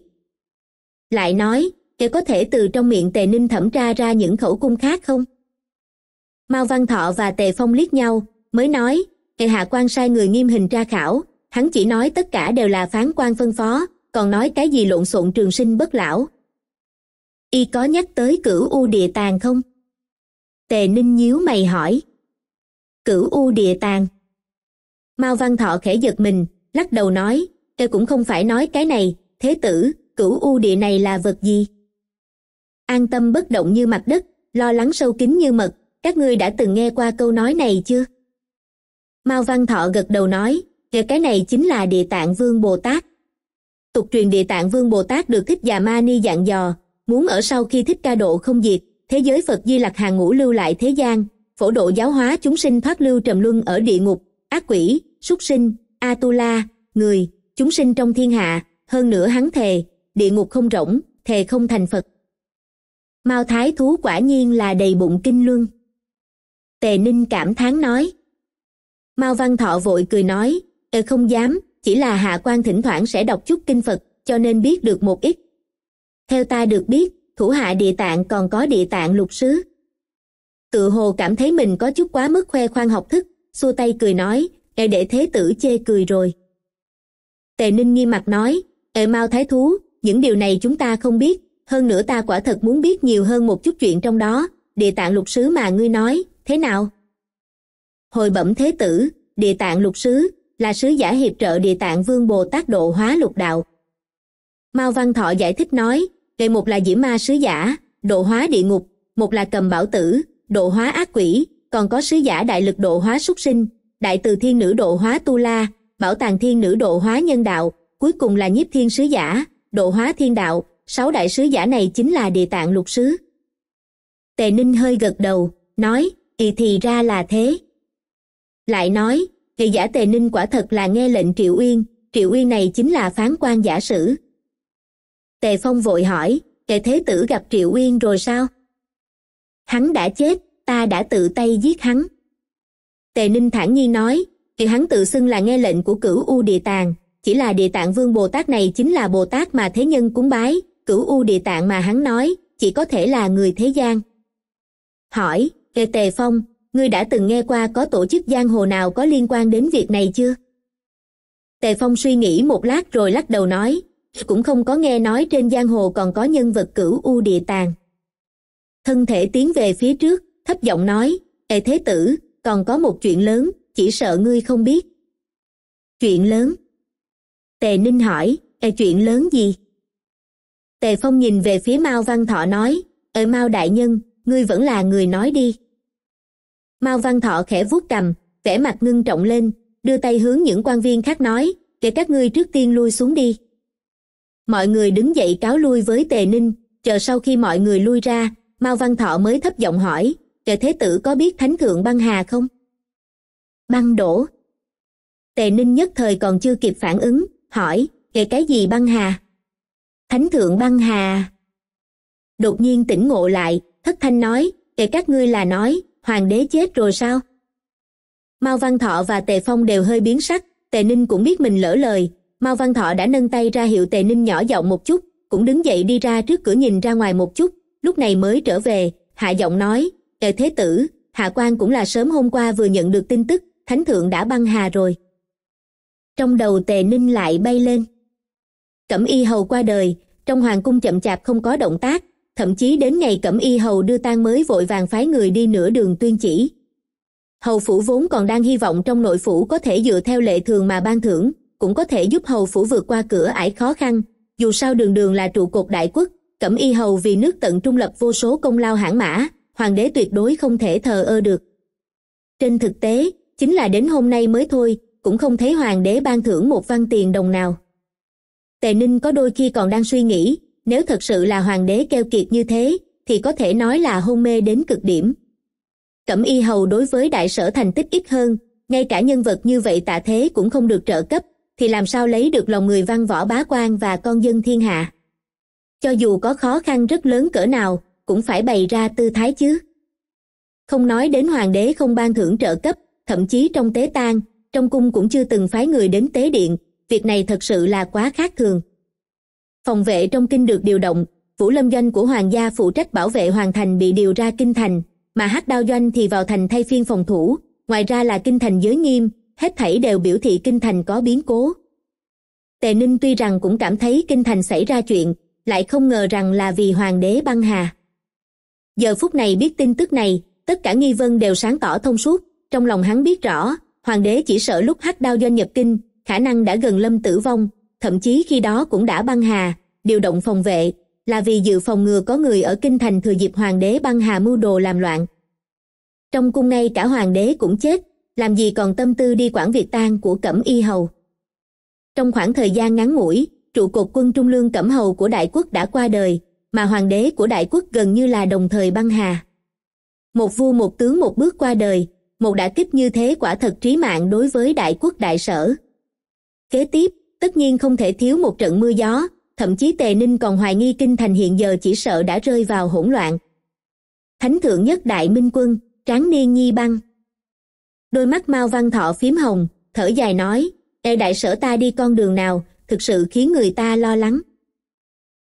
Speaker 1: lại nói để có thể từ trong miệng tề ninh thẩm tra ra những khẩu cung khác không mao văn thọ và tề phong liếc nhau mới nói tề hạ quan sai người nghiêm hình tra khảo hắn chỉ nói tất cả đều là phán quan phân phó còn nói cái gì lộn xộn trường sinh bất lão y có nhắc tới cửu u địa tàng không tề ninh nhíu mày hỏi cửu u địa tàng mao văn thọ khẽ giật mình lắc đầu nói e cũng không phải nói cái này thế tử cửu u địa này là vật gì an tâm bất động như mặt đất lo lắng sâu kín như mật các ngươi đã từng nghe qua câu nói này chưa mao văn thọ gật đầu nói và cái này chính là địa tạng vương bồ tát tục truyền địa tạng vương bồ tát được thích già ma ni dặn dò muốn ở sau khi thích ca độ không diệt thế giới phật di lặc hàng ngũ lưu lại thế gian phổ độ giáo hóa chúng sinh thoát lưu trầm luân ở địa ngục ác quỷ súc sinh atula người chúng sinh trong thiên hạ hơn nữa hắn thề địa ngục không rỗng thề không thành phật mao thái thú quả nhiên là đầy bụng kinh luân tề ninh cảm thán nói mao văn thọ vội cười nói ờ không dám chỉ là hạ quan thỉnh thoảng sẽ đọc chút kinh phật cho nên biết được một ít theo ta được biết thủ hạ địa tạng còn có địa tạng lục sứ tự hồ cảm thấy mình có chút quá mức khoe khoang học thức xua tay cười nói e để thế tử chê cười rồi tề ninh nghi mặt nói e mau thái thú những điều này chúng ta không biết hơn nữa ta quả thật muốn biết nhiều hơn một chút chuyện trong đó địa tạng lục sứ mà ngươi nói thế nào hồi bẩm thế tử địa tạng lục sứ là sứ giả hiệp trợ địa tạng vương bồ tát độ hóa lục đạo mao văn thọ giải thích nói đề một là diễm ma sứ giả độ hóa địa ngục một là cầm bảo tử độ hóa ác quỷ còn có sứ giả đại lực độ hóa súc sinh đại từ thiên nữ độ hóa tu la bảo tàng thiên nữ độ hóa nhân đạo cuối cùng là nhiếp thiên sứ giả độ hóa thiên đạo sáu đại sứ giả này chính là địa tạng lục sứ tề ninh hơi gật đầu nói thì thì ra là thế lại nói thì giả tề ninh quả thật là nghe lệnh triệu uyên triệu uyên này chính là phán quan giả sử tề phong vội hỏi tề thế tử gặp triệu uyên rồi sao hắn đã chết ta đã tự tay giết hắn tề ninh thản nhiên nói thì hắn tự xưng là nghe lệnh của cửu u địa tàng chỉ là địa tạng vương bồ tát này chính là bồ tát mà thế nhân cúng bái cửu u địa tạng mà hắn nói chỉ có thể là người thế gian hỏi tề tề phong ngươi đã từng nghe qua có tổ chức giang hồ nào có liên quan đến việc này chưa tề phong suy nghĩ một lát rồi lắc đầu nói cũng không có nghe nói trên giang hồ còn có nhân vật cửu u địa tàng thân thể tiến về phía trước thấp giọng nói ê thế tử còn có một chuyện lớn chỉ sợ ngươi không biết chuyện lớn tề ninh hỏi ê chuyện lớn gì tề phong nhìn về phía mao văn thọ nói ê mao đại nhân ngươi vẫn là người nói đi mao văn thọ khẽ vuốt cầm vẻ mặt ngưng trọng lên đưa tay hướng những quan viên khác nói để các ngươi trước tiên lui xuống đi mọi người đứng dậy cáo lui với tề ninh chờ sau khi mọi người lui ra mao văn thọ mới thấp giọng hỏi tề thế tử có biết thánh thượng băng hà không băng đổ tề ninh nhất thời còn chưa kịp phản ứng hỏi "Kể cái gì băng hà thánh thượng băng hà đột nhiên tỉnh ngộ lại thất thanh nói "Kể các ngươi là nói hoàng đế chết rồi sao? Mao Văn Thọ và Tề Phong đều hơi biến sắc, Tề Ninh cũng biết mình lỡ lời. Mao Văn Thọ đã nâng tay ra hiệu Tề Ninh nhỏ giọng một chút, cũng đứng dậy đi ra trước cửa nhìn ra ngoài một chút, lúc này mới trở về, hạ giọng nói, Tề Thế Tử, Hạ quan cũng là sớm hôm qua vừa nhận được tin tức, Thánh Thượng đã băng hà rồi. Trong đầu Tề Ninh lại bay lên. Cẩm y hầu qua đời, trong hoàng cung chậm chạp không có động tác, thậm chí đến ngày cẩm y hầu đưa tang mới vội vàng phái người đi nửa đường tuyên chỉ hầu phủ vốn còn đang hy vọng trong nội phủ có thể dựa theo lệ thường mà ban thưởng cũng có thể giúp hầu phủ vượt qua cửa ải khó khăn dù sao đường đường là trụ cột đại quốc cẩm y hầu vì nước tận trung lập vô số công lao hãn mã hoàng đế tuyệt đối không thể thờ ơ được trên thực tế chính là đến hôm nay mới thôi cũng không thấy hoàng đế ban thưởng một văn tiền đồng nào tề ninh có đôi khi còn đang suy nghĩ nếu thật sự là hoàng đế keo kiệt như thế thì có thể nói là hôn mê đến cực điểm cẩm y hầu đối với đại sở thành tích ít hơn ngay cả nhân vật như vậy tạ thế cũng không được trợ cấp thì làm sao lấy được lòng người văn võ bá quan và con dân thiên hạ cho dù có khó khăn rất lớn cỡ nào cũng phải bày ra tư thái chứ không nói đến hoàng đế không ban thưởng trợ cấp thậm chí trong tế tang trong cung cũng chưa từng phái người đến tế điện việc này thật sự là quá khác thường phòng vệ trong kinh được điều động vũ lâm doanh của hoàng gia phụ trách bảo vệ hoàng thành bị điều ra kinh thành mà hắc đao doanh thì vào thành thay phiên phòng thủ ngoài ra là kinh thành giới nghiêm hết thảy đều biểu thị kinh thành có biến cố tề ninh tuy rằng cũng cảm thấy kinh thành xảy ra chuyện lại không ngờ rằng là vì hoàng đế băng hà giờ phút này biết tin tức này tất cả nghi vân đều sáng tỏ thông suốt trong lòng hắn biết rõ hoàng đế chỉ sợ lúc hắc đao doanh nhập kinh khả năng đã gần lâm tử vong thậm chí khi đó cũng đã băng hà điều động phòng vệ là vì dự phòng ngừa có người ở kinh thành thừa dịp hoàng đế băng hà mưu đồ làm loạn trong cung ngay cả hoàng đế cũng chết làm gì còn tâm tư đi quản việc tang của cẩm y hầu trong khoảng thời gian ngắn ngủi trụ cột quân trung lương cẩm hầu của đại quốc đã qua đời mà hoàng đế của đại quốc gần như là đồng thời băng hà một vua một tướng một bước qua đời một đả kích như thế quả thật trí mạng đối với đại quốc đại sở kế tiếp tất nhiên không thể thiếu một trận mưa gió thậm chí tề ninh còn hoài nghi kinh thành hiện giờ chỉ sợ đã rơi vào hỗn loạn thánh thượng nhất đại minh quân tráng niên nhi băng đôi mắt mau văn thọ phím hồng thở dài nói e đại sở ta đi con đường nào thực sự khiến người ta lo lắng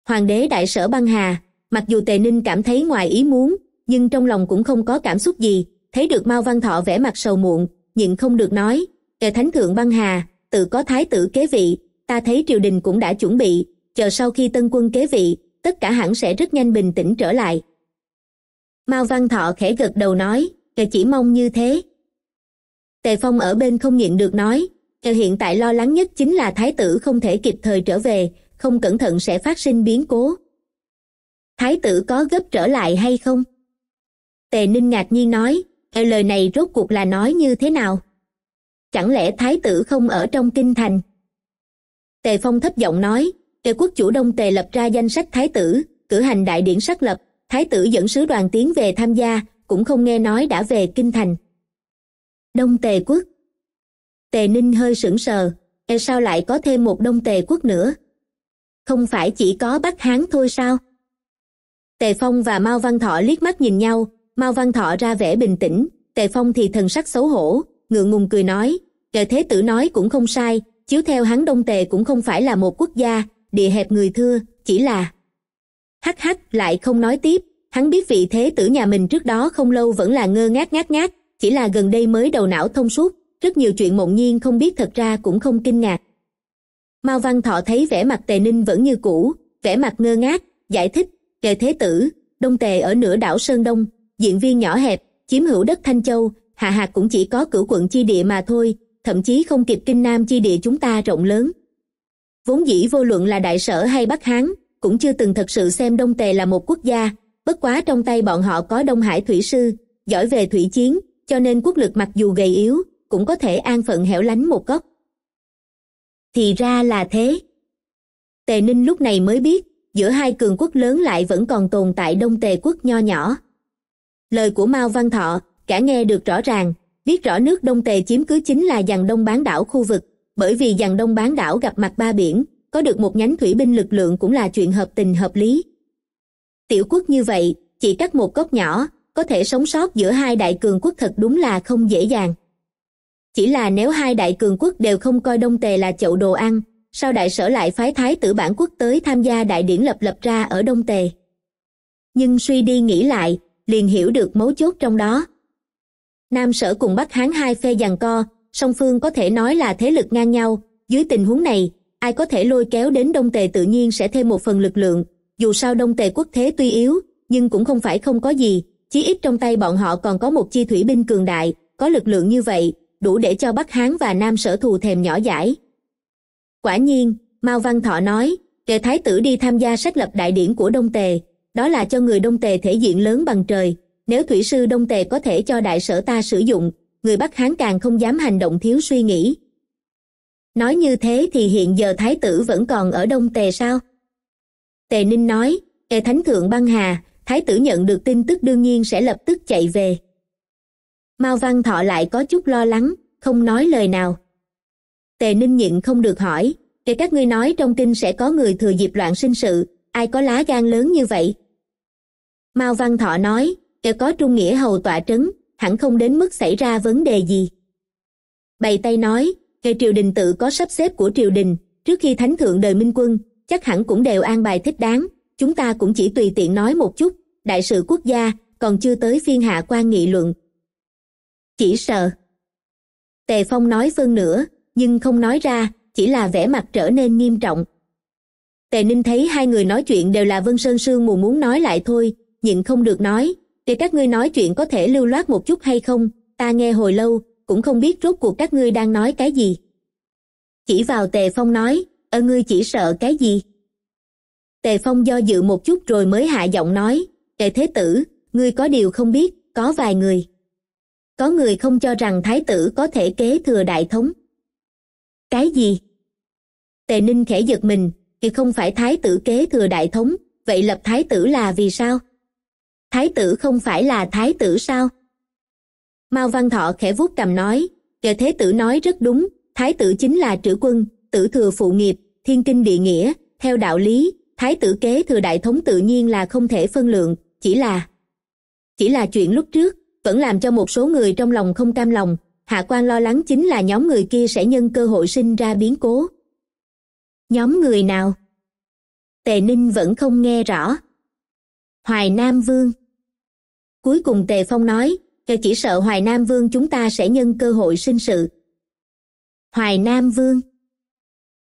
Speaker 1: hoàng đế đại sở băng hà mặc dù tề ninh cảm thấy ngoài ý muốn nhưng trong lòng cũng không có cảm xúc gì thấy được mau văn thọ vẻ mặt sầu muộn nhịn không được nói e thánh thượng băng hà tự có thái tử kế vị ta thấy triều đình cũng đã chuẩn bị chờ sau khi tân quân kế vị tất cả hẳn sẽ rất nhanh bình tĩnh trở lại mao văn thọ khẽ gật đầu nói kẻ chỉ mong như thế tề phong ở bên không nhịn được nói kẻ hiện tại lo lắng nhất chính là thái tử không thể kịp thời trở về không cẩn thận sẽ phát sinh biến cố thái tử có gấp trở lại hay không tề ninh ngạc nhiên nói lời này rốt cuộc là nói như thế nào chẳng lẽ thái tử không ở trong kinh thành tề phong thấp giọng nói tề quốc chủ đông tề lập ra danh sách thái tử cử hành đại điển sắc lập thái tử dẫn sứ đoàn tiến về tham gia cũng không nghe nói đã về kinh thành đông tề quốc tề ninh hơi sững sờ e sao lại có thêm một đông tề quốc nữa không phải chỉ có bắc hán thôi sao tề phong và mao văn thọ liếc mắt nhìn nhau mao văn thọ ra vẻ bình tĩnh tề phong thì thần sắc xấu hổ ngượng ngùng cười nói tề thế tử nói cũng không sai chiếu theo hắn đông tề cũng không phải là một quốc gia địa hẹp người thưa chỉ là hắc hắc lại không nói tiếp hắn biết vị thế tử nhà mình trước đó không lâu vẫn là ngơ ngác ngác ngác chỉ là gần đây mới đầu não thông suốt rất nhiều chuyện mộng nhiên không biết thật ra cũng không kinh ngạc mao văn thọ thấy vẻ mặt tề ninh vẫn như cũ vẻ mặt ngơ ngác giải thích tề thế tử đông tề ở nửa đảo sơn đông diện viên nhỏ hẹp chiếm hữu đất thanh châu hạ Hạc cũng chỉ có cửu quận chi địa mà thôi thậm chí không kịp kinh nam chi địa chúng ta rộng lớn vốn dĩ vô luận là đại sở hay bắc hán cũng chưa từng thật sự xem đông tề là một quốc gia bất quá trong tay bọn họ có đông hải thủy sư giỏi về thủy chiến cho nên quốc lực mặc dù gầy yếu cũng có thể an phận hẻo lánh một góc thì ra là thế tề ninh lúc này mới biết giữa hai cường quốc lớn lại vẫn còn tồn tại đông tề quốc nho nhỏ lời của mao văn thọ cả nghe được rõ ràng viết rõ nước đông tề chiếm cứ chính là dàn đông bán đảo khu vực bởi vì dàn đông bán đảo gặp mặt ba biển có được một nhánh thủy binh lực lượng cũng là chuyện hợp tình hợp lý tiểu quốc như vậy chỉ cắt một góc nhỏ có thể sống sót giữa hai đại cường quốc thật đúng là không dễ dàng chỉ là nếu hai đại cường quốc đều không coi đông tề là chậu đồ ăn sao đại sở lại phái thái tử bản quốc tới tham gia đại điển lập lập ra ở đông tề nhưng suy đi nghĩ lại liền hiểu được mấu chốt trong đó nam sở cùng bắc hán hai phe giằng co song phương có thể nói là thế lực ngang nhau dưới tình huống này ai có thể lôi kéo đến đông tề tự nhiên sẽ thêm một phần lực lượng dù sao đông tề quốc thế tuy yếu nhưng cũng không phải không có gì chí ít trong tay bọn họ còn có một chi thủy binh cường đại có lực lượng như vậy đủ để cho bắc hán và nam sở thù thèm nhỏ giải quả nhiên mao văn thọ nói để thái tử đi tham gia sách lập đại điển của đông tề đó là cho người đông tề thể diện lớn bằng trời nếu thủy sư đông tề có thể cho đại sở ta sử dụng người bắc hán càng không dám hành động thiếu suy nghĩ nói như thế thì hiện giờ thái tử vẫn còn ở đông tề sao tề ninh nói ê thánh thượng băng hà thái tử nhận được tin tức đương nhiên sẽ lập tức chạy về mao văn thọ lại có chút lo lắng không nói lời nào tề ninh nhịn không được hỏi để các ngươi nói trong kinh sẽ có người thừa dịp loạn sinh sự ai có lá gan lớn như vậy mao văn thọ nói kẻ có trung nghĩa hầu tọa trấn hẳn không đến mức xảy ra vấn đề gì bày tay nói hệ triều đình tự có sắp xếp của triều đình trước khi thánh thượng đời minh quân chắc hẳn cũng đều an bài thích đáng chúng ta cũng chỉ tùy tiện nói một chút đại sự quốc gia còn chưa tới phiên hạ quan nghị luận chỉ sợ tề phong nói phân vâng nữa nhưng không nói ra chỉ là vẻ mặt trở nên nghiêm trọng tề ninh thấy hai người nói chuyện đều là vân sơn sương mù muốn nói lại thôi nhịn không được nói để các ngươi nói chuyện có thể lưu loát một chút hay không ta nghe hồi lâu cũng không biết rốt cuộc các ngươi đang nói cái gì chỉ vào tề phong nói ở ngươi chỉ sợ cái gì tề phong do dự một chút rồi mới hạ giọng nói tề thế tử ngươi có điều không biết có vài người có người không cho rằng thái tử có thể kế thừa đại thống cái gì tề ninh khẽ giật mình thì không phải thái tử kế thừa đại thống vậy lập thái tử là vì sao thái tử không phải là thái tử sao mao văn thọ khẽ vuốt cầm nói kẻ thế tử nói rất đúng thái tử chính là trữ quân tử thừa phụ nghiệp thiên kinh địa nghĩa theo đạo lý thái tử kế thừa đại thống tự nhiên là không thể phân lượng chỉ là chỉ là chuyện lúc trước vẫn làm cho một số người trong lòng không cam lòng hạ quan lo lắng chính là nhóm người kia sẽ nhân cơ hội sinh ra biến cố nhóm người nào tề ninh vẫn không nghe rõ hoài nam vương cuối cùng tề phong nói e chỉ sợ hoài nam vương chúng ta sẽ nhân cơ hội sinh sự hoài nam vương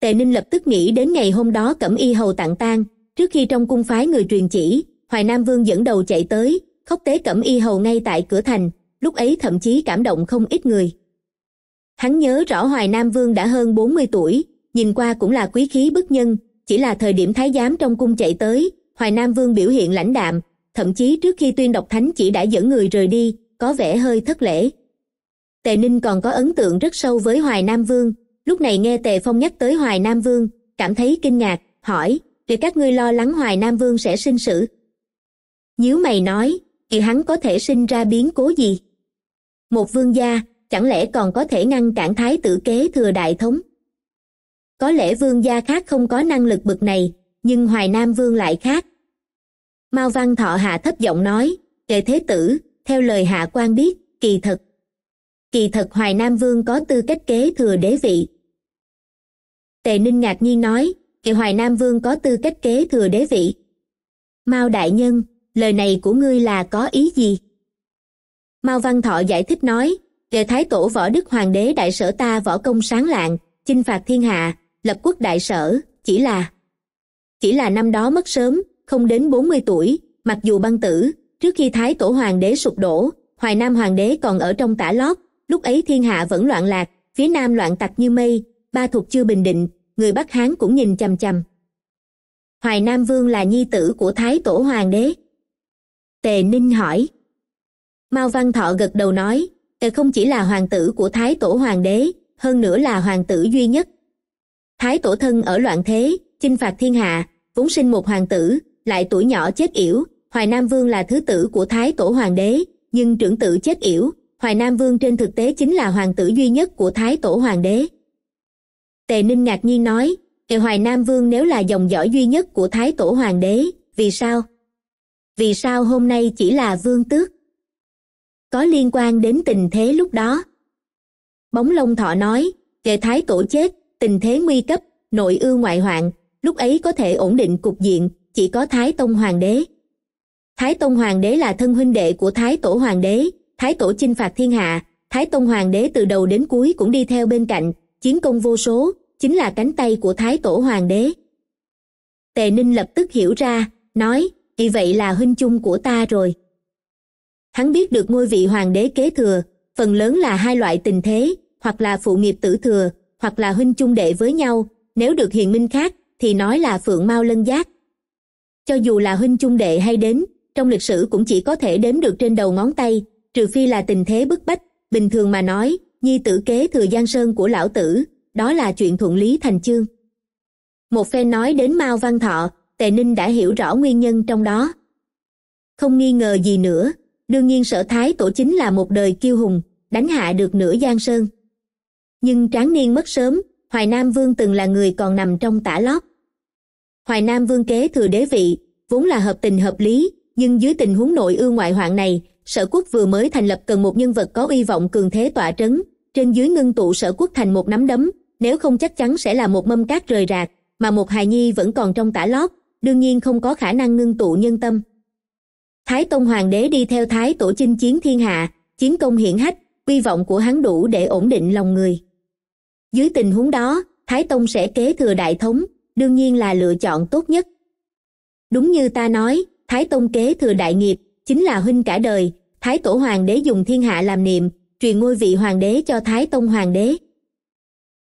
Speaker 1: tề ninh lập tức nghĩ đến ngày hôm đó cẩm y hầu tạng tang trước khi trong cung phái người truyền chỉ hoài nam vương dẫn đầu chạy tới khóc tế cẩm y hầu ngay tại cửa thành lúc ấy thậm chí cảm động không ít người hắn nhớ rõ hoài nam vương đã hơn 40 tuổi nhìn qua cũng là quý khí bức nhân chỉ là thời điểm thái giám trong cung chạy tới hoài nam vương biểu hiện lãnh đạm thậm chí trước khi tuyên đọc thánh chỉ đã dẫn người rời đi có vẻ hơi thất lễ tề ninh còn có ấn tượng rất sâu với hoài nam vương lúc này nghe tề phong nhắc tới hoài nam vương cảm thấy kinh ngạc hỏi liệu các ngươi lo lắng hoài nam vương sẽ sinh sự nhíu mày nói thì hắn có thể sinh ra biến cố gì một vương gia chẳng lẽ còn có thể ngăn cản thái tử kế thừa đại thống có lẽ vương gia khác không có năng lực bực này nhưng hoài nam vương lại khác mao văn thọ hạ thấp giọng nói kệ thế tử theo lời hạ quan biết kỳ thật kỳ thật hoài nam vương có tư cách kế thừa đế vị tề ninh ngạc nhiên nói kỳ hoài nam vương có tư cách kế thừa đế vị mao đại nhân lời này của ngươi là có ý gì mao văn thọ giải thích nói về thái tổ võ đức hoàng đế đại sở ta võ công sáng lạng chinh phạt thiên hạ lập quốc đại sở chỉ là chỉ là năm đó mất sớm không đến 40 tuổi, mặc dù băng tử, trước khi Thái Tổ Hoàng đế sụp đổ, Hoài Nam Hoàng đế còn ở trong tả lót, lúc ấy thiên hạ vẫn loạn lạc, phía Nam loạn tặc như mây, ba thuộc chưa bình định, người Bắc Hán cũng nhìn chằm chằm. Hoài Nam Vương là nhi tử của Thái Tổ Hoàng đế. Tề Ninh hỏi. Mao Văn Thọ gật đầu nói, Tề không chỉ là hoàng tử của Thái Tổ Hoàng đế, hơn nữa là hoàng tử duy nhất. Thái Tổ thân ở loạn thế, chinh phạt thiên hạ, vốn sinh một hoàng tử, lại tuổi nhỏ chết yểu, Hoài Nam Vương là thứ tử của Thái Tổ Hoàng đế, nhưng trưởng tử chết yểu, Hoài Nam Vương trên thực tế chính là hoàng tử duy nhất của Thái Tổ Hoàng đế. Tề Ninh ngạc nhiên nói, Kỳ Hoài Nam Vương nếu là dòng dõi duy nhất của Thái Tổ Hoàng đế, vì sao? Vì sao hôm nay chỉ là vương tước? Có liên quan đến tình thế lúc đó. Bóng lông thọ nói, về Thái Tổ chết, tình thế nguy cấp, nội ưu ngoại hoạn, lúc ấy có thể ổn định cục diện, chỉ có Thái Tông Hoàng đế. Thái Tông Hoàng đế là thân huynh đệ của Thái Tổ Hoàng đế, Thái Tổ chinh phạt thiên hạ, Thái Tông Hoàng đế từ đầu đến cuối cũng đi theo bên cạnh, chiến công vô số, chính là cánh tay của Thái Tổ Hoàng đế. Tề Ninh lập tức hiểu ra, nói, vì vậy là huynh chung của ta rồi. Hắn biết được ngôi vị hoàng đế kế thừa, phần lớn là hai loại tình thế, hoặc là phụ nghiệp tử thừa, hoặc là huynh chung đệ với nhau, nếu được hiền minh khác, thì nói là phượng mau lân giác, cho dù là huynh chung đệ hay đến trong lịch sử cũng chỉ có thể đếm được trên đầu ngón tay trừ phi là tình thế bức bách bình thường mà nói nhi tử kế thừa giang sơn của lão tử đó là chuyện thuận lý thành chương một phen nói đến mao văn thọ tề ninh đã hiểu rõ nguyên nhân trong đó không nghi ngờ gì nữa đương nhiên sở thái tổ chính là một đời kiêu hùng đánh hạ được nửa giang sơn nhưng tráng niên mất sớm hoài nam vương từng là người còn nằm trong tả lót hoài nam vương kế thừa đế vị vốn là hợp tình hợp lý nhưng dưới tình huống nội ưu ngoại hoạn này sở quốc vừa mới thành lập cần một nhân vật có uy vọng cường thế tỏa trấn trên dưới ngưng tụ sở quốc thành một nắm đấm nếu không chắc chắn sẽ là một mâm cát rời rạc mà một hài nhi vẫn còn trong tả lót đương nhiên không có khả năng ngưng tụ nhân tâm thái tông hoàng đế đi theo thái tổ chinh chiến thiên hạ chiến công hiển hách uy vọng của hắn đủ để ổn định lòng người dưới tình huống đó thái tông sẽ kế thừa đại thống đương nhiên là lựa chọn tốt nhất đúng như ta nói thái tông kế thừa đại nghiệp chính là huynh cả đời thái tổ hoàng đế dùng thiên hạ làm niệm truyền ngôi vị hoàng đế cho thái tông hoàng đế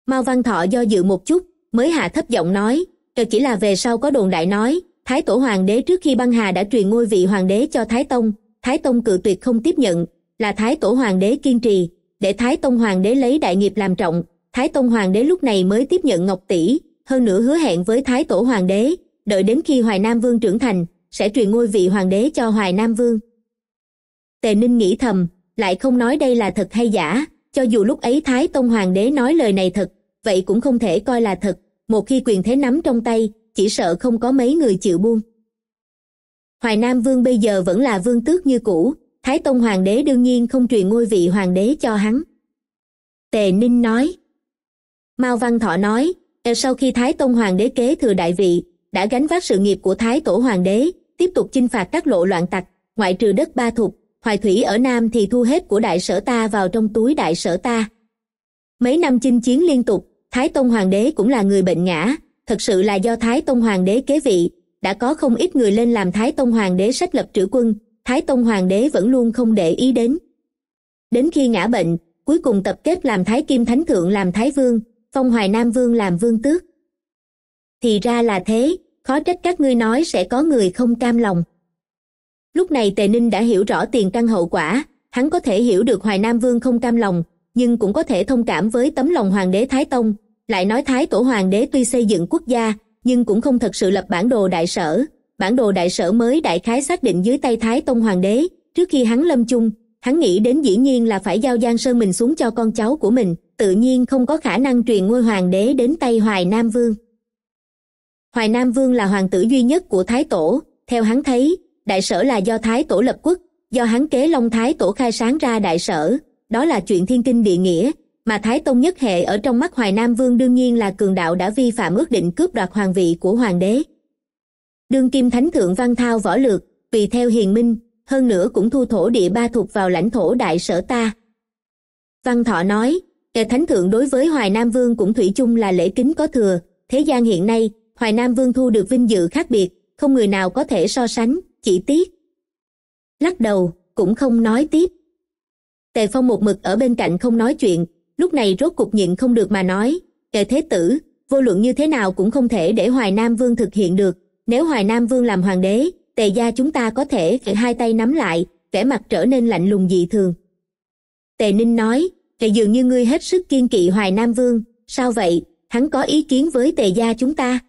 Speaker 1: mao văn thọ do dự một chút mới hạ thấp giọng nói cho chỉ là về sau có đồn đại nói thái tổ hoàng đế trước khi băng hà đã truyền ngôi vị hoàng đế cho thái tông thái tông cự tuyệt không tiếp nhận là thái tổ hoàng đế kiên trì để thái tông hoàng đế lấy đại nghiệp làm trọng thái tông hoàng đế lúc này mới tiếp nhận ngọc tỷ hơn nữa hứa hẹn với thái tổ hoàng đế đợi đến khi hoài nam vương trưởng thành sẽ truyền ngôi vị hoàng đế cho hoài nam vương tề ninh nghĩ thầm lại không nói đây là thật hay giả cho dù lúc ấy thái tông hoàng đế nói lời này thật vậy cũng không thể coi là thật một khi quyền thế nắm trong tay chỉ sợ không có mấy người chịu buông hoài nam vương bây giờ vẫn là vương tước như cũ thái tông hoàng đế đương nhiên không truyền ngôi vị hoàng đế cho hắn tề ninh nói mao văn thọ nói sau khi thái tông hoàng đế kế thừa đại vị đã gánh vác sự nghiệp của thái tổ hoàng đế tiếp tục chinh phạt các lộ loạn tặc ngoại trừ đất ba thục hoài thủy ở nam thì thu hết của đại sở ta vào trong túi đại sở ta mấy năm chinh chiến liên tục thái tông hoàng đế cũng là người bệnh ngã thật sự là do thái tông hoàng đế kế vị đã có không ít người lên làm thái tông hoàng đế sách lập trữ quân thái tông hoàng đế vẫn luôn không để ý đến đến khi ngã bệnh cuối cùng tập kết làm thái kim thánh thượng làm thái vương phong hoài nam vương làm vương tước thì ra là thế khó trách các ngươi nói sẽ có người không cam lòng lúc này tề ninh đã hiểu rõ tiền căn hậu quả hắn có thể hiểu được hoài nam vương không cam lòng nhưng cũng có thể thông cảm với tấm lòng hoàng đế thái tông lại nói thái tổ hoàng đế tuy xây dựng quốc gia nhưng cũng không thật sự lập bản đồ đại sở bản đồ đại sở mới đại khái xác định dưới tay thái tông hoàng đế trước khi hắn lâm chung hắn nghĩ đến dĩ nhiên là phải giao giang sơn mình xuống cho con cháu của mình tự nhiên không có khả năng truyền ngôi hoàng đế đến tay hoài nam vương hoài nam vương là hoàng tử duy nhất của thái tổ theo hắn thấy đại sở là do thái tổ lập quốc do hắn kế long thái tổ khai sáng ra đại sở đó là chuyện thiên kinh địa nghĩa mà thái tông nhất hệ ở trong mắt hoài nam vương đương nhiên là cường đạo đã vi phạm ước định cướp đoạt hoàng vị của hoàng đế đương kim thánh thượng văn thao võ lược vì theo hiền minh hơn nữa cũng thu thổ địa ba thuộc vào lãnh thổ đại sở ta văn thọ nói thánh thượng đối với hoài nam vương cũng thủy chung là lễ kính có thừa thế gian hiện nay hoài nam vương thu được vinh dự khác biệt không người nào có thể so sánh chỉ tiếc lắc đầu cũng không nói tiếp tề phong một mực ở bên cạnh không nói chuyện lúc này rốt cục nhịn không được mà nói tề thế tử vô luận như thế nào cũng không thể để hoài nam vương thực hiện được nếu hoài nam vương làm hoàng đế tề gia chúng ta có thể hai tay nắm lại vẻ mặt trở nên lạnh lùng dị thường tề ninh nói thì dường như ngươi hết sức kiên kỵ hoài nam vương sao vậy hắn có ý kiến với tề gia chúng ta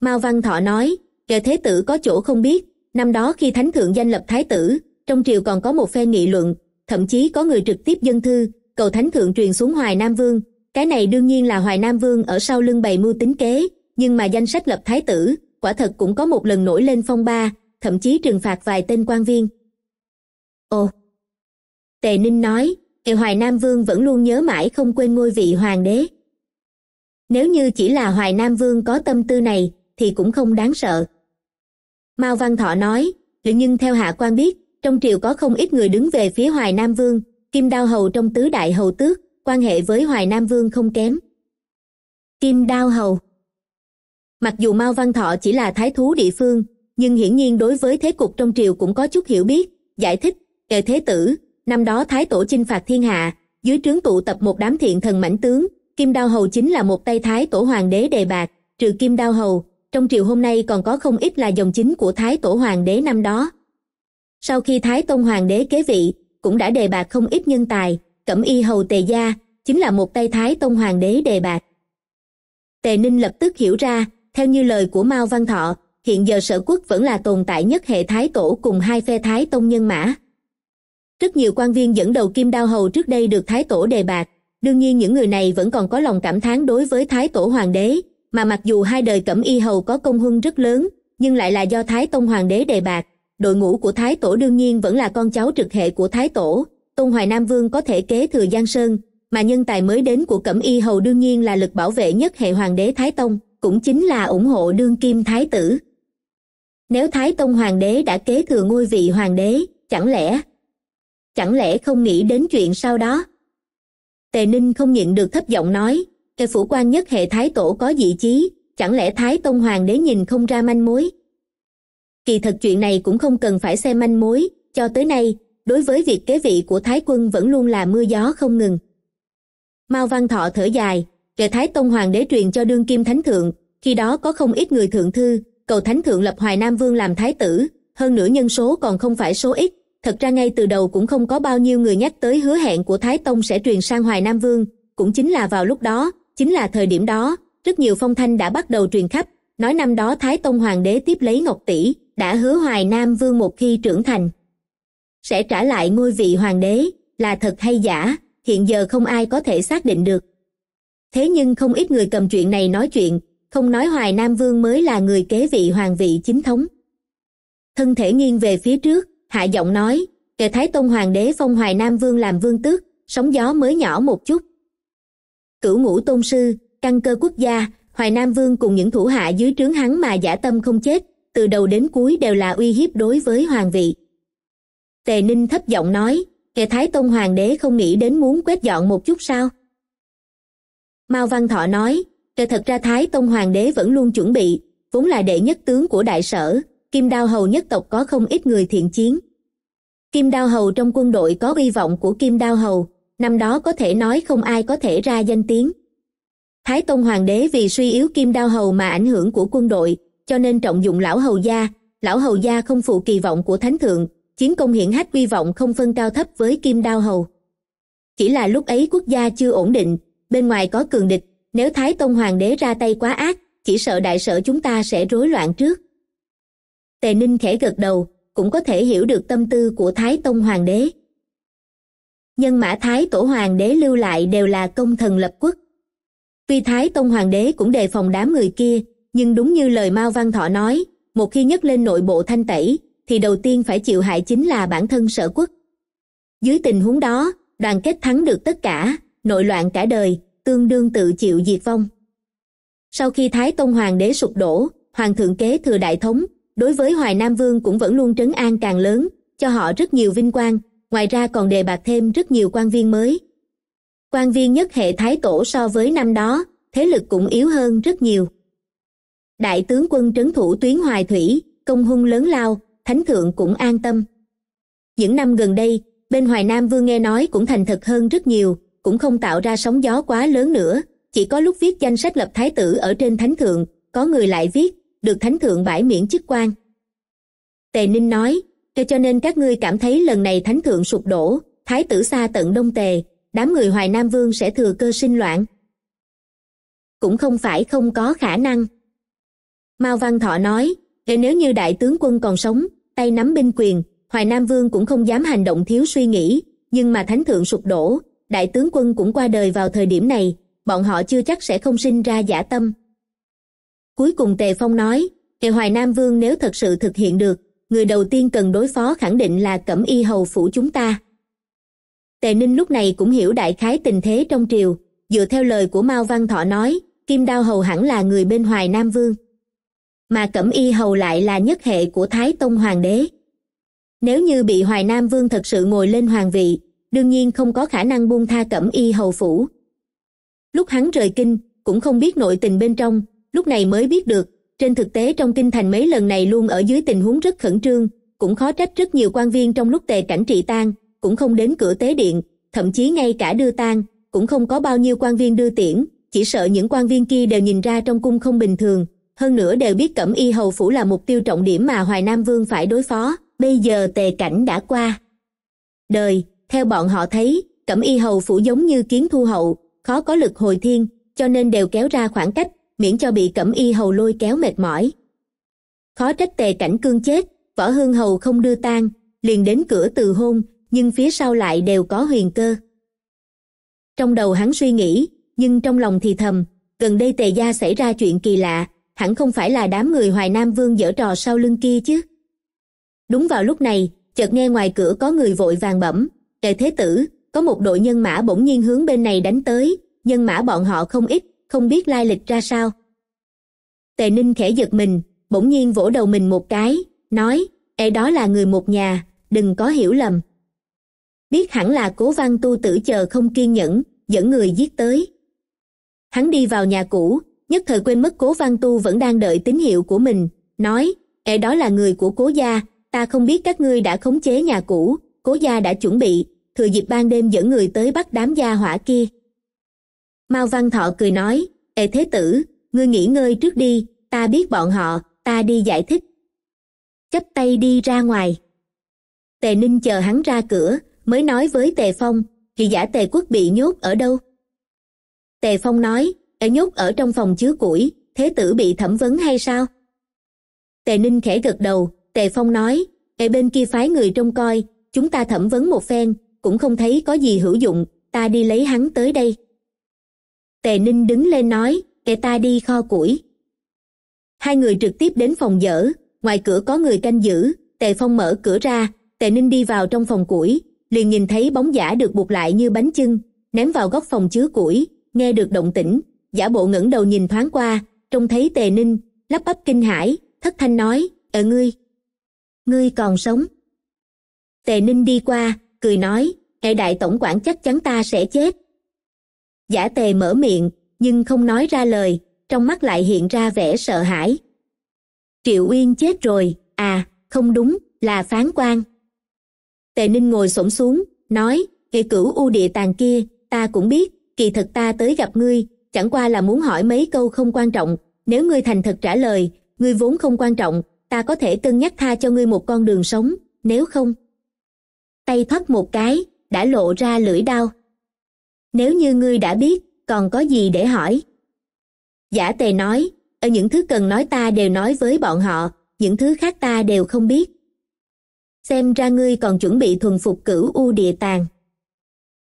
Speaker 1: mao văn thọ nói kẻ thế tử có chỗ không biết năm đó khi thánh thượng danh lập thái tử trong triều còn có một phe nghị luận thậm chí có người trực tiếp dân thư cầu thánh thượng truyền xuống hoài nam vương cái này đương nhiên là hoài nam vương ở sau lưng bày mưu tính kế nhưng mà danh sách lập thái tử quả thật cũng có một lần nổi lên phong ba thậm chí trừng phạt vài tên quan viên ồ tề ninh nói kiều hoài nam vương vẫn luôn nhớ mãi không quên ngôi vị hoàng đế nếu như chỉ là hoài nam vương có tâm tư này thì cũng không đáng sợ mao văn thọ nói nhưng theo hạ quan biết trong triều có không ít người đứng về phía hoài nam vương kim đao hầu trong tứ đại hầu tước quan hệ với hoài nam vương không kém kim đao hầu mặc dù mao văn thọ chỉ là thái thú địa phương nhưng hiển nhiên đối với thế cục trong triều cũng có chút hiểu biết giải thích kề thế tử năm đó thái tổ chinh phạt thiên hạ dưới trướng tụ tập một đám thiện thần mãnh tướng kim đao hầu chính là một tay thái tổ hoàng đế đề bạc trừ kim đao hầu trong triều hôm nay còn có không ít là dòng chính của thái tổ hoàng đế năm đó sau khi thái tông hoàng đế kế vị cũng đã đề bạc không ít nhân tài cẩm y hầu tề gia chính là một tay thái tông hoàng đế đề bạc tề ninh lập tức hiểu ra theo như lời của mao văn thọ hiện giờ sở quốc vẫn là tồn tại nhất hệ thái tổ cùng hai phe thái tông nhân mã rất nhiều quan viên dẫn đầu kim đao hầu trước đây được thái tổ đề bạt đương nhiên những người này vẫn còn có lòng cảm thán đối với thái tổ hoàng đế mà mặc dù hai đời cẩm y hầu có công huân rất lớn nhưng lại là do thái tông hoàng đế đề bạt đội ngũ của thái tổ đương nhiên vẫn là con cháu trực hệ của thái tổ tôn hoài nam vương có thể kế thừa giang sơn mà nhân tài mới đến của cẩm y hầu đương nhiên là lực bảo vệ nhất hệ hoàng đế thái tông cũng chính là ủng hộ đương kim thái tử nếu thái tông hoàng đế đã kế thừa ngôi vị hoàng đế chẳng lẽ chẳng lẽ không nghĩ đến chuyện sau đó tề ninh không nhịn được thấp giọng nói kê phủ quan nhất hệ thái tổ có dị trí? chẳng lẽ thái tông hoàng đế nhìn không ra manh mối kỳ thật chuyện này cũng không cần phải xem manh mối cho tới nay đối với việc kế vị của thái quân vẫn luôn là mưa gió không ngừng mao văn thọ thở dài kệ thái tông hoàng đế truyền cho đương kim thánh thượng khi đó có không ít người thượng thư cầu thánh thượng lập hoài nam vương làm thái tử hơn nữa nhân số còn không phải số ít thật ra ngay từ đầu cũng không có bao nhiêu người nhắc tới hứa hẹn của Thái Tông sẽ truyền sang Hoài Nam Vương, cũng chính là vào lúc đó, chính là thời điểm đó, rất nhiều phong thanh đã bắt đầu truyền khắp, nói năm đó Thái Tông Hoàng đế tiếp lấy Ngọc Tỷ, đã hứa Hoài Nam Vương một khi trưởng thành. Sẽ trả lại ngôi vị Hoàng đế, là thật hay giả, hiện giờ không ai có thể xác định được. Thế nhưng không ít người cầm chuyện này nói chuyện, không nói Hoài Nam Vương mới là người kế vị hoàng vị chính thống. Thân thể nghiêng về phía trước, hạ giọng nói kể thái Tông hoàng đế phong hoài nam vương làm vương tước sóng gió mới nhỏ một chút cửu ngũ tôn sư căn cơ quốc gia hoài nam vương cùng những thủ hạ dưới trướng hắn mà giả tâm không chết từ đầu đến cuối đều là uy hiếp đối với hoàng vị tề ninh thấp giọng nói kẻ thái Tông hoàng đế không nghĩ đến muốn quét dọn một chút sao mao văn thọ nói kẻ thật ra thái Tông hoàng đế vẫn luôn chuẩn bị vốn là đệ nhất tướng của đại sở kim đao hầu nhất tộc có không ít người thiện chiến kim đao hầu trong quân đội có hy vọng của kim đao hầu năm đó có thể nói không ai có thể ra danh tiếng thái tông hoàng đế vì suy yếu kim đao hầu mà ảnh hưởng của quân đội cho nên trọng dụng lão hầu gia lão hầu gia không phụ kỳ vọng của thánh thượng chiến công hiển hách hy vọng không phân cao thấp với kim đao hầu chỉ là lúc ấy quốc gia chưa ổn định bên ngoài có cường địch nếu thái tông hoàng đế ra tay quá ác chỉ sợ đại sở chúng ta sẽ rối loạn trước Tề Ninh khẽ gật đầu, cũng có thể hiểu được tâm tư của Thái Tông Hoàng đế. Nhân mã Thái Tổ Hoàng đế lưu lại đều là công thần lập quốc. Tuy Thái Tông Hoàng đế cũng đề phòng đám người kia, nhưng đúng như lời Mao Văn Thọ nói, một khi nhấc lên nội bộ thanh tẩy, thì đầu tiên phải chịu hại chính là bản thân sở quốc. Dưới tình huống đó, đoàn kết thắng được tất cả, nội loạn cả đời, tương đương tự chịu diệt vong. Sau khi Thái Tông Hoàng đế sụp đổ, Hoàng thượng kế thừa đại thống, đối với hoài nam vương cũng vẫn luôn trấn an càng lớn cho họ rất nhiều vinh quang ngoài ra còn đề bạc thêm rất nhiều quan viên mới quan viên nhất hệ thái tổ so với năm đó thế lực cũng yếu hơn rất nhiều đại tướng quân trấn thủ tuyến hoài thủy công hung lớn lao thánh thượng cũng an tâm những năm gần đây bên hoài nam vương nghe nói cũng thành thật hơn rất nhiều cũng không tạo ra sóng gió quá lớn nữa chỉ có lúc viết danh sách lập thái tử ở trên thánh thượng có người lại viết được thánh thượng bãi miễn chức quan tề ninh nói cho cho nên các ngươi cảm thấy lần này thánh thượng sụp đổ thái tử xa tận đông tề đám người hoài nam vương sẽ thừa cơ sinh loạn cũng không phải không có khả năng mao văn thọ nói để nếu như đại tướng quân còn sống tay nắm binh quyền hoài nam vương cũng không dám hành động thiếu suy nghĩ nhưng mà thánh thượng sụp đổ đại tướng quân cũng qua đời vào thời điểm này bọn họ chưa chắc sẽ không sinh ra giả tâm Cuối cùng Tề Phong nói, tề Hoài Nam Vương nếu thật sự thực hiện được, người đầu tiên cần đối phó khẳng định là Cẩm Y Hầu Phủ chúng ta. Tề Ninh lúc này cũng hiểu đại khái tình thế trong triều, dựa theo lời của Mao Văn Thọ nói, Kim Đao Hầu hẳn là người bên Hoài Nam Vương. Mà Cẩm Y Hầu lại là nhất hệ của Thái Tông Hoàng đế. Nếu như bị Hoài Nam Vương thật sự ngồi lên hoàng vị, đương nhiên không có khả năng buông tha Cẩm Y Hầu Phủ. Lúc hắn rời kinh, cũng không biết nội tình bên trong, lúc này mới biết được trên thực tế trong kinh thành mấy lần này luôn ở dưới tình huống rất khẩn trương cũng khó trách rất nhiều quan viên trong lúc tề cảnh trị tang cũng không đến cửa tế điện thậm chí ngay cả đưa tang cũng không có bao nhiêu quan viên đưa tiễn chỉ sợ những quan viên kia đều nhìn ra trong cung không bình thường hơn nữa đều biết cẩm y hầu phủ là mục tiêu trọng điểm mà hoài nam vương phải đối phó bây giờ tề cảnh đã qua đời theo bọn họ thấy cẩm y hầu phủ giống như kiến thu hậu khó có lực hồi thiên cho nên đều kéo ra khoảng cách miễn cho bị cẩm y hầu lôi kéo mệt mỏi khó trách tề cảnh cương chết võ hương hầu không đưa tang liền đến cửa từ hôn nhưng phía sau lại đều có huyền cơ trong đầu hắn suy nghĩ nhưng trong lòng thì thầm gần đây tề gia xảy ra chuyện kỳ lạ hẳn không phải là đám người hoài nam vương dở trò sau lưng kia chứ đúng vào lúc này chợt nghe ngoài cửa có người vội vàng bẩm tề thế tử có một đội nhân mã bỗng nhiên hướng bên này đánh tới nhân mã bọn họ không ít không biết lai lịch ra sao tề ninh khẽ giật mình bỗng nhiên vỗ đầu mình một cái nói ê đó là người một nhà đừng có hiểu lầm biết hẳn là cố văn tu tử chờ không kiên nhẫn dẫn người giết tới hắn đi vào nhà cũ nhất thời quên mất cố văn tu vẫn đang đợi tín hiệu của mình nói ê đó là người của cố gia ta không biết các ngươi đã khống chế nhà cũ cố gia đã chuẩn bị thừa dịp ban đêm dẫn người tới bắt đám gia hỏa kia mao văn thọ cười nói ê thế tử ngươi nghỉ ngơi trước đi ta biết bọn họ ta đi giải thích chắp tay đi ra ngoài tề ninh chờ hắn ra cửa mới nói với tề phong thì giả tề quốc bị nhốt ở đâu tề phong nói đã nhốt ở trong phòng chứa củi thế tử bị thẩm vấn hay sao tề ninh khẽ gật đầu tề phong nói ở bên kia phái người trông coi chúng ta thẩm vấn một phen cũng không thấy có gì hữu dụng ta đi lấy hắn tới đây tề ninh đứng lên nói để ta đi kho củi hai người trực tiếp đến phòng dở ngoài cửa có người canh giữ tề phong mở cửa ra tề ninh đi vào trong phòng củi liền nhìn thấy bóng giả được buộc lại như bánh chưng ném vào góc phòng chứa củi nghe được động tĩnh giả bộ ngẩng đầu nhìn thoáng qua trông thấy tề ninh lắp bắp kinh hãi thất thanh nói "Ở ờ ngươi ngươi còn sống tề ninh đi qua cười nói hệ đại tổng quản chắc chắn ta sẽ chết giả tề mở miệng nhưng không nói ra lời trong mắt lại hiện ra vẻ sợ hãi triệu uyên chết rồi à không đúng là phán quan tề ninh ngồi xổm xuống nói hệ cửu u địa tàn kia ta cũng biết kỳ thật ta tới gặp ngươi chẳng qua là muốn hỏi mấy câu không quan trọng nếu ngươi thành thật trả lời ngươi vốn không quan trọng ta có thể cân nhắc tha cho ngươi một con đường sống nếu không tay thoát một cái đã lộ ra lưỡi đao nếu như ngươi đã biết còn có gì để hỏi giả tề nói ở những thứ cần nói ta đều nói với bọn họ những thứ khác ta đều không biết xem ra ngươi còn chuẩn bị thuần phục cửu u địa tàng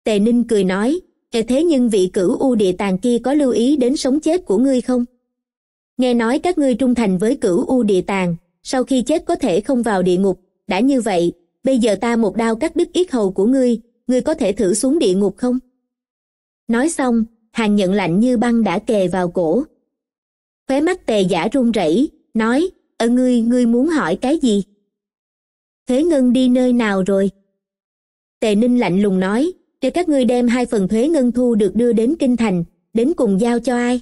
Speaker 1: tề ninh cười nói thế nhưng vị cửu u địa tàng kia có lưu ý đến sống chết của ngươi không nghe nói các ngươi trung thành với cửu u địa tàng sau khi chết có thể không vào địa ngục đã như vậy bây giờ ta một đao cắt đứt yết hầu của ngươi ngươi có thể thử xuống địa ngục không nói xong hàng nhận lạnh như băng đã kề vào cổ khóe mắt tề giả run rẩy nói ở ngươi ngươi muốn hỏi cái gì thuế ngân đi nơi nào rồi tề ninh lạnh lùng nói cho các ngươi đem hai phần thuế ngân thu được đưa đến kinh thành đến cùng giao cho ai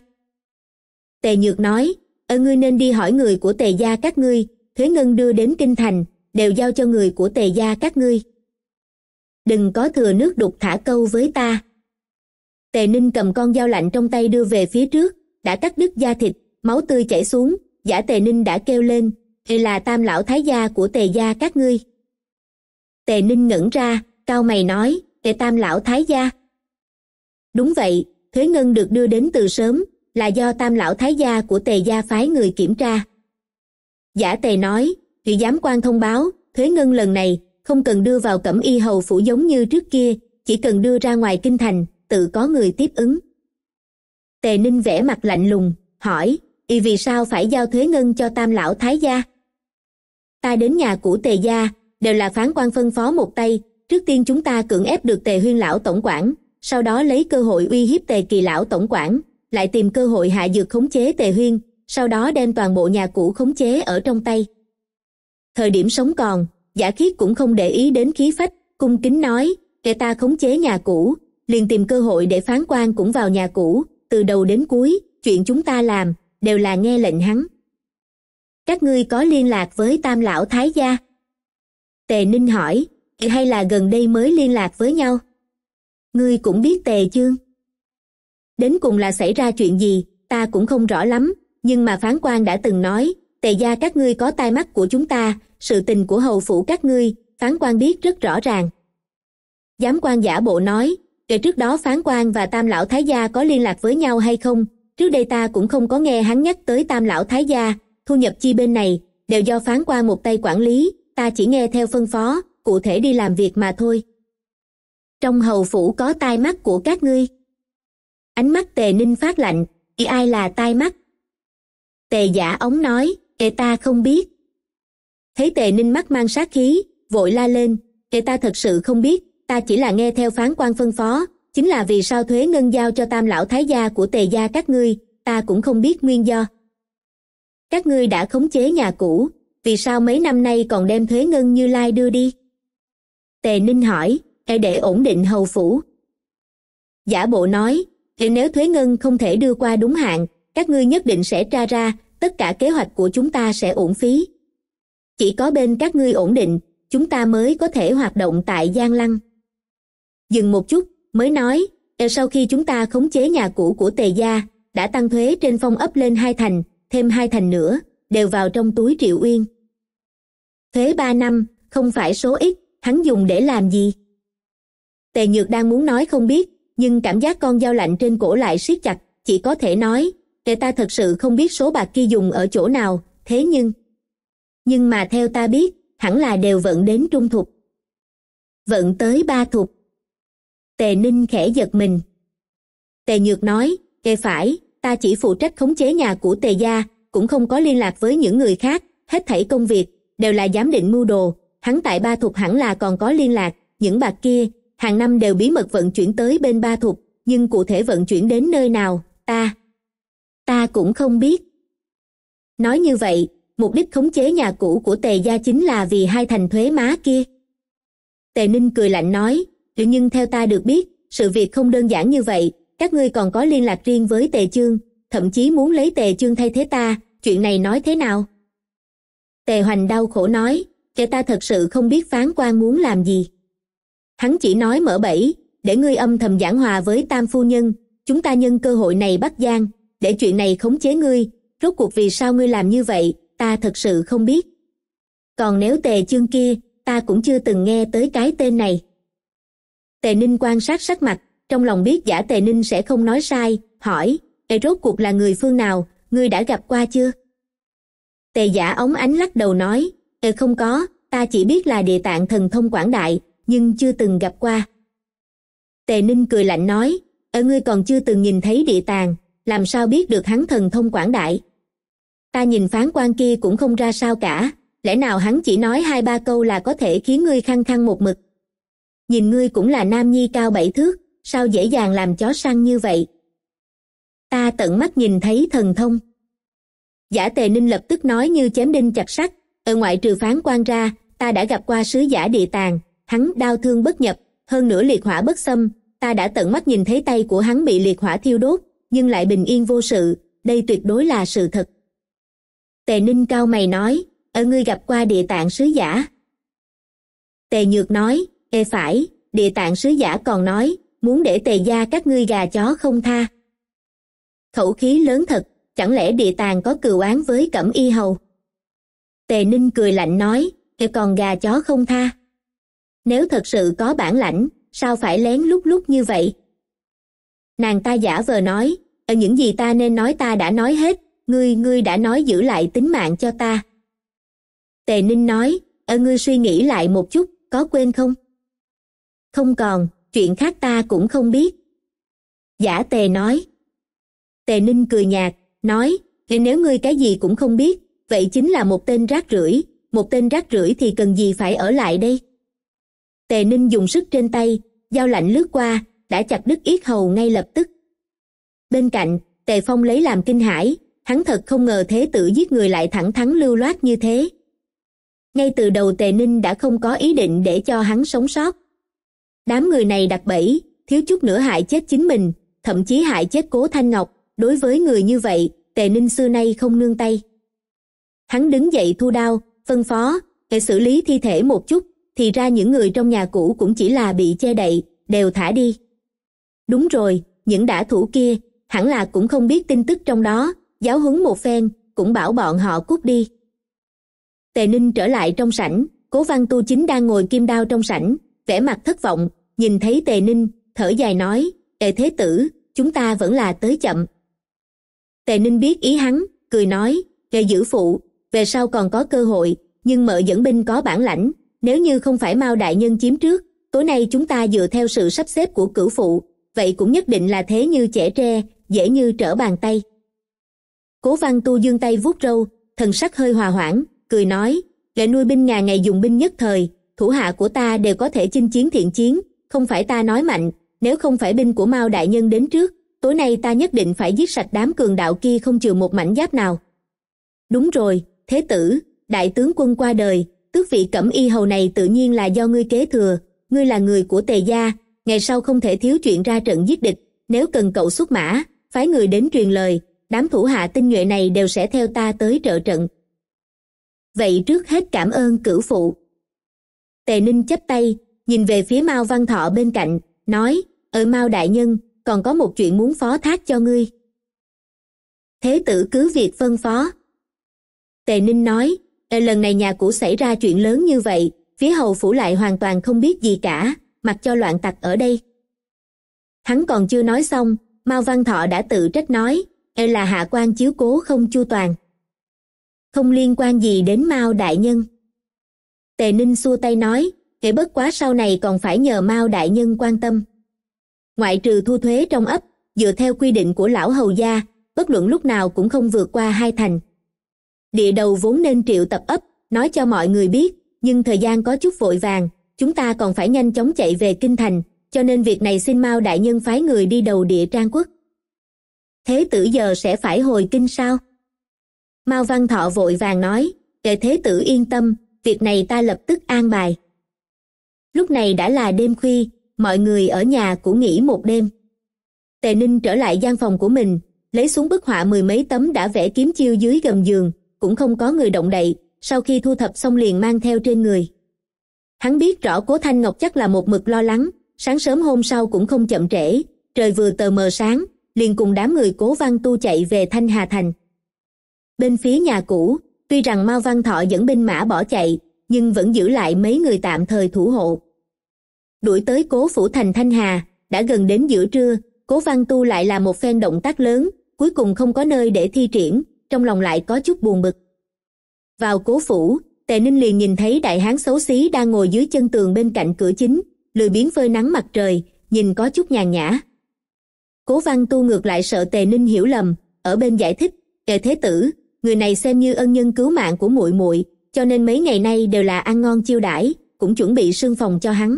Speaker 1: tề nhược nói ở ngươi nên đi hỏi người của tề gia các ngươi thuế ngân đưa đến kinh thành đều giao cho người của tề gia các ngươi đừng có thừa nước đục thả câu với ta tề ninh cầm con dao lạnh trong tay đưa về phía trước đã cắt đứt da thịt máu tươi chảy xuống giả tề ninh đã kêu lên thì là tam lão thái gia của tề gia các ngươi tề ninh ngẩn ra cao mày nói tề tam lão thái gia đúng vậy Thế ngân được đưa đến từ sớm là do tam lão thái gia của tề gia phái người kiểm tra giả tề nói thì giám quan thông báo Thế ngân lần này không cần đưa vào cẩm y hầu phủ giống như trước kia chỉ cần đưa ra ngoài kinh thành tự có người tiếp ứng tề ninh vẽ mặt lạnh lùng hỏi y vì sao phải giao thuế ngân cho tam lão thái gia ta đến nhà của tề gia đều là phán quan phân phó một tay trước tiên chúng ta cưỡng ép được tề huyên lão tổng quản sau đó lấy cơ hội uy hiếp tề kỳ lão tổng quản lại tìm cơ hội hạ dược khống chế tề huyên sau đó đem toàn bộ nhà cũ khống chế ở trong tay thời điểm sống còn giả khiết cũng không để ý đến khí phách cung kính nói kẻ ta khống chế nhà cũ liền tìm cơ hội để phán quan cũng vào nhà cũ từ đầu đến cuối chuyện chúng ta làm đều là nghe lệnh hắn các ngươi có liên lạc với tam lão thái gia tề ninh hỏi hay là gần đây mới liên lạc với nhau ngươi cũng biết tề chương đến cùng là xảy ra chuyện gì ta cũng không rõ lắm nhưng mà phán quan đã từng nói tề gia các ngươi có tai mắt của chúng ta sự tình của hầu phủ các ngươi phán quan biết rất rõ ràng giám quan giả bộ nói kể trước đó phán quan và tam lão thái gia có liên lạc với nhau hay không trước đây ta cũng không có nghe hắn nhắc tới tam lão thái gia thu nhập chi bên này đều do phán quan một tay quản lý ta chỉ nghe theo phân phó cụ thể đi làm việc mà thôi trong hầu phủ có tai mắt của các ngươi ánh mắt tề ninh phát lạnh thì ai là tai mắt tề giả ống nói tề ta không biết thấy tề ninh mắt mang sát khí vội la lên tề ta thật sự không biết ta chỉ là nghe theo phán quan phân phó chính là vì sao thuế ngân giao cho tam lão thái gia của tề gia các ngươi ta cũng không biết nguyên do các ngươi đã khống chế nhà cũ vì sao mấy năm nay còn đem thuế ngân như lai đưa đi tề ninh hỏi hệ để ổn định hầu phủ giả bộ nói nếu thuế ngân không thể đưa qua đúng hạn các ngươi nhất định sẽ tra ra tất cả kế hoạch của chúng ta sẽ ổn phí chỉ có bên các ngươi ổn định chúng ta mới có thể hoạt động tại giang lăng dừng một chút mới nói sau khi chúng ta khống chế nhà cũ của tề gia đã tăng thuế trên phong ấp lên hai thành thêm hai thành nữa đều vào trong túi triệu uyên thuế ba năm không phải số ít hắn dùng để làm gì tề nhược đang muốn nói không biết nhưng cảm giác con dao lạnh trên cổ lại siết chặt chỉ có thể nói tề ta thật sự không biết số bạc kia dùng ở chỗ nào thế nhưng nhưng mà theo ta biết hẳn là đều vận đến trung thục vận tới ba thục Tề Ninh khẽ giật mình. Tề Nhược nói, kê phải, ta chỉ phụ trách khống chế nhà của Tề Gia, cũng không có liên lạc với những người khác, hết thảy công việc, đều là giám định mưu đồ, hắn tại ba thục hẳn là còn có liên lạc, những bạc kia, hàng năm đều bí mật vận chuyển tới bên ba thục, nhưng cụ thể vận chuyển đến nơi nào, ta, ta cũng không biết. Nói như vậy, mục đích khống chế nhà cũ của Tề Gia chính là vì hai thành thuế má kia. Tề Ninh cười lạnh nói, thế nhưng theo ta được biết sự việc không đơn giản như vậy các ngươi còn có liên lạc riêng với tề chương thậm chí muốn lấy tề chương thay thế ta chuyện này nói thế nào tề hoành đau khổ nói kẻ ta thật sự không biết phán quan muốn làm gì hắn chỉ nói mở bẫy để ngươi âm thầm giảng hòa với tam phu nhân chúng ta nhân cơ hội này bắt giang để chuyện này khống chế ngươi rốt cuộc vì sao ngươi làm như vậy ta thật sự không biết còn nếu tề chương kia ta cũng chưa từng nghe tới cái tên này tề ninh quan sát sắc mặt trong lòng biết giả tề ninh sẽ không nói sai hỏi ê rốt cuộc là người phương nào ngươi đã gặp qua chưa tề giả ống ánh lắc đầu nói ê không có ta chỉ biết là địa tạng thần thông quảng đại nhưng chưa từng gặp qua tề ninh cười lạnh nói ở ngươi còn chưa từng nhìn thấy địa tàng làm sao biết được hắn thần thông quảng đại ta nhìn phán quan kia cũng không ra sao cả lẽ nào hắn chỉ nói hai ba câu là có thể khiến ngươi khăng khăng một mực nhìn ngươi cũng là nam nhi cao bảy thước sao dễ dàng làm chó săn như vậy ta tận mắt nhìn thấy thần thông giả tề ninh lập tức nói như chém đinh chặt sắt ở ngoại trừ phán quan ra ta đã gặp qua sứ giả địa tàng hắn đau thương bất nhập hơn nữa liệt hỏa bất xâm ta đã tận mắt nhìn thấy tay của hắn bị liệt hỏa thiêu đốt nhưng lại bình yên vô sự đây tuyệt đối là sự thật tề ninh cao mày nói ở ngươi gặp qua địa tạng sứ giả tề nhược nói e phải địa tạng sứ giả còn nói muốn để tề gia các ngươi gà chó không tha khẩu khí lớn thật chẳng lẽ địa tàng có cừu án với cẩm y hầu tề ninh cười lạnh nói e còn gà chó không tha nếu thật sự có bản lãnh sao phải lén lúc lúc như vậy nàng ta giả vờ nói ở những gì ta nên nói ta đã nói hết ngươi ngươi đã nói giữ lại tính mạng cho ta tề ninh nói ở ngươi suy nghĩ lại một chút có quên không không còn chuyện khác ta cũng không biết giả tề nói tề ninh cười nhạt nói nếu ngươi cái gì cũng không biết vậy chính là một tên rác rưởi một tên rác rưởi thì cần gì phải ở lại đây tề ninh dùng sức trên tay dao lạnh lướt qua đã chặt đứt yết hầu ngay lập tức bên cạnh tề phong lấy làm kinh hãi hắn thật không ngờ thế tử giết người lại thẳng thắn lưu loát như thế ngay từ đầu tề ninh đã không có ý định để cho hắn sống sót đám người này đặt bẫy thiếu chút nữa hại chết chính mình thậm chí hại chết cố thanh ngọc đối với người như vậy tề ninh xưa nay không nương tay hắn đứng dậy thu đao phân phó để xử lý thi thể một chút thì ra những người trong nhà cũ cũng chỉ là bị che đậy đều thả đi đúng rồi những đã thủ kia hẳn là cũng không biết tin tức trong đó giáo huấn một phen cũng bảo bọn họ cút đi tề ninh trở lại trong sảnh cố văn tu chính đang ngồi kim đao trong sảnh vẻ mặt thất vọng nhìn thấy tề ninh thở dài nói tề thế tử chúng ta vẫn là tới chậm tề ninh biết ý hắn cười nói tề giữ phụ về sau còn có cơ hội nhưng mợ dẫn binh có bản lãnh nếu như không phải mao đại nhân chiếm trước tối nay chúng ta dựa theo sự sắp xếp của cửu phụ vậy cũng nhất định là thế như trẻ tre dễ như trở bàn tay cố văn tu dương tay vuốt râu thần sắc hơi hòa hoãn cười nói lệ nuôi binh ngà ngày dùng binh nhất thời thủ hạ của ta đều có thể chinh chiến thiện chiến không phải ta nói mạnh nếu không phải binh của mao đại nhân đến trước tối nay ta nhất định phải giết sạch đám cường đạo kia không chừa một mảnh giáp nào đúng rồi thế tử đại tướng quân qua đời tước vị cẩm y hầu này tự nhiên là do ngươi kế thừa ngươi là người của tề gia ngày sau không thể thiếu chuyện ra trận giết địch nếu cần cậu xuất mã phái người đến truyền lời đám thủ hạ tinh nhuệ này đều sẽ theo ta tới trợ trận vậy trước hết cảm ơn cửu phụ tề ninh chấp tay nhìn về phía mao văn thọ bên cạnh nói ở ờ, mao đại nhân còn có một chuyện muốn phó thác cho ngươi thế tử cứ việc phân phó tề ninh nói ờ, lần này nhà cũ xảy ra chuyện lớn như vậy phía hầu phủ lại hoàn toàn không biết gì cả mặc cho loạn tặc ở đây hắn còn chưa nói xong mao văn thọ đã tự trách nói e là hạ quan chiếu cố không chu toàn không liên quan gì đến mao đại nhân tề ninh xua tay nói kể bất quá sau này còn phải nhờ mao đại nhân quan tâm ngoại trừ thu thuế trong ấp dựa theo quy định của lão hầu gia bất luận lúc nào cũng không vượt qua hai thành địa đầu vốn nên triệu tập ấp nói cho mọi người biết nhưng thời gian có chút vội vàng chúng ta còn phải nhanh chóng chạy về kinh thành cho nên việc này xin mao đại nhân phái người đi đầu địa trang quốc thế tử giờ sẽ phải hồi kinh sao mao văn thọ vội vàng nói để thế tử yên tâm việc này ta lập tức an bài lúc này đã là đêm khuya mọi người ở nhà cũng nghỉ một đêm tề ninh trở lại gian phòng của mình lấy xuống bức họa mười mấy tấm đã vẽ kiếm chiêu dưới gầm giường cũng không có người động đậy sau khi thu thập xong liền mang theo trên người hắn biết rõ cố thanh ngọc chắc là một mực lo lắng sáng sớm hôm sau cũng không chậm trễ trời vừa tờ mờ sáng liền cùng đám người cố văn tu chạy về thanh hà thành bên phía nhà cũ tuy rằng mao văn thọ dẫn binh mã bỏ chạy nhưng vẫn giữ lại mấy người tạm thời thủ hộ đuổi tới cố phủ thành thanh hà đã gần đến giữa trưa cố văn tu lại là một phen động tác lớn cuối cùng không có nơi để thi triển trong lòng lại có chút buồn bực vào cố phủ tề ninh liền nhìn thấy đại hán xấu xí đang ngồi dưới chân tường bên cạnh cửa chính lười biến phơi nắng mặt trời nhìn có chút nhàn nhã cố văn tu ngược lại sợ tề ninh hiểu lầm ở bên giải thích tề thế tử người này xem như ân nhân cứu mạng của muội muội cho nên mấy ngày nay đều là ăn ngon chiêu đãi cũng chuẩn bị sương phòng cho hắn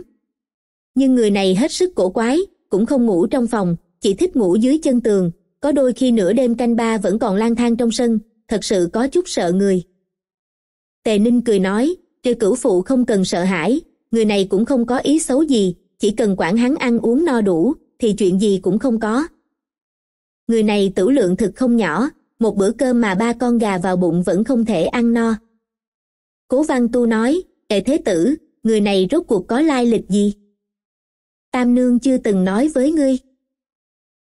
Speaker 1: nhưng người này hết sức cổ quái cũng không ngủ trong phòng chỉ thích ngủ dưới chân tường có đôi khi nửa đêm canh ba vẫn còn lang thang trong sân thật sự có chút sợ người tề ninh cười nói tiêu cửu phụ không cần sợ hãi người này cũng không có ý xấu gì chỉ cần quản hắn ăn uống no đủ thì chuyện gì cũng không có người này tử lượng thực không nhỏ một bữa cơm mà ba con gà vào bụng vẫn không thể ăn no cố văn tu nói tề thế tử người này rốt cuộc có lai lịch gì tam nương chưa từng nói với ngươi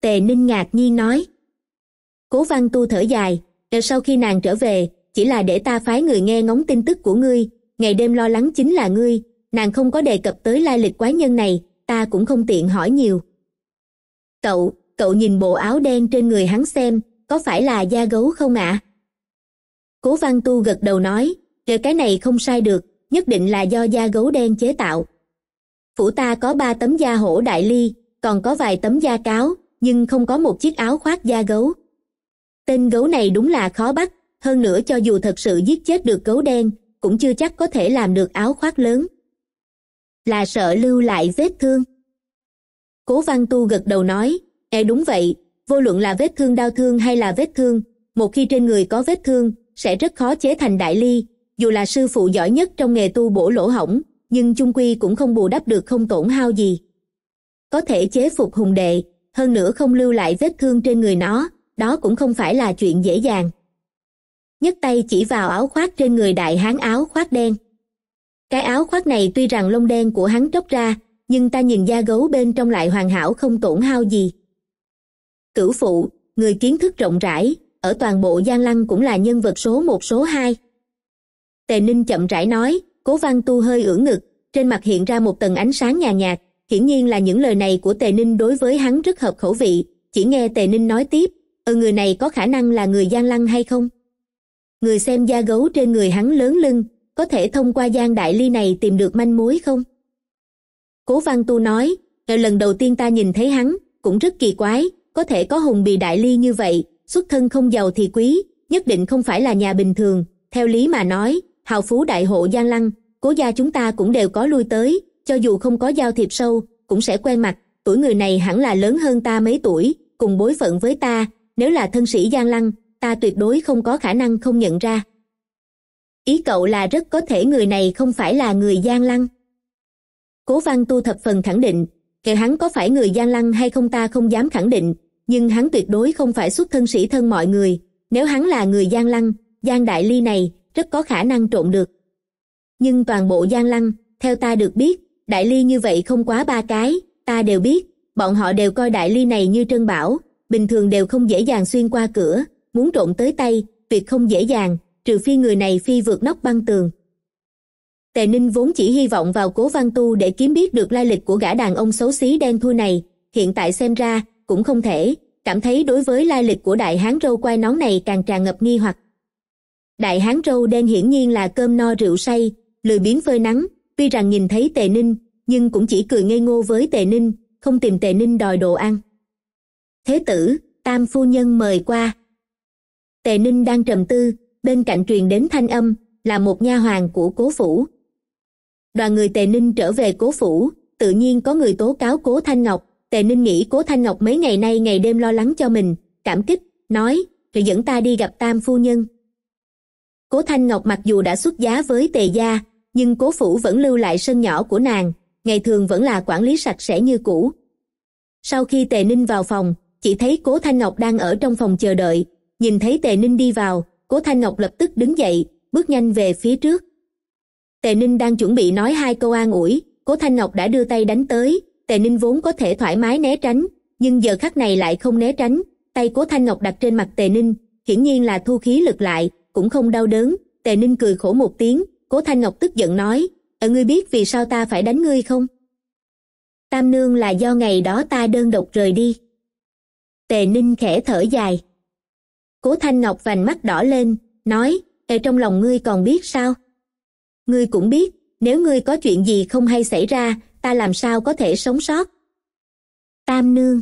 Speaker 1: tề ninh ngạc nhiên nói cố văn tu thở dài đợi sau khi nàng trở về chỉ là để ta phái người nghe ngóng tin tức của ngươi ngày đêm lo lắng chính là ngươi nàng không có đề cập tới lai lịch quái nhân này ta cũng không tiện hỏi nhiều cậu cậu nhìn bộ áo đen trên người hắn xem có phải là da gấu không ạ à? cố văn tu gật đầu nói rồi cái này không sai được nhất định là do da gấu đen chế tạo phủ ta có ba tấm da hổ đại ly còn có vài tấm da cáo nhưng không có một chiếc áo khoác da gấu tên gấu này đúng là khó bắt hơn nữa cho dù thật sự giết chết được gấu đen cũng chưa chắc có thể làm được áo khoác lớn là sợ lưu lại vết thương cố văn tu gật đầu nói e đúng vậy vô luận là vết thương đau thương hay là vết thương một khi trên người có vết thương sẽ rất khó chế thành đại ly dù là sư phụ giỏi nhất trong nghề tu bổ lỗ hổng nhưng chung quy cũng không bù đắp được không tổn hao gì có thể chế phục hùng đệ hơn nữa không lưu lại vết thương trên người nó đó cũng không phải là chuyện dễ dàng nhấc tay chỉ vào áo khoác trên người đại hán áo khoác đen cái áo khoác này tuy rằng lông đen của hắn tróc ra nhưng ta nhìn da gấu bên trong lại hoàn hảo không tổn hao gì cửu phụ người kiến thức rộng rãi ở toàn bộ gian lăng cũng là nhân vật số một số hai tề ninh chậm rãi nói cố văn tu hơi ưỡn ngực trên mặt hiện ra một tầng ánh sáng nhàn nhạt hiển nhiên là những lời này của tề ninh đối với hắn rất hợp khẩu vị chỉ nghe tề ninh nói tiếp ừ người này có khả năng là người gian lăng hay không người xem da gấu trên người hắn lớn lưng có thể thông qua gian đại ly này tìm được manh mối không cố văn tu nói ờ, lần đầu tiên ta nhìn thấy hắn cũng rất kỳ quái có thể có hùng bì đại ly như vậy xuất thân không giàu thì quý nhất định không phải là nhà bình thường theo lý mà nói hào phú đại hộ Giang Lăng, cố gia chúng ta cũng đều có lui tới, cho dù không có giao thiệp sâu, cũng sẽ quen mặt, tuổi người này hẳn là lớn hơn ta mấy tuổi, cùng bối phận với ta, nếu là thân sĩ Giang Lăng, ta tuyệt đối không có khả năng không nhận ra. Ý cậu là rất có thể người này không phải là người Giang Lăng. Cố văn tu thập phần khẳng định, kể hắn có phải người Giang Lăng hay không ta không dám khẳng định, nhưng hắn tuyệt đối không phải xuất thân sĩ thân mọi người. Nếu hắn là người Giang Lăng, Giang Đại Ly này, rất có khả năng trộn được nhưng toàn bộ gian lăng theo ta được biết đại ly như vậy không quá ba cái ta đều biết bọn họ đều coi đại ly này như trân bảo bình thường đều không dễ dàng xuyên qua cửa muốn trộn tới tay việc không dễ dàng trừ phi người này phi vượt nóc băng tường tề ninh vốn chỉ hy vọng vào cố văn tu để kiếm biết được lai lịch của gã đàn ông xấu xí đen thui này hiện tại xem ra cũng không thể cảm thấy đối với lai lịch của đại hán râu quai nón này càng tràn ngập nghi hoặc đại hán râu đen hiển nhiên là cơm no rượu say lười biến phơi nắng tuy rằng nhìn thấy tề ninh nhưng cũng chỉ cười ngây ngô với tề ninh không tìm tề ninh đòi đồ ăn thế tử tam phu nhân mời qua tề ninh đang trầm tư bên cạnh truyền đến thanh âm là một nha hoàn của cố phủ đoàn người tề ninh trở về cố phủ tự nhiên có người tố cáo cố thanh ngọc tề ninh nghĩ cố thanh ngọc mấy ngày nay ngày đêm lo lắng cho mình cảm kích nói rồi dẫn ta đi gặp tam phu nhân cố thanh ngọc mặc dù đã xuất giá với tề gia nhưng cố phủ vẫn lưu lại sân nhỏ của nàng ngày thường vẫn là quản lý sạch sẽ như cũ sau khi tề ninh vào phòng chỉ thấy cố thanh ngọc đang ở trong phòng chờ đợi nhìn thấy tề ninh đi vào cố thanh ngọc lập tức đứng dậy bước nhanh về phía trước tề ninh đang chuẩn bị nói hai câu an ủi cố thanh ngọc đã đưa tay đánh tới tề ninh vốn có thể thoải mái né tránh nhưng giờ khắc này lại không né tránh tay cố thanh ngọc đặt trên mặt tề ninh hiển nhiên là thu khí lực lại cũng không đau đớn tề ninh cười khổ một tiếng cố thanh ngọc tức giận nói ờ ngươi biết vì sao ta phải đánh ngươi không tam nương là do ngày đó ta đơn độc rời đi tề ninh khẽ thở dài cố thanh ngọc vành mắt đỏ lên nói ờ trong lòng ngươi còn biết sao ngươi cũng biết nếu ngươi có chuyện gì không hay xảy ra ta làm sao có thể sống sót tam nương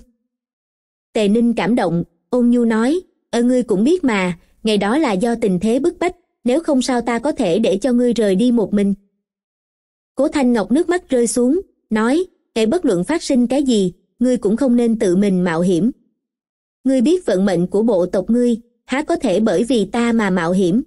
Speaker 1: tề ninh cảm động ôn nhu nói ở ờ, ngươi cũng biết mà ngày đó là do tình thế bức bách nếu không sao ta có thể để cho ngươi rời đi một mình cố thanh ngọc nước mắt rơi xuống nói ngày bất luận phát sinh cái gì ngươi cũng không nên tự mình mạo hiểm ngươi biết vận mệnh của bộ tộc ngươi há có thể bởi vì ta mà mạo hiểm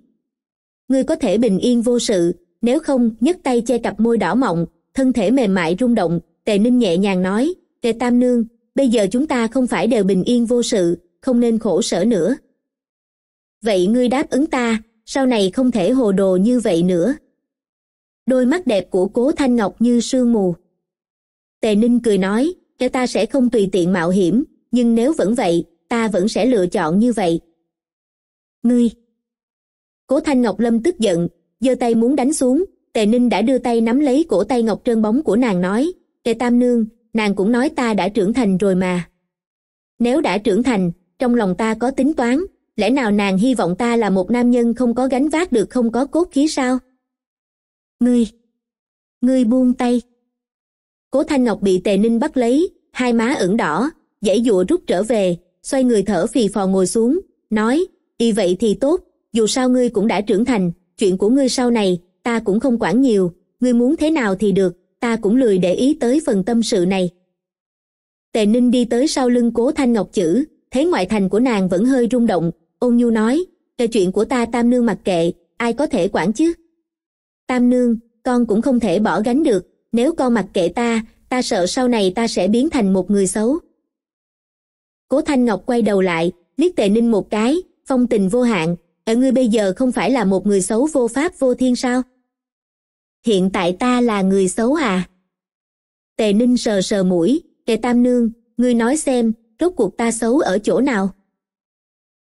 Speaker 1: ngươi có thể bình yên vô sự nếu không nhấc tay che cặp môi đỏ mọng thân thể mềm mại rung động tề ninh nhẹ nhàng nói tề tam nương bây giờ chúng ta không phải đều bình yên vô sự không nên khổ sở nữa vậy ngươi đáp ứng ta sau này không thể hồ đồ như vậy nữa đôi mắt đẹp của cố thanh ngọc như sương mù tề ninh cười nói cho ta sẽ không tùy tiện mạo hiểm nhưng nếu vẫn vậy ta vẫn sẽ lựa chọn như vậy ngươi cố thanh ngọc lâm tức giận giơ tay muốn đánh xuống tề ninh đã đưa tay nắm lấy cổ tay ngọc trơn bóng của nàng nói tề tam nương nàng cũng nói ta đã trưởng thành rồi mà nếu đã trưởng thành trong lòng ta có tính toán lẽ nào nàng hy vọng ta là một nam nhân không có gánh vác được không có cốt khí sao ngươi ngươi buông tay cố thanh ngọc bị tề ninh bắt lấy hai má ửng đỏ dãy dụa rút trở về xoay người thở phì phò ngồi xuống nói y vậy thì tốt dù sao ngươi cũng đã trưởng thành chuyện của ngươi sau này ta cũng không quản nhiều ngươi muốn thế nào thì được ta cũng lười để ý tới phần tâm sự này tề ninh đi tới sau lưng cố thanh ngọc chữ thấy ngoại thành của nàng vẫn hơi rung động ôn nhu nói về chuyện của ta tam nương mặc kệ ai có thể quản chứ tam nương con cũng không thể bỏ gánh được nếu con mặc kệ ta ta sợ sau này ta sẽ biến thành một người xấu cố thanh ngọc quay đầu lại liếc tề ninh một cái phong tình vô hạn ở ngươi bây giờ không phải là một người xấu vô pháp vô thiên sao hiện tại ta là người xấu à tề ninh sờ sờ mũi tề tam nương ngươi nói xem rốt cuộc ta xấu ở chỗ nào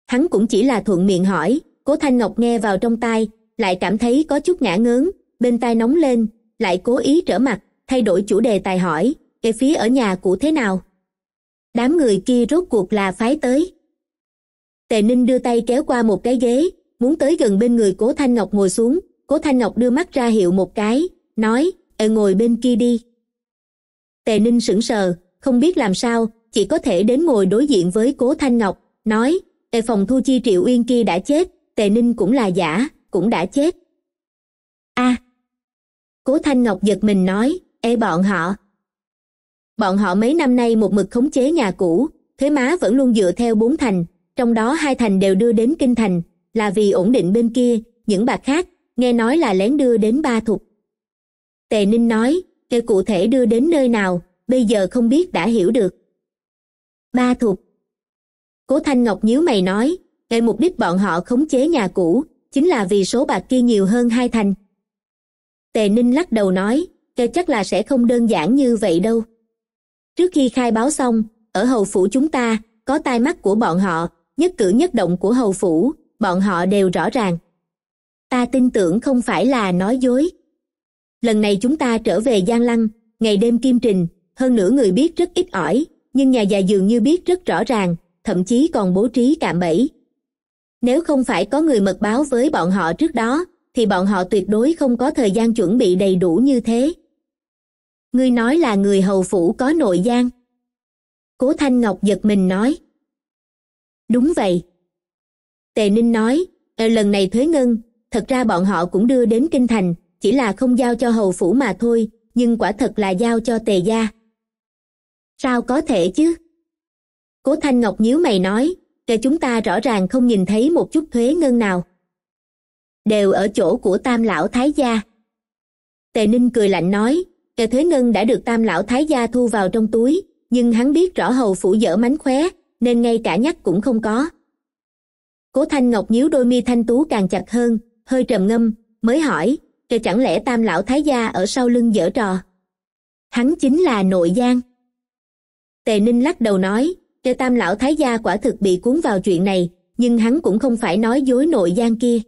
Speaker 1: hắn cũng chỉ là thuận miệng hỏi cố thanh ngọc nghe vào trong tai lại cảm thấy có chút ngã ngớn bên tai nóng lên lại cố ý trở mặt thay đổi chủ đề tài hỏi về phía ở nhà cụ thế nào đám người kia rốt cuộc là phái tới tề ninh đưa tay kéo qua một cái ghế muốn tới gần bên người cố thanh ngọc ngồi xuống cố thanh ngọc đưa mắt ra hiệu một cái nói ờ ngồi bên kia đi tề ninh sững sờ không biết làm sao chỉ có thể đến ngồi đối diện với cố thanh ngọc nói tề phòng thu chi triệu uyên kia đã chết tề ninh cũng là giả cũng đã chết a cố thanh ngọc giật mình nói ê bọn họ bọn họ mấy năm nay một mực khống chế nhà cũ thế má vẫn luôn dựa theo bốn thành trong đó hai thành đều đưa đến kinh thành là vì ổn định bên kia những bà khác nghe nói là lén đưa đến ba thục tề ninh nói kêu cụ thể đưa đến nơi nào bây giờ không biết đã hiểu được ba thục cố thanh ngọc nhíu mày nói ngày mục đích bọn họ khống chế nhà cũ chính là vì số bạc kia nhiều hơn hai thành tề ninh lắc đầu nói kêu chắc là sẽ không đơn giản như vậy đâu trước khi khai báo xong ở hầu phủ chúng ta có tai mắt của bọn họ nhất cử nhất động của hầu phủ bọn họ đều rõ ràng ta tin tưởng không phải là nói dối lần này chúng ta trở về giang lăng ngày đêm kim trình hơn nữa người biết rất ít ỏi nhưng nhà già dường như biết rất rõ ràng thậm chí còn bố trí cạm bẫy nếu không phải có người mật báo với bọn họ trước đó thì bọn họ tuyệt đối không có thời gian chuẩn bị đầy đủ như thế ngươi nói là người hầu phủ có nội gian cố thanh ngọc giật mình nói đúng vậy tề ninh nói ờ, lần này thuế ngân thật ra bọn họ cũng đưa đến kinh thành chỉ là không giao cho hầu phủ mà thôi nhưng quả thật là giao cho tề gia sao có thể chứ cố thanh ngọc nhíu mày nói kể chúng ta rõ ràng không nhìn thấy một chút thuế ngân nào đều ở chỗ của tam lão thái gia tề ninh cười lạnh nói kẻ thuế ngân đã được tam lão thái gia thu vào trong túi nhưng hắn biết rõ hầu phủ dở mánh khóe nên ngay cả nhắc cũng không có cố thanh ngọc nhíu đôi mi thanh tú càng chặt hơn hơi trầm ngâm mới hỏi kẻ chẳng lẽ tam lão thái gia ở sau lưng dở trò hắn chính là nội gian tề ninh lắc đầu nói cho tam lão thái gia quả thực bị cuốn vào chuyện này nhưng hắn cũng không phải nói dối nội gian kia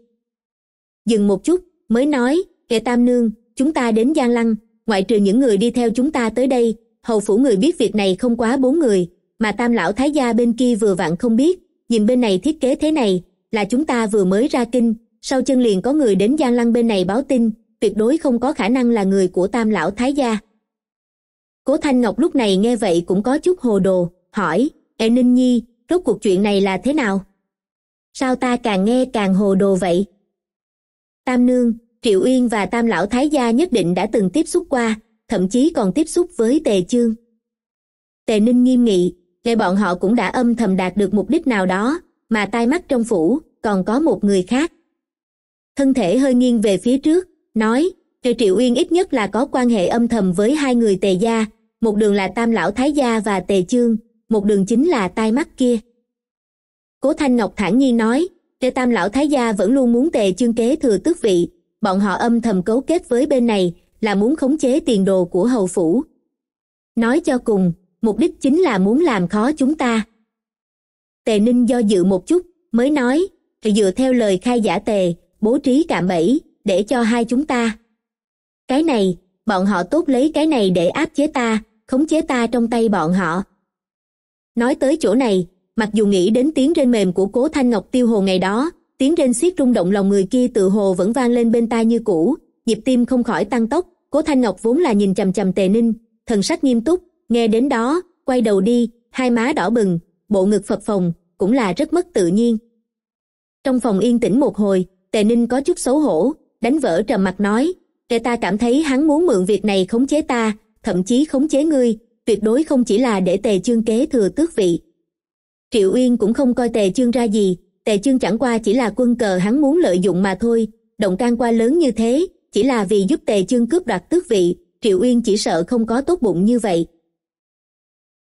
Speaker 1: dừng một chút mới nói kệ tam nương chúng ta đến giang lăng ngoại trừ những người đi theo chúng ta tới đây hầu phủ người biết việc này không quá bốn người mà tam lão thái gia bên kia vừa vặn không biết nhìn bên này thiết kế thế này là chúng ta vừa mới ra kinh sau chân liền có người đến giang lăng bên này báo tin tuyệt đối không có khả năng là người của tam lão thái gia cố thanh ngọc lúc này nghe vậy cũng có chút hồ đồ hỏi ê ninh nhi rốt cuộc chuyện này là thế nào sao ta càng nghe càng hồ đồ vậy tam nương triệu uyên và tam lão thái gia nhất định đã từng tiếp xúc qua thậm chí còn tiếp xúc với tề chương tề ninh nghiêm nghị ngay bọn họ cũng đã âm thầm đạt được mục đích nào đó mà tai mắt trong phủ còn có một người khác thân thể hơi nghiêng về phía trước nói Tề Triệu Uyên ít nhất là có quan hệ âm thầm với hai người Tề gia, một đường là Tam lão Thái gia và Tề Chương, một đường chính là tai mắt kia cố thanh ngọc thản nhiên nói tề tam lão thái gia vẫn luôn muốn tề chương kế thừa tước vị bọn họ âm thầm cấu kết với bên này là muốn khống chế tiền đồ của hầu phủ nói cho cùng mục đích chính là muốn làm khó chúng ta tề ninh do dự một chút mới nói dựa theo lời khai giả tề bố trí cạm bẫy để cho hai chúng ta cái này bọn họ tốt lấy cái này để áp chế ta khống chế ta trong tay bọn họ nói tới chỗ này mặc dù nghĩ đến tiếng rên mềm của cố thanh ngọc tiêu hồ ngày đó tiếng rên xiết rung động lòng người kia tự hồ vẫn vang lên bên tai như cũ nhịp tim không khỏi tăng tốc cố thanh ngọc vốn là nhìn chằm chằm tề ninh thần sắc nghiêm túc nghe đến đó quay đầu đi hai má đỏ bừng bộ ngực phập phồng cũng là rất mất tự nhiên trong phòng yên tĩnh một hồi tề ninh có chút xấu hổ đánh vỡ trầm mặt nói để ta cảm thấy hắn muốn mượn việc này khống chế ta thậm chí khống chế ngươi tuyệt đối không chỉ là để tề chương kế thừa tước vị triệu uyên cũng không coi tề chương ra gì tề chương chẳng qua chỉ là quân cờ hắn muốn lợi dụng mà thôi động can qua lớn như thế chỉ là vì giúp tề chương cướp đoạt tước vị triệu uyên chỉ sợ không có tốt bụng như vậy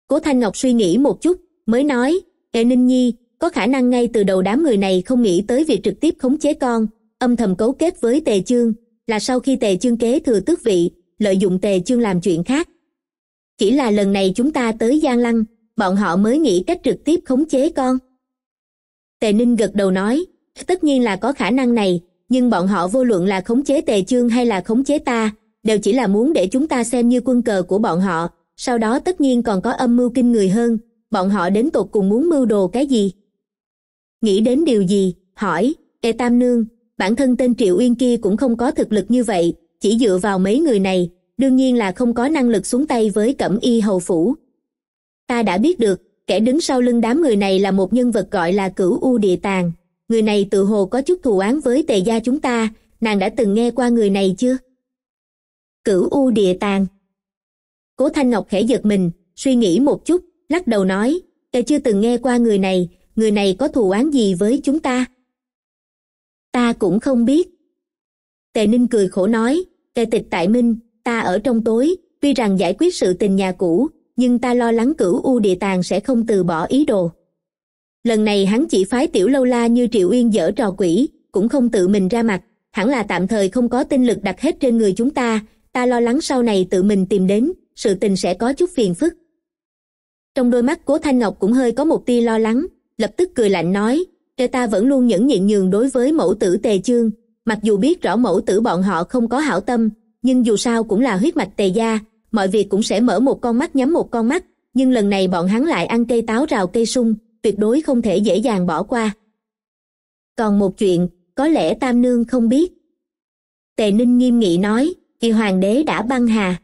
Speaker 1: cố thanh ngọc suy nghĩ một chút mới nói hệ ninh nhi có khả năng ngay từ đầu đám người này không nghĩ tới việc trực tiếp khống chế con âm thầm cấu kết với tề chương là sau khi tề chương kế thừa tước vị lợi dụng tề chương làm chuyện khác chỉ là lần này chúng ta tới giang lăng bọn họ mới nghĩ cách trực tiếp khống chế con tề ninh gật đầu nói tất nhiên là có khả năng này nhưng bọn họ vô luận là khống chế tề chương hay là khống chế ta đều chỉ là muốn để chúng ta xem như quân cờ của bọn họ sau đó tất nhiên còn có âm mưu kinh người hơn bọn họ đến tột cùng muốn mưu đồ cái gì nghĩ đến điều gì hỏi ê tam nương bản thân tên triệu uyên kia cũng không có thực lực như vậy chỉ dựa vào mấy người này đương nhiên là không có năng lực xuống tay với cẩm y hầu phủ ta đã biết được kẻ đứng sau lưng đám người này là một nhân vật gọi là cửu u địa tàng người này tự hồ có chút thù án với tề gia chúng ta nàng đã từng nghe qua người này chưa cửu u địa tàng cố thanh ngọc khẽ giật mình suy nghĩ một chút lắc đầu nói ta chưa từng nghe qua người này người này có thù án gì với chúng ta ta cũng không biết tề ninh cười khổ nói tề tịch tại minh ta ở trong tối tuy rằng giải quyết sự tình nhà cũ nhưng ta lo lắng cửu u địa tàng sẽ không từ bỏ ý đồ lần này hắn chỉ phái tiểu lâu la như triệu uyên dở trò quỷ cũng không tự mình ra mặt hẳn là tạm thời không có tinh lực đặt hết trên người chúng ta ta lo lắng sau này tự mình tìm đến sự tình sẽ có chút phiền phức trong đôi mắt cố thanh ngọc cũng hơi có một tia lo lắng lập tức cười lạnh nói cho ta vẫn luôn nhẫn nhịn nhường đối với mẫu tử tề chương mặc dù biết rõ mẫu tử bọn họ không có hảo tâm nhưng dù sao cũng là huyết mạch tề gia mọi việc cũng sẽ mở một con mắt nhắm một con mắt nhưng lần này bọn hắn lại ăn cây táo rào cây sung tuyệt đối không thể dễ dàng bỏ qua còn một chuyện có lẽ tam nương không biết tề ninh nghiêm nghị nói kỳ hoàng đế đã băng hà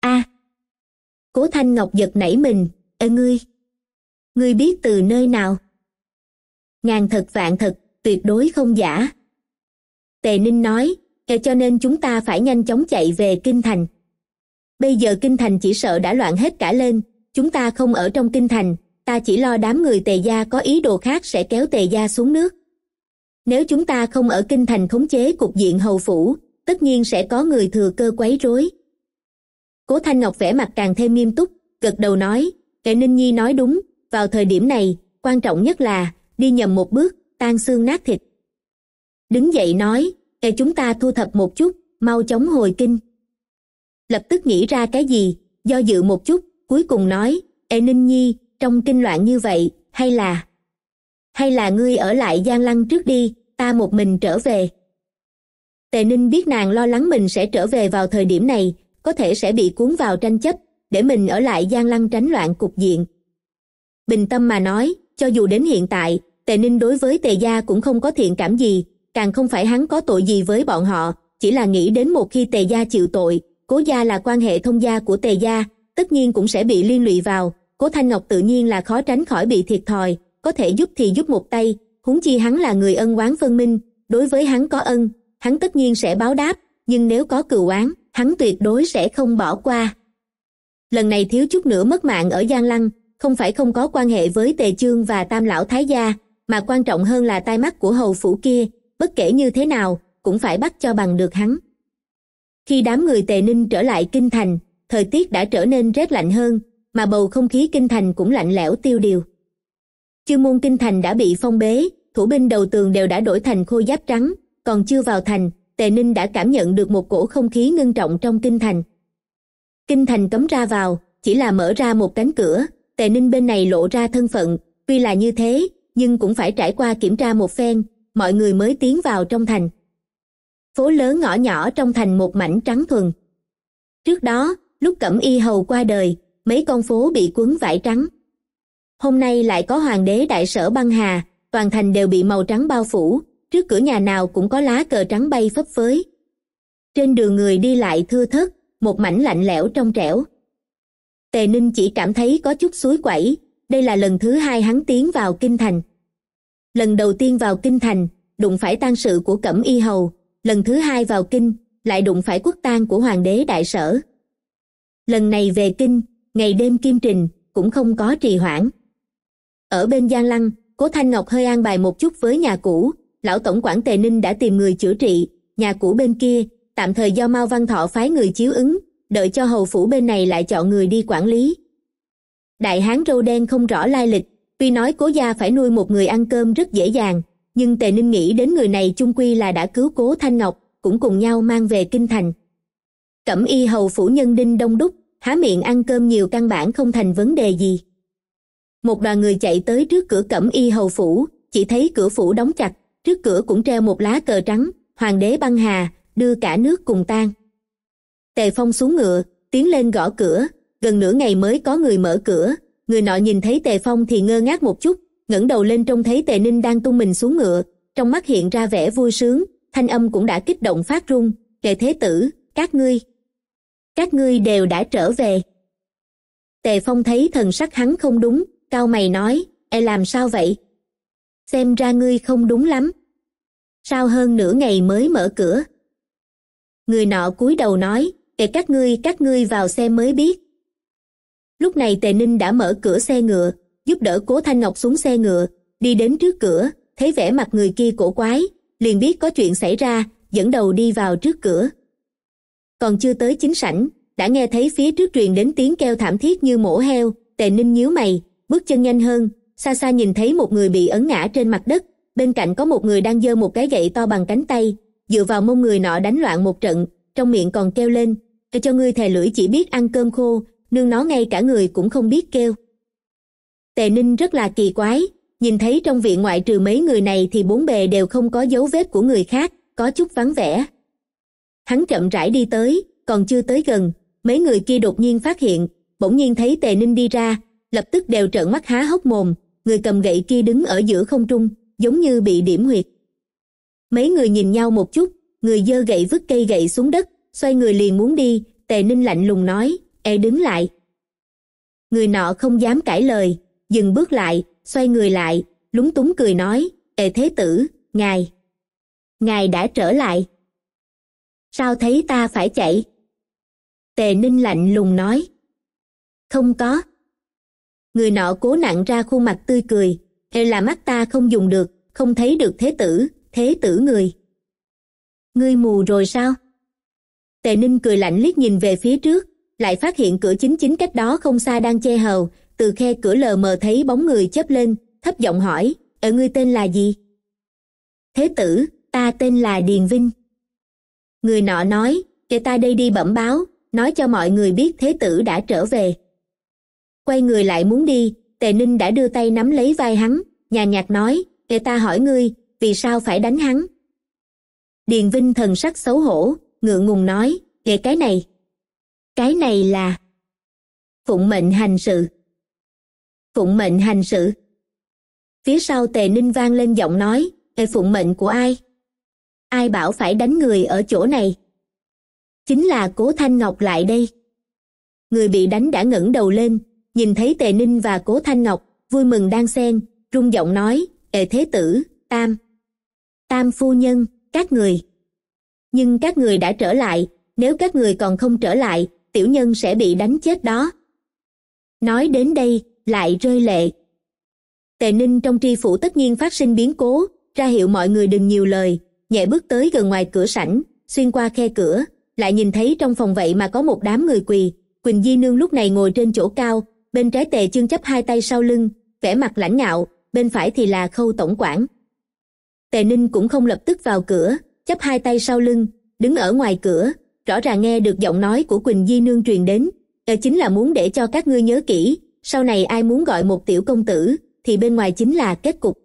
Speaker 1: a cố thanh ngọc giật nảy mình ê ngươi ngươi biết từ nơi nào ngàn thật vạn thật tuyệt đối không giả tề ninh nói cho nên chúng ta phải nhanh chóng chạy về kinh thành bây giờ kinh thành chỉ sợ đã loạn hết cả lên chúng ta không ở trong kinh thành ta chỉ lo đám người tề gia có ý đồ khác sẽ kéo tề gia xuống nước nếu chúng ta không ở kinh thành khống chế cục diện hầu phủ tất nhiên sẽ có người thừa cơ quấy rối cố thanh ngọc vẻ mặt càng thêm nghiêm túc gật đầu nói kệ ninh nhi nói đúng vào thời điểm này quan trọng nhất là đi nhầm một bước tan xương nát thịt đứng dậy nói để chúng ta thu thập một chút mau chóng hồi kinh lập tức nghĩ ra cái gì do dự một chút cuối cùng nói ê ninh nhi trong kinh loạn như vậy hay là hay là ngươi ở lại giang lăng trước đi ta một mình trở về tề ninh biết nàng lo lắng mình sẽ trở về vào thời điểm này có thể sẽ bị cuốn vào tranh chấp để mình ở lại giang lăng tránh loạn cục diện bình tâm mà nói cho dù đến hiện tại tề ninh đối với tề gia cũng không có thiện cảm gì càng không phải hắn có tội gì với bọn họ chỉ là nghĩ đến một khi tề gia chịu tội cố gia là quan hệ thông gia của tề gia tất nhiên cũng sẽ bị liên lụy vào cố thanh ngọc tự nhiên là khó tránh khỏi bị thiệt thòi có thể giúp thì giúp một tay huống chi hắn là người ân oán phân minh đối với hắn có ân hắn tất nhiên sẽ báo đáp nhưng nếu có cựu oán hắn tuyệt đối sẽ không bỏ qua lần này thiếu chút nữa mất mạng ở giang lăng không phải không có quan hệ với tề chương và tam lão thái gia mà quan trọng hơn là tai mắt của hầu phủ kia bất kể như thế nào cũng phải bắt cho bằng được hắn khi đám người tề ninh trở lại kinh thành thời tiết đã trở nên rét lạnh hơn mà bầu không khí kinh thành cũng lạnh lẽo tiêu điều chư môn kinh thành đã bị phong bế thủ binh đầu tường đều đã đổi thành khô giáp trắng còn chưa vào thành tề ninh đã cảm nhận được một cổ không khí ngưng trọng trong kinh thành kinh thành cấm ra vào chỉ là mở ra một cánh cửa tề ninh bên này lộ ra thân phận tuy là như thế nhưng cũng phải trải qua kiểm tra một phen mọi người mới tiến vào trong thành phố lớn ngõ nhỏ trong thành một mảnh trắng thuần trước đó lúc cẩm y hầu qua đời mấy con phố bị cuốn vải trắng hôm nay lại có hoàng đế đại sở băng hà toàn thành đều bị màu trắng bao phủ trước cửa nhà nào cũng có lá cờ trắng bay phấp phới trên đường người đi lại thưa thớt một mảnh lạnh lẽo trong trẻo tề ninh chỉ cảm thấy có chút suối quẩy đây là lần thứ hai hắn tiến vào kinh thành lần đầu tiên vào kinh thành đụng phải tang sự của cẩm y hầu lần thứ hai vào kinh lại đụng phải quốc tang của hoàng đế đại sở lần này về kinh ngày đêm kim trình cũng không có trì hoãn ở bên giang lăng cố thanh ngọc hơi an bài một chút với nhà cũ lão tổng quản tề ninh đã tìm người chữa trị nhà cũ bên kia tạm thời do mao văn thọ phái người chiếu ứng đợi cho hầu phủ bên này lại chọn người đi quản lý đại hán râu đen không rõ lai lịch tuy nói cố gia phải nuôi một người ăn cơm rất dễ dàng nhưng tề ninh nghĩ đến người này chung quy là đã cứu cố thanh ngọc cũng cùng nhau mang về kinh thành cẩm y hầu phủ nhân đinh đông đúc há miệng ăn cơm nhiều căn bản không thành vấn đề gì một đoàn người chạy tới trước cửa cẩm y hầu phủ chỉ thấy cửa phủ đóng chặt trước cửa cũng treo một lá cờ trắng hoàng đế băng hà đưa cả nước cùng tan tề phong xuống ngựa tiến lên gõ cửa gần nửa ngày mới có người mở cửa người nọ nhìn thấy tề phong thì ngơ ngác một chút ngẩng đầu lên trông thấy tề ninh đang tung mình xuống ngựa trong mắt hiện ra vẻ vui sướng thanh âm cũng đã kích động phát run tề thế tử các ngươi các ngươi đều đã trở về tề phong thấy thần sắc hắn không đúng cao mày nói e làm sao vậy xem ra ngươi không đúng lắm sao hơn nửa ngày mới mở cửa người nọ cúi đầu nói kể các ngươi các ngươi vào xem mới biết lúc này tề ninh đã mở cửa xe ngựa giúp đỡ cố thanh ngọc xuống xe ngựa đi đến trước cửa thấy vẻ mặt người kia cổ quái liền biết có chuyện xảy ra dẫn đầu đi vào trước cửa còn chưa tới chính sảnh đã nghe thấy phía trước truyền đến tiếng kêu thảm thiết như mổ heo tề ninh nhíu mày bước chân nhanh hơn xa xa nhìn thấy một người bị ấn ngã trên mặt đất bên cạnh có một người đang giơ một cái gậy to bằng cánh tay dựa vào mông người nọ đánh loạn một trận trong miệng còn kêu lên cho ngươi thề lưỡi chỉ biết ăn cơm khô nương nó ngay cả người cũng không biết kêu tề ninh rất là kỳ quái nhìn thấy trong viện ngoại trừ mấy người này thì bốn bề đều không có dấu vết của người khác có chút vắng vẻ hắn chậm rãi đi tới còn chưa tới gần mấy người kia đột nhiên phát hiện bỗng nhiên thấy tề ninh đi ra lập tức đều trợn mắt há hốc mồm người cầm gậy kia đứng ở giữa không trung giống như bị điểm huyệt mấy người nhìn nhau một chút người dơ gậy vứt cây gậy xuống đất xoay người liền muốn đi tề ninh lạnh lùng nói e đứng lại. Người nọ không dám cãi lời, dừng bước lại, xoay người lại, lúng túng cười nói, Ê Thế Tử, ngài. Ngài đã trở lại. Sao thấy ta phải chạy? Tề Ninh lạnh lùng nói. Không có. Người nọ cố nặng ra khuôn mặt tươi cười, Ê là mắt ta không dùng được, không thấy được Thế Tử, Thế Tử người. Ngươi mù rồi sao? Tề Ninh cười lạnh liếc nhìn về phía trước, lại phát hiện cửa chính chính cách đó không xa đang che hầu từ khe cửa lờ mờ thấy bóng người chớp lên thấp giọng hỏi ở ờ, ngươi tên là gì thế tử ta tên là điền vinh người nọ nói để ta đây đi bẩm báo nói cho mọi người biết thế tử đã trở về quay người lại muốn đi tề ninh đã đưa tay nắm lấy vai hắn nhà nhạt nói để ta hỏi ngươi vì sao phải đánh hắn điền vinh thần sắc xấu hổ ngượng ngùng nói về cái này cái này là phụng mệnh hành sự phụng mệnh hành sự phía sau tề ninh vang lên giọng nói hệ phụng mệnh của ai ai bảo phải đánh người ở chỗ này chính là cố thanh ngọc lại đây người bị đánh đã ngẩng đầu lên nhìn thấy tề ninh và cố thanh ngọc vui mừng đang xen rung giọng nói ệ thế tử tam tam phu nhân các người nhưng các người đã trở lại nếu các người còn không trở lại tiểu nhân sẽ bị đánh chết đó nói đến đây lại rơi lệ tề ninh trong tri phủ tất nhiên phát sinh biến cố ra hiệu mọi người đừng nhiều lời nhẹ bước tới gần ngoài cửa sảnh xuyên qua khe cửa lại nhìn thấy trong phòng vậy mà có một đám người quỳ quỳnh di nương lúc này ngồi trên chỗ cao bên trái tề chương chấp hai tay sau lưng vẻ mặt lãnh ngạo bên phải thì là khâu tổng quản tề ninh cũng không lập tức vào cửa chấp hai tay sau lưng đứng ở ngoài cửa rõ ràng nghe được giọng nói của quỳnh di nương truyền đến đó chính là muốn để cho các ngươi nhớ kỹ sau này ai muốn gọi một tiểu công tử thì bên ngoài chính là kết cục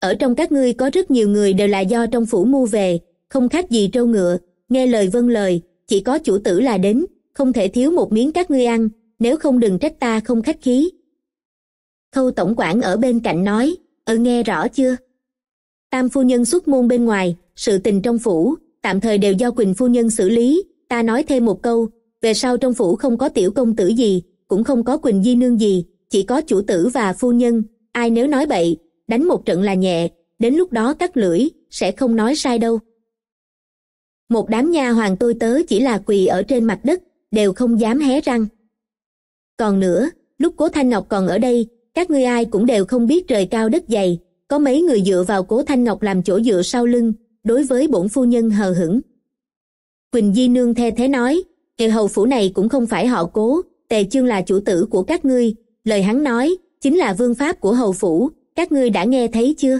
Speaker 1: ở trong các ngươi có rất nhiều người đều là do trong phủ mua về không khác gì trâu ngựa nghe lời vâng lời chỉ có chủ tử là đến không thể thiếu một miếng các ngươi ăn nếu không đừng trách ta không khách khí khâu tổng quản ở bên cạnh nói ờ nghe rõ chưa tam phu nhân xuất môn bên ngoài sự tình trong phủ tạm thời đều do quỳnh phu nhân xử lý ta nói thêm một câu về sau trong phủ không có tiểu công tử gì cũng không có quỳnh di nương gì chỉ có chủ tử và phu nhân ai nếu nói bậy đánh một trận là nhẹ đến lúc đó cắt lưỡi sẽ không nói sai đâu một đám nha hoàng tôi tớ chỉ là quỳ ở trên mặt đất đều không dám hé răng còn nữa lúc cố thanh ngọc còn ở đây các ngươi ai cũng đều không biết trời cao đất dày có mấy người dựa vào cố thanh ngọc làm chỗ dựa sau lưng đối với bổn phu nhân hờ hững quỳnh di nương the thế nói hệ hầu phủ này cũng không phải họ cố tề chương là chủ tử của các ngươi lời hắn nói chính là vương pháp của hầu phủ các ngươi đã nghe thấy chưa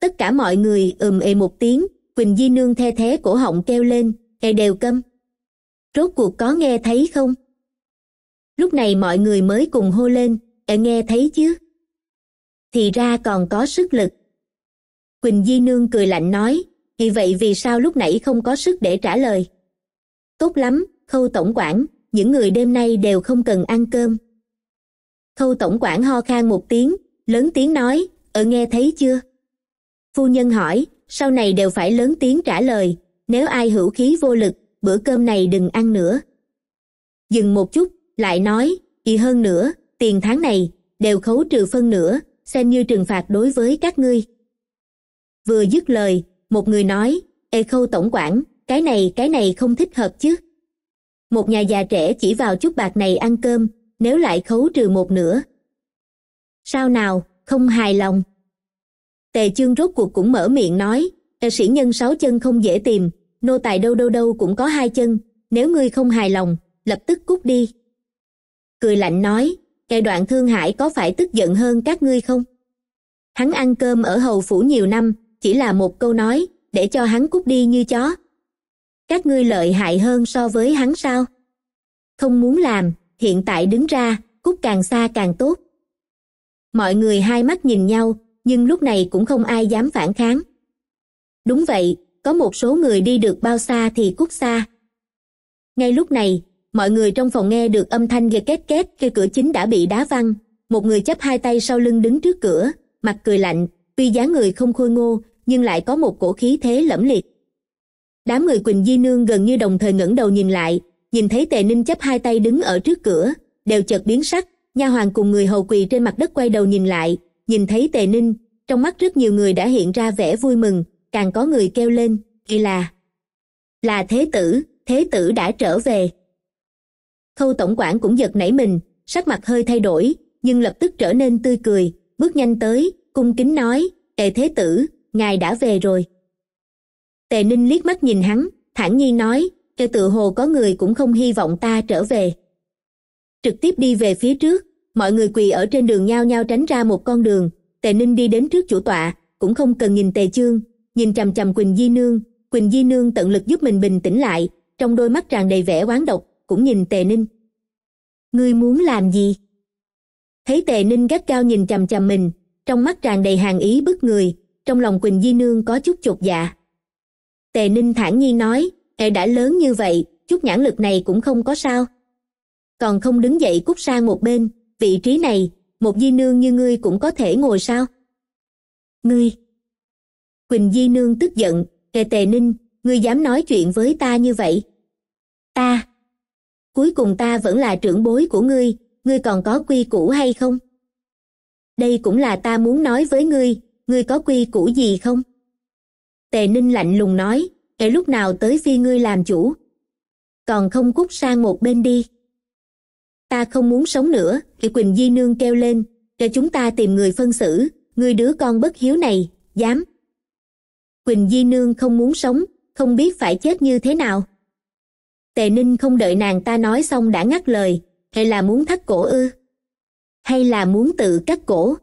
Speaker 1: tất cả mọi người ầm ề một tiếng quỳnh di nương the thế cổ họng kêu lên ề đều câm rốt cuộc có nghe thấy không lúc này mọi người mới cùng hô lên ề nghe thấy chứ thì ra còn có sức lực quỳnh di nương cười lạnh nói vì vậy vì sao lúc nãy không có sức để trả lời tốt lắm khâu tổng quản những người đêm nay đều không cần ăn cơm khâu tổng quản ho khan một tiếng lớn tiếng nói ở ờ, nghe thấy chưa phu nhân hỏi sau này đều phải lớn tiếng trả lời nếu ai hữu khí vô lực bữa cơm này đừng ăn nữa dừng một chút lại nói thì hơn nữa tiền tháng này đều khấu trừ phân nữa xem như trừng phạt đối với các ngươi vừa dứt lời một người nói ê khâu tổng quản cái này cái này không thích hợp chứ một nhà già trẻ chỉ vào chút bạc này ăn cơm nếu lại khấu trừ một nửa sao nào không hài lòng tề chương rốt cuộc cũng mở miệng nói ê sĩ nhân sáu chân không dễ tìm nô tài đâu đâu đâu cũng có hai chân nếu ngươi không hài lòng lập tức cút đi cười lạnh nói ê đoạn thương hải có phải tức giận hơn các ngươi không hắn ăn cơm ở hầu phủ nhiều năm chỉ là một câu nói để cho hắn cút đi như chó các ngươi lợi hại hơn so với hắn sao không muốn làm hiện tại đứng ra cút càng xa càng tốt mọi người hai mắt nhìn nhau nhưng lúc này cũng không ai dám phản kháng đúng vậy có một số người đi được bao xa thì cút xa ngay lúc này mọi người trong phòng nghe được âm thanh ghê két két khi cửa chính đã bị đá văng một người chắp hai tay sau lưng đứng trước cửa mặt cười lạnh tuy dáng người không khôi ngô nhưng lại có một cổ khí thế lẫm liệt đám người quỳnh di nương gần như đồng thời ngẩng đầu nhìn lại nhìn thấy tề ninh chấp hai tay đứng ở trước cửa đều chợt biến sắc nha hoàng cùng người hầu quỳ trên mặt đất quay đầu nhìn lại nhìn thấy tề ninh trong mắt rất nhiều người đã hiện ra vẻ vui mừng càng có người kêu lên kỳ là là thế tử thế tử đã trở về khâu tổng quản cũng giật nảy mình sắc mặt hơi thay đổi nhưng lập tức trở nên tươi cười bước nhanh tới cung kính nói tề thế tử ngài đã về rồi tề ninh liếc mắt nhìn hắn thản nhiên nói cho tự hồ có người cũng không hy vọng ta trở về trực tiếp đi về phía trước mọi người quỳ ở trên đường nhau nhau tránh ra một con đường tề ninh đi đến trước chủ tọa cũng không cần nhìn tề chương nhìn chằm chằm quỳnh di nương quỳnh di nương tận lực giúp mình bình tĩnh lại trong đôi mắt tràn đầy vẻ oán độc cũng nhìn tề ninh ngươi muốn làm gì thấy tề ninh gắt cao nhìn chằm chằm mình trong mắt tràn đầy hàng ý bức người trong lòng quỳnh di nương có chút chột dạ tề ninh thản nhiên nói hệ đã lớn như vậy chút nhãn lực này cũng không có sao còn không đứng dậy cút sang một bên vị trí này một di nương như ngươi cũng có thể ngồi sao ngươi quỳnh di nương tức giận hệ tề ninh ngươi dám nói chuyện với ta như vậy ta cuối cùng ta vẫn là trưởng bối của ngươi ngươi còn có quy củ hay không đây cũng là ta muốn nói với ngươi ngươi có quy củ gì không tề ninh lạnh lùng nói kể lúc nào tới phi ngươi làm chủ còn không cút sang một bên đi ta không muốn sống nữa thì quỳnh di nương kêu lên cho chúng ta tìm người phân xử ngươi đứa con bất hiếu này dám quỳnh di nương không muốn sống không biết phải chết như thế nào tề ninh không đợi nàng ta nói xong đã ngắt lời hay là muốn thắt cổ ư hay là muốn tự cắt cổ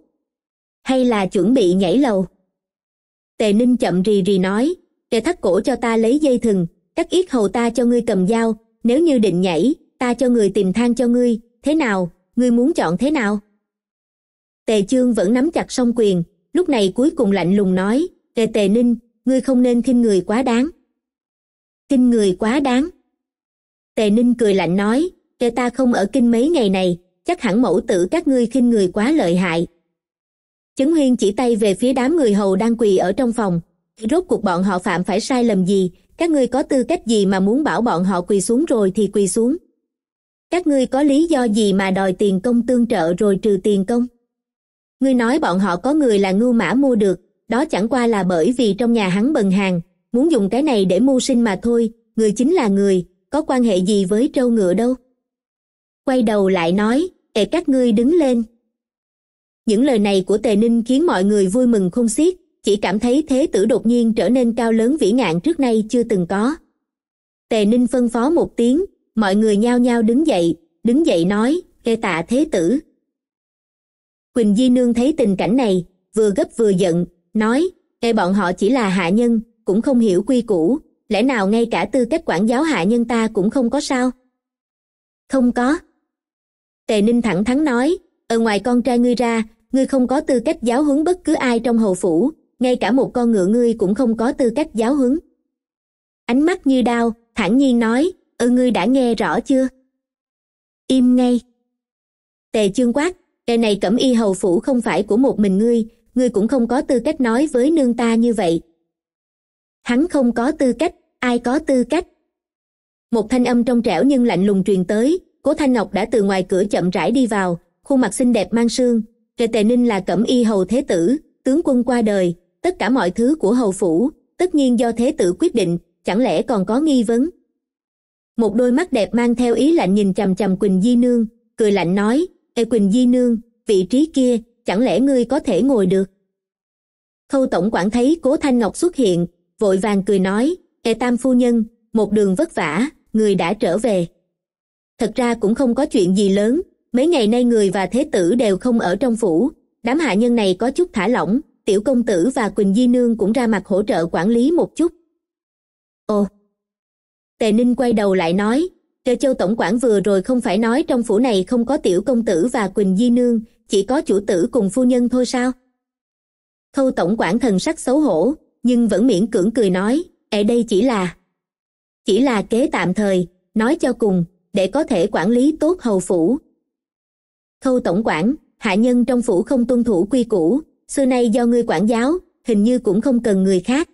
Speaker 1: hay là chuẩn bị nhảy lầu tề ninh chậm rì rì nói để thắt cổ cho ta lấy dây thừng cắt yết hầu ta cho ngươi cầm dao nếu như định nhảy ta cho người tìm thang cho ngươi thế nào ngươi muốn chọn thế nào tề chương vẫn nắm chặt song quyền lúc này cuối cùng lạnh lùng nói tề tề ninh ngươi không nên khinh người quá đáng kinh người quá đáng tề ninh cười lạnh nói tề ta không ở kinh mấy ngày này chắc hẳn mẫu tử các ngươi khinh người quá lợi hại chấn huyên chỉ tay về phía đám người hầu đang quỳ ở trong phòng rốt cuộc bọn họ phạm phải sai lầm gì các ngươi có tư cách gì mà muốn bảo bọn họ quỳ xuống rồi thì quỳ xuống các ngươi có lý do gì mà đòi tiền công tương trợ rồi trừ tiền công ngươi nói bọn họ có người là ngưu mã mua được đó chẳng qua là bởi vì trong nhà hắn bần hàng muốn dùng cái này để mưu sinh mà thôi người chính là người có quan hệ gì với trâu ngựa đâu quay đầu lại nói để các ngươi đứng lên những lời này của tề ninh khiến mọi người vui mừng không xiết chỉ cảm thấy thế tử đột nhiên trở nên cao lớn vĩ ngạn trước nay chưa từng có tề ninh phân phó một tiếng mọi người nhao nhao đứng dậy đứng dậy nói kê tạ thế tử quỳnh di nương thấy tình cảnh này vừa gấp vừa giận nói kê bọn họ chỉ là hạ nhân cũng không hiểu quy củ lẽ nào ngay cả tư cách quản giáo hạ nhân ta cũng không có sao không có tề ninh thẳng thắn nói ở ngoài con trai ngươi ra ngươi không có tư cách giáo huấn bất cứ ai trong hầu phủ ngay cả một con ngựa ngươi cũng không có tư cách giáo huấn ánh mắt như đao thản nhiên nói ơ ngươi đã nghe rõ chưa im ngay tề chương quát đời này cẩm y hầu phủ không phải của một mình ngươi ngươi cũng không có tư cách nói với nương ta như vậy hắn không có tư cách ai có tư cách một thanh âm trong trẻo nhưng lạnh lùng truyền tới cố thanh ngọc đã từ ngoài cửa chậm rãi đi vào khuôn mặt xinh đẹp mang sương kệ tề ninh là cẩm y hầu thế tử tướng quân qua đời tất cả mọi thứ của hầu phủ tất nhiên do thế tử quyết định chẳng lẽ còn có nghi vấn một đôi mắt đẹp mang theo ý lạnh nhìn chằm chằm quỳnh di nương cười lạnh nói ê quỳnh di nương vị trí kia chẳng lẽ ngươi có thể ngồi được khâu tổng quản thấy cố thanh ngọc xuất hiện vội vàng cười nói ê tam phu nhân một đường vất vả người đã trở về thật ra cũng không có chuyện gì lớn mấy ngày nay người và thế tử đều không ở trong phủ đám hạ nhân này có chút thả lỏng tiểu công tử và quỳnh di nương cũng ra mặt hỗ trợ quản lý một chút ồ tề ninh quay đầu lại nói Tề Châu Tổng quản vừa rồi không phải nói trong phủ này không có tiểu công tử và Quỳnh Di Nương, chỉ có chủ tử cùng phu nhân thôi sao? Khâu Tổng quản thần sắc xấu hổ, nhưng vẫn miễn cưỡng cười nói, ở đây chỉ là... Chỉ là kế tạm thời, nói cho cùng, để có thể quản lý tốt hầu phủ, thâu tổng quản hạ nhân trong phủ không tuân thủ quy củ xưa nay do ngươi quản giáo hình như cũng không cần người khác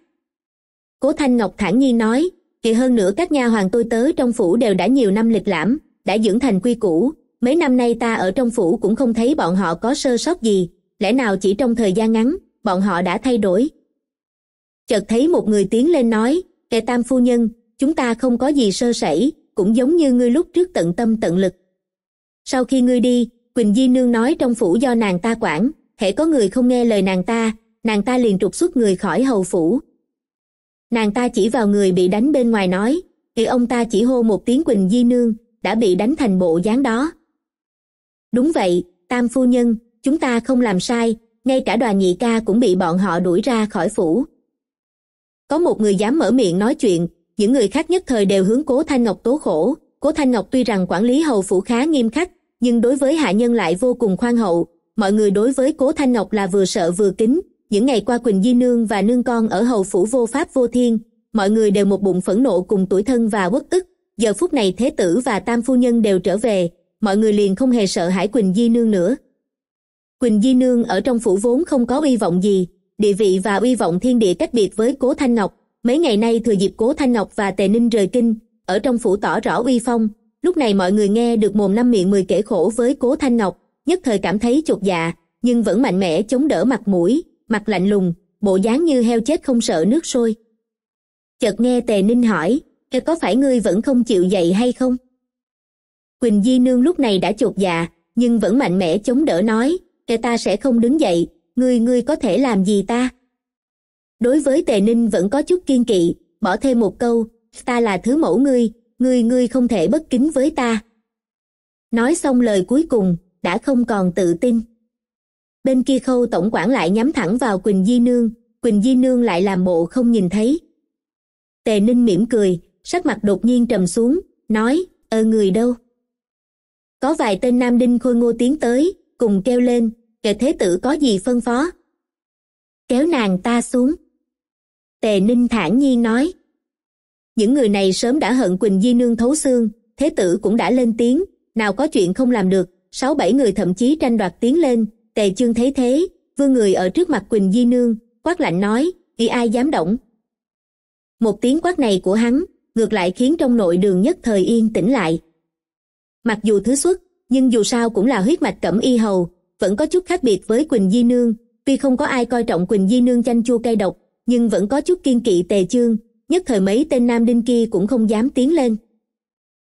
Speaker 1: cố thanh ngọc thản nhiên nói kỳ hơn nữa các nha hoàng tôi tới trong phủ đều đã nhiều năm lịch lãm đã dưỡng thành quy củ mấy năm nay ta ở trong phủ cũng không thấy bọn họ có sơ sót gì lẽ nào chỉ trong thời gian ngắn bọn họ đã thay đổi chợt thấy một người tiến lên nói kệ tam phu nhân chúng ta không có gì sơ sẩy cũng giống như ngươi lúc trước tận tâm tận lực sau khi ngươi đi quỳnh di nương nói trong phủ do nàng ta quản hễ có người không nghe lời nàng ta nàng ta liền trục xuất người khỏi hầu phủ nàng ta chỉ vào người bị đánh bên ngoài nói thì ông ta chỉ hô một tiếng quỳnh di nương đã bị đánh thành bộ dáng đó đúng vậy tam phu nhân chúng ta không làm sai ngay cả đoàn nhị ca cũng bị bọn họ đuổi ra khỏi phủ có một người dám mở miệng nói chuyện những người khác nhất thời đều hướng cố thanh ngọc tố khổ cố thanh ngọc tuy rằng quản lý hầu phủ khá nghiêm khắc nhưng đối với hạ nhân lại vô cùng khoan hậu mọi người đối với cố thanh ngọc là vừa sợ vừa kính những ngày qua quỳnh di nương và nương con ở hầu phủ vô pháp vô thiên mọi người đều một bụng phẫn nộ cùng tuổi thân và uất ức giờ phút này thế tử và tam phu nhân đều trở về mọi người liền không hề sợ hãi quỳnh di nương nữa quỳnh di nương ở trong phủ vốn không có uy vọng gì địa vị và uy vọng thiên địa cách biệt với cố thanh ngọc mấy ngày nay thừa dịp cố thanh ngọc và tề ninh rời kinh ở trong phủ tỏ rõ uy phong lúc này mọi người nghe được mồm năm miệng mười kể khổ với cố thanh ngọc nhất thời cảm thấy chột dạ nhưng vẫn mạnh mẽ chống đỡ mặt mũi mặt lạnh lùng bộ dáng như heo chết không sợ nước sôi chợt nghe tề ninh hỏi e có phải ngươi vẫn không chịu dậy hay không quỳnh di nương lúc này đã chột dạ nhưng vẫn mạnh mẽ chống đỡ nói e ta sẽ không đứng dậy ngươi ngươi có thể làm gì ta đối với tề ninh vẫn có chút kiên kỵ bỏ thêm một câu ta là thứ mẫu ngươi ngươi ngươi không thể bất kính với ta nói xong lời cuối cùng đã không còn tự tin bên kia khâu tổng quản lại nhắm thẳng vào quỳnh di nương quỳnh di nương lại làm bộ không nhìn thấy tề ninh mỉm cười sắc mặt đột nhiên trầm xuống nói ờ người đâu có vài tên nam đinh khôi ngô tiến tới cùng kêu lên kệ thế tử có gì phân phó kéo nàng ta xuống tề ninh thản nhiên nói những người này sớm đã hận quỳnh di nương thấu xương thế tử cũng đã lên tiếng nào có chuyện không làm được sáu bảy người thậm chí tranh đoạt tiến lên tề chương thấy thế vương người ở trước mặt quỳnh di nương quát lạnh nói vì ai dám động một tiếng quát này của hắn ngược lại khiến trong nội đường nhất thời yên tĩnh lại mặc dù thứ xuất nhưng dù sao cũng là huyết mạch cẩm y hầu vẫn có chút khác biệt với quỳnh di nương tuy không có ai coi trọng quỳnh di nương chanh chua cay độc nhưng vẫn có chút kiên kỵ tề chương nhất thời mấy tên nam đinh kia cũng không dám tiến lên.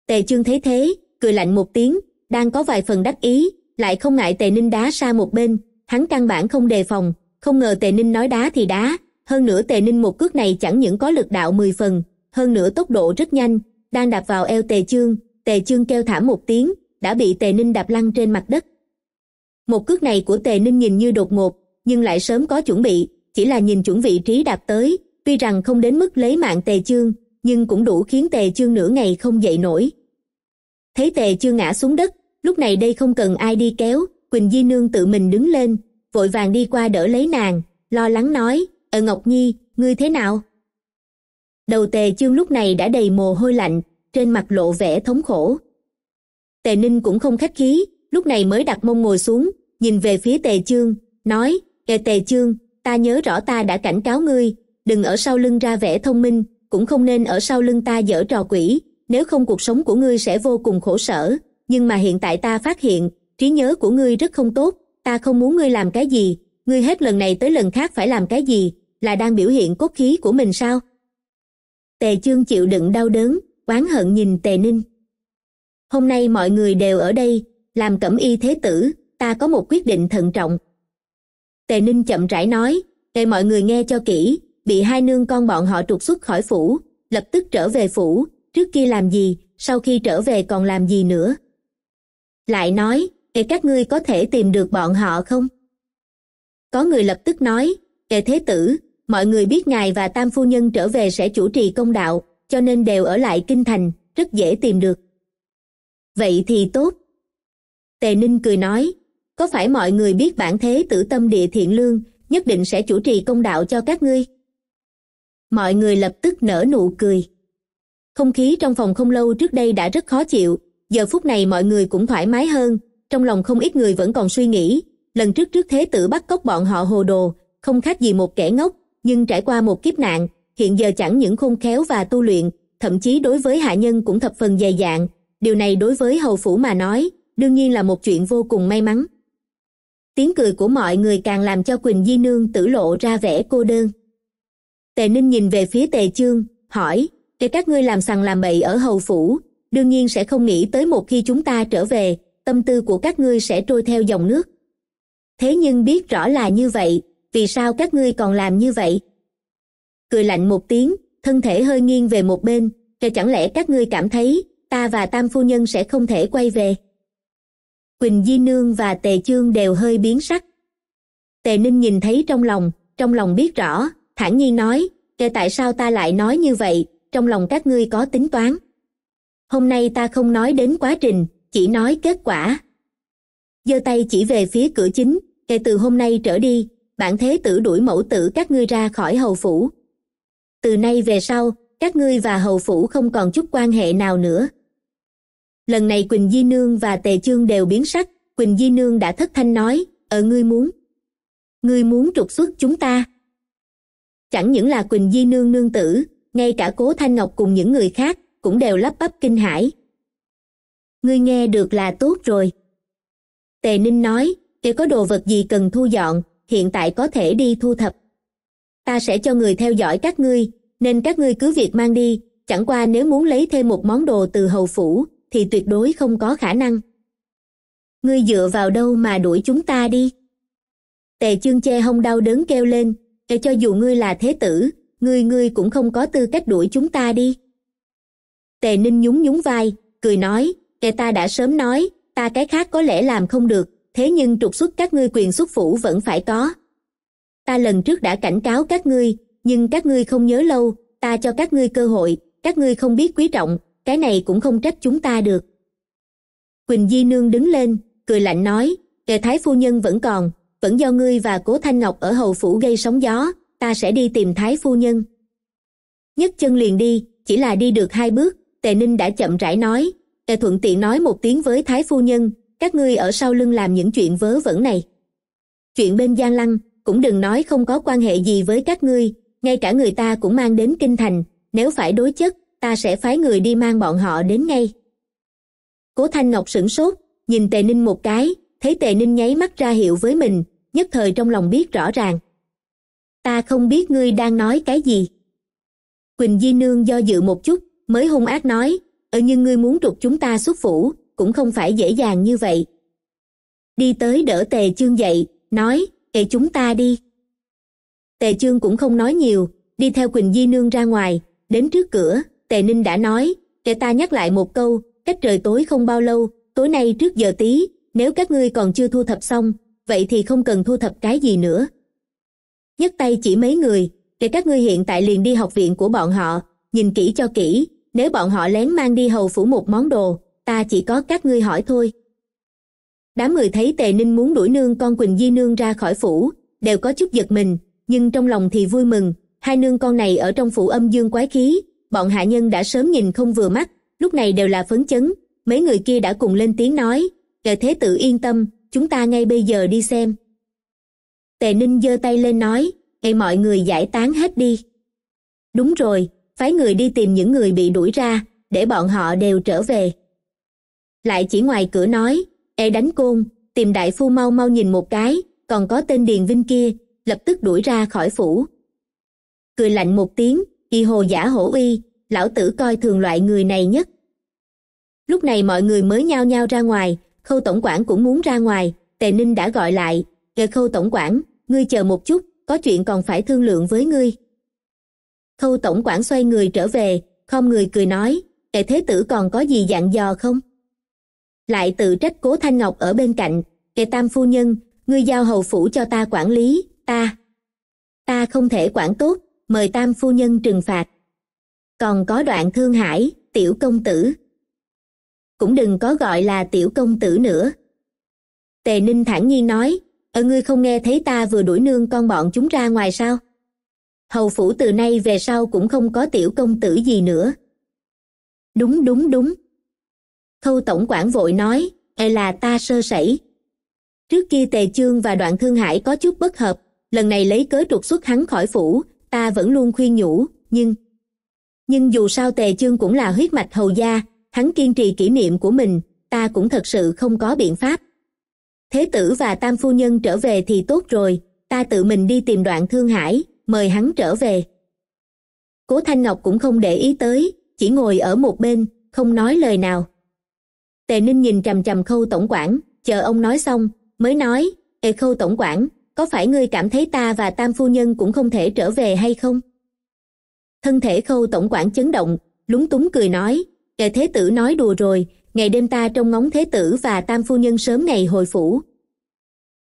Speaker 1: Tề chương thấy thế, cười lạnh một tiếng, đang có vài phần đắc ý, lại không ngại tề ninh đá xa một bên, hắn căn bản không đề phòng, không ngờ tề ninh nói đá thì đá, hơn nữa tề ninh một cước này chẳng những có lực đạo 10 phần, hơn nữa tốc độ rất nhanh, đang đạp vào eo tề chương, tề chương kêu thảm một tiếng, đã bị tề ninh đạp lăn trên mặt đất. Một cước này của tề ninh nhìn như đột ngột, nhưng lại sớm có chuẩn bị, chỉ là nhìn chuẩn vị trí đạp tới, tuy rằng không đến mức lấy mạng tề chương nhưng cũng đủ khiến tề chương nửa ngày không dậy nổi thấy tề chương ngã xuống đất lúc này đây không cần ai đi kéo quỳnh di nương tự mình đứng lên vội vàng đi qua đỡ lấy nàng lo lắng nói ờ ngọc nhi ngươi thế nào đầu tề chương lúc này đã đầy mồ hôi lạnh trên mặt lộ vẻ thống khổ tề ninh cũng không khách khí lúc này mới đặt mông ngồi xuống nhìn về phía tề chương nói kệ tề chương ta nhớ rõ ta đã cảnh cáo ngươi đừng ở sau lưng ra vẻ thông minh cũng không nên ở sau lưng ta giở trò quỷ nếu không cuộc sống của ngươi sẽ vô cùng khổ sở nhưng mà hiện tại ta phát hiện trí nhớ của ngươi rất không tốt ta không muốn ngươi làm cái gì ngươi hết lần này tới lần khác phải làm cái gì là đang biểu hiện cốt khí của mình sao tề chương chịu đựng đau đớn oán hận nhìn tề ninh hôm nay mọi người đều ở đây làm cẩm y thế tử ta có một quyết định thận trọng tề ninh chậm rãi nói để mọi người nghe cho kỹ bị hai nương con bọn họ trục xuất khỏi phủ lập tức trở về phủ trước kia làm gì sau khi trở về còn làm gì nữa lại nói kể các ngươi có thể tìm được bọn họ không có người lập tức nói kể thế tử mọi người biết ngài và tam phu nhân trở về sẽ chủ trì công đạo cho nên đều ở lại kinh thành rất dễ tìm được vậy thì tốt tề ninh cười nói có phải mọi người biết bản thế tử tâm địa thiện lương nhất định sẽ chủ trì công đạo cho các ngươi mọi người lập tức nở nụ cười không khí trong phòng không lâu trước đây đã rất khó chịu giờ phút này mọi người cũng thoải mái hơn trong lòng không ít người vẫn còn suy nghĩ lần trước trước thế tử bắt cóc bọn họ hồ đồ không khác gì một kẻ ngốc nhưng trải qua một kiếp nạn hiện giờ chẳng những khôn khéo và tu luyện thậm chí đối với hạ nhân cũng thập phần dày dạn điều này đối với hầu phủ mà nói đương nhiên là một chuyện vô cùng may mắn tiếng cười của mọi người càng làm cho quỳnh di nương tử lộ ra vẻ cô đơn tề ninh nhìn về phía tề chương hỏi để các ngươi làm sằng làm bậy ở hầu phủ đương nhiên sẽ không nghĩ tới một khi chúng ta trở về tâm tư của các ngươi sẽ trôi theo dòng nước thế nhưng biết rõ là như vậy vì sao các ngươi còn làm như vậy cười lạnh một tiếng thân thể hơi nghiêng về một bên cho chẳng lẽ các ngươi cảm thấy ta và tam phu nhân sẽ không thể quay về quỳnh di nương và tề chương đều hơi biến sắc tề ninh nhìn thấy trong lòng trong lòng biết rõ thản nhiên nói kể tại sao ta lại nói như vậy trong lòng các ngươi có tính toán hôm nay ta không nói đến quá trình chỉ nói kết quả giơ tay chỉ về phía cửa chính kể từ hôm nay trở đi bản thế tử đuổi mẫu tử các ngươi ra khỏi hầu phủ từ nay về sau các ngươi và hầu phủ không còn chút quan hệ nào nữa lần này quỳnh di nương và tề chương đều biến sắc quỳnh di nương đã thất thanh nói ở ờ, ngươi muốn ngươi muốn trục xuất chúng ta chẳng những là quỳnh di nương nương tử ngay cả cố thanh ngọc cùng những người khác cũng đều lắp bắp kinh hãi ngươi nghe được là tốt rồi tề ninh nói nếu có đồ vật gì cần thu dọn hiện tại có thể đi thu thập ta sẽ cho người theo dõi các ngươi nên các ngươi cứ việc mang đi chẳng qua nếu muốn lấy thêm một món đồ từ hầu phủ thì tuyệt đối không có khả năng ngươi dựa vào đâu mà đuổi chúng ta đi tề chương che hông đau đớn kêu lên để cho dù ngươi là thế tử ngươi ngươi cũng không có tư cách đuổi chúng ta đi tề ninh nhún nhún vai cười nói kẻ ta đã sớm nói ta cái khác có lẽ làm không được thế nhưng trục xuất các ngươi quyền xuất phủ vẫn phải có ta lần trước đã cảnh cáo các ngươi nhưng các ngươi không nhớ lâu ta cho các ngươi cơ hội các ngươi không biết quý trọng cái này cũng không trách chúng ta được quỳnh di nương đứng lên cười lạnh nói kề thái phu nhân vẫn còn vẫn do ngươi và cố thanh ngọc ở hầu phủ gây sóng gió ta sẽ đi tìm thái phu nhân nhất chân liền đi chỉ là đi được hai bước tề ninh đã chậm rãi nói tề thuận tiện nói một tiếng với thái phu nhân các ngươi ở sau lưng làm những chuyện vớ vẩn này chuyện bên giang lăng cũng đừng nói không có quan hệ gì với các ngươi ngay cả người ta cũng mang đến kinh thành nếu phải đối chất ta sẽ phái người đi mang bọn họ đến ngay cố thanh ngọc sửng sốt nhìn tề ninh một cái thấy tề ninh nháy mắt ra hiệu với mình nhất thời trong lòng biết rõ ràng ta không biết ngươi đang nói cái gì quỳnh di nương do dự một chút mới hung ác nói ở nhưng ngươi muốn trục chúng ta xuất phủ cũng không phải dễ dàng như vậy đi tới đỡ tề chương dậy nói kệ chúng ta đi tề chương cũng không nói nhiều đi theo quỳnh di nương ra ngoài đến trước cửa tề ninh đã nói để ta nhắc lại một câu cách trời tối không bao lâu tối nay trước giờ tí nếu các ngươi còn chưa thu thập xong vậy thì không cần thu thập cái gì nữa nhấc tay chỉ mấy người để các ngươi hiện tại liền đi học viện của bọn họ nhìn kỹ cho kỹ nếu bọn họ lén mang đi hầu phủ một món đồ ta chỉ có các ngươi hỏi thôi đám người thấy tề ninh muốn đuổi nương con quỳnh di nương ra khỏi phủ đều có chút giật mình nhưng trong lòng thì vui mừng hai nương con này ở trong phủ âm dương quái khí bọn hạ nhân đã sớm nhìn không vừa mắt lúc này đều là phấn chấn mấy người kia đã cùng lên tiếng nói kệ thế tự yên tâm chúng ta ngay bây giờ đi xem tề ninh giơ tay lên nói hãy mọi người giải tán hết đi đúng rồi phái người đi tìm những người bị đuổi ra để bọn họ đều trở về lại chỉ ngoài cửa nói ê đánh côn tìm đại phu mau mau nhìn một cái còn có tên điền vinh kia lập tức đuổi ra khỏi phủ cười lạnh một tiếng y hồ giả hổ uy lão tử coi thường loại người này nhất lúc này mọi người mới nhao nhao ra ngoài khâu tổng quản cũng muốn ra ngoài tề ninh đã gọi lại kề khâu tổng quản ngươi chờ một chút có chuyện còn phải thương lượng với ngươi khâu tổng quản xoay người trở về không người cười nói tề thế tử còn có gì dặn dò không lại tự trách cố thanh ngọc ở bên cạnh kề tam phu nhân ngươi giao hầu phủ cho ta quản lý ta ta không thể quản tốt mời tam phu nhân trừng phạt còn có đoạn thương hải tiểu công tử cũng đừng có gọi là tiểu công tử nữa tề ninh thản nhiên nói ở ờ, ngươi không nghe thấy ta vừa đuổi nương con bọn chúng ra ngoài sao hầu phủ từ nay về sau cũng không có tiểu công tử gì nữa đúng đúng đúng khâu tổng quản vội nói e là ta sơ sẩy trước kia tề chương và đoạn thương hải có chút bất hợp lần này lấy cớ trục xuất hắn khỏi phủ ta vẫn luôn khuyên nhủ nhưng nhưng dù sao tề chương cũng là huyết mạch hầu gia hắn kiên trì kỷ niệm của mình ta cũng thật sự không có biện pháp thế tử và tam phu nhân trở về thì tốt rồi ta tự mình đi tìm đoạn thương hải mời hắn trở về cố thanh ngọc cũng không để ý tới chỉ ngồi ở một bên không nói lời nào tề ninh nhìn trầm trầm khâu tổng quản chờ ông nói xong mới nói ê khâu tổng quản có phải ngươi cảm thấy ta và tam phu nhân cũng không thể trở về hay không thân thể khâu tổng quản chấn động lúng túng cười nói Kẻ thế tử nói đùa rồi, ngày đêm ta trông ngóng thế tử và tam phu nhân sớm ngày hồi phủ.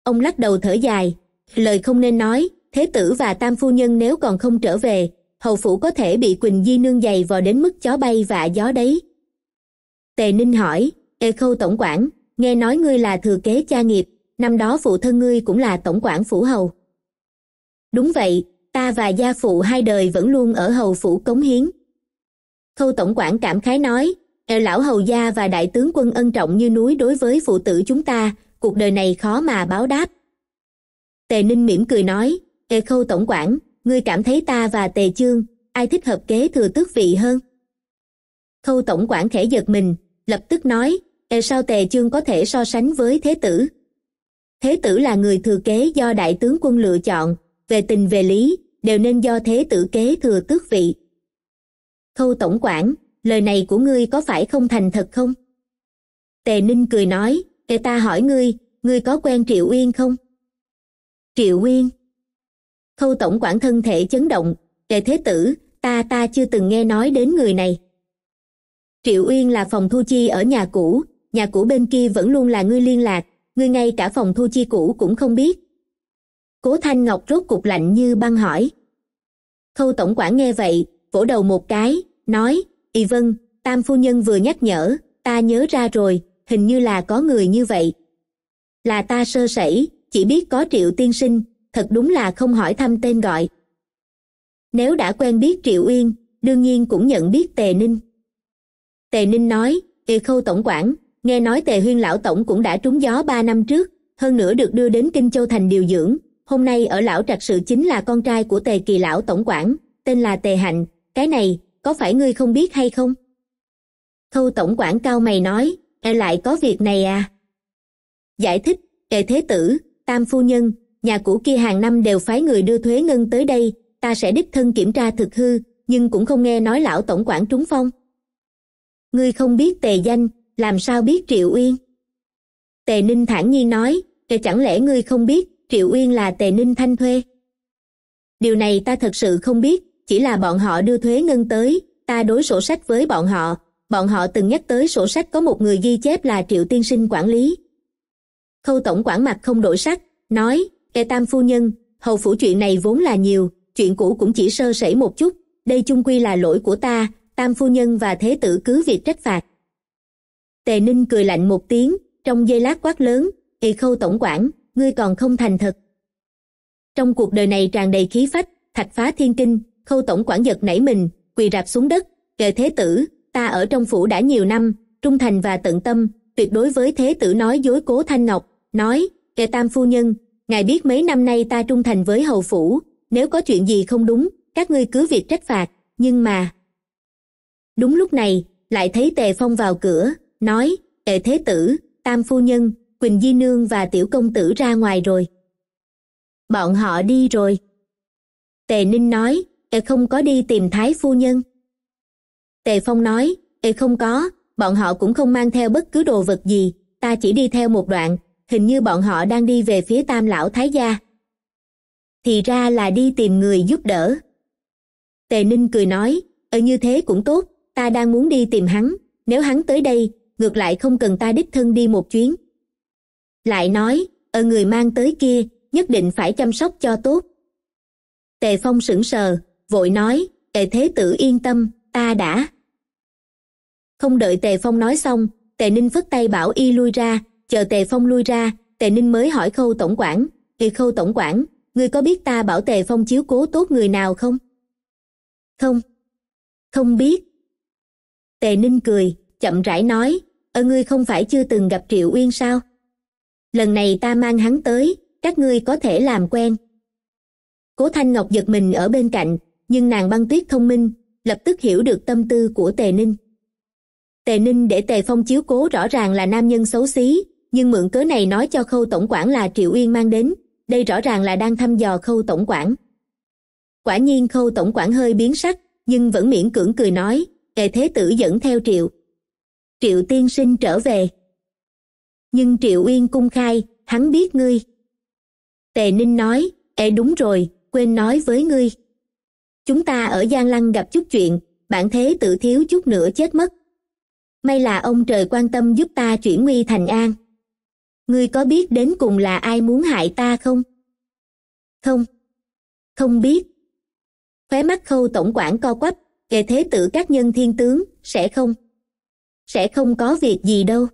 Speaker 1: Ông lắc đầu thở dài, lời không nên nói, thế tử và tam phu nhân nếu còn không trở về, hầu phủ có thể bị Quỳnh Di nương giày vò đến mức chó bay và gió đấy. Tề Ninh hỏi, Ê Khâu Tổng quản, nghe nói ngươi là thừa kế cha nghiệp, năm đó phụ thân ngươi cũng là Tổng quản phủ hầu. Đúng vậy, ta và gia phụ hai đời vẫn luôn ở hầu phủ cống hiến, khâu tổng quản cảm khái nói lão hầu gia và đại tướng quân ân trọng như núi đối với phụ tử chúng ta cuộc đời này khó mà báo đáp tề ninh mỉm cười nói tề khâu tổng quản ngươi cảm thấy ta và tề chương ai thích hợp kế thừa tước vị hơn khâu tổng quản khẽ giật mình lập tức nói tề sao tề chương có thể so sánh với thế tử thế tử là người thừa kế do đại tướng quân lựa chọn về tình về lý đều nên do thế tử kế thừa tước vị thâu tổng quản lời này của ngươi có phải không thành thật không tề ninh cười nói để ta hỏi ngươi ngươi có quen triệu uyên không triệu uyên thâu tổng quản thân thể chấn động tề thế tử ta ta chưa từng nghe nói đến người này triệu uyên là phòng thu chi ở nhà cũ nhà cũ bên kia vẫn luôn là ngươi liên lạc ngươi ngay cả phòng thu chi cũ cũng không biết cố thanh ngọc rốt cục lạnh như băng hỏi thâu tổng quản nghe vậy vỗ đầu một cái nói y vân tam phu nhân vừa nhắc nhở ta nhớ ra rồi hình như là có người như vậy là ta sơ sẩy chỉ biết có triệu tiên sinh thật đúng là không hỏi thăm tên gọi nếu đã quen biết triệu uyên đương nhiên cũng nhận biết tề ninh tề ninh nói y khâu tổng quản nghe nói tề huyên lão tổng cũng đã trúng gió ba năm trước hơn nữa được đưa đến kinh châu thành điều dưỡng hôm nay ở lão trạch sự chính là con trai của tề kỳ lão tổng quản tên là tề hạnh cái này có phải ngươi không biết hay không thâu tổng quản cao mày nói e lại có việc này à giải thích tề e thế tử tam phu nhân nhà cũ kia hàng năm đều phái người đưa thuế ngân tới đây ta sẽ đích thân kiểm tra thực hư nhưng cũng không nghe nói lão tổng quản trúng phong ngươi không biết tề danh làm sao biết triệu uyên tề ninh thản nhiên nói tề e chẳng lẽ ngươi không biết triệu uyên là tề ninh thanh thuê điều này ta thật sự không biết chỉ là bọn họ đưa thuế ngân tới, ta đối sổ sách với bọn họ, bọn họ từng nhắc tới sổ sách có một người ghi chép là Triệu Tiên Sinh quản lý. Khâu Tổng quản mặt không đổi sắc, nói, kẻ tam phu nhân, hầu phủ chuyện này vốn là nhiều, chuyện cũ cũng chỉ sơ sẩy một chút, đây chung quy là lỗi của ta, tam phu nhân và thế tử cứ việc trách phạt. Tề Ninh cười lạnh một tiếng, trong dây lát quát lớn, thì khâu tổng quản, ngươi còn không thành thật. Trong cuộc đời này tràn đầy khí phách, thạch phá thiên kinh, khâu tổng quản giật nảy mình quỳ rạp xuống đất kề thế tử ta ở trong phủ đã nhiều năm trung thành và tận tâm tuyệt đối với thế tử nói dối cố thanh ngọc nói kề tam phu nhân ngài biết mấy năm nay ta trung thành với hầu phủ nếu có chuyện gì không đúng các ngươi cứ việc trách phạt nhưng mà đúng lúc này lại thấy tề phong vào cửa nói tề thế tử tam phu nhân quỳnh di nương và tiểu công tử ra ngoài rồi bọn họ đi rồi tề ninh nói e không có đi tìm thái phu nhân tề phong nói e không có bọn họ cũng không mang theo bất cứ đồ vật gì ta chỉ đi theo một đoạn hình như bọn họ đang đi về phía tam lão thái gia thì ra là đi tìm người giúp đỡ tề ninh cười nói ở như thế cũng tốt ta đang muốn đi tìm hắn nếu hắn tới đây ngược lại không cần ta đích thân đi một chuyến lại nói ở người mang tới kia nhất định phải chăm sóc cho tốt tề phong sững sờ vội nói tề thế tử yên tâm ta đã không đợi tề phong nói xong tề ninh phất tay bảo y lui ra chờ tề phong lui ra tề ninh mới hỏi khâu tổng quản kỳ khâu tổng quản ngươi có biết ta bảo tề phong chiếu cố tốt người nào không không không biết tề ninh cười chậm rãi nói ở ngươi không phải chưa từng gặp triệu uyên sao lần này ta mang hắn tới các ngươi có thể làm quen cố thanh ngọc giật mình ở bên cạnh nhưng nàng băng tuyết thông minh lập tức hiểu được tâm tư của tề ninh tề ninh để tề phong chiếu cố rõ ràng là nam nhân xấu xí nhưng mượn cớ này nói cho khâu tổng quản là triệu uyên mang đến đây rõ ràng là đang thăm dò khâu tổng quản quả nhiên khâu tổng quản hơi biến sắc nhưng vẫn miễn cưỡng cười nói tề thế tử dẫn theo triệu triệu tiên sinh trở về nhưng triệu uyên cung khai hắn biết ngươi tề ninh nói ê đúng rồi quên nói với ngươi chúng ta ở giang lăng gặp chút chuyện bạn thế tự thiếu chút nữa chết mất may là ông trời quan tâm giúp ta chuyển nguy thành an ngươi có biết đến cùng là ai muốn hại ta không không không biết khóe mắt khâu tổng quản co quắp kề thế tử các nhân thiên tướng sẽ không sẽ không có việc gì đâu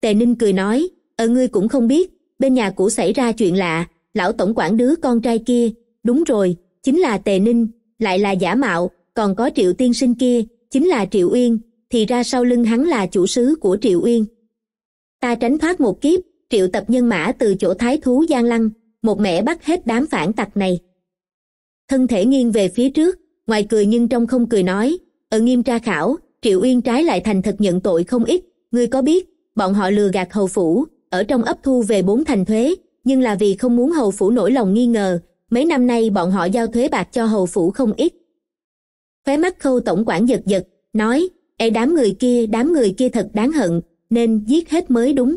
Speaker 1: tề ninh cười nói ở ờ, ngươi cũng không biết bên nhà cũ xảy ra chuyện lạ lão tổng quản đứa con trai kia đúng rồi chính là tề ninh lại là giả mạo còn có triệu tiên sinh kia chính là triệu uyên thì ra sau lưng hắn là chủ sứ của triệu uyên ta tránh thoát một kiếp triệu tập nhân mã từ chỗ thái thú giang lăng một mẻ bắt hết đám phản tặc này thân thể nghiêng về phía trước ngoài cười nhưng trong không cười nói ở ờ, nghiêm tra khảo triệu uyên trái lại thành thật nhận tội không ít ngươi có biết bọn họ lừa gạt hầu phủ ở trong ấp thu về bốn thành thuế nhưng là vì không muốn hầu phủ nổi lòng nghi ngờ mấy năm nay bọn họ giao thuế bạc cho hầu phủ không ít khóe mắt khâu tổng quản giật giật nói ê đám người kia đám người kia thật đáng hận nên giết hết mới đúng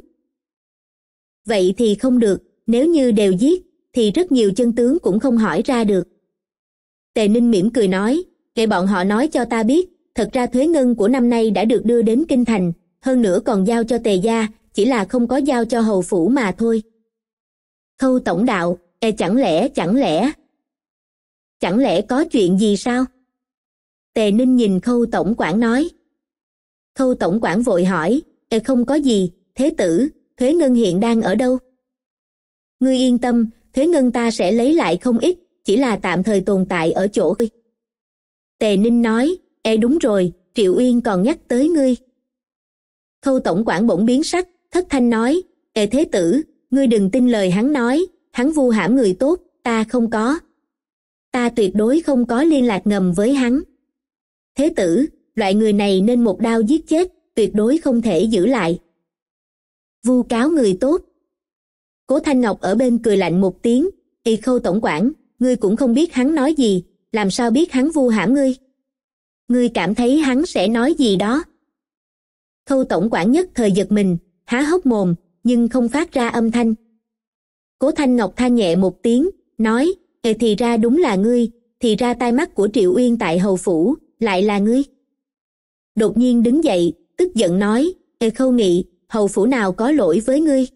Speaker 1: vậy thì không được nếu như đều giết thì rất nhiều chân tướng cũng không hỏi ra được tề ninh mỉm cười nói kệ bọn họ nói cho ta biết thật ra thuế ngân của năm nay đã được đưa đến kinh thành hơn nữa còn giao cho tề gia chỉ là không có giao cho hầu phủ mà thôi khâu tổng đạo e chẳng lẽ chẳng lẽ chẳng lẽ có chuyện gì sao tề ninh nhìn khâu tổng quản nói khâu tổng quản vội hỏi e không có gì thế tử thuế ngân hiện đang ở đâu ngươi yên tâm thuế ngân ta sẽ lấy lại không ít chỉ là tạm thời tồn tại ở chỗ tề ninh nói e đúng rồi triệu uyên còn nhắc tới ngươi khâu tổng quản bỗng biến sắc thất thanh nói e thế tử ngươi đừng tin lời hắn nói hắn vu hãm người tốt ta không có ta tuyệt đối không có liên lạc ngầm với hắn thế tử loại người này nên một đao giết chết tuyệt đối không thể giữ lại vu cáo người tốt cố thanh ngọc ở bên cười lạnh một tiếng y khâu tổng quản ngươi cũng không biết hắn nói gì làm sao biết hắn vu hãm ngươi ngươi cảm thấy hắn sẽ nói gì đó khâu tổng quản nhất thời giật mình há hốc mồm nhưng không phát ra âm thanh cố thanh ngọc than nhẹ một tiếng nói Ê thì ra đúng là ngươi thì ra tai mắt của triệu uyên tại hầu phủ lại là ngươi đột nhiên đứng dậy tức giận nói Ê khâu nghị hầu phủ nào có lỗi với ngươi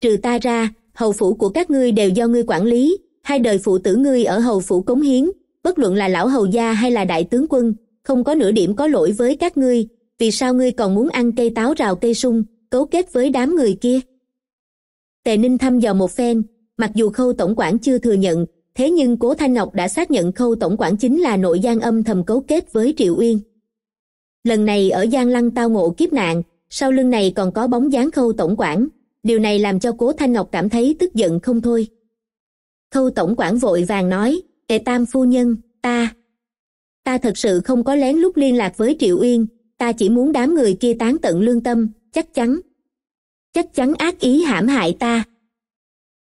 Speaker 1: trừ ta ra hầu phủ của các ngươi đều do ngươi quản lý hai đời phụ tử ngươi ở hầu phủ cống hiến bất luận là lão hầu gia hay là đại tướng quân không có nửa điểm có lỗi với các ngươi vì sao ngươi còn muốn ăn cây táo rào cây sung cấu kết với đám người kia Tề Ninh thăm dò một phen, mặc dù khâu tổng quản chưa thừa nhận, thế nhưng Cố Thanh Ngọc đã xác nhận khâu tổng quản chính là nội gian âm thầm cấu kết với Triệu Uyên. Lần này ở Giang Lăng tao ngộ kiếp nạn, sau lưng này còn có bóng dáng khâu tổng quản, điều này làm cho Cố Thanh Ngọc cảm thấy tức giận không thôi. Khâu tổng quản vội vàng nói, Tề Tam Phu Nhân, ta... Ta thật sự không có lén lút liên lạc với Triệu Uyên, ta chỉ muốn đám người kia tán tận lương tâm, chắc chắn chắc chắn ác ý hãm hại ta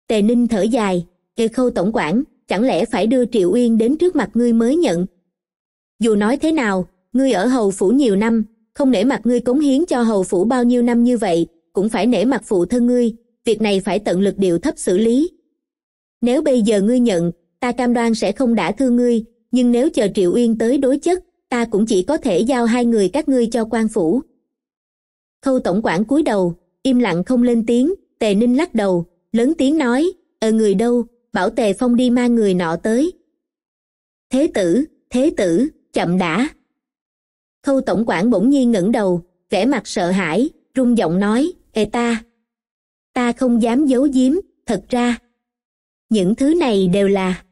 Speaker 1: tề ninh thở dài kề khâu tổng quản chẳng lẽ phải đưa triệu uyên đến trước mặt ngươi mới nhận dù nói thế nào ngươi ở hầu phủ nhiều năm không nể mặt ngươi cống hiến cho hầu phủ bao nhiêu năm như vậy cũng phải nể mặt phụ thân ngươi việc này phải tận lực điều thấp xử lý nếu bây giờ ngươi nhận ta cam đoan sẽ không đã thương ngươi nhưng nếu chờ triệu uyên tới đối chất ta cũng chỉ có thể giao hai người các ngươi cho quan phủ khâu tổng quản cúi đầu im lặng không lên tiếng tề ninh lắc đầu lớn tiếng nói "Ở ờ, người đâu bảo tề phong đi mang người nọ tới thế tử thế tử chậm đã khâu tổng quản bỗng nhiên ngẩng đầu vẻ mặt sợ hãi rung giọng nói ê ta ta không dám giấu giếm thật ra những thứ này đều là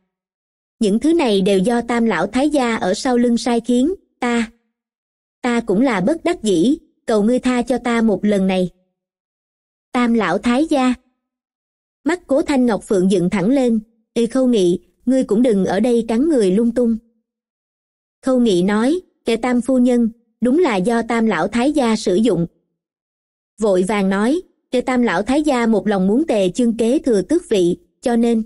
Speaker 1: những thứ này đều do tam lão thái gia ở sau lưng sai khiến ta ta cũng là bất đắc dĩ cầu ngươi tha cho ta một lần này tam lão thái gia mắt cố thanh ngọc phượng dựng thẳng lên y khâu nghị ngươi cũng đừng ở đây cắn người lung tung khâu nghị nói kẻ tam phu nhân đúng là do tam lão thái gia sử dụng vội vàng nói kẻ tam lão thái gia một lòng muốn tề chương kế thừa tước vị cho nên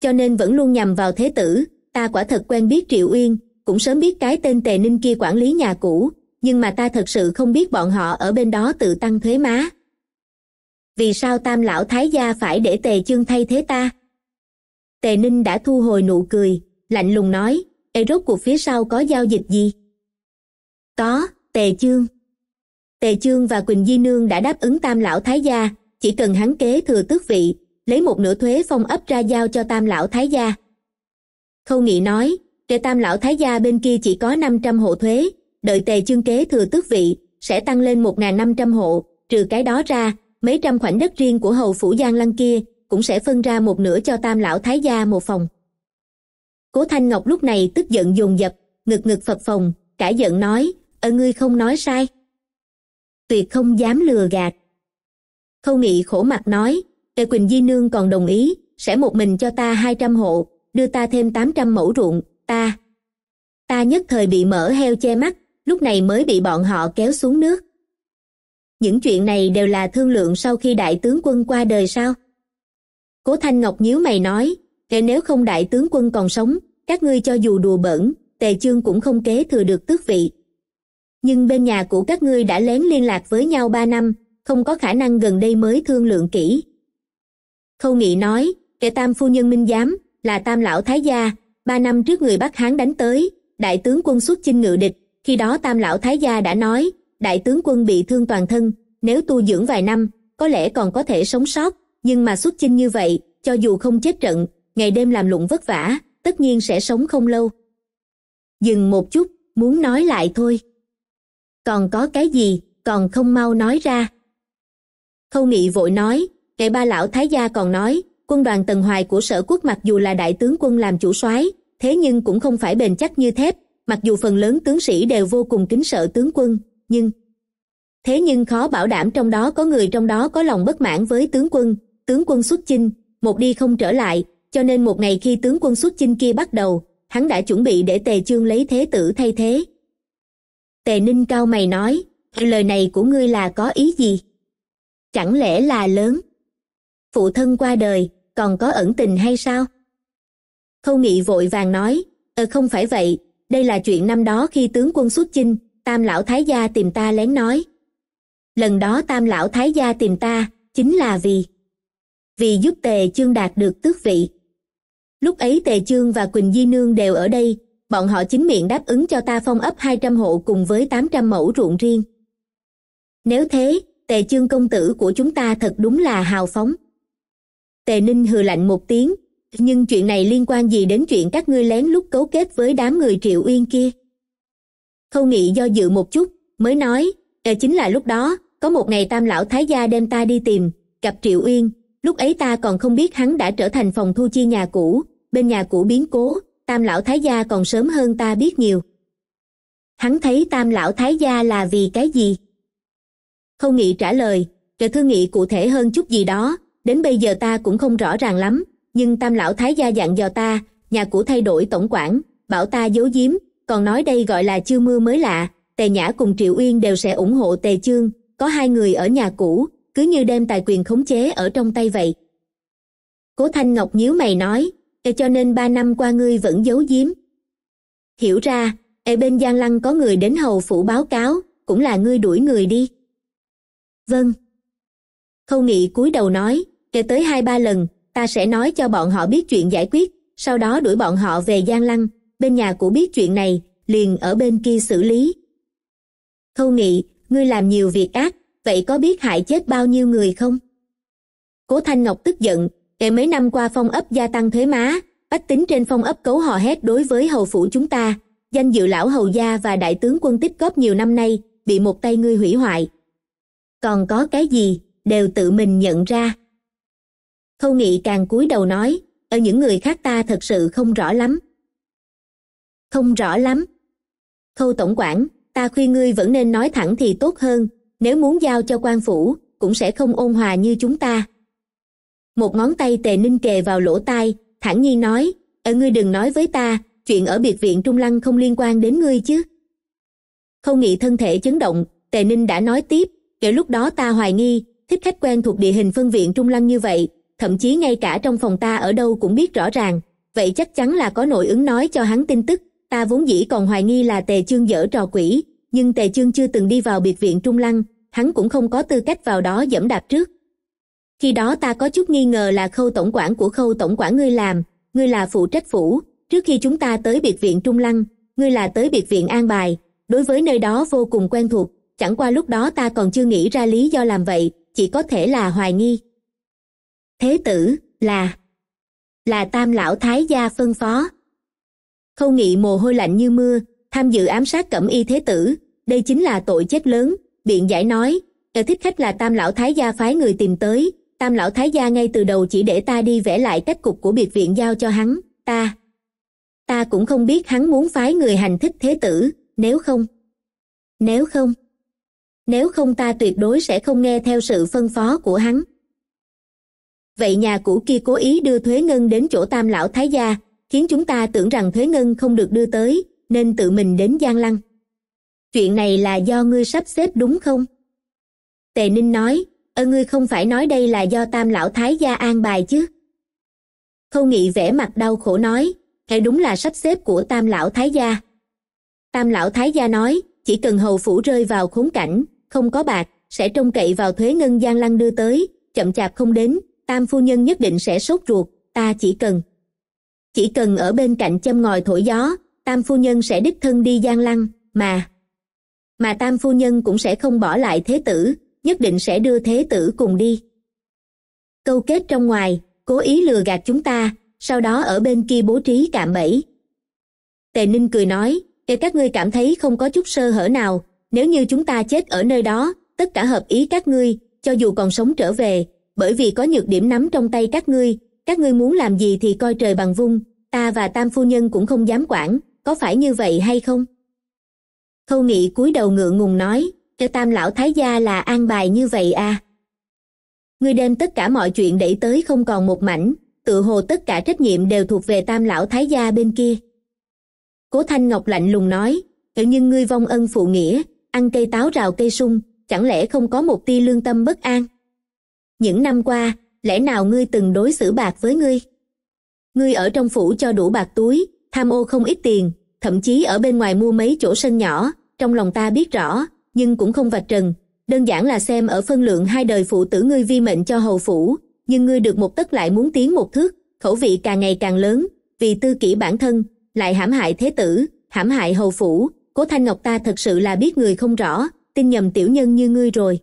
Speaker 1: cho nên vẫn luôn nhằm vào thế tử ta quả thật quen biết triệu uyên cũng sớm biết cái tên tề ninh kia quản lý nhà cũ nhưng mà ta thật sự không biết bọn họ ở bên đó tự tăng thuế má vì sao tam lão thái gia phải để tề chương thay thế ta tề ninh đã thu hồi nụ cười lạnh lùng nói ê rốt cuộc phía sau có giao dịch gì có tề chương tề chương và quỳnh di nương đã đáp ứng tam lão thái gia chỉ cần hắn kế thừa tước vị lấy một nửa thuế phong ấp ra giao cho tam lão thái gia khâu nghị nói để tam lão thái gia bên kia chỉ có 500 hộ thuế đợi tề chương kế thừa tước vị sẽ tăng lên 1.500 hộ trừ cái đó ra mấy trăm khoảnh đất riêng của hầu phủ giang lăng kia cũng sẽ phân ra một nửa cho tam lão thái gia một phòng cố thanh ngọc lúc này tức giận dồn dập ngực ngực Phật phòng, cả giận nói ở ngươi không nói sai tuyệt không dám lừa gạt khâu nghị khổ mặt nói tề quỳnh di nương còn đồng ý sẽ một mình cho ta hai trăm hộ đưa ta thêm tám trăm mẫu ruộng ta ta nhất thời bị mở heo che mắt lúc này mới bị bọn họ kéo xuống nước những chuyện này đều là thương lượng sau khi đại tướng quân qua đời sao cố thanh ngọc nhíu mày nói kể nếu không đại tướng quân còn sống các ngươi cho dù đùa bẩn tề chương cũng không kế thừa được tước vị nhưng bên nhà của các ngươi đã lén liên lạc với nhau ba năm không có khả năng gần đây mới thương lượng kỹ khâu nghị nói kể tam phu nhân minh giám là tam lão thái gia ba năm trước người bắc hán đánh tới đại tướng quân xuất chinh ngự địch khi đó tam lão thái gia đã nói đại tướng quân bị thương toàn thân nếu tu dưỡng vài năm có lẽ còn có thể sống sót nhưng mà xuất chinh như vậy cho dù không chết trận ngày đêm làm lụng vất vả tất nhiên sẽ sống không lâu dừng một chút muốn nói lại thôi còn có cái gì còn không mau nói ra khâu nghị vội nói ngày ba lão thái gia còn nói quân đoàn tần hoài của sở quốc mặc dù là đại tướng quân làm chủ soái thế nhưng cũng không phải bền chắc như thép mặc dù phần lớn tướng sĩ đều vô cùng kính sợ tướng quân nhưng thế nhưng khó bảo đảm trong đó có người trong đó có lòng bất mãn với tướng quân tướng quân xuất chinh một đi không trở lại cho nên một ngày khi tướng quân xuất chinh kia bắt đầu hắn đã chuẩn bị để tề chương lấy thế tử thay thế tề ninh cao mày nói lời này của ngươi là có ý gì chẳng lẽ là lớn phụ thân qua đời còn có ẩn tình hay sao khâu nghị vội vàng nói ờ không phải vậy đây là chuyện năm đó khi tướng quân xuất chinh tam lão thái gia tìm ta lén nói lần đó tam lão thái gia tìm ta chính là vì vì giúp tề chương đạt được tước vị lúc ấy tề chương và quỳnh di nương đều ở đây bọn họ chính miệng đáp ứng cho ta phong ấp 200 hộ cùng với 800 mẫu ruộng riêng. Nếu thế, tề chương công tử của chúng ta thật đúng là hào phóng. Tề Ninh hừ lạnh một tiếng, nhưng chuyện này liên quan gì đến chuyện các ngươi lén lút cấu kết với đám người triệu uyên kia? khâu nghị do dự một chút mới nói e chính là lúc đó có một ngày tam lão thái gia đem ta đi tìm gặp triệu uyên lúc ấy ta còn không biết hắn đã trở thành phòng thu chi nhà cũ bên nhà cũ biến cố tam lão thái gia còn sớm hơn ta biết nhiều hắn thấy tam lão thái gia là vì cái gì khâu nghị trả lời rồi thương nghị cụ thể hơn chút gì đó đến bây giờ ta cũng không rõ ràng lắm nhưng tam lão thái gia dặn dò ta nhà cũ thay đổi tổng quản bảo ta giấu giếm còn nói đây gọi là Chư Mưa mới lạ, Tề Nhã cùng Triệu Uyên đều sẽ ủng hộ Tề Chương, có hai người ở nhà cũ, cứ như đem tài quyền khống chế ở trong tay vậy. Cố Thanh Ngọc nhíu mày nói, e cho nên ba năm qua ngươi vẫn giấu giếm. Hiểu ra, e bên Giang Lăng có người đến hầu phủ báo cáo, cũng là ngươi đuổi người đi. Vâng. Khâu Nghị cúi đầu nói, e tới hai ba lần, ta sẽ nói cho bọn họ biết chuyện giải quyết, sau đó đuổi bọn họ về Giang Lăng, bên nhà của biết chuyện này liền ở bên kia xử lý Thâu nghị ngươi làm nhiều việc ác vậy có biết hại chết bao nhiêu người không cố thanh ngọc tức giận để mấy năm qua phong ấp gia tăng thuế má bách tính trên phong ấp cấu hò hét đối với hầu phủ chúng ta danh dự lão hầu gia và đại tướng quân tích góp nhiều năm nay bị một tay ngươi hủy hoại còn có cái gì đều tự mình nhận ra Thâu nghị càng cúi đầu nói ở những người khác ta thật sự không rõ lắm không rõ lắm khâu tổng quản ta khuyên ngươi vẫn nên nói thẳng thì tốt hơn nếu muốn giao cho quan phủ cũng sẽ không ôn hòa như chúng ta một ngón tay tề ninh kề vào lỗ tai thản nhiên nói ở ngươi đừng nói với ta chuyện ở biệt viện trung lăng không liên quan đến ngươi chứ không nghĩ thân thể chấn động tề ninh đã nói tiếp kể lúc đó ta hoài nghi thích khách quen thuộc địa hình phân viện trung lăng như vậy thậm chí ngay cả trong phòng ta ở đâu cũng biết rõ ràng vậy chắc chắn là có nội ứng nói cho hắn tin tức ta vốn dĩ còn hoài nghi là tề chương dở trò quỷ nhưng tề chương chưa từng đi vào biệt viện trung lăng hắn cũng không có tư cách vào đó dẫm đạp trước khi đó ta có chút nghi ngờ là khâu tổng quản của khâu tổng quản ngươi làm ngươi là phụ trách phủ trước khi chúng ta tới biệt viện trung lăng ngươi là tới biệt viện an bài đối với nơi đó vô cùng quen thuộc chẳng qua lúc đó ta còn chưa nghĩ ra lý do làm vậy chỉ có thể là hoài nghi thế tử là là tam lão thái gia phân phó khâu nghị mồ hôi lạnh như mưa tham dự ám sát cẩm y thế tử đây chính là tội chết lớn biện giải nói kẻ thích khách là tam lão thái gia phái người tìm tới tam lão thái gia ngay từ đầu chỉ để ta đi vẽ lại cách cục của biệt viện giao cho hắn ta ta cũng không biết hắn muốn phái người hành thích thế tử nếu không nếu không nếu không ta tuyệt đối sẽ không nghe theo sự phân phó của hắn vậy nhà cũ kia cố ý đưa thuế ngân đến chỗ tam lão thái gia khiến chúng ta tưởng rằng thuế ngân không được đưa tới nên tự mình đến Giang lăng chuyện này là do ngươi sắp xếp đúng không tề ninh nói ơ ngươi không phải nói đây là do tam lão thái gia an bài chứ khâu nghị vẻ mặt đau khổ nói hệ đúng là sắp xếp của tam lão thái gia tam lão thái gia nói chỉ cần hầu phủ rơi vào khốn cảnh không có bạc sẽ trông cậy vào thuế ngân Giang lăng đưa tới chậm chạp không đến tam phu nhân nhất định sẽ sốt ruột ta chỉ cần chỉ cần ở bên cạnh châm ngòi thổi gió tam phu nhân sẽ đích thân đi gian lăng mà mà tam phu nhân cũng sẽ không bỏ lại thế tử nhất định sẽ đưa thế tử cùng đi câu kết trong ngoài cố ý lừa gạt chúng ta sau đó ở bên kia bố trí cạm bẫy tề ninh cười nói để các ngươi cảm thấy không có chút sơ hở nào nếu như chúng ta chết ở nơi đó tất cả hợp ý các ngươi cho dù còn sống trở về bởi vì có nhược điểm nắm trong tay các ngươi các ngươi muốn làm gì thì coi trời bằng vung ta và tam phu nhân cũng không dám quản có phải như vậy hay không khâu nghị cúi đầu ngượng ngùng nói cho tam lão thái gia là an bài như vậy à ngươi đem tất cả mọi chuyện đẩy tới không còn một mảnh tự hồ tất cả trách nhiệm đều thuộc về tam lão thái gia bên kia cố thanh ngọc lạnh lùng nói tự nhưng ngươi vong ân phụ nghĩa ăn cây táo rào cây sung chẳng lẽ không có một tia lương tâm bất an những năm qua lẽ nào ngươi từng đối xử bạc với ngươi ngươi ở trong phủ cho đủ bạc túi tham ô không ít tiền thậm chí ở bên ngoài mua mấy chỗ sân nhỏ trong lòng ta biết rõ nhưng cũng không vạch trần đơn giản là xem ở phân lượng hai đời phụ tử ngươi vi mệnh cho hầu phủ nhưng ngươi được một tất lại muốn tiến một thước khẩu vị càng ngày càng lớn vì tư kỷ bản thân lại hãm hại thế tử hãm hại hầu phủ cố thanh ngọc ta thật sự là biết người không rõ tin nhầm tiểu nhân như ngươi rồi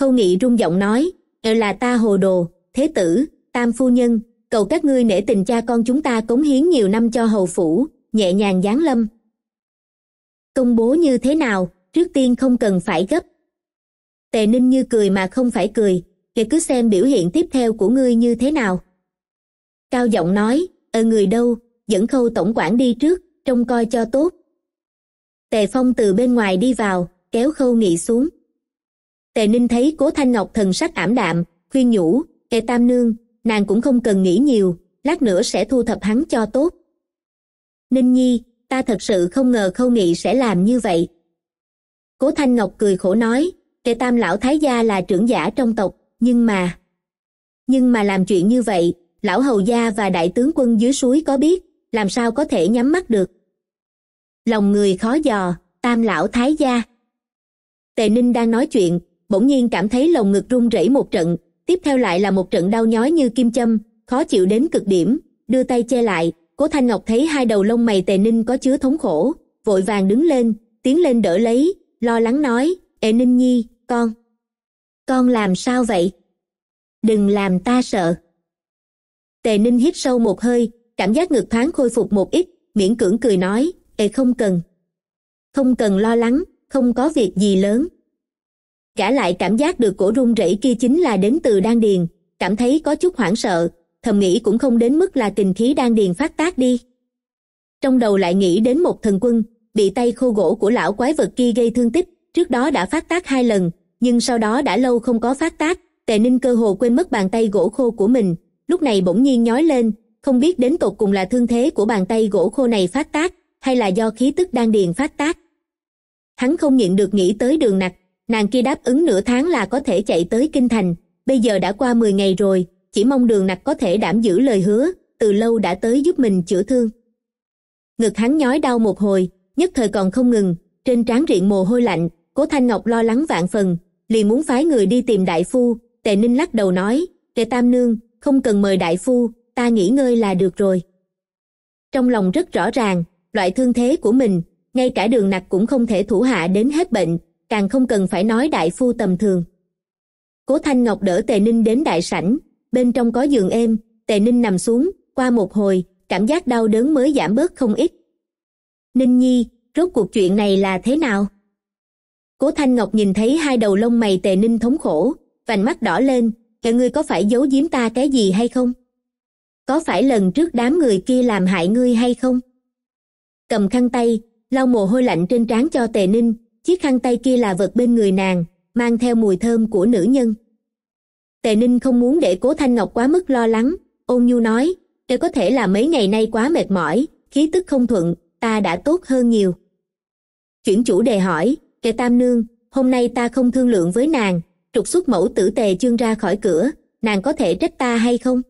Speaker 1: khâu nghị rung giọng nói đều là ta hồ đồ thế tử tam phu nhân cầu các ngươi nể tình cha con chúng ta cống hiến nhiều năm cho hầu phủ nhẹ nhàng giáng lâm công bố như thế nào trước tiên không cần phải gấp tề ninh như cười mà không phải cười để cứ xem biểu hiện tiếp theo của ngươi như thế nào cao giọng nói ở ờ người đâu dẫn khâu tổng quản đi trước trông coi cho tốt tề phong từ bên ngoài đi vào kéo khâu nghị xuống tề ninh thấy cố thanh ngọc thần sắc ảm đạm khuyên nhủ tề tam nương nàng cũng không cần nghĩ nhiều lát nữa sẽ thu thập hắn cho tốt ninh nhi ta thật sự không ngờ khâu nghị sẽ làm như vậy cố thanh ngọc cười khổ nói tề tam lão thái gia là trưởng giả trong tộc nhưng mà nhưng mà làm chuyện như vậy lão hầu gia và đại tướng quân dưới suối có biết làm sao có thể nhắm mắt được lòng người khó dò tam lão thái gia tề ninh đang nói chuyện bỗng nhiên cảm thấy lồng ngực run rẩy một trận tiếp theo lại là một trận đau nhói như kim châm khó chịu đến cực điểm đưa tay che lại cố thanh ngọc thấy hai đầu lông mày tề ninh có chứa thống khổ vội vàng đứng lên tiến lên đỡ lấy lo lắng nói ệ ninh nhi con con làm sao vậy đừng làm ta sợ tề ninh hít sâu một hơi cảm giác ngực thoáng khôi phục một ít miễn cưỡng cười nói ệ không cần không cần lo lắng không có việc gì lớn Cả lại cảm giác được cổ rung rẩy kia chính là đến từ đan điền, cảm thấy có chút hoảng sợ, thầm nghĩ cũng không đến mức là tình khí đan điền phát tác đi. Trong đầu lại nghĩ đến một thần quân, bị tay khô gỗ của lão quái vật kia gây thương tích, trước đó đã phát tác hai lần, nhưng sau đó đã lâu không có phát tác, tề ninh cơ hồ quên mất bàn tay gỗ khô của mình, lúc này bỗng nhiên nhói lên, không biết đến tột cùng là thương thế của bàn tay gỗ khô này phát tác, hay là do khí tức đan điền phát tác. Hắn không nhịn được nghĩ tới đường nặc, nàng kia đáp ứng nửa tháng là có thể chạy tới kinh thành bây giờ đã qua mười ngày rồi chỉ mong đường nặc có thể đảm giữ lời hứa từ lâu đã tới giúp mình chữa thương ngực hắn nhói đau một hồi nhất thời còn không ngừng trên trán riện mồ hôi lạnh cố thanh ngọc lo lắng vạn phần liền muốn phái người đi tìm đại phu tề ninh lắc đầu nói tề tam nương không cần mời đại phu ta nghỉ ngơi là được rồi trong lòng rất rõ ràng loại thương thế của mình ngay cả đường nặc cũng không thể thủ hạ đến hết bệnh càng không cần phải nói đại phu tầm thường cố thanh ngọc đỡ tề ninh đến đại sảnh bên trong có giường êm tề ninh nằm xuống qua một hồi cảm giác đau đớn mới giảm bớt không ít ninh nhi rốt cuộc chuyện này là thế nào cố thanh ngọc nhìn thấy hai đầu lông mày tề ninh thống khổ vành mắt đỏ lên kệ ngươi có phải giấu giếm ta cái gì hay không có phải lần trước đám người kia làm hại ngươi hay không cầm khăn tay lau mồ hôi lạnh trên trán cho tề ninh chiếc khăn tay kia là vật bên người nàng mang theo mùi thơm của nữ nhân tề ninh không muốn để cố thanh ngọc quá mức lo lắng ôn nhu nói đây có thể là mấy ngày nay quá mệt mỏi khí tức không thuận ta đã tốt hơn nhiều chuyển chủ đề hỏi kệ tam nương hôm nay ta không thương lượng với nàng trục xuất mẫu tử tề chương ra khỏi cửa nàng có thể trách ta hay không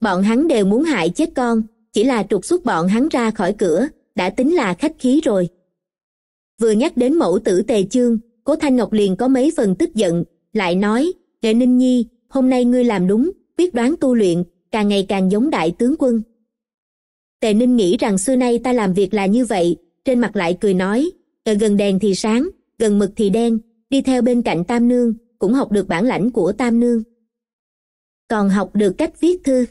Speaker 1: bọn hắn đều muốn hại chết con chỉ là trục xuất bọn hắn ra khỏi cửa đã tính là khách khí rồi vừa nhắc đến mẫu tử tề chương cố thanh ngọc liền có mấy phần tức giận lại nói tề ninh nhi hôm nay ngươi làm đúng quyết đoán tu luyện càng ngày càng giống đại tướng quân tề ninh nghĩ rằng xưa nay ta làm việc là như vậy trên mặt lại cười nói ở gần đèn thì sáng gần mực thì đen đi theo bên cạnh tam nương cũng học được bản lãnh của tam nương còn học được cách viết thư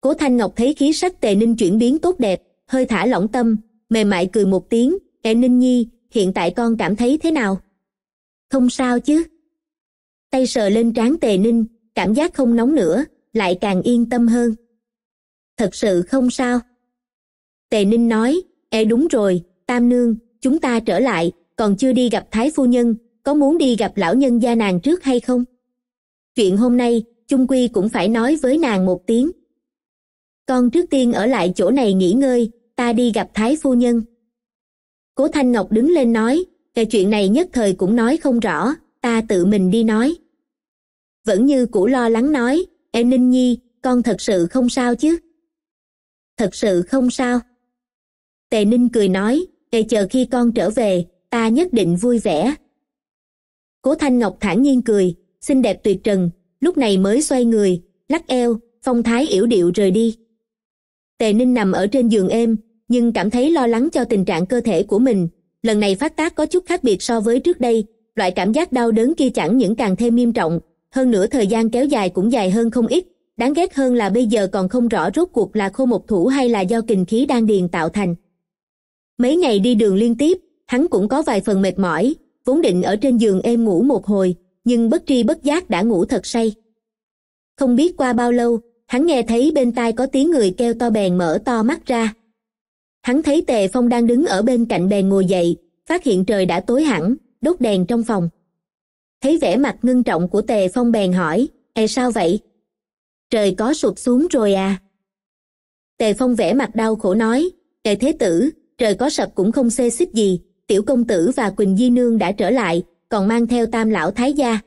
Speaker 1: cố thanh ngọc thấy khí sắc tề ninh chuyển biến tốt đẹp hơi thả lỏng tâm mềm mại cười một tiếng Đại Ninh Nhi, hiện tại con cảm thấy thế nào? Không sao chứ. Tay sờ lên trán tề ninh, cảm giác không nóng nữa, lại càng yên tâm hơn. Thật sự không sao. Tề ninh nói, Ê đúng rồi, Tam Nương, chúng ta trở lại, còn chưa đi gặp Thái Phu Nhân, có muốn đi gặp lão nhân gia nàng trước hay không? Chuyện hôm nay, Trung quy cũng phải nói với nàng một tiếng. Con trước tiên ở lại chỗ này nghỉ ngơi, ta đi gặp Thái Phu Nhân cố thanh ngọc đứng lên nói cái chuyện này nhất thời cũng nói không rõ ta tự mình đi nói vẫn như cũ lo lắng nói em ninh nhi con thật sự không sao chứ thật sự không sao tề ninh cười nói để chờ khi con trở về ta nhất định vui vẻ cố thanh ngọc thản nhiên cười xinh đẹp tuyệt trần lúc này mới xoay người lắc eo phong thái yểu điệu rời đi tề ninh nằm ở trên giường êm nhưng cảm thấy lo lắng cho tình trạng cơ thể của mình lần này phát tác có chút khác biệt so với trước đây loại cảm giác đau đớn kia chẳng những càng thêm nghiêm trọng hơn nữa thời gian kéo dài cũng dài hơn không ít đáng ghét hơn là bây giờ còn không rõ rốt cuộc là khô một thủ hay là do kình khí đang điền tạo thành mấy ngày đi đường liên tiếp hắn cũng có vài phần mệt mỏi vốn định ở trên giường êm ngủ một hồi nhưng bất tri bất giác đã ngủ thật say không biết qua bao lâu hắn nghe thấy bên tai có tiếng người kêu to bèn mở to mắt ra hắn thấy tề phong đang đứng ở bên cạnh bèn ngồi dậy phát hiện trời đã tối hẳn đốt đèn trong phòng thấy vẻ mặt ngưng trọng của tề phong bèn hỏi ê sao vậy trời có sụp xuống rồi à tề phong vẻ mặt đau khổ nói tề thế tử trời có sập cũng không xê xích gì tiểu công tử và quỳnh di nương đã trở lại còn mang theo tam lão thái gia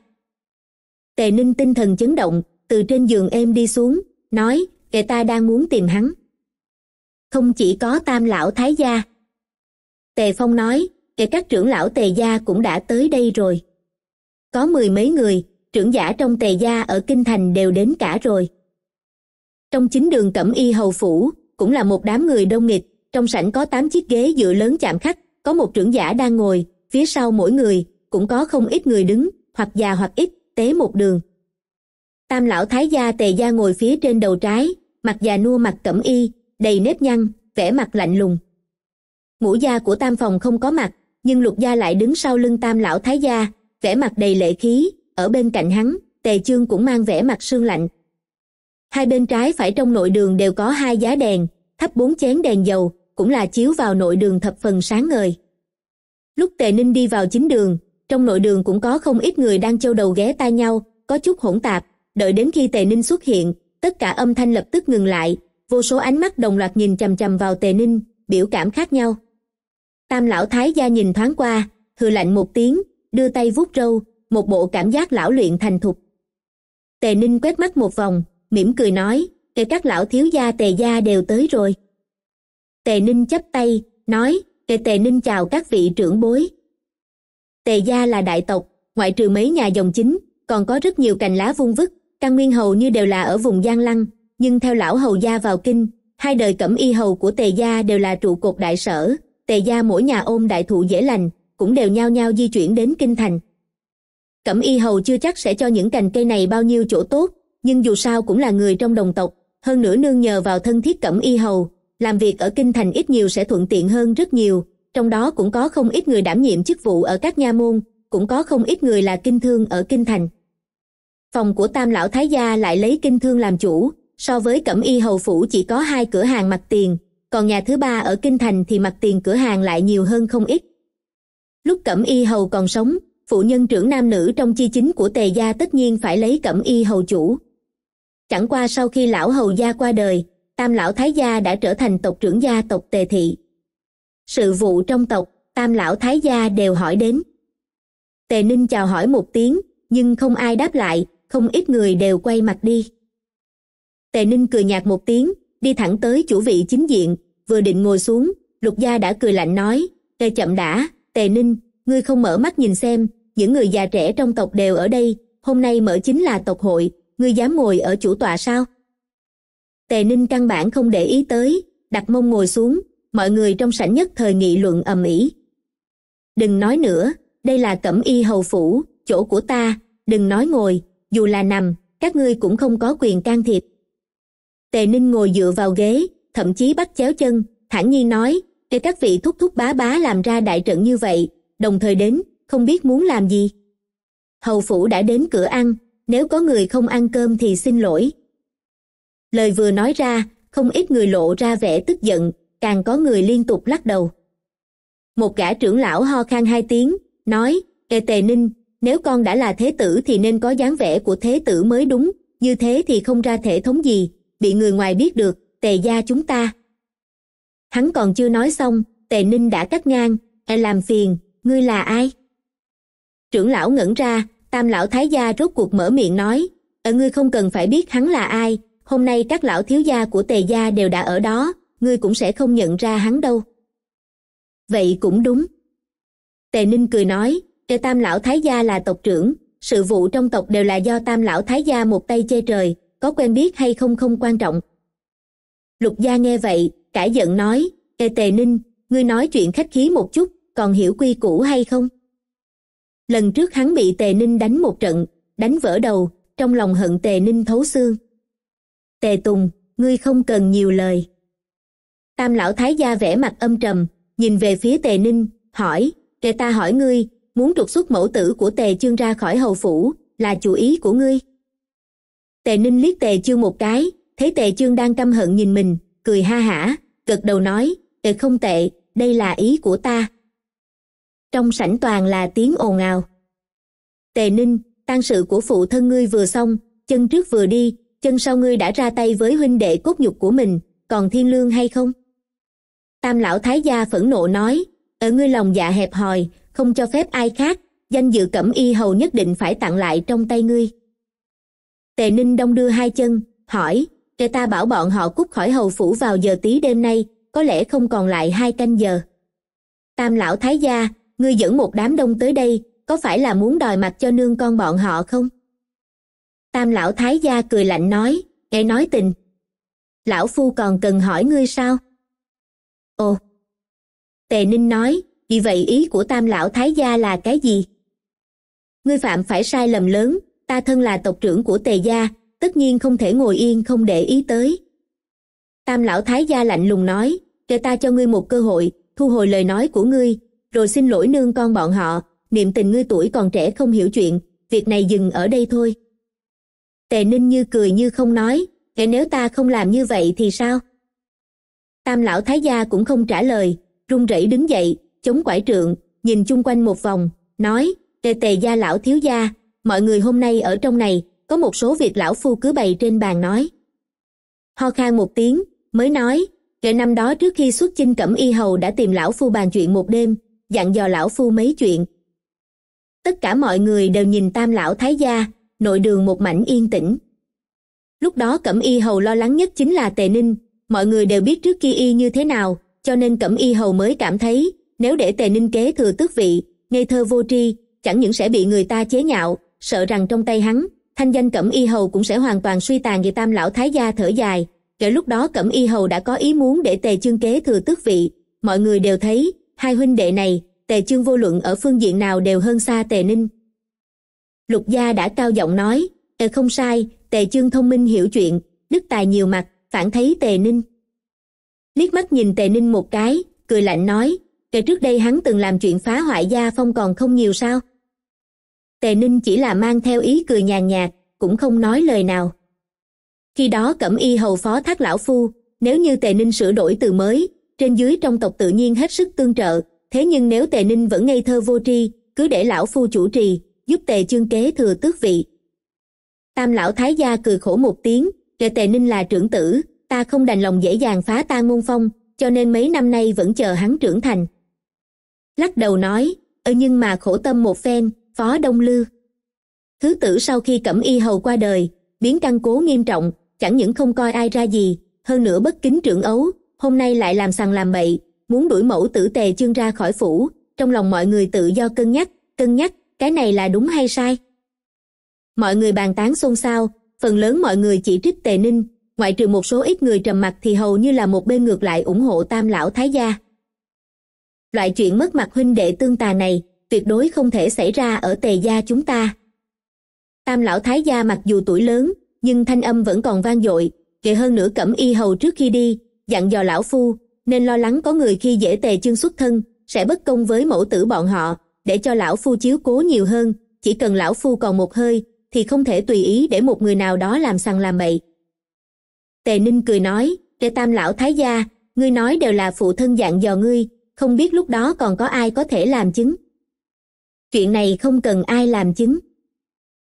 Speaker 1: tề ninh tinh thần chấn động từ trên giường êm đi xuống nói kệ ta đang muốn tìm hắn không chỉ có tam lão thái gia tề phong nói kể các trưởng lão tề gia cũng đã tới đây rồi có mười mấy người trưởng giả trong tề gia ở kinh thành đều đến cả rồi trong chính đường cẩm y hầu phủ cũng là một đám người đông nghịch trong sảnh có tám chiếc ghế dựa lớn chạm khắc, có một trưởng giả đang ngồi phía sau mỗi người cũng có không ít người đứng hoặc già hoặc ít tế một đường tam lão thái gia tề gia ngồi phía trên đầu trái mặt già nua mặt cẩm y đầy nếp nhăn vẻ mặt lạnh lùng ngũ gia của tam phòng không có mặt nhưng lục gia lại đứng sau lưng tam lão thái gia vẻ mặt đầy lệ khí ở bên cạnh hắn tề chương cũng mang vẻ mặt sương lạnh hai bên trái phải trong nội đường đều có hai giá đèn thắp bốn chén đèn dầu cũng là chiếu vào nội đường thập phần sáng ngời lúc tề ninh đi vào chính đường trong nội đường cũng có không ít người đang châu đầu ghé tai nhau có chút hỗn tạp đợi đến khi tề ninh xuất hiện tất cả âm thanh lập tức ngừng lại vô số ánh mắt đồng loạt nhìn chằm chằm vào tề ninh biểu cảm khác nhau tam lão thái gia nhìn thoáng qua hừ lạnh một tiếng đưa tay vuốt râu một bộ cảm giác lão luyện thành thục tề ninh quét mắt một vòng mỉm cười nói kể các lão thiếu gia tề gia đều tới rồi tề ninh chấp tay nói kể tề ninh chào các vị trưởng bối tề gia là đại tộc ngoại trừ mấy nhà dòng chính còn có rất nhiều cành lá vung vức căn nguyên hầu như đều là ở vùng giang lăng nhưng theo lão hầu gia vào kinh hai đời cẩm y hầu của tề gia đều là trụ cột đại sở tề gia mỗi nhà ôm đại thụ dễ lành cũng đều nhao nhao di chuyển đến kinh thành cẩm y hầu chưa chắc sẽ cho những cành cây này bao nhiêu chỗ tốt nhưng dù sao cũng là người trong đồng tộc hơn nữa nương nhờ vào thân thiết cẩm y hầu làm việc ở kinh thành ít nhiều sẽ thuận tiện hơn rất nhiều trong đó cũng có không ít người đảm nhiệm chức vụ ở các nha môn cũng có không ít người là kinh thương ở kinh thành phòng của tam lão thái gia lại lấy kinh thương làm chủ so với cẩm y hầu phủ chỉ có hai cửa hàng mặt tiền còn nhà thứ ba ở kinh thành thì mặt tiền cửa hàng lại nhiều hơn không ít lúc cẩm y hầu còn sống phụ nhân trưởng nam nữ trong chi chính của tề gia tất nhiên phải lấy cẩm y hầu chủ chẳng qua sau khi lão hầu gia qua đời tam lão thái gia đã trở thành tộc trưởng gia tộc tề thị sự vụ trong tộc tam lão thái gia đều hỏi đến tề ninh chào hỏi một tiếng nhưng không ai đáp lại không ít người đều quay mặt đi tề ninh cười nhạt một tiếng đi thẳng tới chủ vị chính diện vừa định ngồi xuống lục gia đã cười lạnh nói tề chậm đã tề ninh ngươi không mở mắt nhìn xem những người già trẻ trong tộc đều ở đây hôm nay mở chính là tộc hội ngươi dám ngồi ở chủ tọa sao tề ninh căn bản không để ý tới đặt mông ngồi xuống mọi người trong sảnh nhất thời nghị luận ầm ĩ đừng nói nữa đây là cẩm y hầu phủ chỗ của ta đừng nói ngồi dù là nằm các ngươi cũng không có quyền can thiệp tề ninh ngồi dựa vào ghế thậm chí bắt chéo chân thản nhiên nói để các vị thúc thúc bá bá làm ra đại trận như vậy đồng thời đến không biết muốn làm gì hầu phủ đã đến cửa ăn nếu có người không ăn cơm thì xin lỗi lời vừa nói ra không ít người lộ ra vẻ tức giận càng có người liên tục lắc đầu một gã trưởng lão ho khan hai tiếng nói ê tề ninh nếu con đã là thế tử thì nên có dáng vẻ của thế tử mới đúng như thế thì không ra thể thống gì bị người ngoài biết được tề gia chúng ta hắn còn chưa nói xong tề ninh đã cắt ngang e làm phiền ngươi là ai trưởng lão ngẩn ra tam lão thái gia rốt cuộc mở miệng nói ở e ngươi không cần phải biết hắn là ai hôm nay các lão thiếu gia của tề gia đều đã ở đó ngươi cũng sẽ không nhận ra hắn đâu vậy cũng đúng tề ninh cười nói tề e tam lão thái gia là tộc trưởng sự vụ trong tộc đều là do tam lão thái gia một tay che trời có quen biết hay không không quan trọng lục gia nghe vậy cãi giận nói ê tề ninh ngươi nói chuyện khách khí một chút còn hiểu quy củ hay không lần trước hắn bị tề ninh đánh một trận đánh vỡ đầu trong lòng hận tề ninh thấu xương tề tùng ngươi không cần nhiều lời tam lão thái gia vẻ mặt âm trầm nhìn về phía tề ninh hỏi tề ta hỏi ngươi muốn trục xuất mẫu tử của tề chương ra khỏi hầu phủ là chủ ý của ngươi tề ninh liếc tề chương một cái thấy tề chương đang căm hận nhìn mình cười ha hả gật đầu nói tề không tệ đây là ý của ta trong sảnh toàn là tiếng ồn ào tề ninh tang sự của phụ thân ngươi vừa xong chân trước vừa đi chân sau ngươi đã ra tay với huynh đệ cốt nhục của mình còn thiên lương hay không tam lão thái gia phẫn nộ nói ở ngươi lòng dạ hẹp hòi không cho phép ai khác danh dự cẩm y hầu nhất định phải tặng lại trong tay ngươi tề ninh đông đưa hai chân hỏi người ta bảo bọn họ cút khỏi hầu phủ vào giờ tí đêm nay có lẽ không còn lại hai canh giờ tam lão thái gia ngươi dẫn một đám đông tới đây có phải là muốn đòi mặt cho nương con bọn họ không tam lão thái gia cười lạnh nói nghe nói tình lão phu còn cần hỏi ngươi sao ồ tề ninh nói vì vậy ý của tam lão thái gia là cái gì ngươi phạm phải sai lầm lớn ta thân là tộc trưởng của tề gia tất nhiên không thể ngồi yên không để ý tới tam lão thái gia lạnh lùng nói để ta cho ngươi một cơ hội thu hồi lời nói của ngươi rồi xin lỗi nương con bọn họ niệm tình ngươi tuổi còn trẻ không hiểu chuyện việc này dừng ở đây thôi tề ninh như cười như không nói để nếu ta không làm như vậy thì sao tam lão thái gia cũng không trả lời run rẩy đứng dậy chống quải trượng nhìn chung quanh một vòng nói tề tề gia lão thiếu gia mọi người hôm nay ở trong này có một số việc lão phu cứ bày trên bàn nói ho khan một tiếng mới nói kể năm đó trước khi xuất chinh cẩm y hầu đã tìm lão phu bàn chuyện một đêm dặn dò lão phu mấy chuyện tất cả mọi người đều nhìn tam lão thái gia nội đường một mảnh yên tĩnh lúc đó cẩm y hầu lo lắng nhất chính là tề ninh mọi người đều biết trước kia y như thế nào cho nên cẩm y hầu mới cảm thấy nếu để tề ninh kế thừa tước vị ngây thơ vô tri chẳng những sẽ bị người ta chế nhạo sợ rằng trong tay hắn thanh danh cẩm y hầu cũng sẽ hoàn toàn suy tàn vì tam lão thái gia thở dài kể lúc đó cẩm y hầu đã có ý muốn để tề chương kế thừa tước vị mọi người đều thấy hai huynh đệ này tề chương vô luận ở phương diện nào đều hơn xa tề ninh lục gia đã cao giọng nói tề không sai tề chương thông minh hiểu chuyện đức tài nhiều mặt phản thấy tề ninh liếc mắt nhìn tề ninh một cái cười lạnh nói kể trước đây hắn từng làm chuyện phá hoại gia phong còn không nhiều sao tề ninh chỉ là mang theo ý cười nhàn nhạt cũng không nói lời nào khi đó cẩm y hầu phó thác lão phu nếu như tề ninh sửa đổi từ mới trên dưới trong tộc tự nhiên hết sức tương trợ thế nhưng nếu tề ninh vẫn ngây thơ vô tri cứ để lão phu chủ trì giúp tề chương kế thừa tước vị tam lão thái gia cười khổ một tiếng kệ tề ninh là trưởng tử ta không đành lòng dễ dàng phá ta môn phong cho nên mấy năm nay vẫn chờ hắn trưởng thành lắc đầu nói ơ nhưng mà khổ tâm một phen Phó Đông Lư. Thứ tử sau khi Cẩm Y Hầu qua đời, biến căn cố nghiêm trọng, chẳng những không coi ai ra gì, hơn nữa bất kính trưởng ấu, hôm nay lại làm sằng làm bậy, muốn đuổi mẫu tử tề chương ra khỏi phủ, trong lòng mọi người tự do cân nhắc, cân nhắc, cái này là đúng hay sai. Mọi người bàn tán xôn xao, phần lớn mọi người chỉ trích tề ninh, ngoại trừ một số ít người trầm mặc thì hầu như là một bên ngược lại ủng hộ tam lão thái gia. Loại chuyện mất mặt huynh đệ tương tà này, tuyệt đối không thể xảy ra ở tề gia chúng ta tam lão thái gia mặc dù tuổi lớn nhưng thanh âm vẫn còn vang dội kệ hơn nữa cẩm y hầu trước khi đi dặn dò lão phu nên lo lắng có người khi dễ tề chương xuất thân sẽ bất công với mẫu tử bọn họ để cho lão phu chiếu cố nhiều hơn chỉ cần lão phu còn một hơi thì không thể tùy ý để một người nào đó làm sằng làm bậy tề ninh cười nói để tam lão thái gia ngươi nói đều là phụ thân dặn dò ngươi không biết lúc đó còn có ai có thể làm chứng chuyện này không cần ai làm chứng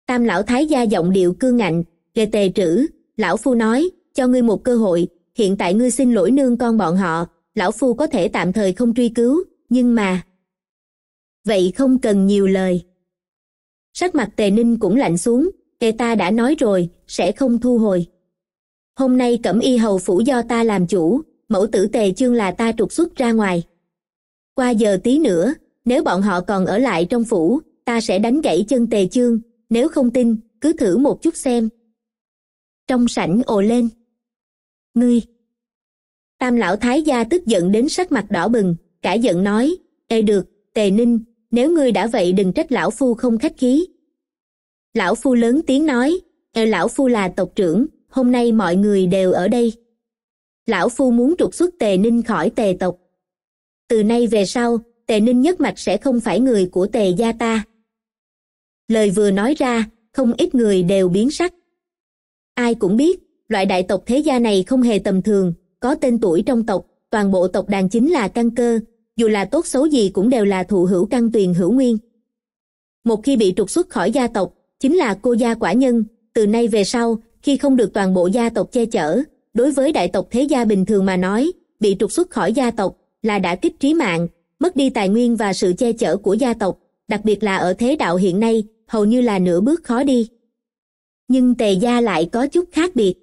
Speaker 1: tam lão thái gia giọng điệu cương ngạnh lê tề trữ lão phu nói cho ngươi một cơ hội hiện tại ngươi xin lỗi nương con bọn họ lão phu có thể tạm thời không truy cứu nhưng mà vậy không cần nhiều lời sắc mặt tề ninh cũng lạnh xuống tề ta đã nói rồi sẽ không thu hồi hôm nay cẩm y hầu phủ do ta làm chủ mẫu tử tề chương là ta trục xuất ra ngoài qua giờ tí nữa nếu bọn họ còn ở lại trong phủ ta sẽ đánh gãy chân tề chương nếu không tin cứ thử một chút xem trong sảnh ồ lên ngươi tam lão thái gia tức giận đến sắc mặt đỏ bừng cả giận nói ê được tề ninh nếu ngươi đã vậy đừng trách lão phu không khách khí lão phu lớn tiếng nói ê lão phu là tộc trưởng hôm nay mọi người đều ở đây lão phu muốn trục xuất tề ninh khỏi tề tộc từ nay về sau tề ninh nhất mạch sẽ không phải người của tề gia ta lời vừa nói ra không ít người đều biến sắc ai cũng biết loại đại tộc thế gia này không hề tầm thường có tên tuổi trong tộc toàn bộ tộc đàn chính là căn cơ dù là tốt xấu gì cũng đều là thụ hữu căn tuyền hữu nguyên một khi bị trục xuất khỏi gia tộc chính là cô gia quả nhân từ nay về sau khi không được toàn bộ gia tộc che chở đối với đại tộc thế gia bình thường mà nói bị trục xuất khỏi gia tộc là đã kích trí mạng mất đi tài nguyên và sự che chở của gia tộc đặc biệt là ở thế đạo hiện nay hầu như là nửa bước khó đi nhưng tề gia lại có chút khác biệt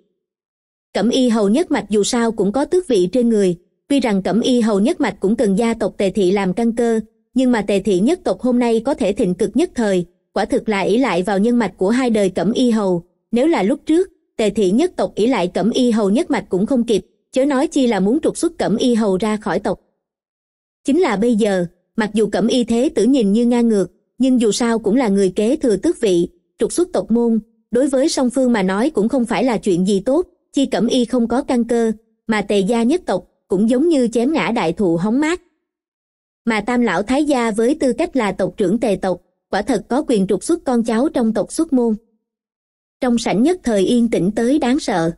Speaker 1: cẩm y hầu nhất mạch dù sao cũng có tước vị trên người tuy rằng cẩm y hầu nhất mạch cũng cần gia tộc tề thị làm căn cơ nhưng mà tề thị nhất tộc hôm nay có thể thịnh cực nhất thời quả thực là ỷ lại vào nhân mạch của hai đời cẩm y hầu nếu là lúc trước tề thị nhất tộc ỷ lại cẩm y hầu nhất mạch cũng không kịp chớ nói chi là muốn trục xuất cẩm y hầu ra khỏi tộc chính là bây giờ mặc dù cẩm y thế tử nhìn như ngang ngược nhưng dù sao cũng là người kế thừa tước vị trục xuất tộc môn đối với song phương mà nói cũng không phải là chuyện gì tốt chi cẩm y không có căn cơ mà tề gia nhất tộc cũng giống như chém ngã đại thụ hóng mát mà tam lão thái gia với tư cách là tộc trưởng tề tộc quả thật có quyền trục xuất con cháu trong tộc xuất môn trong sảnh nhất thời yên tĩnh tới đáng sợ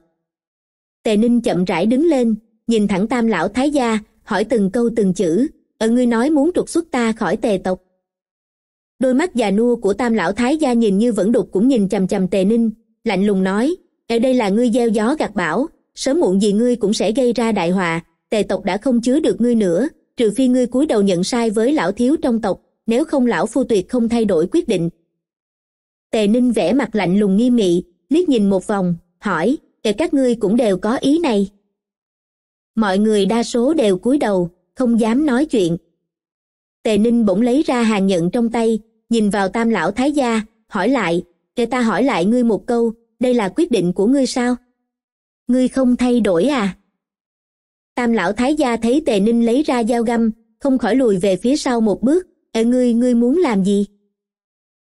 Speaker 1: tề ninh chậm rãi đứng lên nhìn thẳng tam lão thái gia hỏi từng câu từng chữ ở ngươi nói muốn trục xuất ta khỏi tề tộc đôi mắt già nua của tam lão thái gia nhìn như vẫn đục cũng nhìn chằm chằm tề ninh lạnh lùng nói ở đây là ngươi gieo gió gặt bão sớm muộn gì ngươi cũng sẽ gây ra đại họa tề tộc đã không chứa được ngươi nữa trừ phi ngươi cúi đầu nhận sai với lão thiếu trong tộc nếu không lão phu tuyệt không thay đổi quyết định tề ninh vẻ mặt lạnh lùng nghi nghị liếc nhìn một vòng hỏi kể các ngươi cũng đều có ý này mọi người đa số đều cúi đầu không dám nói chuyện tề ninh bỗng lấy ra hàng nhận trong tay nhìn vào tam lão thái gia hỏi lại để ta hỏi lại ngươi một câu đây là quyết định của ngươi sao ngươi không thay đổi à tam lão thái gia thấy tề ninh lấy ra dao găm không khỏi lùi về phía sau một bước ở ngươi ngươi muốn làm gì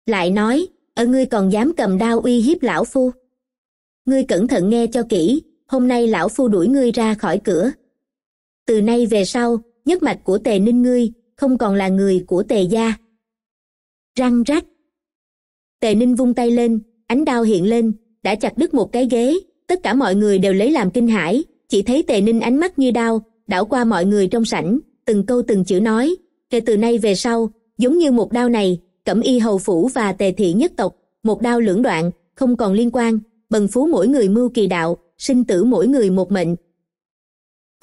Speaker 1: lại nói ở ngươi còn dám cầm đao uy hiếp lão phu ngươi cẩn thận nghe cho kỹ hôm nay lão phu đuổi ngươi ra khỏi cửa từ nay về sau nhất mạch của tề ninh ngươi không còn là người của tề gia răng rắc tề ninh vung tay lên ánh đao hiện lên đã chặt đứt một cái ghế tất cả mọi người đều lấy làm kinh hãi chỉ thấy tề ninh ánh mắt như đao đảo qua mọi người trong sảnh từng câu từng chữ nói kể từ nay về sau giống như một đao này cẩm y hầu phủ và tề thị nhất tộc một đao lưỡng đoạn không còn liên quan bần phú mỗi người mưu kỳ đạo sinh tử mỗi người một mệnh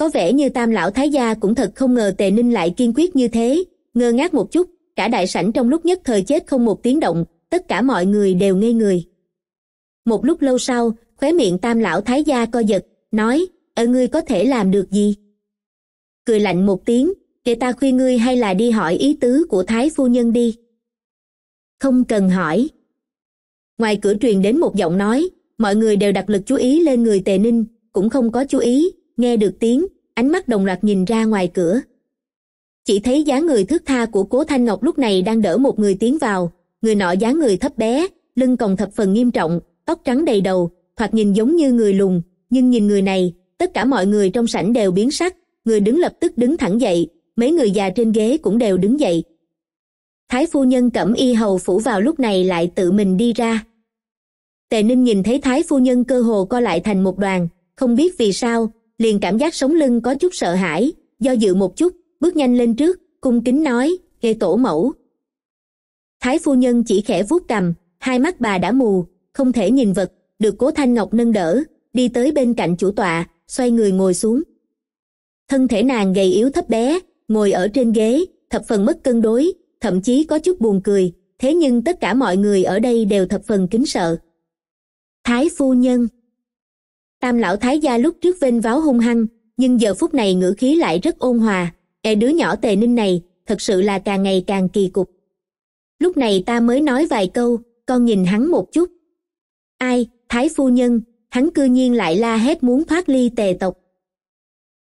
Speaker 1: có vẻ như tam lão thái gia cũng thật không ngờ tề ninh lại kiên quyết như thế ngơ ngác một chút cả đại sảnh trong lúc nhất thời chết không một tiếng động tất cả mọi người đều ngây người một lúc lâu sau khóe miệng tam lão thái gia co giật nói ở ngươi có thể làm được gì cười lạnh một tiếng để ta khuyên ngươi hay là đi hỏi ý tứ của thái phu nhân đi không cần hỏi ngoài cửa truyền đến một giọng nói mọi người đều đặt lực chú ý lên người tề ninh cũng không có chú ý nghe được tiếng ánh mắt đồng loạt nhìn ra ngoài cửa chỉ thấy dáng người thước tha của cố thanh ngọc lúc này đang đỡ một người tiến vào người nọ dáng người thấp bé lưng còng thập phần nghiêm trọng tóc trắng đầy đầu thoạt nhìn giống như người lùn nhưng nhìn người này tất cả mọi người trong sảnh đều biến sắc người đứng lập tức đứng thẳng dậy mấy người già trên ghế cũng đều đứng dậy thái phu nhân cẩm y hầu phủ vào lúc này lại tự mình đi ra tề ninh nhìn thấy thái phu nhân cơ hồ co lại thành một đoàn không biết vì sao liền cảm giác sống lưng có chút sợ hãi do dự một chút bước nhanh lên trước cung kính nói gây tổ mẫu thái phu nhân chỉ khẽ vuốt cằm hai mắt bà đã mù không thể nhìn vật được cố thanh ngọc nâng đỡ đi tới bên cạnh chủ tọa xoay người ngồi xuống thân thể nàng gầy yếu thấp bé ngồi ở trên ghế thập phần mất cân đối thậm chí có chút buồn cười thế nhưng tất cả mọi người ở đây đều thập phần kính sợ thái phu nhân tam lão thái gia lúc trước vênh váo hung hăng nhưng giờ phút này ngữ khí lại rất ôn hòa e đứa nhỏ tề ninh này thật sự là càng ngày càng kỳ cục lúc này ta mới nói vài câu con nhìn hắn một chút ai thái phu nhân hắn cư nhiên lại la hét muốn thoát ly tề tộc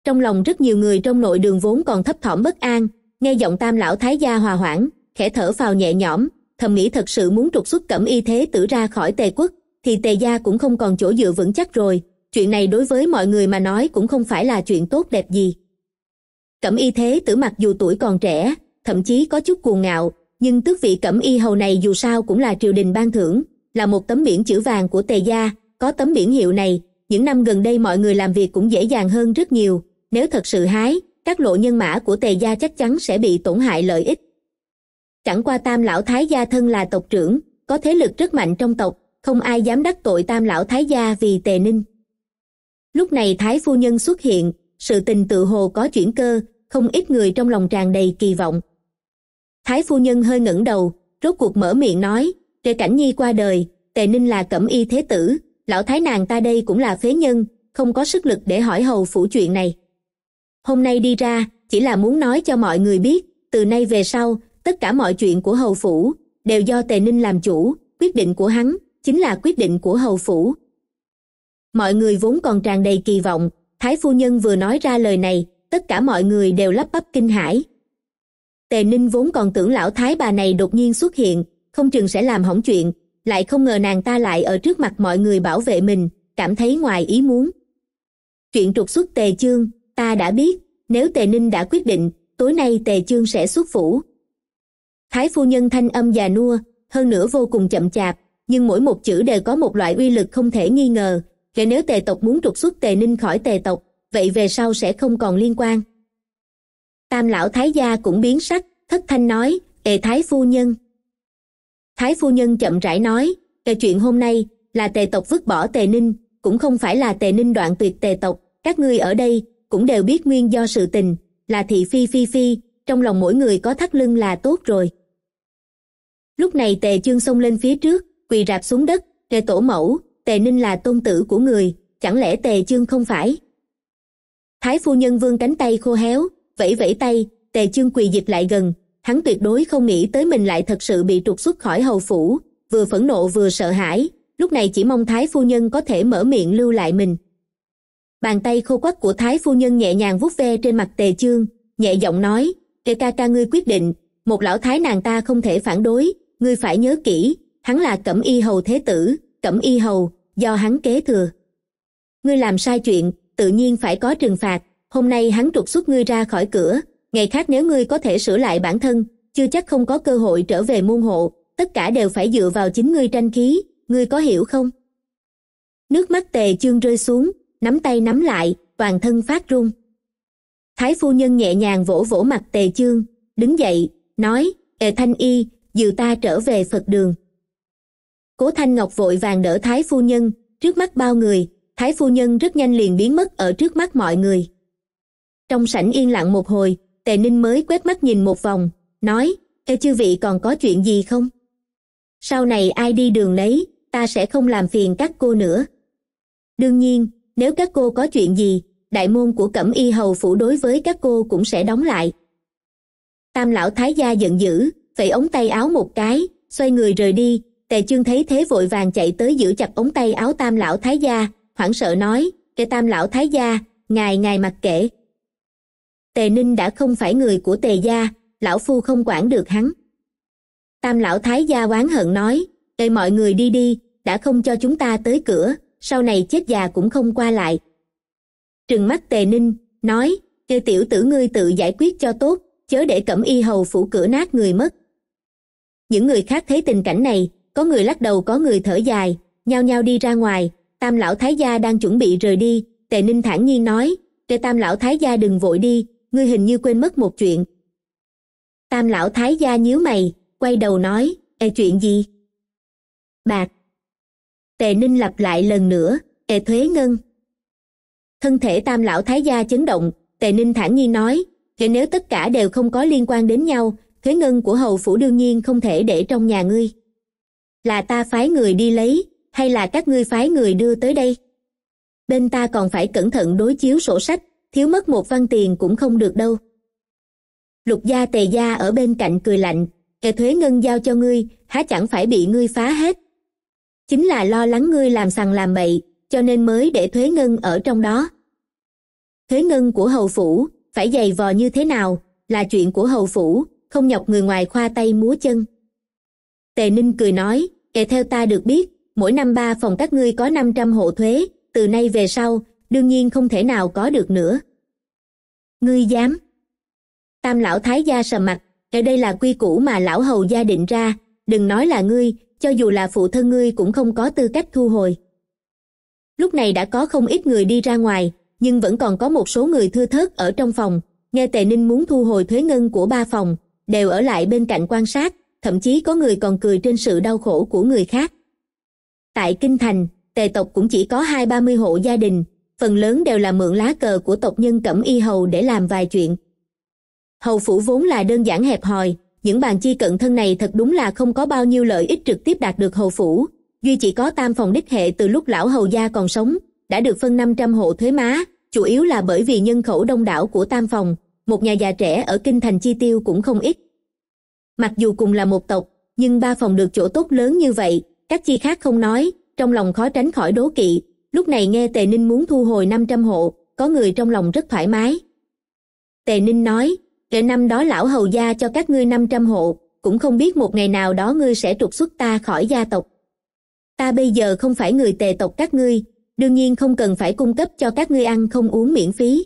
Speaker 1: trong lòng rất nhiều người trong nội đường vốn còn thấp thỏm bất an nghe giọng tam lão thái gia hòa hoãn khẽ thở phào nhẹ nhõm thầm nghĩ thật sự muốn trục xuất cẩm y thế tử ra khỏi tề quốc thì tề gia cũng không còn chỗ dựa vững chắc rồi chuyện này đối với mọi người mà nói cũng không phải là chuyện tốt đẹp gì cẩm y thế tử mặc dù tuổi còn trẻ thậm chí có chút cuồng ngạo nhưng tước vị cẩm y hầu này dù sao cũng là triều đình ban thưởng là một tấm biển chữ vàng của tề gia có tấm biển hiệu này những năm gần đây mọi người làm việc cũng dễ dàng hơn rất nhiều nếu thật sự hái các lộ nhân mã của tề gia chắc chắn sẽ bị tổn hại lợi ích chẳng qua tam lão thái gia thân là tộc trưởng có thế lực rất mạnh trong tộc không ai dám đắc tội tam lão thái gia vì tề ninh lúc này thái phu nhân xuất hiện sự tình tự hồ có chuyển cơ không ít người trong lòng tràn đầy kỳ vọng thái phu nhân hơi ngẩng đầu rốt cuộc mở miệng nói tề cảnh nhi qua đời tề ninh là cẩm y thế tử lão thái nàng ta đây cũng là phế nhân không có sức lực để hỏi hầu phủ chuyện này hôm nay đi ra chỉ là muốn nói cho mọi người biết từ nay về sau tất cả mọi chuyện của hầu phủ đều do tề ninh làm chủ quyết định của hắn chính là quyết định của hầu phủ mọi người vốn còn tràn đầy kỳ vọng thái phu nhân vừa nói ra lời này tất cả mọi người đều lắp bắp kinh hãi tề ninh vốn còn tưởng lão thái bà này đột nhiên xuất hiện không chừng sẽ làm hỏng chuyện lại không ngờ nàng ta lại ở trước mặt mọi người bảo vệ mình cảm thấy ngoài ý muốn chuyện trục xuất tề chương ta đã biết nếu tề ninh đã quyết định tối nay tề chương sẽ xuất phủ thái phu nhân thanh âm già nua hơn nữa vô cùng chậm chạp nhưng mỗi một chữ đều có một loại uy lực không thể nghi ngờ kể nếu tề tộc muốn trục xuất tề ninh khỏi tề tộc vậy về sau sẽ không còn liên quan tam lão thái gia cũng biến sắc thất thanh nói tề thái phu nhân thái phu nhân chậm rãi nói kể chuyện hôm nay là tề tộc vứt bỏ tề ninh cũng không phải là tề ninh đoạn tuyệt tề tộc các ngươi ở đây cũng đều biết nguyên do sự tình là thị phi phi phi trong lòng mỗi người có thắt lưng là tốt rồi lúc này tề chương xông lên phía trước quỳ rạp xuống đất tề tổ mẫu tề ninh là tôn tử của người chẳng lẽ tề chương không phải thái phu nhân vương cánh tay khô héo vẫy vẫy tay tề chương quỳ dịch lại gần hắn tuyệt đối không nghĩ tới mình lại thật sự bị trục xuất khỏi hầu phủ vừa phẫn nộ vừa sợ hãi lúc này chỉ mong thái phu nhân có thể mở miệng lưu lại mình bàn tay khô quắc của thái phu nhân nhẹ nhàng vuốt ve trên mặt tề chương nhẹ giọng nói "Kê ca ca ngươi quyết định một lão thái nàng ta không thể phản đối ngươi phải nhớ kỹ hắn là cẩm y hầu thế tử cẩm y hầu do hắn kế thừa ngươi làm sai chuyện tự nhiên phải có trừng phạt hôm nay hắn trục xuất ngươi ra khỏi cửa ngày khác nếu ngươi có thể sửa lại bản thân chưa chắc không có cơ hội trở về môn hộ tất cả đều phải dựa vào chính ngươi tranh khí ngươi có hiểu không nước mắt tề chương rơi xuống nắm tay nắm lại toàn thân phát run thái phu nhân nhẹ nhàng vỗ vỗ mặt tề chương đứng dậy nói ề thanh y dự ta trở về phật đường cố thanh ngọc vội vàng đỡ thái phu nhân trước mắt bao người thái phu nhân rất nhanh liền biến mất ở trước mắt mọi người trong sảnh yên lặng một hồi tề ninh mới quét mắt nhìn một vòng nói ê chư vị còn có chuyện gì không sau này ai đi đường lấy, ta sẽ không làm phiền các cô nữa đương nhiên nếu các cô có chuyện gì đại môn của cẩm y hầu phủ đối với các cô cũng sẽ đóng lại tam lão thái gia giận dữ vậy ống tay áo một cái xoay người rời đi tề chương thấy thế vội vàng chạy tới giữ chặt ống tay áo tam lão thái gia hoảng sợ nói kệ tam lão thái gia ngài ngài mặc kệ tề ninh đã không phải người của tề gia lão phu không quản được hắn tam lão thái gia oán hận nói kệ mọi người đi đi đã không cho chúng ta tới cửa sau này chết già cũng không qua lại trừng mắt tề ninh nói kệ tiểu tử ngươi tự giải quyết cho tốt chớ để cẩm y hầu phủ cửa nát người mất những người khác thấy tình cảnh này có người lắc đầu có người thở dài nhao nhao đi ra ngoài tam lão thái gia đang chuẩn bị rời đi tề ninh thản nhiên nói để tam lão thái gia đừng vội đi ngươi hình như quên mất một chuyện tam lão thái gia nhíu mày quay đầu nói ê chuyện gì bạc tề ninh lặp lại lần nữa ê thuế ngân thân thể tam lão thái gia chấn động tề ninh thản nhiên nói vậy nếu tất cả đều không có liên quan đến nhau thuế ngân của hầu phủ đương nhiên không thể để trong nhà ngươi là ta phái người đi lấy hay là các ngươi phái người đưa tới đây bên ta còn phải cẩn thận đối chiếu sổ sách thiếu mất một văn tiền cũng không được đâu lục gia tề gia ở bên cạnh cười lạnh kẻ thuế ngân giao cho ngươi há chẳng phải bị ngươi phá hết chính là lo lắng ngươi làm sằng làm bậy cho nên mới để thuế ngân ở trong đó thuế ngân của hầu phủ phải dày vò như thế nào là chuyện của hầu phủ không nhọc người ngoài khoa tay múa chân tề ninh cười nói kể theo ta được biết mỗi năm ba phòng các ngươi có năm trăm hộ thuế từ nay về sau đương nhiên không thể nào có được nữa ngươi dám tam lão thái gia sầm mặt ở đây là quy củ mà lão hầu gia định ra đừng nói là ngươi cho dù là phụ thân ngươi cũng không có tư cách thu hồi lúc này đã có không ít người đi ra ngoài nhưng vẫn còn có một số người thưa thớt ở trong phòng nghe tề ninh muốn thu hồi thuế ngân của ba phòng đều ở lại bên cạnh quan sát thậm chí có người còn cười trên sự đau khổ của người khác tại kinh thành tề tộc cũng chỉ có hai ba mươi hộ gia đình phần lớn đều là mượn lá cờ của tộc nhân cẩm y hầu để làm vài chuyện hầu phủ vốn là đơn giản hẹp hòi những bàn chi cận thân này thật đúng là không có bao nhiêu lợi ích trực tiếp đạt được hầu phủ duy chỉ có tam phòng đích hệ từ lúc lão hầu gia còn sống đã được phân 500 hộ thuế má chủ yếu là bởi vì nhân khẩu đông đảo của tam phòng một nhà già trẻ ở kinh thành chi tiêu cũng không ít mặc dù cùng là một tộc nhưng ba phòng được chỗ tốt lớn như vậy các chi khác không nói trong lòng khó tránh khỏi đố kỵ lúc này nghe tề ninh muốn thu hồi năm trăm hộ có người trong lòng rất thoải mái tề ninh nói kể năm đó lão hầu gia cho các ngươi năm trăm hộ cũng không biết một ngày nào đó ngươi sẽ trục xuất ta khỏi gia tộc ta bây giờ không phải người tề tộc các ngươi đương nhiên không cần phải cung cấp cho các ngươi ăn không uống miễn phí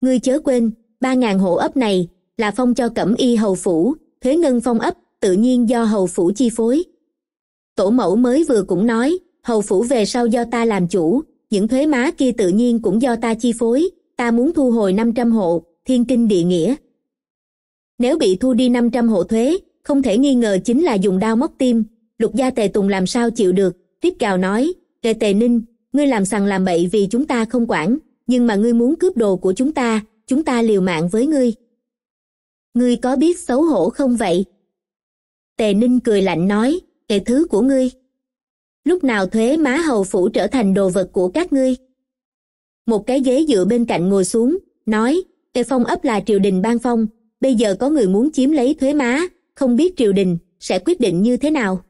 Speaker 1: ngươi chớ quên ba ngàn hộ ấp này là phong cho cẩm y hầu phủ thuế ngân phong ấp tự nhiên do hầu phủ chi phối. Tổ mẫu mới vừa cũng nói, hầu phủ về sau do ta làm chủ, những thuế má kia tự nhiên cũng do ta chi phối, ta muốn thu hồi năm trăm hộ, thiên kinh địa nghĩa. Nếu bị thu đi năm trăm hộ thuế, không thể nghi ngờ chính là dùng đao móc tim, lục gia tề tùng làm sao chịu được, tiếp gào nói, tề tề ninh, ngươi làm sằng làm bậy vì chúng ta không quản, nhưng mà ngươi muốn cướp đồ của chúng ta, chúng ta liều mạng với ngươi ngươi có biết xấu hổ không vậy tề ninh cười lạnh nói kệ thứ của ngươi lúc nào thuế má hầu phủ trở thành đồ vật của các ngươi một cái ghế dựa bên cạnh ngồi xuống nói tề phong ấp là triều đình ban phong bây giờ có người muốn chiếm lấy thuế má không biết triều đình sẽ quyết định như thế nào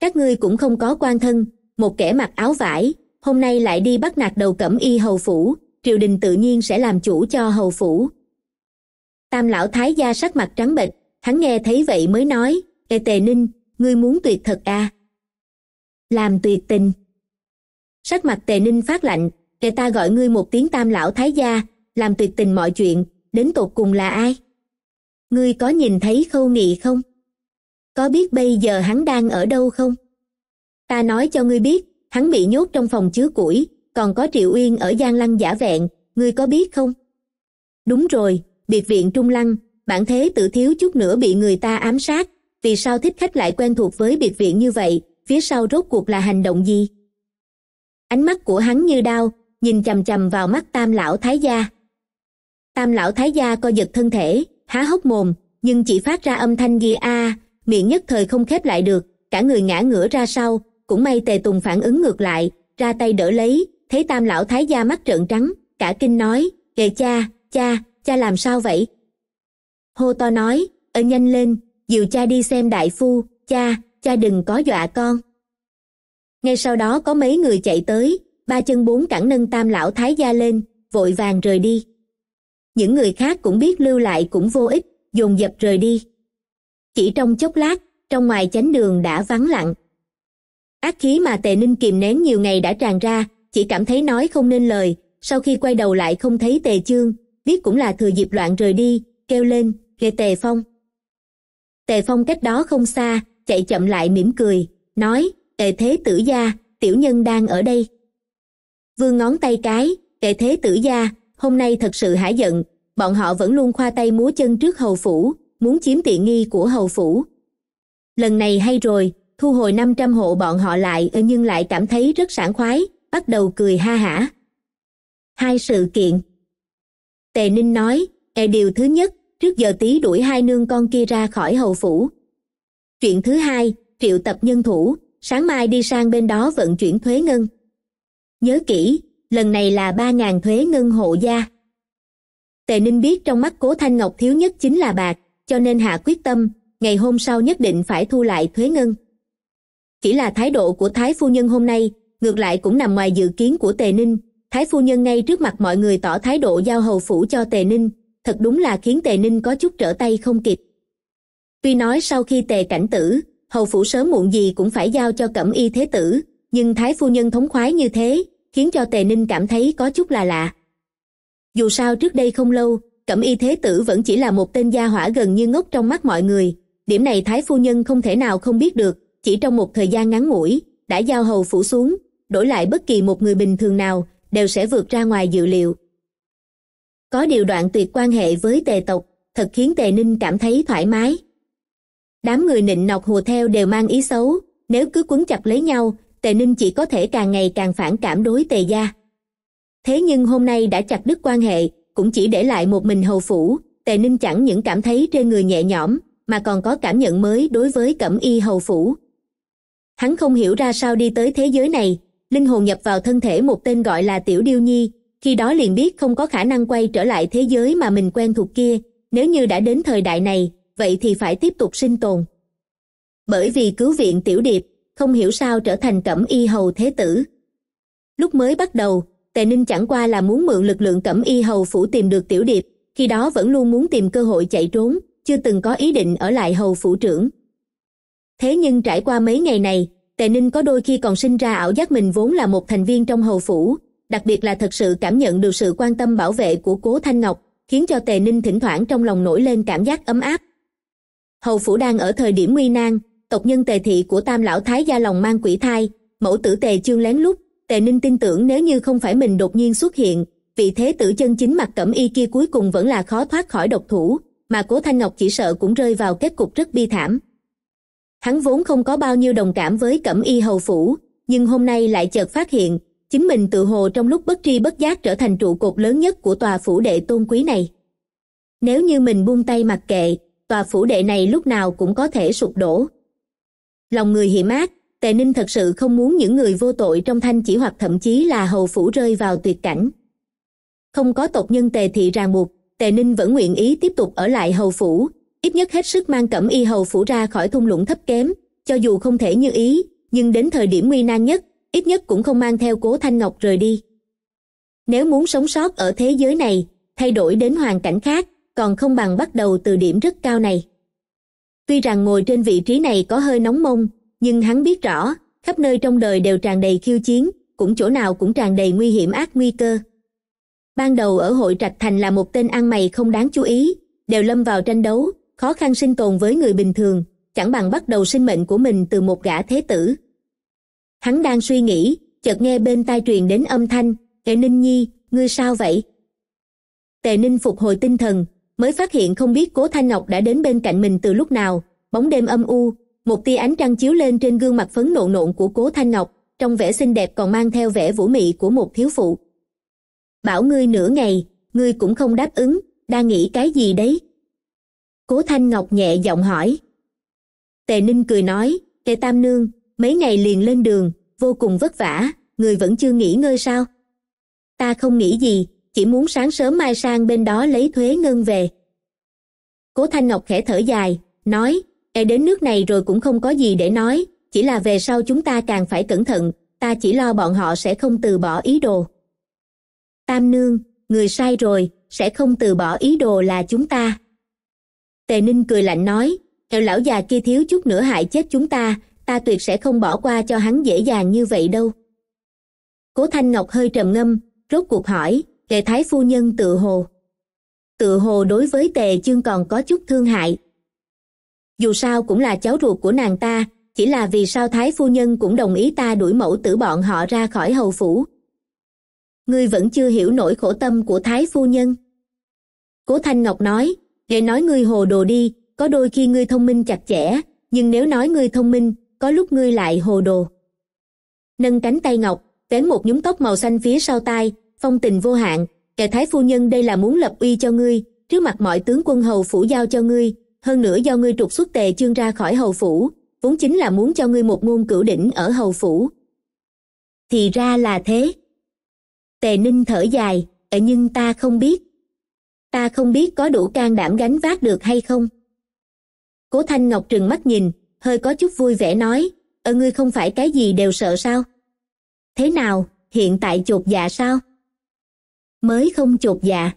Speaker 1: các ngươi cũng không có quan thân một kẻ mặc áo vải hôm nay lại đi bắt nạt đầu cẩm y hầu phủ triều đình tự nhiên sẽ làm chủ cho hầu phủ tam lão thái gia sắc mặt trắng bệch hắn nghe thấy vậy mới nói ê tề ninh ngươi muốn tuyệt thật à làm tuyệt tình sắc mặt tề ninh phát lạnh người ta gọi ngươi một tiếng tam lão thái gia làm tuyệt tình mọi chuyện đến tột cùng là ai ngươi có nhìn thấy khâu nghị không có biết bây giờ hắn đang ở đâu không ta nói cho ngươi biết hắn bị nhốt trong phòng chứa củi còn có triệu uyên ở giang lăng giả vẹn ngươi có biết không đúng rồi biệt viện Trung Lăng, bản thế tự thiếu chút nữa bị người ta ám sát, vì sao thích khách lại quen thuộc với biệt viện như vậy, phía sau rốt cuộc là hành động gì? Ánh mắt của hắn như đau nhìn chầm chầm vào mắt tam lão thái gia. Tam lão thái gia co giật thân thể, há hốc mồm, nhưng chỉ phát ra âm thanh ghi a, miệng nhất thời không khép lại được, cả người ngã ngửa ra sau, cũng may tề tùng phản ứng ngược lại, ra tay đỡ lấy, thấy tam lão thái gia mắt trợn trắng, cả kinh nói, kề cha, cha, cha làm sao vậy hô to nói ở nhanh lên dìu cha đi xem đại phu cha cha đừng có dọa con ngay sau đó có mấy người chạy tới ba chân bốn cẳng nâng tam lão thái gia lên vội vàng rời đi những người khác cũng biết lưu lại cũng vô ích dồn dập rời đi chỉ trong chốc lát trong ngoài chánh đường đã vắng lặng ác khí mà tề ninh kìm nén nhiều ngày đã tràn ra chỉ cảm thấy nói không nên lời sau khi quay đầu lại không thấy tề chương viết cũng là thừa dịp loạn rời đi kêu lên kê tề phong tề phong cách đó không xa chạy chậm lại mỉm cười nói tề thế tử gia tiểu nhân đang ở đây vương ngón tay cái tề thế tử gia hôm nay thật sự hả giận bọn họ vẫn luôn khoa tay múa chân trước hầu phủ muốn chiếm tiện nghi của hầu phủ lần này hay rồi thu hồi 500 hộ bọn họ lại nhưng lại cảm thấy rất sảng khoái bắt đầu cười ha hả hai sự kiện tề ninh nói e điều thứ nhất trước giờ tí đuổi hai nương con kia ra khỏi hầu phủ chuyện thứ hai triệu tập nhân thủ sáng mai đi sang bên đó vận chuyển thuế ngân nhớ kỹ lần này là ba ngàn thuế ngân hộ gia tề ninh biết trong mắt cố thanh ngọc thiếu nhất chính là bạc cho nên hạ quyết tâm ngày hôm sau nhất định phải thu lại thuế ngân chỉ là thái độ của thái phu nhân hôm nay ngược lại cũng nằm ngoài dự kiến của tề ninh thái phu nhân ngay trước mặt mọi người tỏ thái độ giao hầu phủ cho tề ninh thật đúng là khiến tề ninh có chút trở tay không kịp tuy nói sau khi tề cảnh tử hầu phủ sớm muộn gì cũng phải giao cho cẩm y thế tử nhưng thái phu nhân thống khoái như thế khiến cho tề ninh cảm thấy có chút là lạ dù sao trước đây không lâu cẩm y thế tử vẫn chỉ là một tên gia hỏa gần như ngốc trong mắt mọi người điểm này thái phu nhân không thể nào không biết được chỉ trong một thời gian ngắn ngủi đã giao hầu phủ xuống đổi lại bất kỳ một người bình thường nào đều sẽ vượt ra ngoài dự liệu. Có điều đoạn tuyệt quan hệ với tề tộc, thật khiến tề ninh cảm thấy thoải mái. Đám người nịnh nọc hùa theo đều mang ý xấu, nếu cứ quấn chặt lấy nhau, tề ninh chỉ có thể càng ngày càng phản cảm đối tề gia. Thế nhưng hôm nay đã chặt đứt quan hệ, cũng chỉ để lại một mình hầu phủ, tề ninh chẳng những cảm thấy trên người nhẹ nhõm, mà còn có cảm nhận mới đối với cẩm y hầu phủ. Hắn không hiểu ra sao đi tới thế giới này, linh hồn nhập vào thân thể một tên gọi là tiểu điêu nhi khi đó liền biết không có khả năng quay trở lại thế giới mà mình quen thuộc kia nếu như đã đến thời đại này vậy thì phải tiếp tục sinh tồn bởi vì cứu viện tiểu điệp không hiểu sao trở thành cẩm y hầu thế tử lúc mới bắt đầu tề ninh chẳng qua là muốn mượn lực lượng cẩm y hầu phủ tìm được tiểu điệp khi đó vẫn luôn muốn tìm cơ hội chạy trốn chưa từng có ý định ở lại hầu phủ trưởng thế nhưng trải qua mấy ngày này tề ninh có đôi khi còn sinh ra ảo giác mình vốn là một thành viên trong hầu phủ đặc biệt là thật sự cảm nhận được sự quan tâm bảo vệ của cố thanh ngọc khiến cho tề ninh thỉnh thoảng trong lòng nổi lên cảm giác ấm áp hầu phủ đang ở thời điểm nguy nan tộc nhân tề thị của tam lão thái gia lòng mang quỷ thai mẫu tử tề chương lén lút tề ninh tin tưởng nếu như không phải mình đột nhiên xuất hiện vị thế tử chân chính mặt cẩm y kia cuối cùng vẫn là khó thoát khỏi độc thủ mà cố thanh ngọc chỉ sợ cũng rơi vào kết cục rất bi thảm hắn vốn không có bao nhiêu đồng cảm với cẩm y hầu phủ nhưng hôm nay lại chợt phát hiện chính mình tự hồ trong lúc bất tri bất giác trở thành trụ cột lớn nhất của tòa phủ đệ tôn quý này nếu như mình buông tay mặc kệ tòa phủ đệ này lúc nào cũng có thể sụp đổ lòng người hiểm ác tề ninh thật sự không muốn những người vô tội trong thanh chỉ hoặc thậm chí là hầu phủ rơi vào tuyệt cảnh không có tộc nhân tề thị ràng buộc tề ninh vẫn nguyện ý tiếp tục ở lại hầu phủ ít nhất hết sức mang cẩm y hầu phủ ra khỏi thung lũng thấp kém cho dù không thể như ý nhưng đến thời điểm nguy nan nhất ít nhất cũng không mang theo cố thanh ngọc rời đi nếu muốn sống sót ở thế giới này thay đổi đến hoàn cảnh khác còn không bằng bắt đầu từ điểm rất cao này tuy rằng ngồi trên vị trí này có hơi nóng mông nhưng hắn biết rõ khắp nơi trong đời đều tràn đầy khiêu chiến cũng chỗ nào cũng tràn đầy nguy hiểm ác nguy cơ ban đầu ở hội trạch thành là một tên ăn mày không đáng chú ý đều lâm vào tranh đấu khó khăn sinh tồn với người bình thường chẳng bằng bắt đầu sinh mệnh của mình từ một gã thế tử hắn đang suy nghĩ chợt nghe bên tai truyền đến âm thanh tề ninh nhi ngươi sao vậy tề ninh phục hồi tinh thần mới phát hiện không biết cố thanh ngọc đã đến bên cạnh mình từ lúc nào bóng đêm âm u một tia ánh trăng chiếu lên trên gương mặt phấn nộn nộn của cố thanh ngọc trong vẻ xinh đẹp còn mang theo vẻ vũ mị của một thiếu phụ bảo ngươi nửa ngày ngươi cũng không đáp ứng đang nghĩ cái gì đấy cố thanh ngọc nhẹ giọng hỏi tề ninh cười nói tề tam nương mấy ngày liền lên đường vô cùng vất vả người vẫn chưa nghỉ ngơi sao ta không nghĩ gì chỉ muốn sáng sớm mai sang bên đó lấy thuế ngân về cố thanh ngọc khẽ thở dài nói e đến nước này rồi cũng không có gì để nói chỉ là về sau chúng ta càng phải cẩn thận ta chỉ lo bọn họ sẽ không từ bỏ ý đồ tam nương người sai rồi sẽ không từ bỏ ý đồ là chúng ta tề ninh cười lạnh nói kẻo lão già kia thiếu chút nữa hại chết chúng ta ta tuyệt sẽ không bỏ qua cho hắn dễ dàng như vậy đâu cố thanh ngọc hơi trầm ngâm rốt cuộc hỏi tề thái phu nhân tự hồ tự hồ đối với tề chương còn có chút thương hại dù sao cũng là cháu ruột của nàng ta chỉ là vì sao thái phu nhân cũng đồng ý ta đuổi mẫu tử bọn họ ra khỏi hầu phủ ngươi vẫn chưa hiểu nỗi khổ tâm của thái phu nhân cố thanh ngọc nói để nói ngươi hồ đồ đi có đôi khi ngươi thông minh chặt chẽ nhưng nếu nói ngươi thông minh có lúc ngươi lại hồ đồ nâng cánh tay ngọc vén một nhúm tóc màu xanh phía sau tai phong tình vô hạn kẻ thái phu nhân đây là muốn lập uy cho ngươi trước mặt mọi tướng quân hầu phủ giao cho ngươi hơn nữa do ngươi trục xuất tề chương ra khỏi hầu phủ vốn chính là muốn cho ngươi một ngôn cửu đỉnh ở hầu phủ thì ra là thế tề ninh thở dài nhưng ta không biết ta không biết có đủ can đảm gánh vác được hay không cố thanh ngọc trừng mắt nhìn hơi có chút vui vẻ nói ở ờ, ngươi không phải cái gì đều sợ sao thế nào hiện tại chột dạ sao mới không chột dạ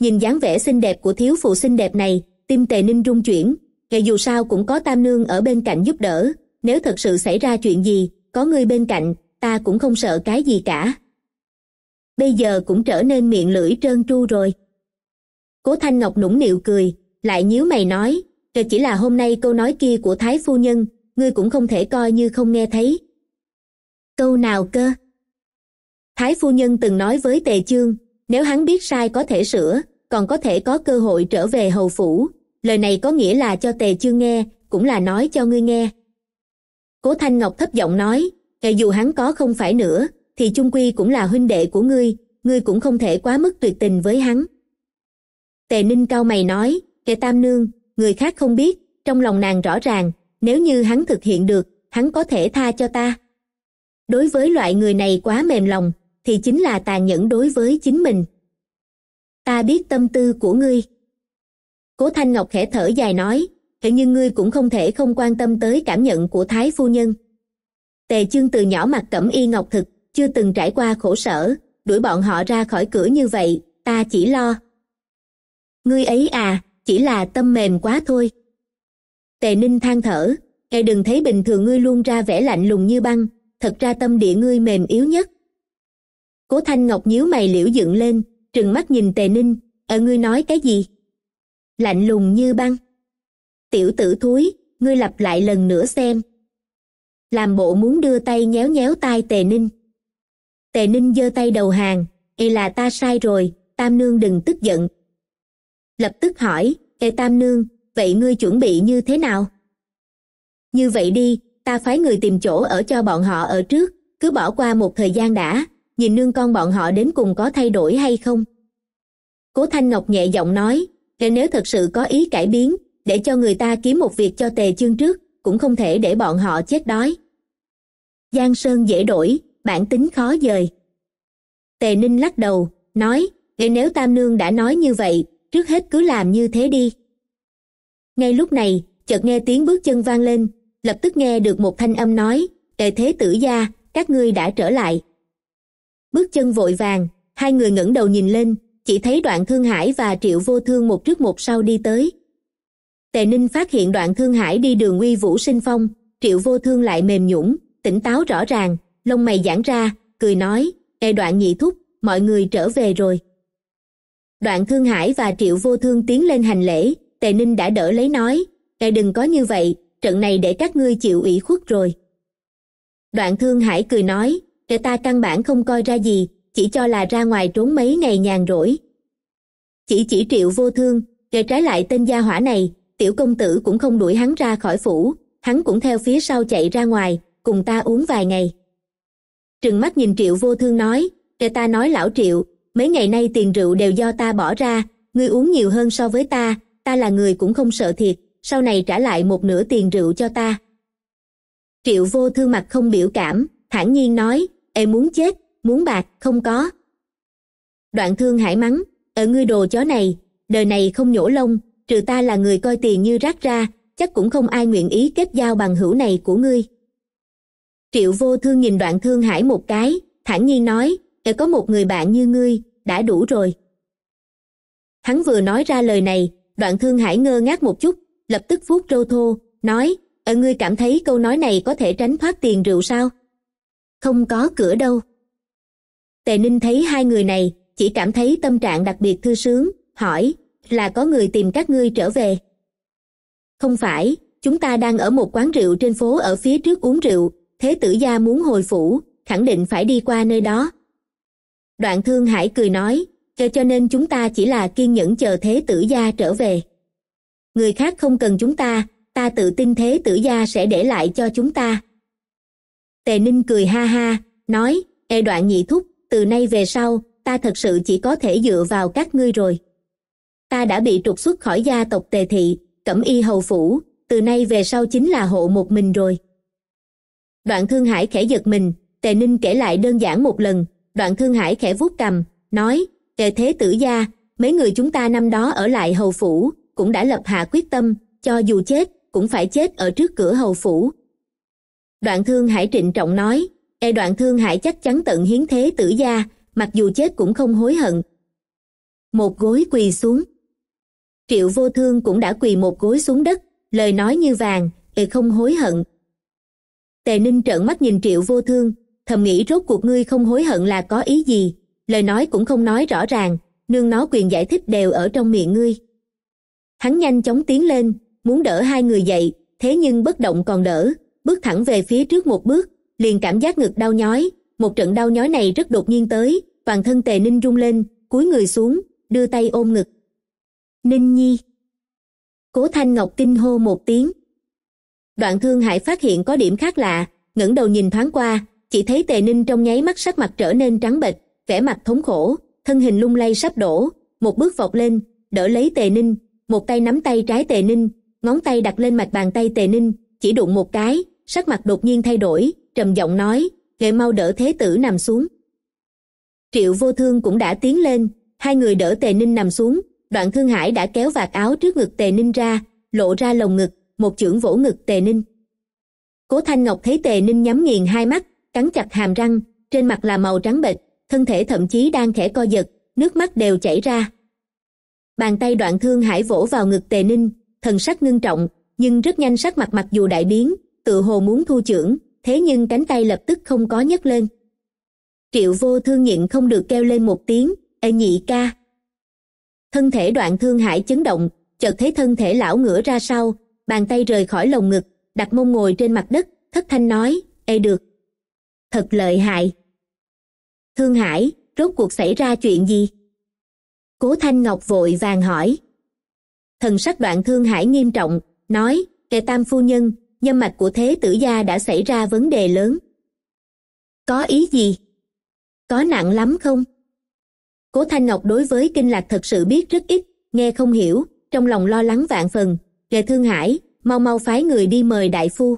Speaker 1: nhìn dáng vẻ xinh đẹp của thiếu phụ xinh đẹp này tim tề ninh rung chuyển kể dù sao cũng có tam nương ở bên cạnh giúp đỡ nếu thật sự xảy ra chuyện gì có ngươi bên cạnh ta cũng không sợ cái gì cả bây giờ cũng trở nên miệng lưỡi trơn tru rồi cố thanh ngọc nũng nịu cười lại nhíu mày nói rồi chỉ là hôm nay câu nói kia của thái phu nhân ngươi cũng không thể coi như không nghe thấy câu nào cơ thái phu nhân từng nói với tề chương nếu hắn biết sai có thể sửa còn có thể có cơ hội trở về hầu phủ lời này có nghĩa là cho tề chương nghe cũng là nói cho ngươi nghe cố thanh ngọc thấp giọng nói cho dù hắn có không phải nữa thì chung quy cũng là huynh đệ của ngươi ngươi cũng không thể quá mức tuyệt tình với hắn tề ninh cao mày nói kệ tam nương người khác không biết trong lòng nàng rõ ràng nếu như hắn thực hiện được hắn có thể tha cho ta đối với loại người này quá mềm lòng thì chính là tàn nhẫn đối với chính mình ta biết tâm tư của ngươi cố thanh ngọc khẽ thở dài nói thế nhưng ngươi cũng không thể không quan tâm tới cảm nhận của thái phu nhân tề chương từ nhỏ mặt cẩm y ngọc thực chưa từng trải qua khổ sở đuổi bọn họ ra khỏi cửa như vậy ta chỉ lo ngươi ấy à chỉ là tâm mềm quá thôi tề ninh than thở e đừng thấy bình thường ngươi luôn ra vẻ lạnh lùng như băng thật ra tâm địa ngươi mềm yếu nhất cố thanh ngọc nhíu mày liễu dựng lên trừng mắt nhìn tề ninh ở ờ, ngươi nói cái gì lạnh lùng như băng tiểu tử thúi ngươi lặp lại lần nữa xem làm bộ muốn đưa tay nhéo nhéo tai tề ninh tề ninh giơ tay đầu hàng y là ta sai rồi tam nương đừng tức giận lập tức hỏi ê tam nương vậy ngươi chuẩn bị như thế nào như vậy đi ta phái người tìm chỗ ở cho bọn họ ở trước cứ bỏ qua một thời gian đã nhìn nương con bọn họ đến cùng có thay đổi hay không cố thanh ngọc nhẹ giọng nói ê nếu thật sự có ý cải biến để cho người ta kiếm một việc cho tề chương trước cũng không thể để bọn họ chết đói giang sơn dễ đổi bản tính khó dời tề ninh lắc đầu nói ê nếu tam nương đã nói như vậy trước hết cứ làm như thế đi ngay lúc này chợt nghe tiếng bước chân vang lên lập tức nghe được một thanh âm nói tề thế tử gia các ngươi đã trở lại bước chân vội vàng hai người ngẩng đầu nhìn lên chỉ thấy đoạn thương hải và triệu vô thương một trước một sau đi tới tề ninh phát hiện đoạn thương hải đi đường uy vũ sinh phong triệu vô thương lại mềm nhũng tỉnh táo rõ ràng lông mày giãn ra cười nói ê đoạn nhị thúc mọi người trở về rồi đoạn thương hải và triệu vô thương tiến lên hành lễ tề ninh đã đỡ lấy nói ngài đừng có như vậy trận này để các ngươi chịu ủy khuất rồi đoạn thương hải cười nói người ta căn bản không coi ra gì chỉ cho là ra ngoài trốn mấy ngày nhàn rỗi chỉ chỉ triệu vô thương rồi trái lại tên gia hỏa này tiểu công tử cũng không đuổi hắn ra khỏi phủ hắn cũng theo phía sau chạy ra ngoài cùng ta uống vài ngày trừng mắt nhìn triệu vô thương nói người ta nói lão triệu mấy ngày nay tiền rượu đều do ta bỏ ra ngươi uống nhiều hơn so với ta ta là người cũng không sợ thiệt sau này trả lại một nửa tiền rượu cho ta triệu vô thương mặt không biểu cảm thản nhiên nói em muốn chết muốn bạc không có đoạn thương hải mắng ở ngươi đồ chó này đời này không nhổ lông trừ ta là người coi tiền như rác ra chắc cũng không ai nguyện ý kết giao bằng hữu này của ngươi triệu vô thương nhìn đoạn thương hải một cái thản nhiên nói để có một người bạn như ngươi đã đủ rồi hắn vừa nói ra lời này đoạn thương hải ngơ ngác một chút lập tức vuốt râu thô nói ở ờ, ngươi cảm thấy câu nói này có thể tránh thoát tiền rượu sao không có cửa đâu tề ninh thấy hai người này chỉ cảm thấy tâm trạng đặc biệt thư sướng hỏi là có người tìm các ngươi trở về không phải chúng ta đang ở một quán rượu trên phố ở phía trước uống rượu thế tử gia muốn hồi phủ khẳng định phải đi qua nơi đó đoạn thương hải cười nói cho cho nên chúng ta chỉ là kiên nhẫn chờ thế tử gia trở về người khác không cần chúng ta ta tự tin thế tử gia sẽ để lại cho chúng ta tề ninh cười ha ha nói ê đoạn nhị thúc từ nay về sau ta thật sự chỉ có thể dựa vào các ngươi rồi ta đã bị trục xuất khỏi gia tộc tề thị cẩm y hầu phủ từ nay về sau chính là hộ một mình rồi đoạn thương hải khẽ giật mình tề ninh kể lại đơn giản một lần đoạn thương hải khẽ vuốt cầm nói về thế tử gia mấy người chúng ta năm đó ở lại hầu phủ cũng đã lập hạ quyết tâm cho dù chết cũng phải chết ở trước cửa hầu phủ đoạn thương hải trịnh trọng nói e đoạn thương hải chắc chắn tận hiến thế tử gia mặc dù chết cũng không hối hận một gối quỳ xuống triệu vô thương cũng đã quỳ một gối xuống đất lời nói như vàng e không hối hận tề ninh trợn mắt nhìn triệu vô thương thầm nghĩ rốt cuộc ngươi không hối hận là có ý gì lời nói cũng không nói rõ ràng nương nó quyền giải thích đều ở trong miệng ngươi hắn nhanh chóng tiến lên muốn đỡ hai người dậy thế nhưng bất động còn đỡ bước thẳng về phía trước một bước liền cảm giác ngực đau nhói một trận đau nhói này rất đột nhiên tới toàn thân tề ninh rung lên cúi người xuống đưa tay ôm ngực ninh nhi cố thanh ngọc kinh hô một tiếng đoạn thương hải phát hiện có điểm khác lạ ngẩng đầu nhìn thoáng qua chỉ thấy tề ninh trong nháy mắt sắc mặt trở nên trắng bệch vẻ mặt thống khổ thân hình lung lay sắp đổ một bước vọt lên đỡ lấy tề ninh một tay nắm tay trái tề ninh ngón tay đặt lên mặt bàn tay tề ninh chỉ đụng một cái sắc mặt đột nhiên thay đổi trầm giọng nói gậy mau đỡ thế tử nằm xuống triệu vô thương cũng đã tiến lên hai người đỡ tề ninh nằm xuống đoạn thương hải đã kéo vạt áo trước ngực tề ninh ra lộ ra lồng ngực một chưởng vỗ ngực tề ninh cố thanh ngọc thấy tề ninh nhắm nghiền hai mắt cắn chặt hàm răng trên mặt là màu trắng bệch thân thể thậm chí đang khẽ co giật nước mắt đều chảy ra bàn tay đoạn thương hải vỗ vào ngực tề ninh thần sắc ngưng trọng nhưng rất nhanh sắc mặt mặc dù đại biến tự hồ muốn thu trưởng thế nhưng cánh tay lập tức không có nhấc lên triệu vô thương nhịn không được kêu lên một tiếng ê nhị ca thân thể đoạn thương hải chấn động chợt thấy thân thể lão ngửa ra sau bàn tay rời khỏi lồng ngực đặt mông ngồi trên mặt đất thất thanh nói ê được thật lợi hại thương hải rốt cuộc xảy ra chuyện gì cố thanh ngọc vội vàng hỏi thần sắc đoạn thương hải nghiêm trọng nói kệ tam phu nhân nhân mạch của thế tử gia đã xảy ra vấn đề lớn có ý gì có nặng lắm không cố thanh ngọc đối với kinh lạc thật sự biết rất ít nghe không hiểu trong lòng lo lắng vạn phần kệ thương hải mau mau phái người đi mời đại phu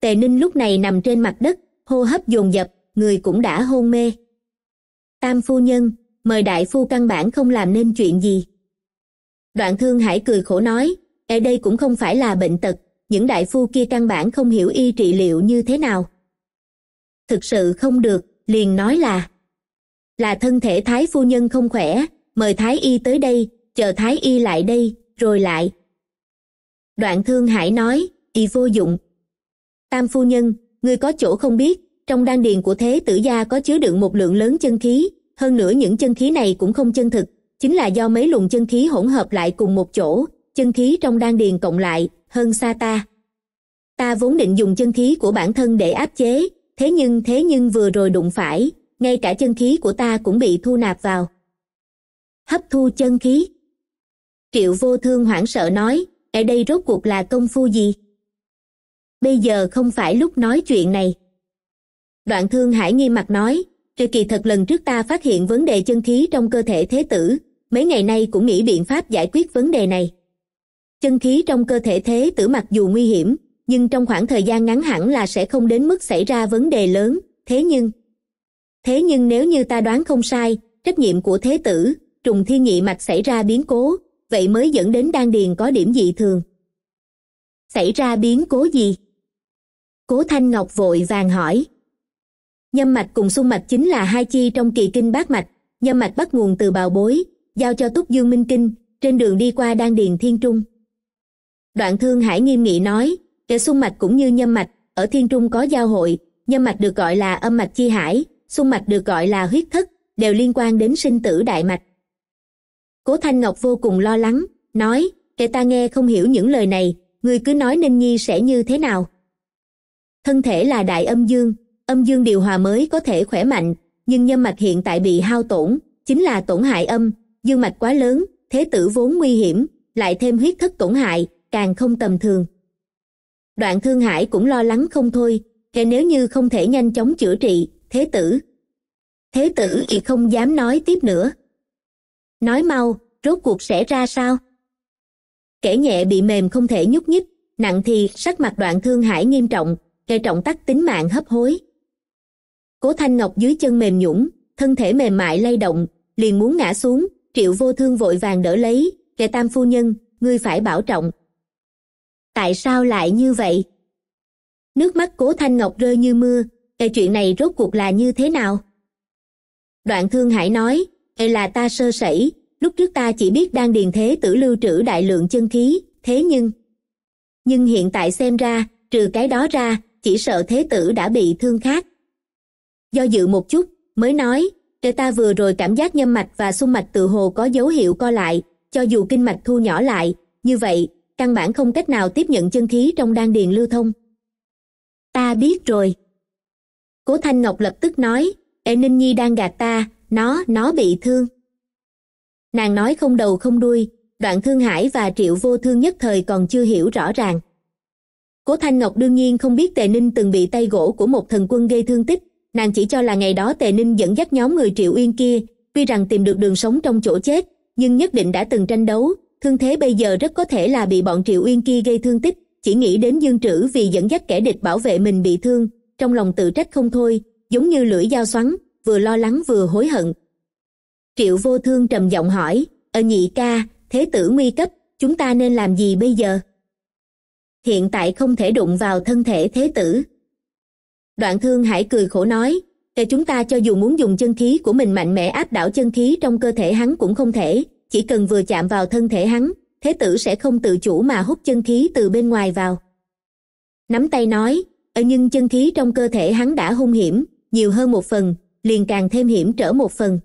Speaker 1: tề ninh lúc này nằm trên mặt đất hô hấp dồn dập người cũng đã hôn mê tam phu nhân mời đại phu căn bản không làm nên chuyện gì đoạn thương hải cười khổ nói ở đây cũng không phải là bệnh tật những đại phu kia căn bản không hiểu y trị liệu như thế nào thực sự không được liền nói là là thân thể thái phu nhân không khỏe mời thái y tới đây chờ thái y lại đây rồi lại đoạn thương hải nói y vô dụng tam phu nhân ngươi có chỗ không biết trong đan điền của thế tử gia có chứa đựng một lượng lớn chân khí hơn nữa những chân khí này cũng không chân thực chính là do mấy luồng chân khí hỗn hợp lại cùng một chỗ chân khí trong đan điền cộng lại hơn xa ta ta vốn định dùng chân khí của bản thân để áp chế thế nhưng thế nhưng vừa rồi đụng phải ngay cả chân khí của ta cũng bị thu nạp vào hấp thu chân khí triệu vô thương hoảng sợ nói ở đây rốt cuộc là công phu gì bây giờ không phải lúc nói chuyện này đoạn thương hải nghi mặt nói rồi kỳ thật lần trước ta phát hiện vấn đề chân khí trong cơ thể thế tử mấy ngày nay cũng nghĩ biện pháp giải quyết vấn đề này chân khí trong cơ thể thế tử mặc dù nguy hiểm nhưng trong khoảng thời gian ngắn hẳn là sẽ không đến mức xảy ra vấn đề lớn thế nhưng thế nhưng nếu như ta đoán không sai trách nhiệm của thế tử trùng thiên nhị mạch xảy ra biến cố vậy mới dẫn đến đan điền có điểm dị thường xảy ra biến cố gì cố thanh ngọc vội vàng hỏi nhâm mạch cùng xung mạch chính là hai chi trong kỳ kinh bát mạch nhâm mạch bắt nguồn từ bào bối giao cho túc dương minh kinh trên đường đi qua đan điền thiên trung đoạn thương hải nghiêm nghị nói kẻ xung mạch cũng như nhâm mạch ở thiên trung có giao hội nhâm mạch được gọi là âm mạch chi hải xung mạch được gọi là huyết thất đều liên quan đến sinh tử đại mạch cố thanh ngọc vô cùng lo lắng nói kẻ ta nghe không hiểu những lời này người cứ nói ninh nhi sẽ như thế nào thân thể là đại âm dương âm dương điều hòa mới có thể khỏe mạnh nhưng nhâm mạch hiện tại bị hao tổn chính là tổn hại âm dương mạch quá lớn thế tử vốn nguy hiểm lại thêm huyết thất tổn hại càng không tầm thường đoạn thương hải cũng lo lắng không thôi kể nếu như không thể nhanh chóng chữa trị thế tử thế tử thì không dám nói tiếp nữa nói mau rốt cuộc sẽ ra sao kẻ nhẹ bị mềm không thể nhúc nhích nặng thì sắc mặt đoạn thương hải nghiêm trọng gây trọng tắc tính mạng hấp hối cố thanh ngọc dưới chân mềm nhũng thân thể mềm mại lay động liền muốn ngã xuống triệu vô thương vội vàng đỡ lấy kẻ tam phu nhân ngươi phải bảo trọng tại sao lại như vậy nước mắt cố thanh ngọc rơi như mưa kẻ chuyện này rốt cuộc là như thế nào đoạn thương hải nói ê là ta sơ sẩy lúc trước ta chỉ biết đang điền thế tử lưu trữ đại lượng chân khí thế nhưng nhưng hiện tại xem ra trừ cái đó ra chỉ sợ thế tử đã bị thương khác do dự một chút mới nói để ta vừa rồi cảm giác nhâm mạch và xung mạch tự hồ có dấu hiệu co lại cho dù kinh mạch thu nhỏ lại như vậy căn bản không cách nào tiếp nhận chân khí trong đan điền lưu thông ta biết rồi cố thanh ngọc lập tức nói ệ ninh nhi đang gạt ta nó nó bị thương nàng nói không đầu không đuôi đoạn thương hải và triệu vô thương nhất thời còn chưa hiểu rõ ràng cố thanh ngọc đương nhiên không biết tề ninh từng bị tay gỗ của một thần quân gây thương tích nàng chỉ cho là ngày đó tề ninh dẫn dắt nhóm người triệu uyên kia tuy rằng tìm được đường sống trong chỗ chết nhưng nhất định đã từng tranh đấu thương thế bây giờ rất có thể là bị bọn triệu uyên kia gây thương tích chỉ nghĩ đến dương Trử vì dẫn dắt kẻ địch bảo vệ mình bị thương trong lòng tự trách không thôi giống như lưỡi dao xoắn vừa lo lắng vừa hối hận triệu vô thương trầm giọng hỏi ở ờ nhị ca thế tử nguy cấp chúng ta nên làm gì bây giờ hiện tại không thể đụng vào thân thể thế tử đoạn thương hải cười khổ nói để chúng ta cho dù muốn dùng chân khí của mình mạnh mẽ áp đảo chân khí trong cơ thể hắn cũng không thể chỉ cần vừa chạm vào thân thể hắn thế tử sẽ không tự chủ mà hút chân khí từ bên ngoài vào nắm tay nói ở nhưng chân khí trong cơ thể hắn đã hung hiểm nhiều hơn một phần liền càng thêm hiểm trở một phần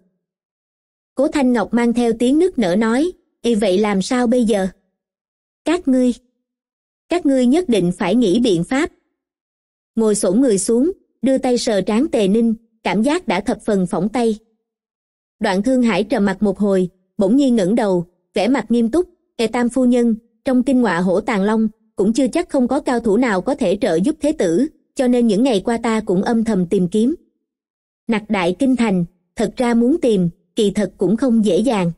Speaker 1: cố thanh ngọc mang theo tiếng nức nở nói y vậy làm sao bây giờ các ngươi các ngươi nhất định phải nghĩ biện pháp ngồi xổm người xuống đưa tay sờ trán tề ninh cảm giác đã thập phần phỏng tay đoạn thương hải trầm mặt một hồi bỗng nhiên ngẩng đầu vẻ mặt nghiêm túc kề tam phu nhân trong kinh ngọa hổ tàng long cũng chưa chắc không có cao thủ nào có thể trợ giúp thế tử cho nên những ngày qua ta cũng âm thầm tìm kiếm nặc đại kinh thành thật ra muốn tìm kỳ thật cũng không dễ dàng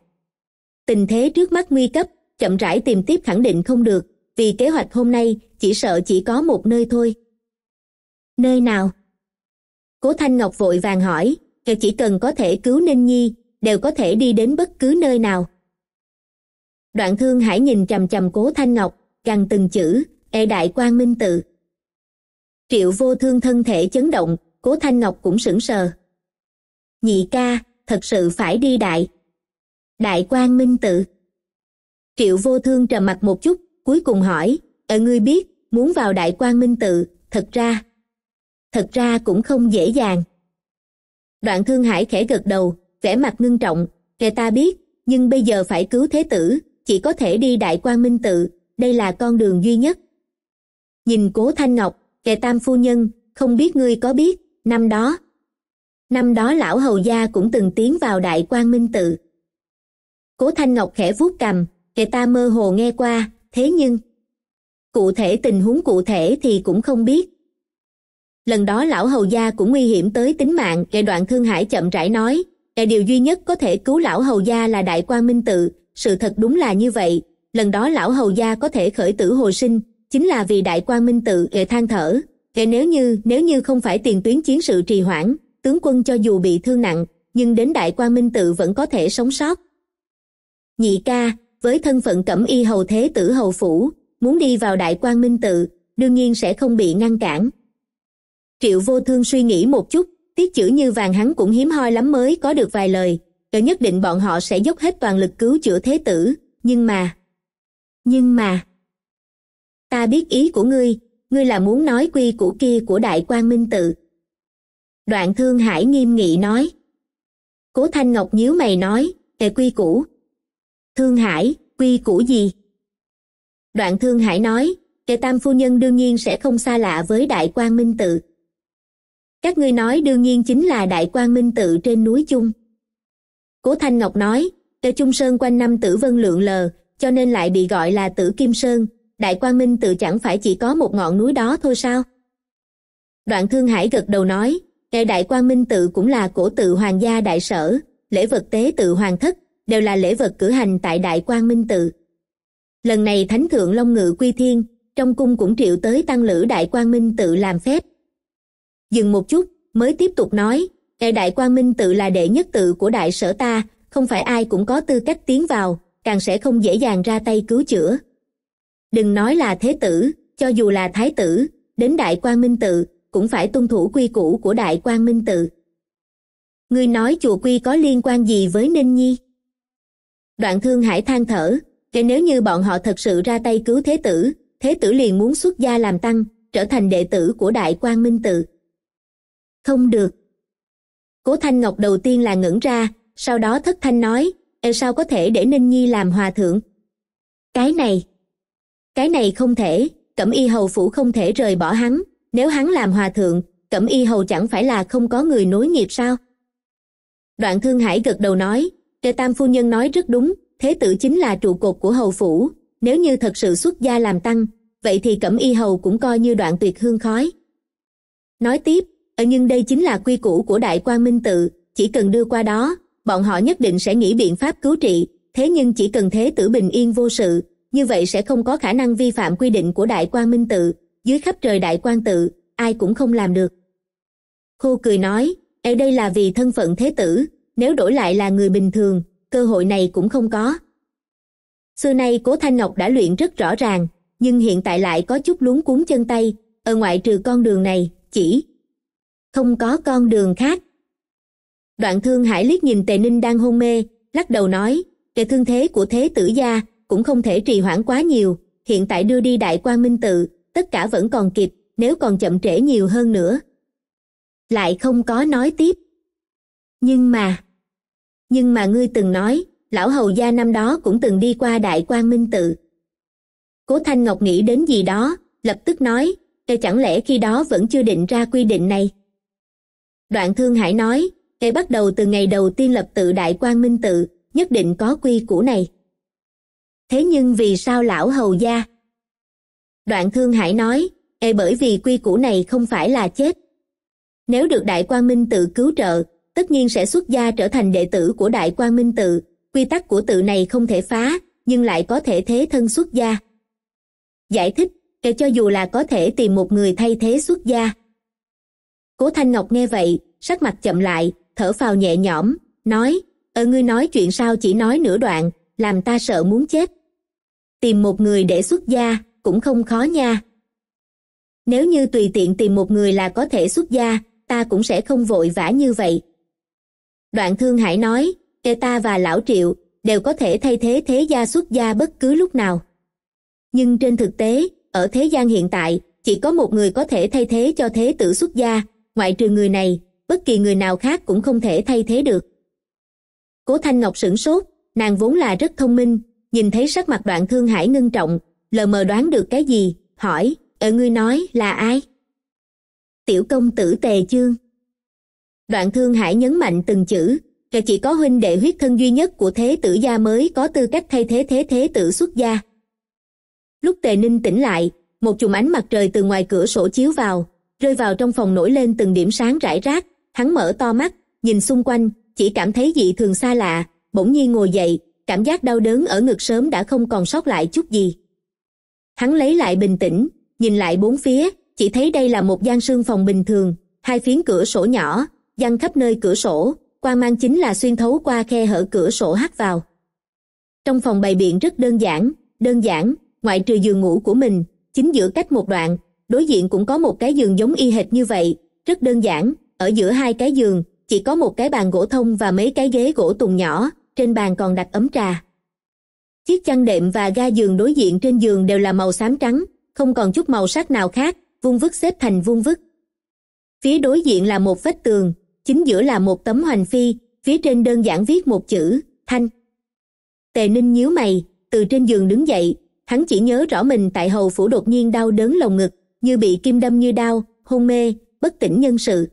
Speaker 1: tình thế trước mắt nguy cấp chậm rãi tìm tiếp khẳng định không được vì kế hoạch hôm nay chỉ sợ chỉ có một nơi thôi nơi nào cố thanh ngọc vội vàng hỏi và chỉ cần có thể cứu ninh nhi đều có thể đi đến bất cứ nơi nào đoạn thương hải nhìn chằm chằm cố thanh ngọc gần từng chữ e đại quang minh tự triệu vô thương thân thể chấn động cố thanh ngọc cũng sững sờ nhị ca thật sự phải đi đại đại quang minh tự triệu vô thương trầm mặt một chút cuối cùng hỏi ờ ngươi biết muốn vào đại quan minh tự thật ra thật ra cũng không dễ dàng đoạn thương hải khẽ gật đầu vẻ mặt ngưng trọng kể ta biết nhưng bây giờ phải cứu thế tử chỉ có thể đi đại quan minh tự đây là con đường duy nhất nhìn cố thanh ngọc kệ tam phu nhân không biết ngươi có biết năm đó năm đó lão hầu gia cũng từng tiến vào đại quan minh tự cố thanh ngọc khẽ vuốt cằm kệ ta mơ hồ nghe qua thế nhưng cụ thể tình huống cụ thể thì cũng không biết lần đó lão hầu gia cũng nguy hiểm tới tính mạng để đoạn thương hải chậm rãi nói là điều duy nhất có thể cứu lão hầu gia là đại quan minh tự sự thật đúng là như vậy lần đó lão hầu gia có thể khởi tử hồi sinh chính là vì đại quan minh tự để than thở để nếu như nếu như không phải tiền tuyến chiến sự trì hoãn tướng quân cho dù bị thương nặng nhưng đến đại quan minh tự vẫn có thể sống sót nhị ca với thân phận cẩm y hầu thế tử hầu phủ muốn đi vào đại quan minh tự đương nhiên sẽ không bị ngăn cản triệu vô thương suy nghĩ một chút tiết chữ như vàng hắn cũng hiếm hoi lắm mới có được vài lời cho nhất định bọn họ sẽ dốc hết toàn lực cứu chữa thế tử nhưng mà nhưng mà ta biết ý của ngươi ngươi là muốn nói quy củ kia của đại quan minh tự đoạn thương hải nghiêm nghị nói cố thanh ngọc nhíu mày nói về quy củ Thương Hải, quy củ gì? Đoạn Thương Hải nói, kệ tam phu nhân đương nhiên sẽ không xa lạ với Đại quan Minh Tự. Các ngươi nói đương nhiên chính là Đại quan Minh Tự trên núi chung. Cố Thanh Ngọc nói, kệ Trung Sơn quanh năm tử vân lượng lờ, cho nên lại bị gọi là tử Kim Sơn, Đại quan Minh Tự chẳng phải chỉ có một ngọn núi đó thôi sao? Đoạn Thương Hải gật đầu nói, kệ Đại quan Minh Tự cũng là cổ tự hoàng gia đại sở, lễ vật tế tự hoàng thất, đều là lễ vật cử hành tại Đại Quang Minh Tự. Lần này Thánh Thượng Long Ngự Quy Thiên, trong cung cũng triệu tới tăng lữ Đại Quang Minh Tự làm phép. Dừng một chút, mới tiếp tục nói, Đại Đại Quang Minh Tự là đệ nhất tự của đại sở ta, không phải ai cũng có tư cách tiến vào, càng sẽ không dễ dàng ra tay cứu chữa. Đừng nói là thế tử, cho dù là thái tử, đến Đại Quang Minh Tự, cũng phải tuân thủ quy củ của Đại Quang Minh Tự. Ngươi nói chùa quy có liên quan gì với Ninh Nhi? đoạn thương hải than thở kể nếu như bọn họ thật sự ra tay cứu thế tử thế tử liền muốn xuất gia làm tăng trở thành đệ tử của đại quang minh tự không được cố thanh ngọc đầu tiên là ngẩn ra sau đó thất thanh nói e sao có thể để ninh nhi làm hòa thượng cái này cái này không thể cẩm y hầu phủ không thể rời bỏ hắn nếu hắn làm hòa thượng cẩm y hầu chẳng phải là không có người nối nghiệp sao đoạn thương hải gật đầu nói đề tam phu nhân nói rất đúng thế tử chính là trụ cột của hầu phủ nếu như thật sự xuất gia làm tăng vậy thì cẩm y hầu cũng coi như đoạn tuyệt hương khói nói tiếp ở ờ, nhưng đây chính là quy củ của đại quan minh tự chỉ cần đưa qua đó bọn họ nhất định sẽ nghĩ biện pháp cứu trị thế nhưng chỉ cần thế tử bình yên vô sự như vậy sẽ không có khả năng vi phạm quy định của đại quan minh tự dưới khắp trời đại quan tự ai cũng không làm được khô cười nói ở đây là vì thân phận thế tử nếu đổi lại là người bình thường cơ hội này cũng không có xưa nay cố thanh ngọc đã luyện rất rõ ràng nhưng hiện tại lại có chút luống cuốn chân tay ở ngoại trừ con đường này chỉ không có con đường khác đoạn thương hải liếc nhìn tề ninh đang hôn mê lắc đầu nói về thương thế của thế tử gia cũng không thể trì hoãn quá nhiều hiện tại đưa đi đại quan minh tự tất cả vẫn còn kịp nếu còn chậm trễ nhiều hơn nữa lại không có nói tiếp nhưng mà nhưng mà ngươi từng nói lão hầu gia năm đó cũng từng đi qua đại quan minh tự cố thanh ngọc nghĩ đến gì đó lập tức nói e chẳng lẽ khi đó vẫn chưa định ra quy định này đoạn thương hải nói e bắt đầu từ ngày đầu tiên lập tự đại quan minh tự nhất định có quy củ này thế nhưng vì sao lão hầu gia đoạn thương hải nói e bởi vì quy củ này không phải là chết nếu được đại quan minh tự cứu trợ tất nhiên sẽ xuất gia trở thành đệ tử của Đại Quang Minh Tự, quy tắc của tự này không thể phá, nhưng lại có thể thế thân xuất gia. Giải thích, kể cho dù là có thể tìm một người thay thế xuất gia. Cố Thanh Ngọc nghe vậy, sắc mặt chậm lại, thở phào nhẹ nhõm, nói, ở ờ, ngươi nói chuyện sao chỉ nói nửa đoạn, làm ta sợ muốn chết. Tìm một người để xuất gia, cũng không khó nha. Nếu như tùy tiện tìm một người là có thể xuất gia, ta cũng sẽ không vội vã như vậy, đoạn thương hải nói kể ta và lão triệu đều có thể thay thế thế gia xuất gia bất cứ lúc nào nhưng trên thực tế ở thế gian hiện tại chỉ có một người có thể thay thế cho thế tử xuất gia ngoại trừ người này bất kỳ người nào khác cũng không thể thay thế được cố thanh ngọc sửng sốt nàng vốn là rất thông minh nhìn thấy sắc mặt đoạn thương hải ngưng trọng lờ mờ đoán được cái gì hỏi ở ngươi nói là ai tiểu công tử tề chương đoạn thương hải nhấn mạnh từng chữ và chỉ có huynh đệ huyết thân duy nhất của thế tử gia mới có tư cách thay thế thế thế tử xuất gia lúc tề ninh tỉnh lại một chùm ánh mặt trời từ ngoài cửa sổ chiếu vào rơi vào trong phòng nổi lên từng điểm sáng rải rác hắn mở to mắt nhìn xung quanh chỉ cảm thấy dị thường xa lạ bỗng nhiên ngồi dậy cảm giác đau đớn ở ngực sớm đã không còn sót lại chút gì hắn lấy lại bình tĩnh nhìn lại bốn phía chỉ thấy đây là một gian sương phòng bình thường hai phiến cửa sổ nhỏ văng khắp nơi cửa sổ quang mang chính là xuyên thấu qua khe hở cửa sổ hắt vào trong phòng bày biện rất đơn giản đơn giản ngoại trừ giường ngủ của mình chính giữa cách một đoạn đối diện cũng có một cái giường giống y hệt như vậy rất đơn giản ở giữa hai cái giường chỉ có một cái bàn gỗ thông và mấy cái ghế gỗ tùng nhỏ trên bàn còn đặt ấm trà chiếc chăn đệm và ga giường đối diện trên giường đều là màu xám trắng không còn chút màu sắc nào khác vung vức xếp thành vung vức phía đối diện là một vách tường chính giữa là một tấm hoành phi phía trên đơn giản viết một chữ thanh tề ninh nhíu mày từ trên giường đứng dậy hắn chỉ nhớ rõ mình tại hầu phủ đột nhiên đau đớn lồng ngực như bị kim đâm như đau hôn mê bất tỉnh nhân sự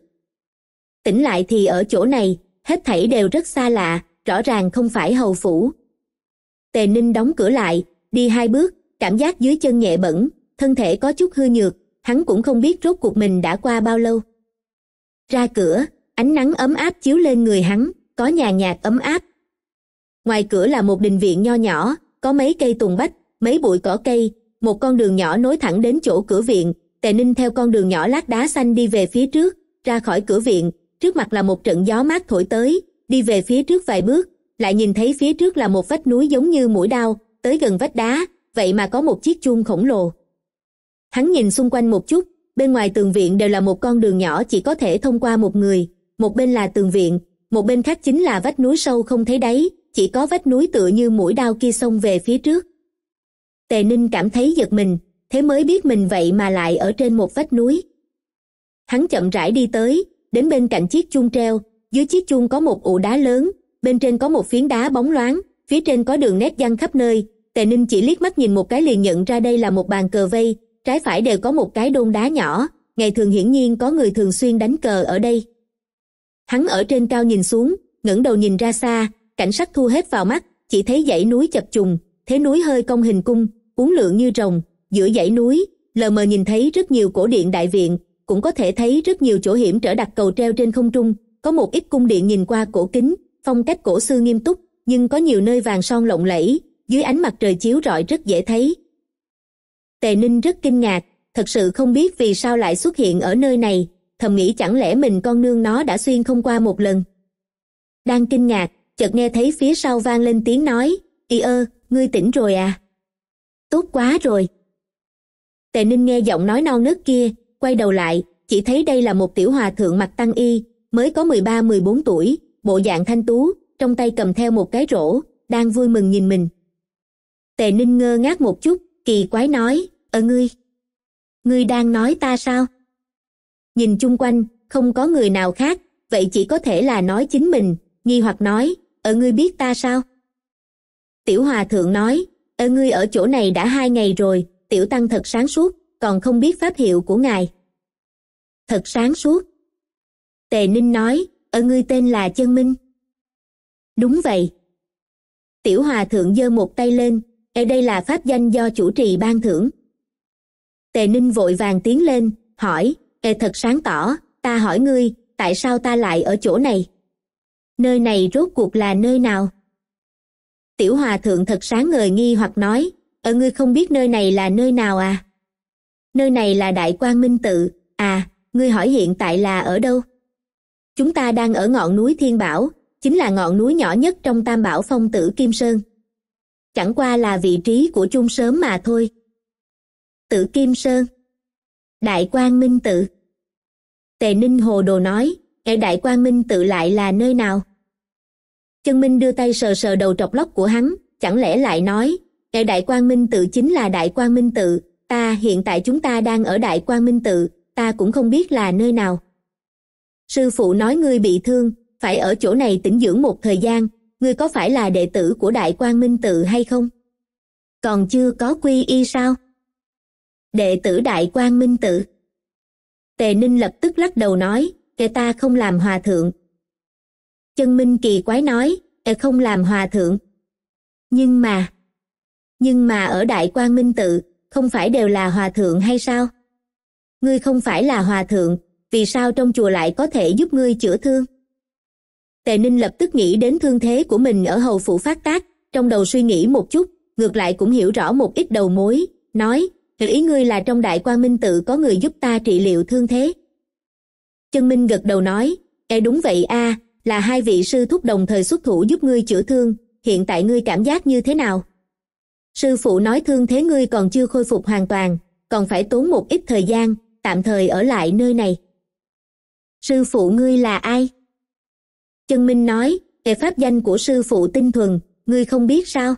Speaker 1: tỉnh lại thì ở chỗ này hết thảy đều rất xa lạ rõ ràng không phải hầu phủ tề ninh đóng cửa lại đi hai bước cảm giác dưới chân nhẹ bẩn thân thể có chút hư nhược hắn cũng không biết rốt cuộc mình đã qua bao lâu ra cửa ánh nắng ấm áp chiếu lên người hắn có nhà nhạt ấm áp ngoài cửa là một đình viện nho nhỏ có mấy cây tùng bách mấy bụi cỏ cây một con đường nhỏ nối thẳng đến chỗ cửa viện tề ninh theo con đường nhỏ lát đá xanh đi về phía trước ra khỏi cửa viện trước mặt là một trận gió mát thổi tới đi về phía trước vài bước lại nhìn thấy phía trước là một vách núi giống như mũi đao tới gần vách đá vậy mà có một chiếc chuông khổng lồ hắn nhìn xung quanh một chút bên ngoài tường viện đều là một con đường nhỏ chỉ có thể thông qua một người một bên là tường viện một bên khác chính là vách núi sâu không thấy đáy chỉ có vách núi tựa như mũi đao kia xông về phía trước tề ninh cảm thấy giật mình thế mới biết mình vậy mà lại ở trên một vách núi hắn chậm rãi đi tới đến bên cạnh chiếc chuông treo dưới chiếc chuông có một ụ đá lớn bên trên có một phiến đá bóng loáng phía trên có đường nét văng khắp nơi tề ninh chỉ liếc mắt nhìn một cái liền nhận ra đây là một bàn cờ vây trái phải đều có một cái đôn đá nhỏ ngày thường hiển nhiên có người thường xuyên đánh cờ ở đây hắn ở trên cao nhìn xuống ngẩng đầu nhìn ra xa cảnh sắc thu hết vào mắt chỉ thấy dãy núi chập trùng thế núi hơi cong hình cung uốn lượn như rồng giữa dãy núi lờ mờ nhìn thấy rất nhiều cổ điện đại viện cũng có thể thấy rất nhiều chỗ hiểm trở đặt cầu treo trên không trung có một ít cung điện nhìn qua cổ kính phong cách cổ xưa nghiêm túc nhưng có nhiều nơi vàng son lộng lẫy dưới ánh mặt trời chiếu rọi rất dễ thấy tề ninh rất kinh ngạc thật sự không biết vì sao lại xuất hiện ở nơi này thầm nghĩ chẳng lẽ mình con nương nó đã xuyên không qua một lần đang kinh ngạc chợt nghe thấy phía sau vang lên tiếng nói y ơ ngươi tỉnh rồi à tốt quá rồi tề ninh nghe giọng nói non nớt kia quay đầu lại chỉ thấy đây là một tiểu hòa thượng mặt tăng y mới có mười ba mười bốn tuổi bộ dạng thanh tú trong tay cầm theo một cái rổ đang vui mừng nhìn mình tề ninh ngơ ngác một chút kỳ quái nói ờ ngươi ngươi đang nói ta sao nhìn chung quanh không có người nào khác vậy chỉ có thể là nói chính mình nghi hoặc nói ở ngươi biết ta sao tiểu hòa thượng nói ở ngươi ở chỗ này đã hai ngày rồi tiểu tăng thật sáng suốt còn không biết pháp hiệu của ngài thật sáng suốt tề ninh nói ở ngươi tên là chân minh đúng vậy tiểu hòa thượng giơ một tay lên ở đây là pháp danh do chủ trì ban thưởng tề ninh vội vàng tiến lên hỏi kệ thật sáng tỏ ta hỏi ngươi tại sao ta lại ở chỗ này nơi này rốt cuộc là nơi nào tiểu hòa thượng thật sáng ngời nghi hoặc nói ở ờ, ngươi không biết nơi này là nơi nào à nơi này là đại quan minh tự à ngươi hỏi hiện tại là ở đâu chúng ta đang ở ngọn núi thiên bảo chính là ngọn núi nhỏ nhất trong tam bảo phong tử kim sơn chẳng qua là vị trí của chung sớm mà thôi tử kim sơn Đại Quang Minh Tự Tề Ninh Hồ Đồ nói, ở Đại Quang Minh Tự lại là nơi nào? Chân Minh đưa tay sờ sờ đầu trọc lóc của hắn, chẳng lẽ lại nói, ở Đại Quang Minh Tự chính là Đại Quang Minh Tự, ta hiện tại chúng ta đang ở Đại Quang Minh Tự, ta cũng không biết là nơi nào. Sư phụ nói ngươi bị thương, phải ở chỗ này tĩnh dưỡng một thời gian, ngươi có phải là đệ tử của Đại Quang Minh Tự hay không? Còn chưa có quy y sao? đệ tử Đại Quang Minh Tự. Tề Ninh lập tức lắc đầu nói, kệ ta không làm hòa thượng. Chân Minh kỳ quái nói, e không làm hòa thượng. Nhưng mà... Nhưng mà ở Đại Quang Minh Tự, không phải đều là hòa thượng hay sao? Ngươi không phải là hòa thượng, vì sao trong chùa lại có thể giúp ngươi chữa thương? Tề Ninh lập tức nghĩ đến thương thế của mình ở hầu phủ phát tác, trong đầu suy nghĩ một chút, ngược lại cũng hiểu rõ một ít đầu mối, nói, ý ngươi là trong đại quan minh tự có người giúp ta trị liệu thương thế chân minh gật đầu nói e đúng vậy a là hai vị sư thúc đồng thời xuất thủ giúp ngươi chữa thương hiện tại ngươi cảm giác như thế nào sư phụ nói thương thế ngươi còn chưa khôi phục hoàn toàn còn phải tốn một ít thời gian tạm thời ở lại nơi này sư phụ ngươi là ai chân minh nói về pháp danh của sư phụ tinh thuần ngươi không biết sao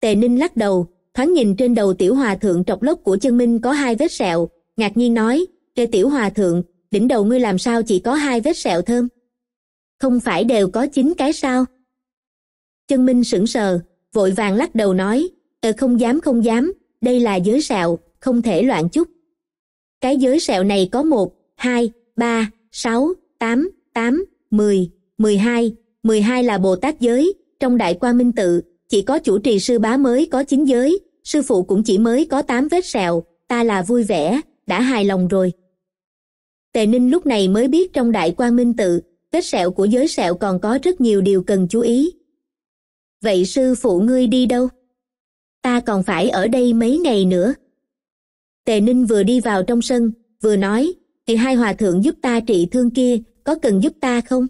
Speaker 1: tề ninh lắc đầu thoáng nhìn trên đầu tiểu hòa thượng trọc lốc của chân minh có hai vết sẹo ngạc nhiên nói kê tiểu hòa thượng đỉnh đầu ngươi làm sao chỉ có hai vết sẹo thơm không phải đều có chín cái sao chân minh sững sờ vội vàng lắc đầu nói ờ không dám không dám đây là giới sẹo không thể loạn chút cái giới sẹo này có một hai ba sáu tám tám mười mười hai mười hai là bồ tát giới trong đại qua minh tự chỉ có chủ trì sư bá mới có chín giới sư phụ cũng chỉ mới có tám vết sẹo ta là vui vẻ đã hài lòng rồi tề ninh lúc này mới biết trong đại quan minh tự vết sẹo của giới sẹo còn có rất nhiều điều cần chú ý vậy sư phụ ngươi đi đâu ta còn phải ở đây mấy ngày nữa tề ninh vừa đi vào trong sân vừa nói thì hai hòa thượng giúp ta trị thương kia có cần giúp ta không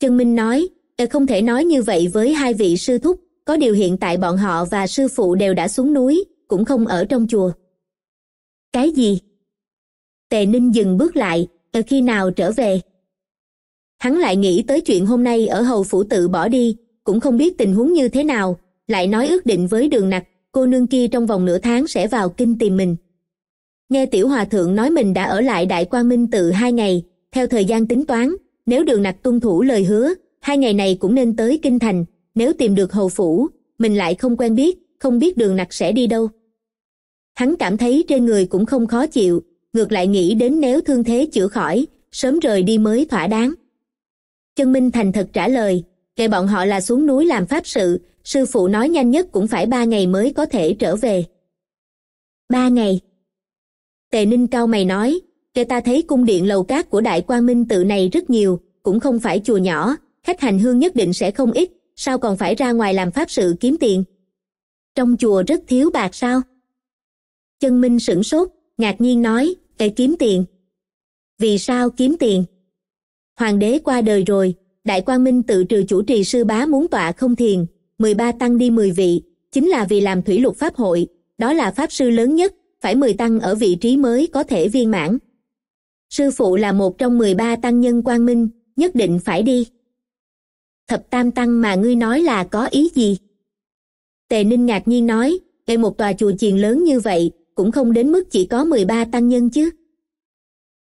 Speaker 1: chân minh nói ta không thể nói như vậy với hai vị sư thúc có điều hiện tại bọn họ và sư phụ đều đã xuống núi cũng không ở trong chùa cái gì tề ninh dừng bước lại từ khi nào trở về hắn lại nghĩ tới chuyện hôm nay ở hầu phủ tự bỏ đi cũng không biết tình huống như thế nào lại nói ước định với đường nặc cô nương kia trong vòng nửa tháng sẽ vào kinh tìm mình nghe tiểu hòa thượng nói mình đã ở lại đại quang minh tự hai ngày theo thời gian tính toán nếu đường nặc tuân thủ lời hứa hai ngày này cũng nên tới kinh thành nếu tìm được hầu phủ mình lại không quen biết không biết đường nặc sẽ đi đâu hắn cảm thấy trên người cũng không khó chịu ngược lại nghĩ đến nếu thương thế chữa khỏi sớm rời đi mới thỏa đáng chân minh thành thật trả lời kệ bọn họ là xuống núi làm pháp sự sư phụ nói nhanh nhất cũng phải ba ngày mới có thể trở về ba ngày tề ninh cao mày nói kệ ta thấy cung điện lầu cát của đại quang minh tự này rất nhiều cũng không phải chùa nhỏ khách hành hương nhất định sẽ không ít sao còn phải ra ngoài làm pháp sự kiếm tiền trong chùa rất thiếu bạc sao chân minh sửng sốt ngạc nhiên nói để kiếm tiền vì sao kiếm tiền hoàng đế qua đời rồi đại quang minh tự trừ chủ trì sư bá muốn tọa không thiền 13 tăng đi 10 vị chính là vì làm thủy lục pháp hội đó là pháp sư lớn nhất phải 10 tăng ở vị trí mới có thể viên mãn sư phụ là một trong 13 tăng nhân quang minh nhất định phải đi thập tam tăng mà ngươi nói là có ý gì tề ninh ngạc nhiên nói ngay một tòa chùa chiền lớn như vậy cũng không đến mức chỉ có 13 tăng nhân chứ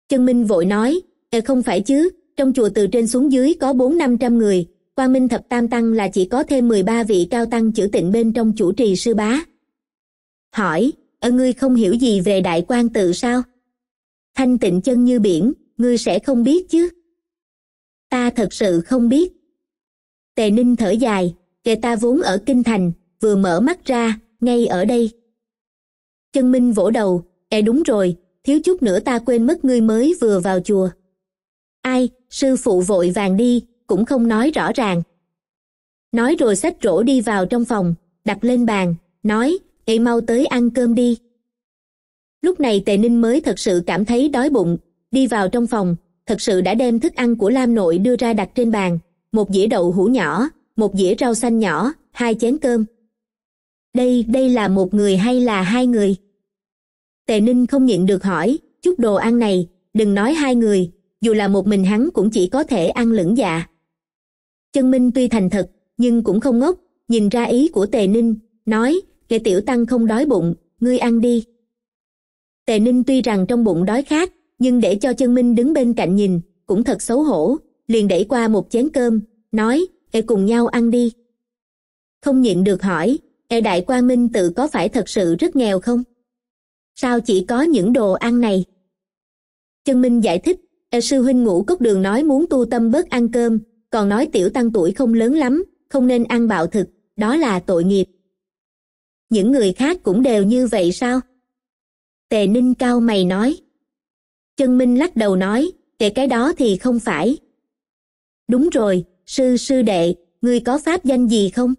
Speaker 1: chân minh vội nói e không phải chứ trong chùa từ trên xuống dưới có bốn năm trăm người quan minh thập tam tăng là chỉ có thêm 13 vị cao tăng chữ tịnh bên trong chủ trì sư bá hỏi ở ngươi không hiểu gì về đại quan tự sao thanh tịnh chân như biển ngươi sẽ không biết chứ ta thật sự không biết tề ninh thở dài kệ ta vốn ở kinh thành vừa mở mắt ra ngay ở đây chân minh vỗ đầu ẹ đúng rồi thiếu chút nữa ta quên mất ngươi mới vừa vào chùa ai sư phụ vội vàng đi cũng không nói rõ ràng nói rồi sách rổ đi vào trong phòng đặt lên bàn nói ệ mau tới ăn cơm đi lúc này tề ninh mới thật sự cảm thấy đói bụng đi vào trong phòng thật sự đã đem thức ăn của lam nội đưa ra đặt trên bàn một dĩa đậu hũ nhỏ một dĩa rau xanh nhỏ hai chén cơm đây đây là một người hay là hai người tề ninh không nhịn được hỏi chút đồ ăn này đừng nói hai người dù là một mình hắn cũng chỉ có thể ăn lửng dạ chân minh tuy thành thật nhưng cũng không ngốc nhìn ra ý của tề ninh nói kệ tiểu tăng không đói bụng ngươi ăn đi tề ninh tuy rằng trong bụng đói khát nhưng để cho chân minh đứng bên cạnh nhìn cũng thật xấu hổ liền đẩy qua một chén cơm nói e cùng nhau ăn đi không nhịn được hỏi e đại quan minh tự có phải thật sự rất nghèo không sao chỉ có những đồ ăn này chân minh giải thích e sư huynh ngủ cốc đường nói muốn tu tâm bớt ăn cơm còn nói tiểu tăng tuổi không lớn lắm không nên ăn bạo thực đó là tội nghiệp những người khác cũng đều như vậy sao tề ninh cao mày nói chân minh lắc đầu nói kể cái đó thì không phải đúng rồi sư sư đệ ngươi có pháp danh gì không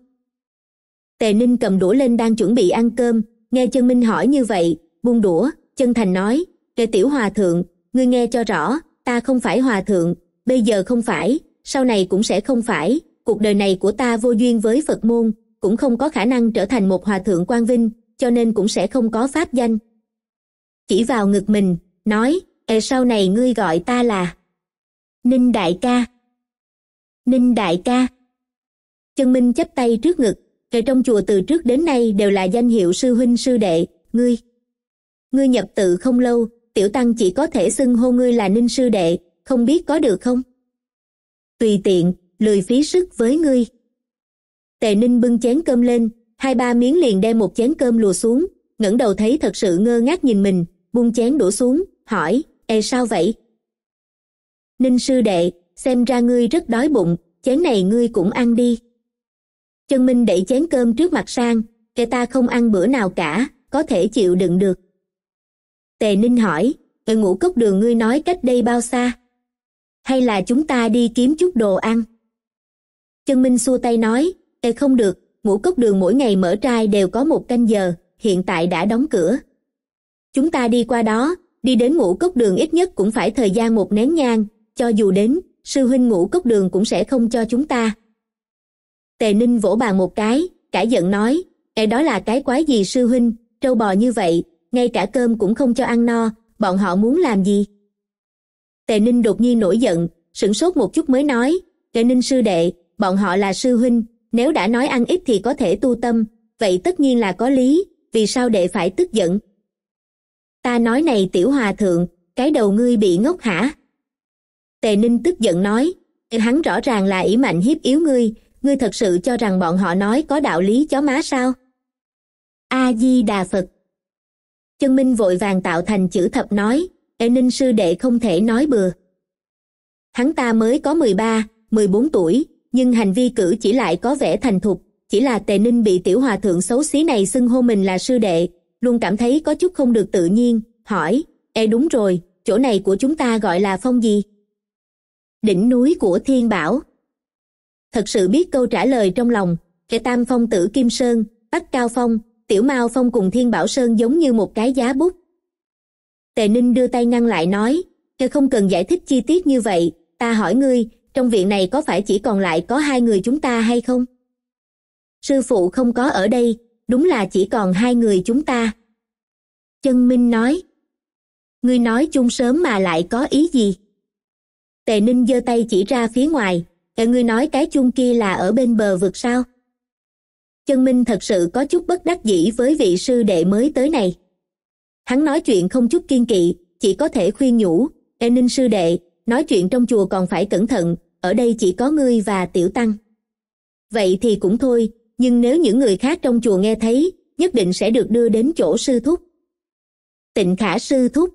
Speaker 1: tề ninh cầm đũa lên đang chuẩn bị ăn cơm nghe chân minh hỏi như vậy buông đũa chân thành nói để tiểu hòa thượng ngươi nghe cho rõ ta không phải hòa thượng bây giờ không phải sau này cũng sẽ không phải cuộc đời này của ta vô duyên với phật môn cũng không có khả năng trở thành một hòa thượng quang vinh cho nên cũng sẽ không có pháp danh chỉ vào ngực mình nói ề sau này ngươi gọi ta là ninh đại ca Ninh Đại Ca. Chân Minh chấp tay trước ngực, trời trong chùa từ trước đến nay đều là danh hiệu sư huynh sư đệ, ngươi. Ngươi nhập tự không lâu, tiểu tăng chỉ có thể xưng hô ngươi là Ninh sư đệ, không biết có được không? Tùy tiện, lười phí sức với ngươi. Tề Ninh bưng chén cơm lên, hai ba miếng liền đem một chén cơm lùa xuống, ngẩng đầu thấy thật sự ngơ ngác nhìn mình, buông chén đổ xuống, hỏi, Ê sao vậy? Ninh sư đệ, xem ra ngươi rất đói bụng chén này ngươi cũng ăn đi chân minh đẩy chén cơm trước mặt sang kẻ ta không ăn bữa nào cả có thể chịu đựng được tề ninh hỏi người ngũ cốc đường ngươi nói cách đây bao xa hay là chúng ta đi kiếm chút đồ ăn chân minh xua tay nói tề không được ngũ cốc đường mỗi ngày mở trai đều có một canh giờ hiện tại đã đóng cửa chúng ta đi qua đó đi đến ngũ cốc đường ít nhất cũng phải thời gian một nén nhang cho dù đến sư huynh ngũ cốc đường cũng sẽ không cho chúng ta tề ninh vỗ bàn một cái cãi giận nói cái đó là cái quái gì sư huynh trâu bò như vậy ngay cả cơm cũng không cho ăn no bọn họ muốn làm gì tề ninh đột nhiên nổi giận sửng sốt một chút mới nói tề ninh sư đệ bọn họ là sư huynh nếu đã nói ăn ít thì có thể tu tâm vậy tất nhiên là có lý vì sao đệ phải tức giận ta nói này tiểu hòa thượng cái đầu ngươi bị ngốc hả tề ninh tức giận nói hắn rõ ràng là ý mạnh hiếp yếu ngươi ngươi thật sự cho rằng bọn họ nói có đạo lý chó má sao a di đà phật chân minh vội vàng tạo thành chữ thập nói tề ninh sư đệ không thể nói bừa hắn ta mới có mười ba mười bốn tuổi nhưng hành vi cử chỉ lại có vẻ thành thục chỉ là tề ninh bị tiểu hòa thượng xấu xí này xưng hô mình là sư đệ luôn cảm thấy có chút không được tự nhiên hỏi ê đúng rồi chỗ này của chúng ta gọi là phong gì đỉnh núi của thiên bảo thật sự biết câu trả lời trong lòng kẻ tam phong tử kim sơn bắc cao phong tiểu mao phong cùng thiên bảo sơn giống như một cái giá bút tề ninh đưa tay ngăn lại nói ngươi không cần giải thích chi tiết như vậy ta hỏi ngươi trong viện này có phải chỉ còn lại có hai người chúng ta hay không sư phụ không có ở đây đúng là chỉ còn hai người chúng ta chân minh nói ngươi nói chung sớm mà lại có ý gì tề ninh giơ tay chỉ ra phía ngoài kệ ngươi nói cái chung kia là ở bên bờ vực sao chân minh thật sự có chút bất đắc dĩ với vị sư đệ mới tới này hắn nói chuyện không chút kiên kỵ chỉ có thể khuyên nhủ tề ninh sư đệ nói chuyện trong chùa còn phải cẩn thận ở đây chỉ có ngươi và tiểu tăng vậy thì cũng thôi nhưng nếu những người khác trong chùa nghe thấy nhất định sẽ được đưa đến chỗ sư thúc tịnh khả sư thúc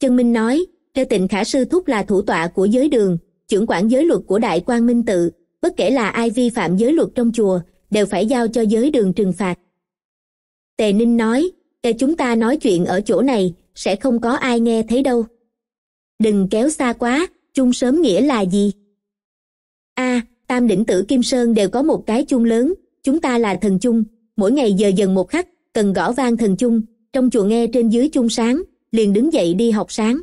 Speaker 1: chân minh nói theo tịnh khả sư thúc là thủ tọa của giới đường trưởng quản giới luật của đại quan minh tự bất kể là ai vi phạm giới luật trong chùa đều phải giao cho giới đường trừng phạt tề ninh nói tề chúng ta nói chuyện ở chỗ này sẽ không có ai nghe thấy đâu đừng kéo xa quá chung sớm nghĩa là gì a tam đỉnh tử kim sơn đều có một cái chung lớn chúng ta là thần chung mỗi ngày giờ dần một khắc cần gõ vang thần chung trong chùa nghe trên dưới chung sáng liền đứng dậy đi học sáng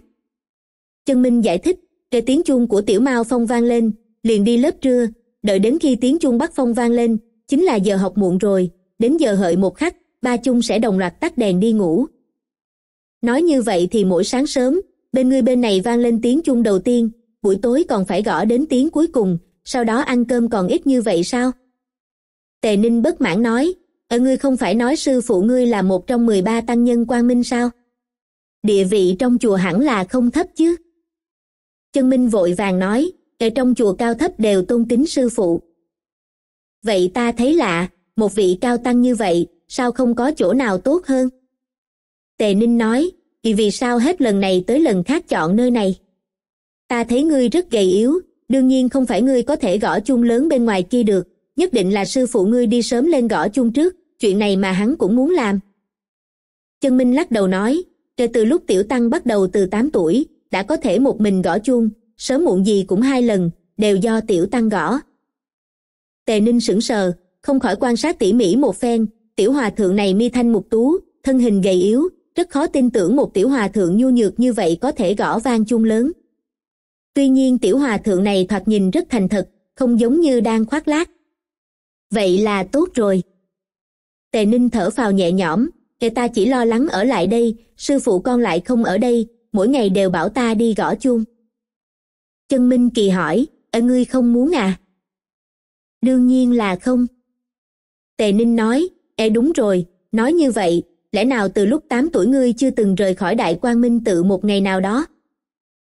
Speaker 1: chân minh giải thích để tiếng chuông của tiểu mao phong vang lên liền đi lớp trưa đợi đến khi tiếng chuông bắt phong vang lên chính là giờ học muộn rồi đến giờ hợi một khắc ba chung sẽ đồng loạt tắt đèn đi ngủ nói như vậy thì mỗi sáng sớm bên người bên này vang lên tiếng chuông đầu tiên buổi tối còn phải gõ đến tiếng cuối cùng sau đó ăn cơm còn ít như vậy sao tề ninh bất mãn nói ở ngươi không phải nói sư phụ ngươi là một trong mười ba tăng nhân quang minh sao địa vị trong chùa hẳn là không thấp chứ chân minh vội vàng nói ở trong chùa cao thấp đều tôn kính sư phụ vậy ta thấy lạ một vị cao tăng như vậy sao không có chỗ nào tốt hơn tề ninh nói thì vì sao hết lần này tới lần khác chọn nơi này ta thấy ngươi rất gầy yếu đương nhiên không phải ngươi có thể gõ chung lớn bên ngoài kia được nhất định là sư phụ ngươi đi sớm lên gõ chung trước chuyện này mà hắn cũng muốn làm chân minh lắc đầu nói kể từ lúc tiểu tăng bắt đầu từ tám tuổi đã có thể một mình gõ chuông sớm muộn gì cũng hai lần đều do tiểu tăng gõ tề ninh sững sờ không khỏi quan sát tỉ mỉ một phen tiểu hòa thượng này mi thanh mục tú thân hình gầy yếu rất khó tin tưởng một tiểu hòa thượng nhu nhược như vậy có thể gõ vang chuông lớn tuy nhiên tiểu hòa thượng này thoạt nhìn rất thành thật không giống như đang khoác lác vậy là tốt rồi tề ninh thở phào nhẹ nhõm người ta chỉ lo lắng ở lại đây sư phụ con lại không ở đây mỗi ngày đều bảo ta đi gõ chuông chân minh kỳ hỏi ở ngươi không muốn à đương nhiên là không tề ninh nói e đúng rồi nói như vậy lẽ nào từ lúc 8 tuổi ngươi chưa từng rời khỏi đại quang minh tự một ngày nào đó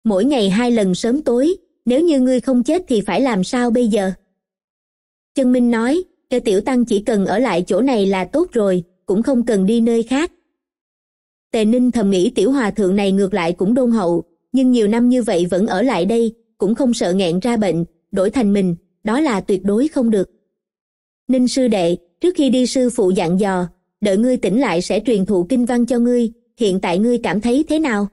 Speaker 1: mỗi ngày hai lần sớm tối nếu như ngươi không chết thì phải làm sao bây giờ chân minh nói cho tiểu tăng chỉ cần ở lại chỗ này là tốt rồi cũng không cần đi nơi khác tề ninh thầm nghĩ tiểu hòa thượng này ngược lại cũng đôn hậu nhưng nhiều năm như vậy vẫn ở lại đây cũng không sợ nghẹn ra bệnh đổi thành mình đó là tuyệt đối không được ninh sư đệ trước khi đi sư phụ dặn dò đợi ngươi tỉnh lại sẽ truyền thụ kinh văn cho ngươi hiện tại ngươi cảm thấy thế nào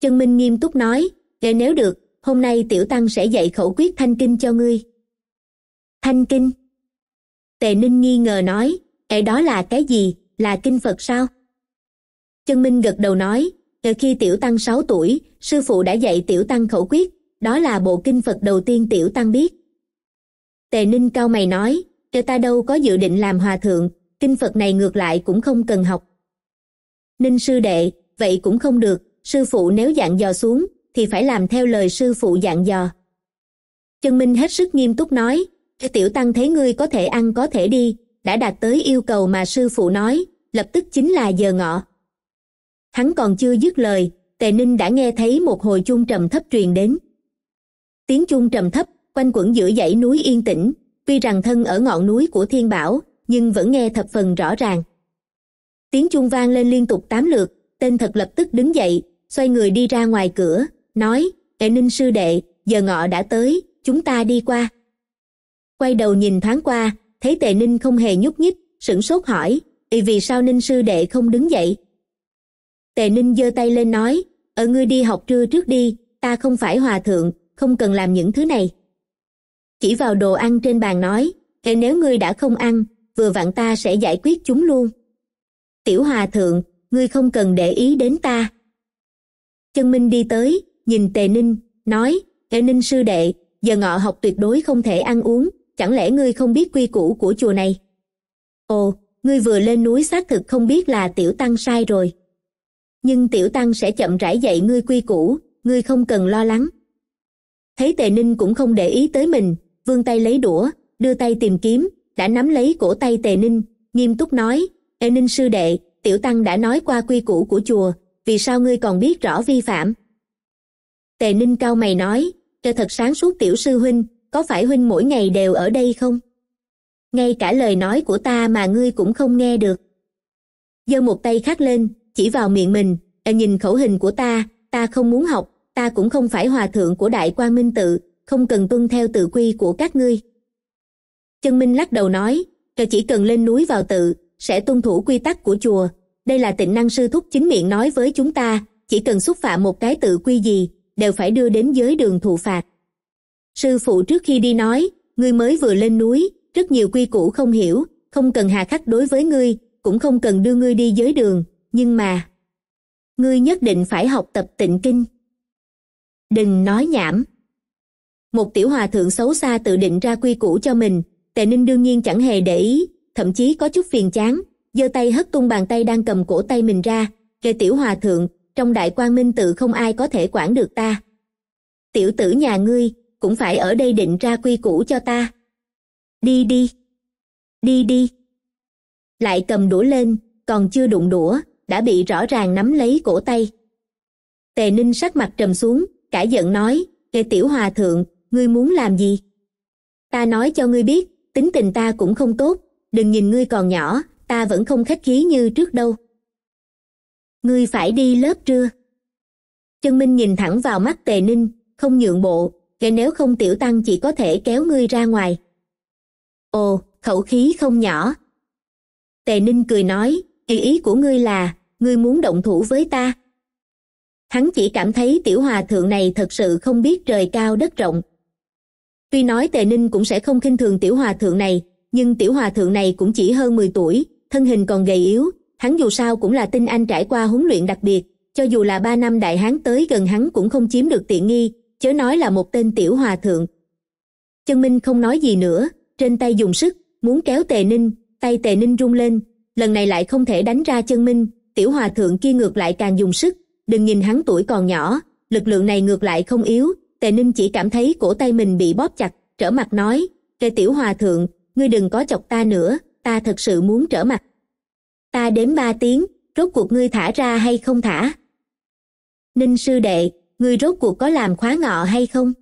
Speaker 1: chân minh nghiêm túc nói để nếu được hôm nay tiểu tăng sẽ dạy khẩu quyết thanh kinh cho ngươi thanh kinh tề ninh nghi ngờ nói ệ đó là cái gì là kinh phật sao chân minh gật đầu nói từ khi tiểu tăng sáu tuổi sư phụ đã dạy tiểu tăng khẩu quyết đó là bộ kinh phật đầu tiên tiểu tăng biết tề ninh cao mày nói cho ta đâu có dự định làm hòa thượng kinh phật này ngược lại cũng không cần học ninh sư đệ vậy cũng không được sư phụ nếu dặn dò xuống thì phải làm theo lời sư phụ dặn dò chân minh hết sức nghiêm túc nói cho tiểu tăng thấy ngươi có thể ăn có thể đi đã đạt tới yêu cầu mà sư phụ nói lập tức chính là giờ ngọ hắn còn chưa dứt lời tề ninh đã nghe thấy một hồi chuông trầm thấp truyền đến tiếng chuông trầm thấp quanh quẩn giữa dãy núi yên tĩnh tuy rằng thân ở ngọn núi của thiên bảo nhưng vẫn nghe thập phần rõ ràng tiếng chuông vang lên liên tục tám lượt tên thật lập tức đứng dậy xoay người đi ra ngoài cửa nói tề ninh sư đệ giờ ngọ đã tới chúng ta đi qua quay đầu nhìn thoáng qua thấy tề ninh không hề nhúc nhích sửng sốt hỏi vì vì sao ninh sư đệ không đứng dậy tề ninh giơ tay lên nói ở ngươi đi học trưa trước đi ta không phải hòa thượng không cần làm những thứ này chỉ vào đồ ăn trên bàn nói hệ nếu ngươi đã không ăn vừa vặn ta sẽ giải quyết chúng luôn tiểu hòa thượng ngươi không cần để ý đến ta chân minh đi tới nhìn tề ninh nói Tề ninh sư đệ giờ ngọ học tuyệt đối không thể ăn uống chẳng lẽ ngươi không biết quy củ của chùa này ồ ngươi vừa lên núi xác thực không biết là tiểu tăng sai rồi nhưng tiểu tăng sẽ chậm rãi dạy ngươi quy củ ngươi không cần lo lắng thấy tề ninh cũng không để ý tới mình vươn tay lấy đũa đưa tay tìm kiếm đã nắm lấy cổ tay tề ninh nghiêm túc nói ê ninh sư đệ tiểu tăng đã nói qua quy củ của chùa vì sao ngươi còn biết rõ vi phạm tề ninh cao mày nói cho thật sáng suốt tiểu sư huynh có phải huynh mỗi ngày đều ở đây không ngay cả lời nói của ta mà ngươi cũng không nghe được giơ một tay khác lên chỉ vào miệng mình nhìn khẩu hình của ta ta không muốn học ta cũng không phải hòa thượng của đại quan minh tự không cần tuân theo tự quy của các ngươi chân minh lắc đầu nói cho chỉ cần lên núi vào tự sẽ tuân thủ quy tắc của chùa đây là tịnh năng sư thúc chính miệng nói với chúng ta chỉ cần xúc phạm một cái tự quy gì đều phải đưa đến giới đường thụ phạt sư phụ trước khi đi nói ngươi mới vừa lên núi rất nhiều quy củ không hiểu không cần hà khắc đối với ngươi cũng không cần đưa ngươi đi giới đường nhưng mà ngươi nhất định phải học tập tịnh kinh đừng nói nhảm một tiểu hòa thượng xấu xa tự định ra quy củ cho mình tề ninh đương nhiên chẳng hề để ý thậm chí có chút phiền chán giơ tay hất tung bàn tay đang cầm cổ tay mình ra kề tiểu hòa thượng trong đại quan minh tự không ai có thể quản được ta tiểu tử nhà ngươi cũng phải ở đây định ra quy củ cho ta đi đi đi đi lại cầm đũa lên còn chưa đụng đũa đã bị rõ ràng nắm lấy cổ tay tề ninh sắc mặt trầm xuống cả giận nói nghe tiểu hòa thượng ngươi muốn làm gì ta nói cho ngươi biết tính tình ta cũng không tốt đừng nhìn ngươi còn nhỏ ta vẫn không khách khí như trước đâu ngươi phải đi lớp trưa chân minh nhìn thẳng vào mắt tề ninh không nhượng bộ kể nếu không tiểu tăng chỉ có thể kéo ngươi ra ngoài ồ khẩu khí không nhỏ tề ninh cười nói thì ý của ngươi là ngươi muốn động thủ với ta hắn chỉ cảm thấy tiểu hòa thượng này thật sự không biết trời cao đất rộng tuy nói tề ninh cũng sẽ không khinh thường tiểu hòa thượng này nhưng tiểu hòa thượng này cũng chỉ hơn mười tuổi thân hình còn gầy yếu hắn dù sao cũng là tinh anh trải qua huấn luyện đặc biệt cho dù là ba năm đại hán tới gần hắn cũng không chiếm được tiện nghi chớ nói là một tên tiểu hòa thượng chân minh không nói gì nữa trên tay dùng sức muốn kéo tề ninh tay tề ninh rung lên lần này lại không thể đánh ra chân minh tiểu hòa thượng kia ngược lại càng dùng sức đừng nhìn hắn tuổi còn nhỏ lực lượng này ngược lại không yếu tề ninh chỉ cảm thấy cổ tay mình bị bóp chặt trở mặt nói tề tiểu hòa thượng ngươi đừng có chọc ta nữa ta thật sự muốn trở mặt ta đếm ba tiếng rốt cuộc ngươi thả ra hay không thả ninh sư đệ ngươi rốt cuộc có làm khóa ngọ hay không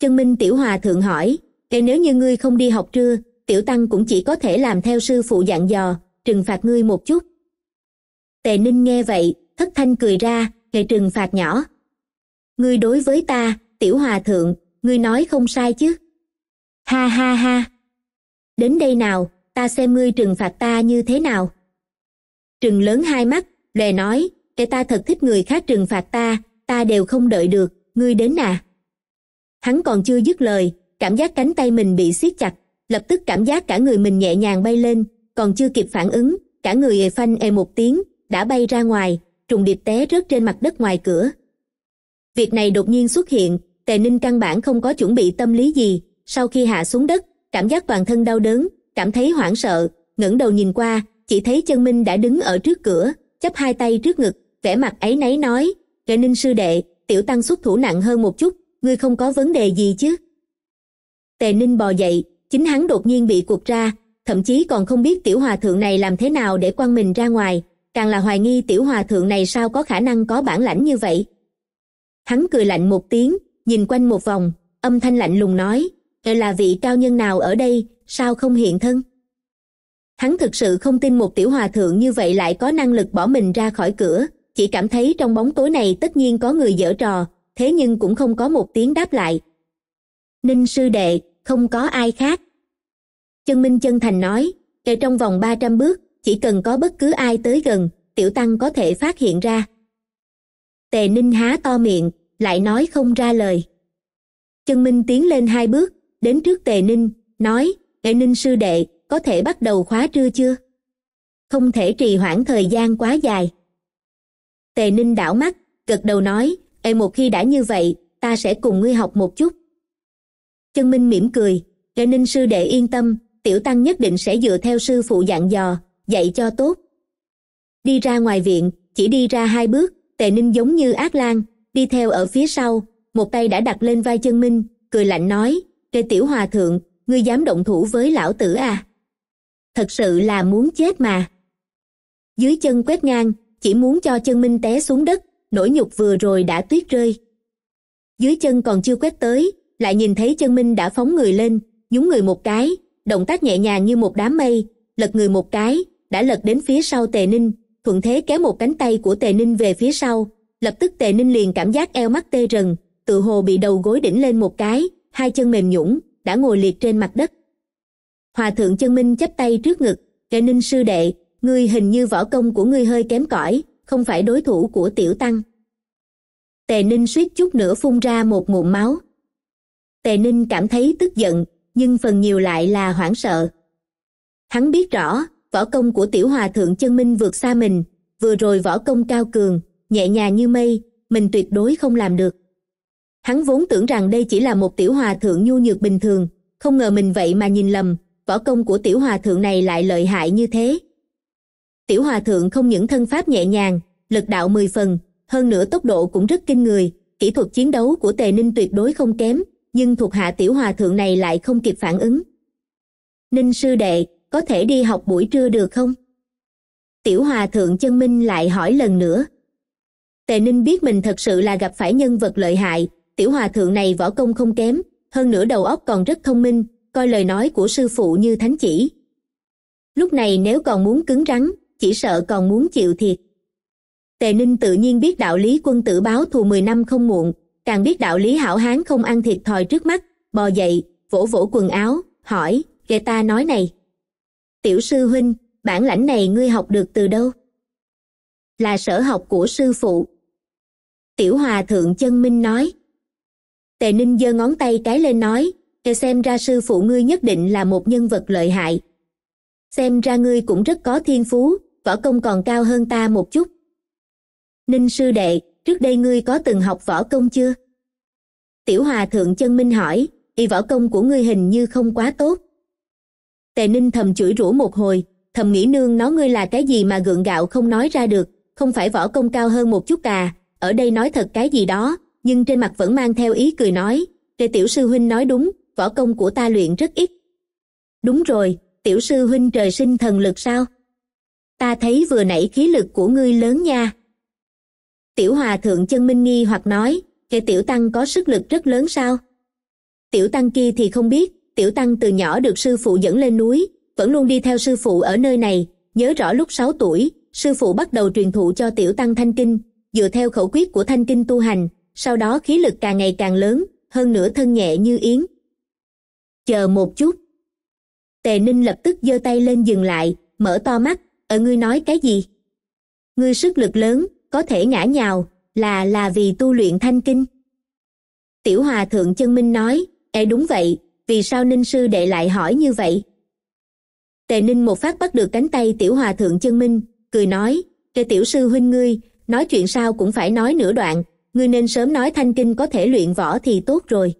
Speaker 1: chân minh tiểu hòa thượng hỏi để nếu như ngươi không đi học trưa tiểu tăng cũng chỉ có thể làm theo sư phụ dặn dò trừng phạt ngươi một chút tề ninh nghe vậy thất thanh cười ra hệ trừng phạt nhỏ ngươi đối với ta tiểu hòa thượng ngươi nói không sai chứ ha ha ha đến đây nào ta xem ngươi trừng phạt ta như thế nào trừng lớn hai mắt lề nói để ta thật thích người khác trừng phạt ta ta đều không đợi được ngươi đến à hắn còn chưa dứt lời cảm giác cánh tay mình bị siết chặt lập tức cảm giác cả người mình nhẹ nhàng bay lên còn chưa kịp phản ứng cả người ề phanh ề e một tiếng đã bay ra ngoài trùng điệp té rớt trên mặt đất ngoài cửa việc này đột nhiên xuất hiện tề ninh căn bản không có chuẩn bị tâm lý gì sau khi hạ xuống đất cảm giác toàn thân đau đớn cảm thấy hoảng sợ ngẩng đầu nhìn qua chỉ thấy chân minh đã đứng ở trước cửa chấp hai tay trước ngực vẻ mặt ấy náy nói Tề ninh sư đệ tiểu tăng xuất thủ nặng hơn một chút ngươi không có vấn đề gì chứ tề ninh bò dậy chính hắn đột nhiên bị cuộc ra thậm chí còn không biết tiểu hòa thượng này làm thế nào để quăng mình ra ngoài càng là hoài nghi tiểu hòa thượng này sao có khả năng có bản lãnh như vậy hắn cười lạnh một tiếng nhìn quanh một vòng âm thanh lạnh lùng nói là vị cao nhân nào ở đây sao không hiện thân hắn thực sự không tin một tiểu hòa thượng như vậy lại có năng lực bỏ mình ra khỏi cửa chỉ cảm thấy trong bóng tối này tất nhiên có người dở trò thế nhưng cũng không có một tiếng đáp lại ninh sư đệ không có ai khác chân minh chân thành nói kể trong vòng ba trăm bước chỉ cần có bất cứ ai tới gần tiểu tăng có thể phát hiện ra tề ninh há to miệng lại nói không ra lời chân minh tiến lên hai bước đến trước tề ninh nói tề ninh sư đệ có thể bắt đầu khóa trưa chưa không thể trì hoãn thời gian quá dài tề ninh đảo mắt gật đầu nói ê một khi đã như vậy ta sẽ cùng ngươi học một chút chân minh mỉm cười để ninh sư đệ yên tâm tiểu tăng nhất định sẽ dựa theo sư phụ dặn dò dạy cho tốt đi ra ngoài viện chỉ đi ra hai bước tề ninh giống như ác lan đi theo ở phía sau một tay đã đặt lên vai chân minh cười lạnh nói tề tiểu hòa thượng ngươi dám động thủ với lão tử à thật sự là muốn chết mà dưới chân quét ngang chỉ muốn cho chân minh té xuống đất nỗi nhục vừa rồi đã tuyết rơi dưới chân còn chưa quét tới lại nhìn thấy chân minh đã phóng người lên nhúng người một cái động tác nhẹ nhàng như một đám mây lật người một cái đã lật đến phía sau tề ninh thuận thế kéo một cánh tay của tề ninh về phía sau lập tức tề ninh liền cảm giác eo mắt tê rần tự hồ bị đầu gối đỉnh lên một cái hai chân mềm nhũn đã ngồi liệt trên mặt đất hòa thượng chân minh chắp tay trước ngực tề ninh sư đệ ngươi hình như võ công của ngươi hơi kém cỏi không phải đối thủ của tiểu tăng tề ninh suýt chút nữa phun ra một ngụm máu tề ninh cảm thấy tức giận nhưng phần nhiều lại là hoảng sợ hắn biết rõ võ công của tiểu hòa thượng chân minh vượt xa mình vừa rồi võ công cao cường nhẹ nhàng như mây mình tuyệt đối không làm được hắn vốn tưởng rằng đây chỉ là một tiểu hòa thượng nhu nhược bình thường không ngờ mình vậy mà nhìn lầm võ công của tiểu hòa thượng này lại lợi hại như thế tiểu hòa thượng không những thân pháp nhẹ nhàng lực đạo mười phần hơn nữa tốc độ cũng rất kinh người kỹ thuật chiến đấu của tề ninh tuyệt đối không kém nhưng thuộc hạ tiểu hòa thượng này lại không kịp phản ứng ninh sư đệ có thể đi học buổi trưa được không tiểu hòa thượng chân minh lại hỏi lần nữa tề ninh biết mình thật sự là gặp phải nhân vật lợi hại tiểu hòa thượng này võ công không kém hơn nữa đầu óc còn rất thông minh coi lời nói của sư phụ như thánh chỉ lúc này nếu còn muốn cứng rắn chỉ sợ còn muốn chịu thiệt tề ninh tự nhiên biết đạo lý quân tử báo thù mười năm không muộn càng biết đạo lý hảo hán không ăn thiệt thòi trước mắt bò dậy vỗ vỗ quần áo hỏi kệ ta nói này tiểu sư huynh bản lãnh này ngươi học được từ đâu là sở học của sư phụ tiểu hòa thượng chân minh nói tề ninh giơ ngón tay cái lên nói kệ xem ra sư phụ ngươi nhất định là một nhân vật lợi hại xem ra ngươi cũng rất có thiên phú võ công còn cao hơn ta một chút ninh sư đệ trước đây ngươi có từng học võ công chưa tiểu hòa thượng chân minh hỏi y võ công của ngươi hình như không quá tốt tề ninh thầm chửi rủa một hồi thầm nghĩ nương nó ngươi là cái gì mà gượng gạo không nói ra được không phải võ công cao hơn một chút cà ở đây nói thật cái gì đó nhưng trên mặt vẫn mang theo ý cười nói tề tiểu sư huynh nói đúng võ công của ta luyện rất ít đúng rồi tiểu sư huynh trời sinh thần lực sao ta thấy vừa nãy khí lực của ngươi lớn nha tiểu hòa thượng chân minh nghi hoặc nói kẻ tiểu tăng có sức lực rất lớn sao tiểu tăng kia thì không biết tiểu tăng từ nhỏ được sư phụ dẫn lên núi vẫn luôn đi theo sư phụ ở nơi này nhớ rõ lúc sáu tuổi sư phụ bắt đầu truyền thụ cho tiểu tăng thanh kinh dựa theo khẩu quyết của thanh kinh tu hành sau đó khí lực càng ngày càng lớn hơn nữa thân nhẹ như yến chờ một chút tề ninh lập tức giơ tay lên dừng lại mở to mắt ở ngươi nói cái gì ngươi sức lực lớn có thể ngã nhào là là vì tu luyện thanh kinh tiểu hòa thượng chân minh nói e đúng vậy vì sao ninh sư đệ lại hỏi như vậy tề ninh một phát bắt được cánh tay tiểu hòa thượng chân minh cười nói kể tiểu sư huynh ngươi nói chuyện sao cũng phải nói nửa đoạn ngươi nên sớm nói thanh kinh có thể luyện võ thì tốt rồi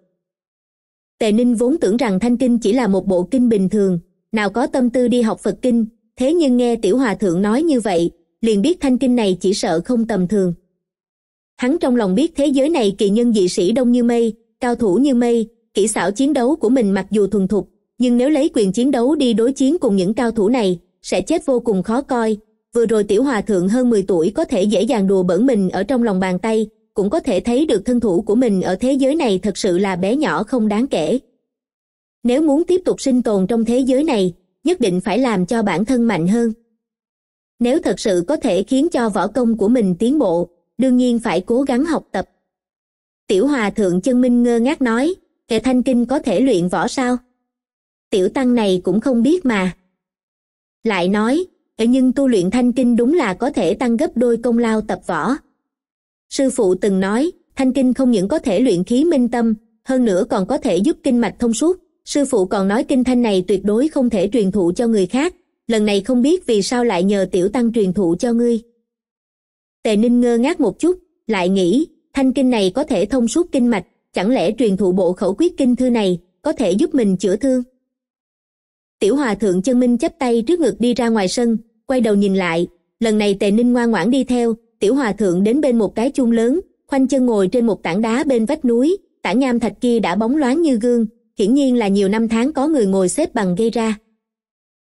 Speaker 1: tề ninh vốn tưởng rằng thanh kinh chỉ là một bộ kinh bình thường nào có tâm tư đi học phật kinh thế nhưng nghe tiểu hòa thượng nói như vậy liền biết thanh kinh này chỉ sợ không tầm thường hắn trong lòng biết thế giới này kỳ nhân dị sĩ đông như mây cao thủ như mây kỹ xảo chiến đấu của mình mặc dù thuần thục nhưng nếu lấy quyền chiến đấu đi đối chiến cùng những cao thủ này sẽ chết vô cùng khó coi vừa rồi tiểu hòa thượng hơn 10 tuổi có thể dễ dàng đùa bỡn mình ở trong lòng bàn tay cũng có thể thấy được thân thủ của mình ở thế giới này thật sự là bé nhỏ không đáng kể nếu muốn tiếp tục sinh tồn trong thế giới này nhất định phải làm cho bản thân mạnh hơn nếu thật sự có thể khiến cho võ công của mình tiến bộ đương nhiên phải cố gắng học tập tiểu hòa thượng chân minh ngơ ngác nói hệ thanh kinh có thể luyện võ sao tiểu tăng này cũng không biết mà lại nói nhưng tu luyện thanh kinh đúng là có thể tăng gấp đôi công lao tập võ sư phụ từng nói thanh kinh không những có thể luyện khí minh tâm hơn nữa còn có thể giúp kinh mạch thông suốt sư phụ còn nói kinh thanh này tuyệt đối không thể truyền thụ cho người khác lần này không biết vì sao lại nhờ tiểu tăng truyền thụ cho ngươi tề ninh ngơ ngác một chút lại nghĩ thanh kinh này có thể thông suốt kinh mạch chẳng lẽ truyền thụ bộ khẩu quyết kinh thư này có thể giúp mình chữa thương tiểu hòa thượng chân minh chắp tay trước ngực đi ra ngoài sân quay đầu nhìn lại lần này tề ninh ngoan ngoãn đi theo tiểu hòa thượng đến bên một cái chung lớn khoanh chân ngồi trên một tảng đá bên vách núi tảng nham thạch kia đã bóng loáng như gương hiển nhiên là nhiều năm tháng có người ngồi xếp bằng gây ra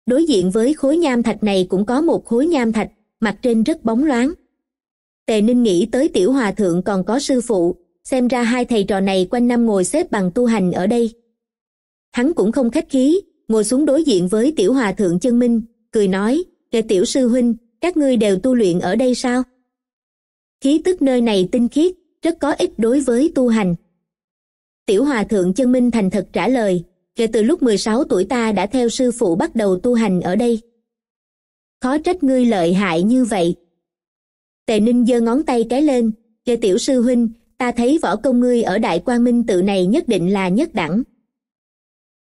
Speaker 1: đối diện với khối nham thạch này cũng có một khối nham thạch mặt trên rất bóng loáng tề ninh nghĩ tới tiểu hòa thượng còn có sư phụ xem ra hai thầy trò này quanh năm ngồi xếp bằng tu hành ở đây hắn cũng không khách khí ngồi xuống đối diện với tiểu hòa thượng chân minh cười nói kệ tiểu sư huynh các ngươi đều tu luyện ở đây sao khí tức nơi này tinh khiết rất có ích đối với tu hành tiểu hòa thượng chân minh thành thật trả lời kể từ lúc 16 tuổi ta đã theo sư phụ bắt đầu tu hành ở đây. Khó trách ngươi lợi hại như vậy. Tề Ninh giơ ngón tay cái lên, kể tiểu sư huynh, ta thấy võ công ngươi ở Đại Quang Minh tự này nhất định là nhất đẳng.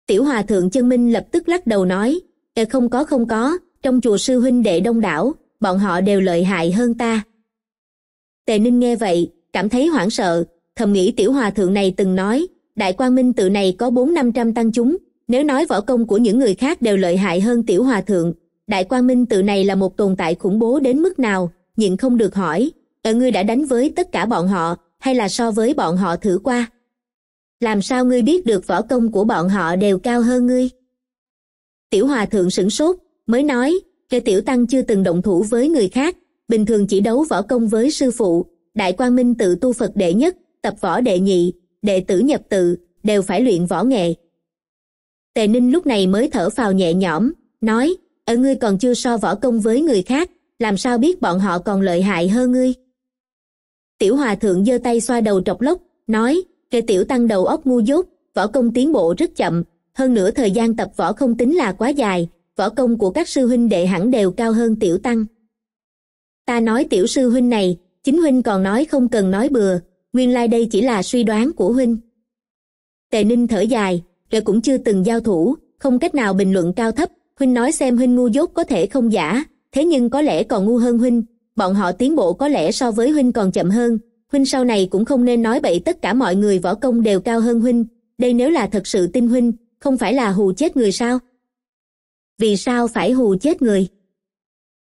Speaker 1: Tiểu Hòa Thượng Chân Minh lập tức lắc đầu nói, kể không có không có, trong chùa sư huynh đệ đông đảo, bọn họ đều lợi hại hơn ta. Tề Ninh nghe vậy, cảm thấy hoảng sợ, thầm nghĩ tiểu hòa thượng này từng nói, đại quang minh tự này có bốn năm trăm tăng chúng nếu nói võ công của những người khác đều lợi hại hơn tiểu hòa thượng đại quang minh tự này là một tồn tại khủng bố đến mức nào nhịn không được hỏi ở ờ, ngươi đã đánh với tất cả bọn họ hay là so với bọn họ thử qua làm sao ngươi biết được võ công của bọn họ đều cao hơn ngươi tiểu hòa thượng sửng sốt mới nói cho tiểu tăng chưa từng động thủ với người khác bình thường chỉ đấu võ công với sư phụ đại quang minh tự tu phật đệ nhất tập võ đệ nhị đệ tử nhập tự đều phải luyện võ nghệ tề ninh lúc này mới thở phào nhẹ nhõm nói ở ngươi còn chưa so võ công với người khác làm sao biết bọn họ còn lợi hại hơn ngươi tiểu hòa thượng giơ tay xoa đầu trọc lốc nói kệ tiểu tăng đầu óc ngu dốt võ công tiến bộ rất chậm hơn nữa thời gian tập võ không tính là quá dài võ công của các sư huynh đệ hẳn đều cao hơn tiểu tăng ta nói tiểu sư huynh này chính huynh còn nói không cần nói bừa nguyên lai like đây chỉ là suy đoán của huynh tề ninh thở dài rồi cũng chưa từng giao thủ không cách nào bình luận cao thấp huynh nói xem huynh ngu dốt có thể không giả thế nhưng có lẽ còn ngu hơn huynh bọn họ tiến bộ có lẽ so với huynh còn chậm hơn huynh sau này cũng không nên nói bậy tất cả mọi người võ công đều cao hơn huynh đây nếu là thật sự tin huynh không phải là hù chết người sao vì sao phải hù chết người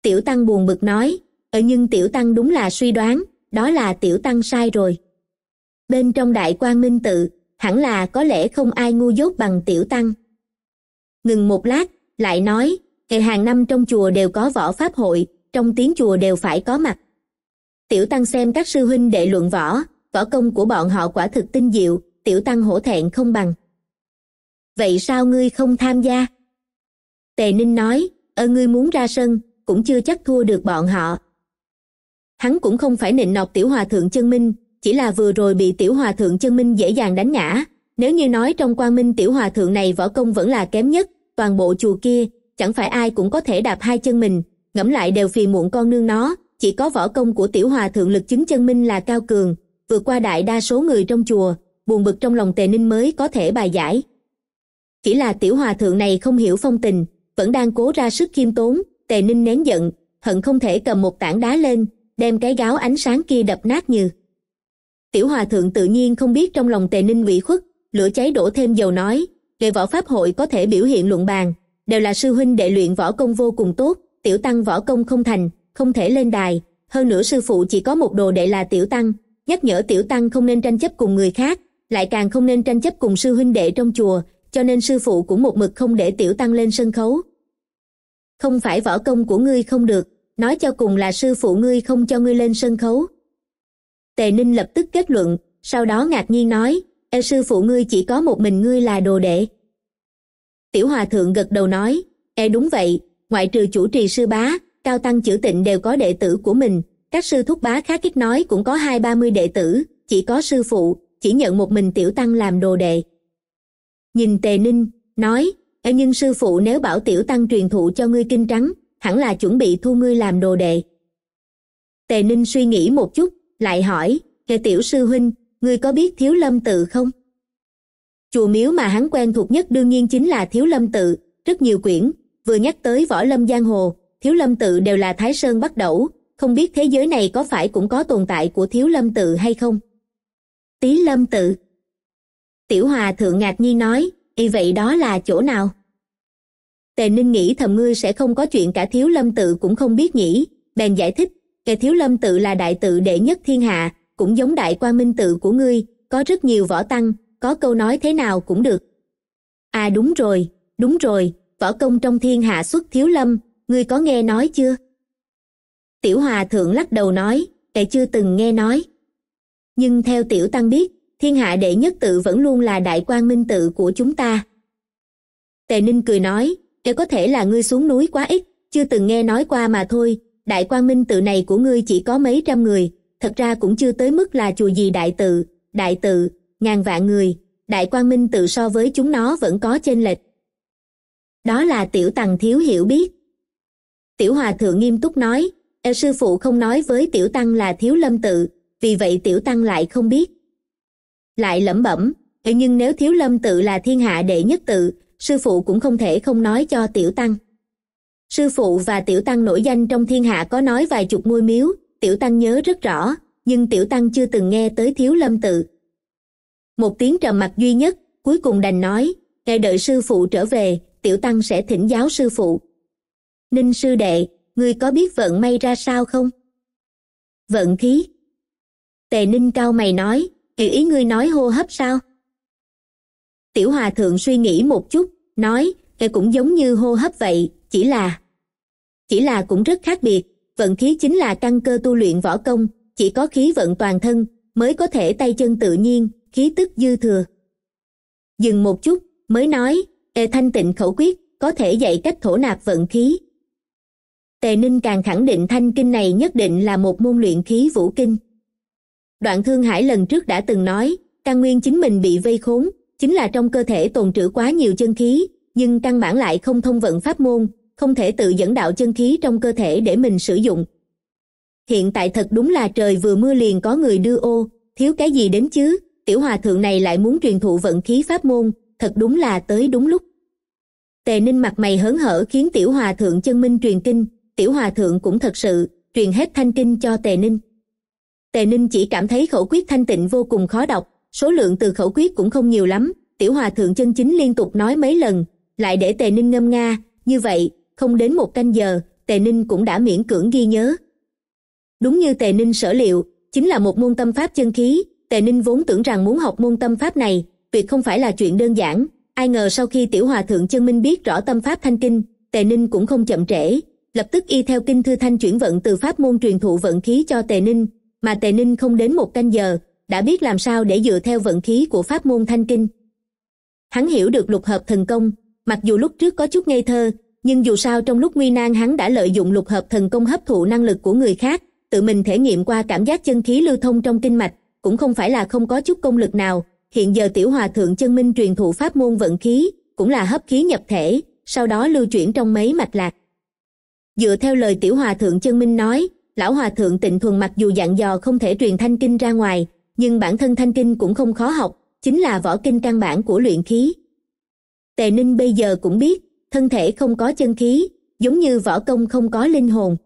Speaker 1: tiểu tăng buồn bực nói ở ờ, nhưng tiểu tăng đúng là suy đoán đó là tiểu tăng sai rồi bên trong đại quan minh tự hẳn là có lẽ không ai ngu dốt bằng tiểu tăng ngừng một lát lại nói ngày hàng năm trong chùa đều có võ pháp hội trong tiếng chùa đều phải có mặt tiểu tăng xem các sư huynh đệ luận võ võ công của bọn họ quả thực tinh diệu tiểu tăng hổ thẹn không bằng vậy sao ngươi không tham gia tề ninh nói ơ ngươi muốn ra sân cũng chưa chắc thua được bọn họ hắn cũng không phải nịnh nọt tiểu hòa thượng chân minh chỉ là vừa rồi bị tiểu hòa thượng chân minh dễ dàng đánh ngã nếu như nói trong quan minh tiểu hòa thượng này võ công vẫn là kém nhất toàn bộ chùa kia chẳng phải ai cũng có thể đạp hai chân mình ngẫm lại đều phì muộn con nương nó chỉ có võ công của tiểu hòa thượng lực chứng chân minh là cao cường vượt qua đại đa số người trong chùa buồn bực trong lòng tề ninh mới có thể bài giải chỉ là tiểu hòa thượng này không hiểu phong tình vẫn đang cố ra sức khiêm tốn tề ninh nén giận hận không thể cầm một tảng đá lên đem cái gáo ánh sáng kia đập nát như tiểu hòa thượng tự nhiên không biết trong lòng tề ninh ủy khuất lửa cháy đổ thêm dầu nói về võ pháp hội có thể biểu hiện luận bàn đều là sư huynh đệ luyện võ công vô cùng tốt tiểu tăng võ công không thành không thể lên đài hơn nữa sư phụ chỉ có một đồ đệ là tiểu tăng nhắc nhở tiểu tăng không nên tranh chấp cùng người khác lại càng không nên tranh chấp cùng sư huynh đệ trong chùa cho nên sư phụ cũng một mực không để tiểu tăng lên sân khấu không phải võ công của ngươi không được nói cho cùng là sư phụ ngươi không cho ngươi lên sân khấu tề ninh lập tức kết luận sau đó ngạc nhiên nói e sư phụ ngươi chỉ có một mình ngươi là đồ đệ tiểu hòa thượng gật đầu nói e đúng vậy ngoại trừ chủ trì sư bá cao tăng chữ tịnh đều có đệ tử của mình các sư thúc bá khá kích nói cũng có hai ba mươi đệ tử chỉ có sư phụ chỉ nhận một mình tiểu tăng làm đồ đệ nhìn tề ninh nói e nhưng sư phụ nếu bảo tiểu tăng truyền thụ cho ngươi kinh trắng hẳn là chuẩn bị thu ngươi làm đồ đệ tề ninh suy nghĩ một chút lại hỏi hệ tiểu sư huynh ngươi có biết thiếu lâm tự không chùa miếu mà hắn quen thuộc nhất đương nhiên chính là thiếu lâm tự rất nhiều quyển vừa nhắc tới võ lâm giang hồ thiếu lâm tự đều là thái sơn bắt đẩu không biết thế giới này có phải cũng có tồn tại của thiếu lâm tự hay không tí lâm tự tiểu hòa thượng ngạc nhiên nói y vậy đó là chỗ nào tề ninh nghĩ thầm ngươi sẽ không có chuyện cả thiếu lâm tự cũng không biết nhỉ bèn giải thích kẻ thiếu lâm tự là đại tự đệ nhất thiên hạ cũng giống đại quan minh tự của ngươi có rất nhiều võ tăng có câu nói thế nào cũng được à đúng rồi đúng rồi võ công trong thiên hạ xuất thiếu lâm ngươi có nghe nói chưa tiểu hòa thượng lắc đầu nói kẻ chưa từng nghe nói nhưng theo tiểu tăng biết thiên hạ đệ nhất tự vẫn luôn là đại quan minh tự của chúng ta tề ninh cười nói e có thể là ngươi xuống núi quá ít chưa từng nghe nói qua mà thôi đại quan minh tự này của ngươi chỉ có mấy trăm người thật ra cũng chưa tới mức là chùa gì đại tự đại tự ngàn vạn người đại quan minh tự so với chúng nó vẫn có chênh lệch đó là tiểu tăng thiếu hiểu biết tiểu hòa thượng nghiêm túc nói e sư phụ không nói với tiểu tăng là thiếu lâm tự vì vậy tiểu tăng lại không biết lại lẩm bẩm e nhưng nếu thiếu lâm tự là thiên hạ đệ nhất tự sư phụ cũng không thể không nói cho tiểu tăng sư phụ và tiểu tăng nổi danh trong thiên hạ có nói vài chục ngôi miếu tiểu tăng nhớ rất rõ nhưng tiểu tăng chưa từng nghe tới thiếu lâm tự một tiếng trầm mặc duy nhất cuối cùng đành nói ngày đợi sư phụ trở về tiểu tăng sẽ thỉnh giáo sư phụ ninh sư đệ ngươi có biết vận may ra sao không vận khí tề ninh cao mày nói hiểu ý ngươi nói hô hấp sao tiểu hòa thượng suy nghĩ một chút nói e cũng giống như hô hấp vậy chỉ là chỉ là cũng rất khác biệt vận khí chính là căn cơ tu luyện võ công chỉ có khí vận toàn thân mới có thể tay chân tự nhiên khí tức dư thừa dừng một chút mới nói e thanh tịnh khẩu quyết có thể dạy cách thổ nạp vận khí tề ninh càng khẳng định thanh kinh này nhất định là một môn luyện khí vũ kinh đoạn thương hải lần trước đã từng nói căn nguyên chính mình bị vây khốn chính là trong cơ thể tồn trữ quá nhiều chân khí nhưng căn bản lại không thông vận pháp môn không thể tự dẫn đạo chân khí trong cơ thể để mình sử dụng hiện tại thật đúng là trời vừa mưa liền có người đưa ô thiếu cái gì đến chứ tiểu hòa thượng này lại muốn truyền thụ vận khí pháp môn thật đúng là tới đúng lúc tề ninh mặt mày hớn hở khiến tiểu hòa thượng chân minh truyền kinh tiểu hòa thượng cũng thật sự truyền hết thanh kinh cho tề ninh tề ninh chỉ cảm thấy khẩu quyết thanh tịnh vô cùng khó đọc số lượng từ khẩu quyết cũng không nhiều lắm tiểu hòa thượng chân chính liên tục nói mấy lần lại để tề ninh ngâm nga như vậy không đến một canh giờ tề ninh cũng đã miễn cưỡng ghi nhớ đúng như tề ninh sở liệu chính là một môn tâm pháp chân khí tề ninh vốn tưởng rằng muốn học môn tâm pháp này việc không phải là chuyện đơn giản ai ngờ sau khi tiểu hòa thượng chân minh biết rõ tâm pháp thanh kinh tề ninh cũng không chậm trễ lập tức y theo kinh thư thanh chuyển vận từ pháp môn truyền thụ vận khí cho tề ninh mà tề ninh không đến một canh giờ đã biết làm sao để dựa theo vận khí của pháp môn thanh kinh. Hắn hiểu được lục hợp thần công, mặc dù lúc trước có chút ngây thơ, nhưng dù sao trong lúc nguy nan hắn đã lợi dụng lục hợp thần công hấp thụ năng lực của người khác, tự mình thể nghiệm qua cảm giác chân khí lưu thông trong kinh mạch, cũng không phải là không có chút công lực nào. Hiện giờ tiểu hòa thượng chân minh truyền thụ pháp môn vận khí, cũng là hấp khí nhập thể, sau đó lưu chuyển trong mấy mạch lạc. Dựa theo lời tiểu hòa thượng chân minh nói, lão hòa thượng tịnh thuần mặc dù dặn dò không thể truyền thanh kinh ra ngoài, nhưng bản thân thanh kinh cũng không khó học chính là võ kinh căn bản của luyện khí tề ninh bây giờ cũng biết thân thể không có chân khí giống như võ công không có linh hồn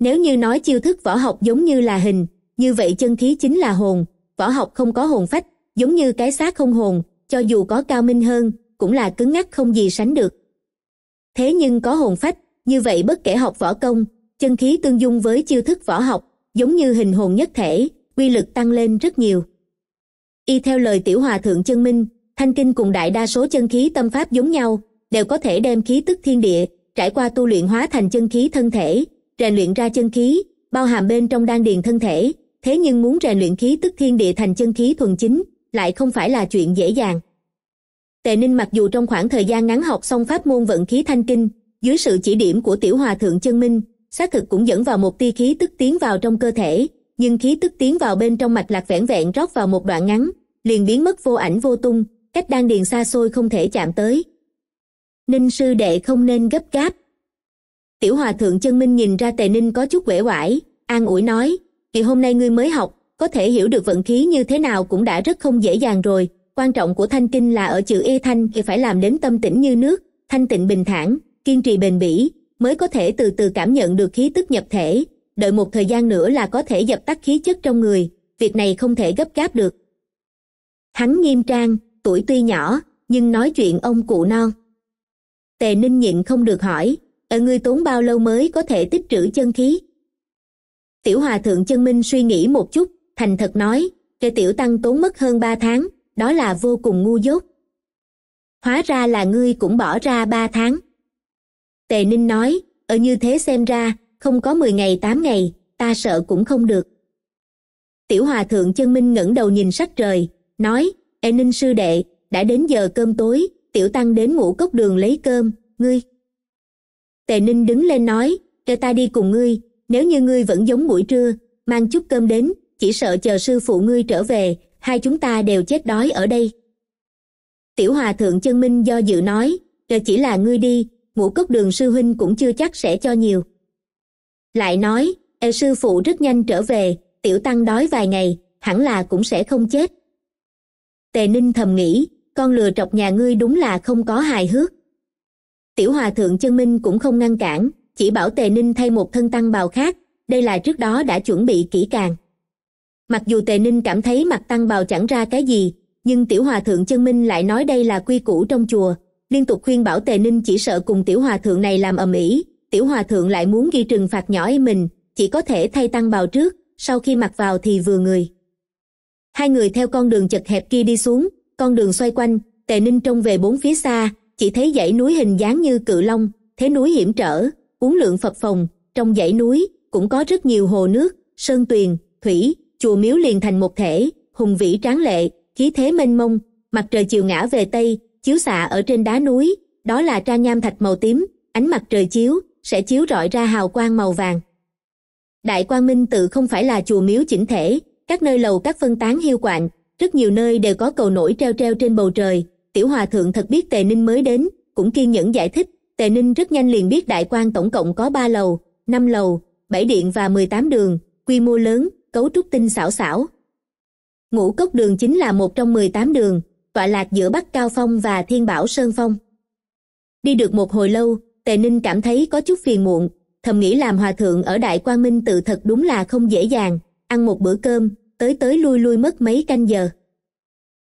Speaker 1: nếu như nói chiêu thức võ học giống như là hình như vậy chân khí chính là hồn võ học không có hồn phách giống như cái xác không hồn cho dù có cao minh hơn cũng là cứng ngắc không gì sánh được thế nhưng có hồn phách như vậy bất kể học võ công chân khí tương dung với chiêu thức võ học giống như hình hồn nhất thể quy lực tăng lên rất nhiều y theo lời tiểu hòa thượng chân minh thanh kinh cùng đại đa số chân khí tâm pháp giống nhau đều có thể đem khí tức thiên địa trải qua tu luyện hóa thành chân khí thân thể rèn luyện ra chân khí bao hàm bên trong đan điền thân thể thế nhưng muốn rèn luyện khí tức thiên địa thành chân khí thuần chính lại không phải là chuyện dễ dàng tề ninh mặc dù trong khoảng thời gian ngắn học xong pháp môn vận khí thanh kinh dưới sự chỉ điểm của tiểu hòa thượng chân minh xác thực cũng dẫn vào một tia khí tức tiến vào trong cơ thể nhưng khí tức tiến vào bên trong mạch lạc vẻn vẹn rót vào một đoạn ngắn liền biến mất vô ảnh vô tung cách đang điền xa xôi không thể chạm tới ninh sư đệ không nên gấp gáp tiểu hòa thượng chân minh nhìn ra tề ninh có chút uể oải an ủi nói vì hôm nay ngươi mới học có thể hiểu được vận khí như thế nào cũng đã rất không dễ dàng rồi quan trọng của thanh kinh là ở chữ y thanh thì phải làm đến tâm tĩnh như nước thanh tịnh bình thản kiên trì bền bỉ mới có thể từ từ cảm nhận được khí tức nhập thể đợi một thời gian nữa là có thể dập tắt khí chất trong người việc này không thể gấp gáp được hắn nghiêm trang tuổi tuy nhỏ nhưng nói chuyện ông cụ non tề ninh nhịn không được hỏi ở ờ, ngươi tốn bao lâu mới có thể tích trữ chân khí tiểu hòa thượng chân minh suy nghĩ một chút thành thật nói để tiểu tăng tốn mất hơn ba tháng đó là vô cùng ngu dốt hóa ra là ngươi cũng bỏ ra ba tháng tề ninh nói ở ờ, như thế xem ra không có mười ngày tám ngày ta sợ cũng không được tiểu hòa thượng chân minh ngẩng đầu nhìn sắc trời nói ê e ninh sư đệ đã đến giờ cơm tối tiểu tăng đến ngũ cốc đường lấy cơm ngươi tề ninh đứng lên nói cho ta đi cùng ngươi nếu như ngươi vẫn giống buổi trưa mang chút cơm đến chỉ sợ chờ sư phụ ngươi trở về hai chúng ta đều chết đói ở đây tiểu hòa thượng chân minh do dự nói chờ chỉ là ngươi đi ngũ cốc đường sư huynh cũng chưa chắc sẽ cho nhiều lại nói ê sư phụ rất nhanh trở về tiểu tăng đói vài ngày hẳn là cũng sẽ không chết tề ninh thầm nghĩ con lừa trọc nhà ngươi đúng là không có hài hước tiểu hòa thượng chân minh cũng không ngăn cản chỉ bảo tề ninh thay một thân tăng bào khác đây là trước đó đã chuẩn bị kỹ càng mặc dù tề ninh cảm thấy mặt tăng bào chẳng ra cái gì nhưng tiểu hòa thượng chân minh lại nói đây là quy củ trong chùa liên tục khuyên bảo tề ninh chỉ sợ cùng tiểu hòa thượng này làm ầm ĩ tiểu hòa thượng lại muốn ghi trừng phạt nhỏ em mình, chỉ có thể thay tăng bào trước, sau khi mặc vào thì vừa người. Hai người theo con đường chật hẹp kia đi xuống, con đường xoay quanh, tề ninh trông về bốn phía xa, chỉ thấy dãy núi hình dáng như cự long, thế núi hiểm trở, uốn lượng phật phồng, trong dãy núi cũng có rất nhiều hồ nước, sơn tuyền, thủy, chùa miếu liền thành một thể, hùng vĩ tráng lệ, khí thế mênh mông, mặt trời chiều ngã về Tây, chiếu xạ ở trên đá núi, đó là tra nham thạch màu tím, ánh mặt trời chiếu, sẽ chiếu rọi ra hào quang màu vàng đại quang minh tự không phải là chùa miếu chỉnh thể các nơi lầu các phân tán hiu quạnh rất nhiều nơi đều có cầu nổi treo treo trên bầu trời tiểu hòa thượng thật biết tề ninh mới đến cũng kiên nhẫn giải thích tề ninh rất nhanh liền biết đại quan tổng cộng có ba lầu năm lầu bảy điện và mười tám đường quy mô lớn cấu trúc tinh xảo xảo ngũ cốc đường chính là một trong mười tám đường tọa lạc giữa bắc cao phong và thiên bảo sơn phong đi được một hồi lâu tề ninh cảm thấy có chút phiền muộn thầm nghĩ làm hòa thượng ở đại quang minh tự thật đúng là không dễ dàng ăn một bữa cơm tới tới lui lui mất mấy canh giờ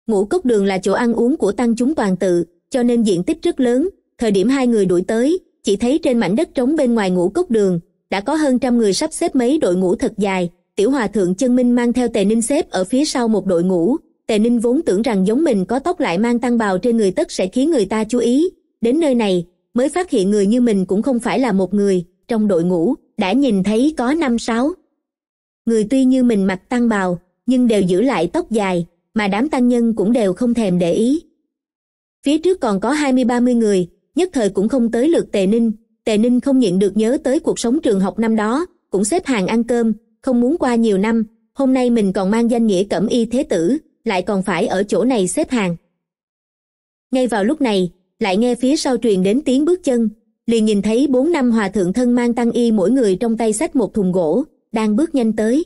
Speaker 1: ngũ cốc đường là chỗ ăn uống của tăng chúng toàn tự cho nên diện tích rất lớn thời điểm hai người đuổi tới chỉ thấy trên mảnh đất trống bên ngoài ngũ cốc đường đã có hơn trăm người sắp xếp mấy đội ngũ thật dài tiểu hòa thượng chân minh mang theo tề ninh xếp ở phía sau một đội ngũ tề ninh vốn tưởng rằng giống mình có tóc lại mang tăng bào trên người tất sẽ khiến người ta chú ý đến nơi này mới phát hiện người như mình cũng không phải là một người trong đội ngũ đã nhìn thấy có năm sáu người tuy như mình mặc tăng bào nhưng đều giữ lại tóc dài mà đám tăng nhân cũng đều không thèm để ý phía trước còn có hai mươi ba mươi người nhất thời cũng không tới lượt tề ninh tề ninh không nhịn được nhớ tới cuộc sống trường học năm đó cũng xếp hàng ăn cơm không muốn qua nhiều năm hôm nay mình còn mang danh nghĩa cẩm y thế tử lại còn phải ở chỗ này xếp hàng ngay vào lúc này lại nghe phía sau truyền đến tiếng bước chân liền nhìn thấy bốn năm hòa thượng thân mang tăng y mỗi người trong tay sách một thùng gỗ đang bước nhanh tới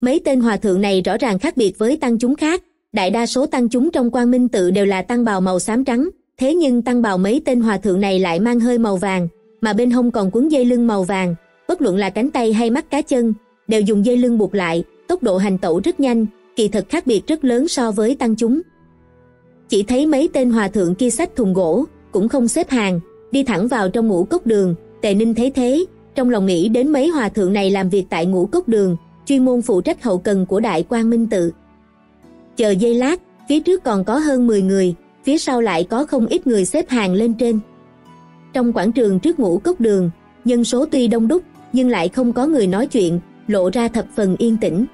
Speaker 1: mấy tên hòa thượng này rõ ràng khác biệt với tăng chúng khác đại đa số tăng chúng trong quan minh tự đều là tăng bào màu xám trắng thế nhưng tăng bào mấy tên hòa thượng này lại mang hơi màu vàng mà bên hông còn cuốn dây lưng màu vàng bất luận là cánh tay hay mắt cá chân đều dùng dây lưng buộc lại tốc độ hành tẩu rất nhanh kỳ thật khác biệt rất lớn so với tăng chúng chỉ thấy mấy tên hòa thượng kia sách thùng gỗ, cũng không xếp hàng, đi thẳng vào trong ngũ cốc đường, tề ninh thấy thế, trong lòng nghĩ đến mấy hòa thượng này làm việc tại ngũ cốc đường, chuyên môn phụ trách hậu cần của Đại Quang Minh Tự. Chờ giây lát, phía trước còn có hơn 10 người, phía sau lại có không ít người xếp hàng lên trên. Trong quảng trường trước ngũ cốc đường, nhân số tuy đông đúc nhưng lại không có người nói chuyện, lộ ra thập phần yên tĩnh.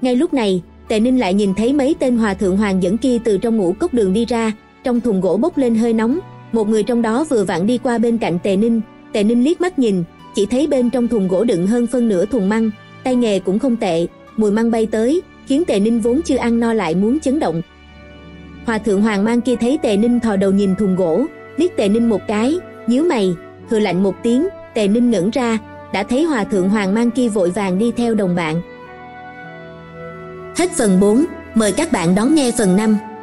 Speaker 1: Ngay lúc này, Tề Ninh lại nhìn thấy mấy tên hòa thượng hoàng dẫn kia từ trong ngũ cốc đường đi ra, trong thùng gỗ bốc lên hơi nóng, một người trong đó vừa vặn đi qua bên cạnh Tề Ninh, Tề Ninh liếc mắt nhìn, chỉ thấy bên trong thùng gỗ đựng hơn phân nửa thùng măng, tay nghề cũng không tệ, mùi măng bay tới, khiến Tề Ninh vốn chưa ăn no lại muốn chấn động. Hòa thượng Hoàng Mang kia thấy Tề Ninh thò đầu nhìn thùng gỗ, liếc Tề Ninh một cái, nhíu mày, hừ lạnh một tiếng, Tề Ninh ngẩn ra, đã thấy Hòa thượng Hoàng Mang kia vội vàng đi theo đồng bạn, Hết phần 4, mời các bạn đón nghe phần 5.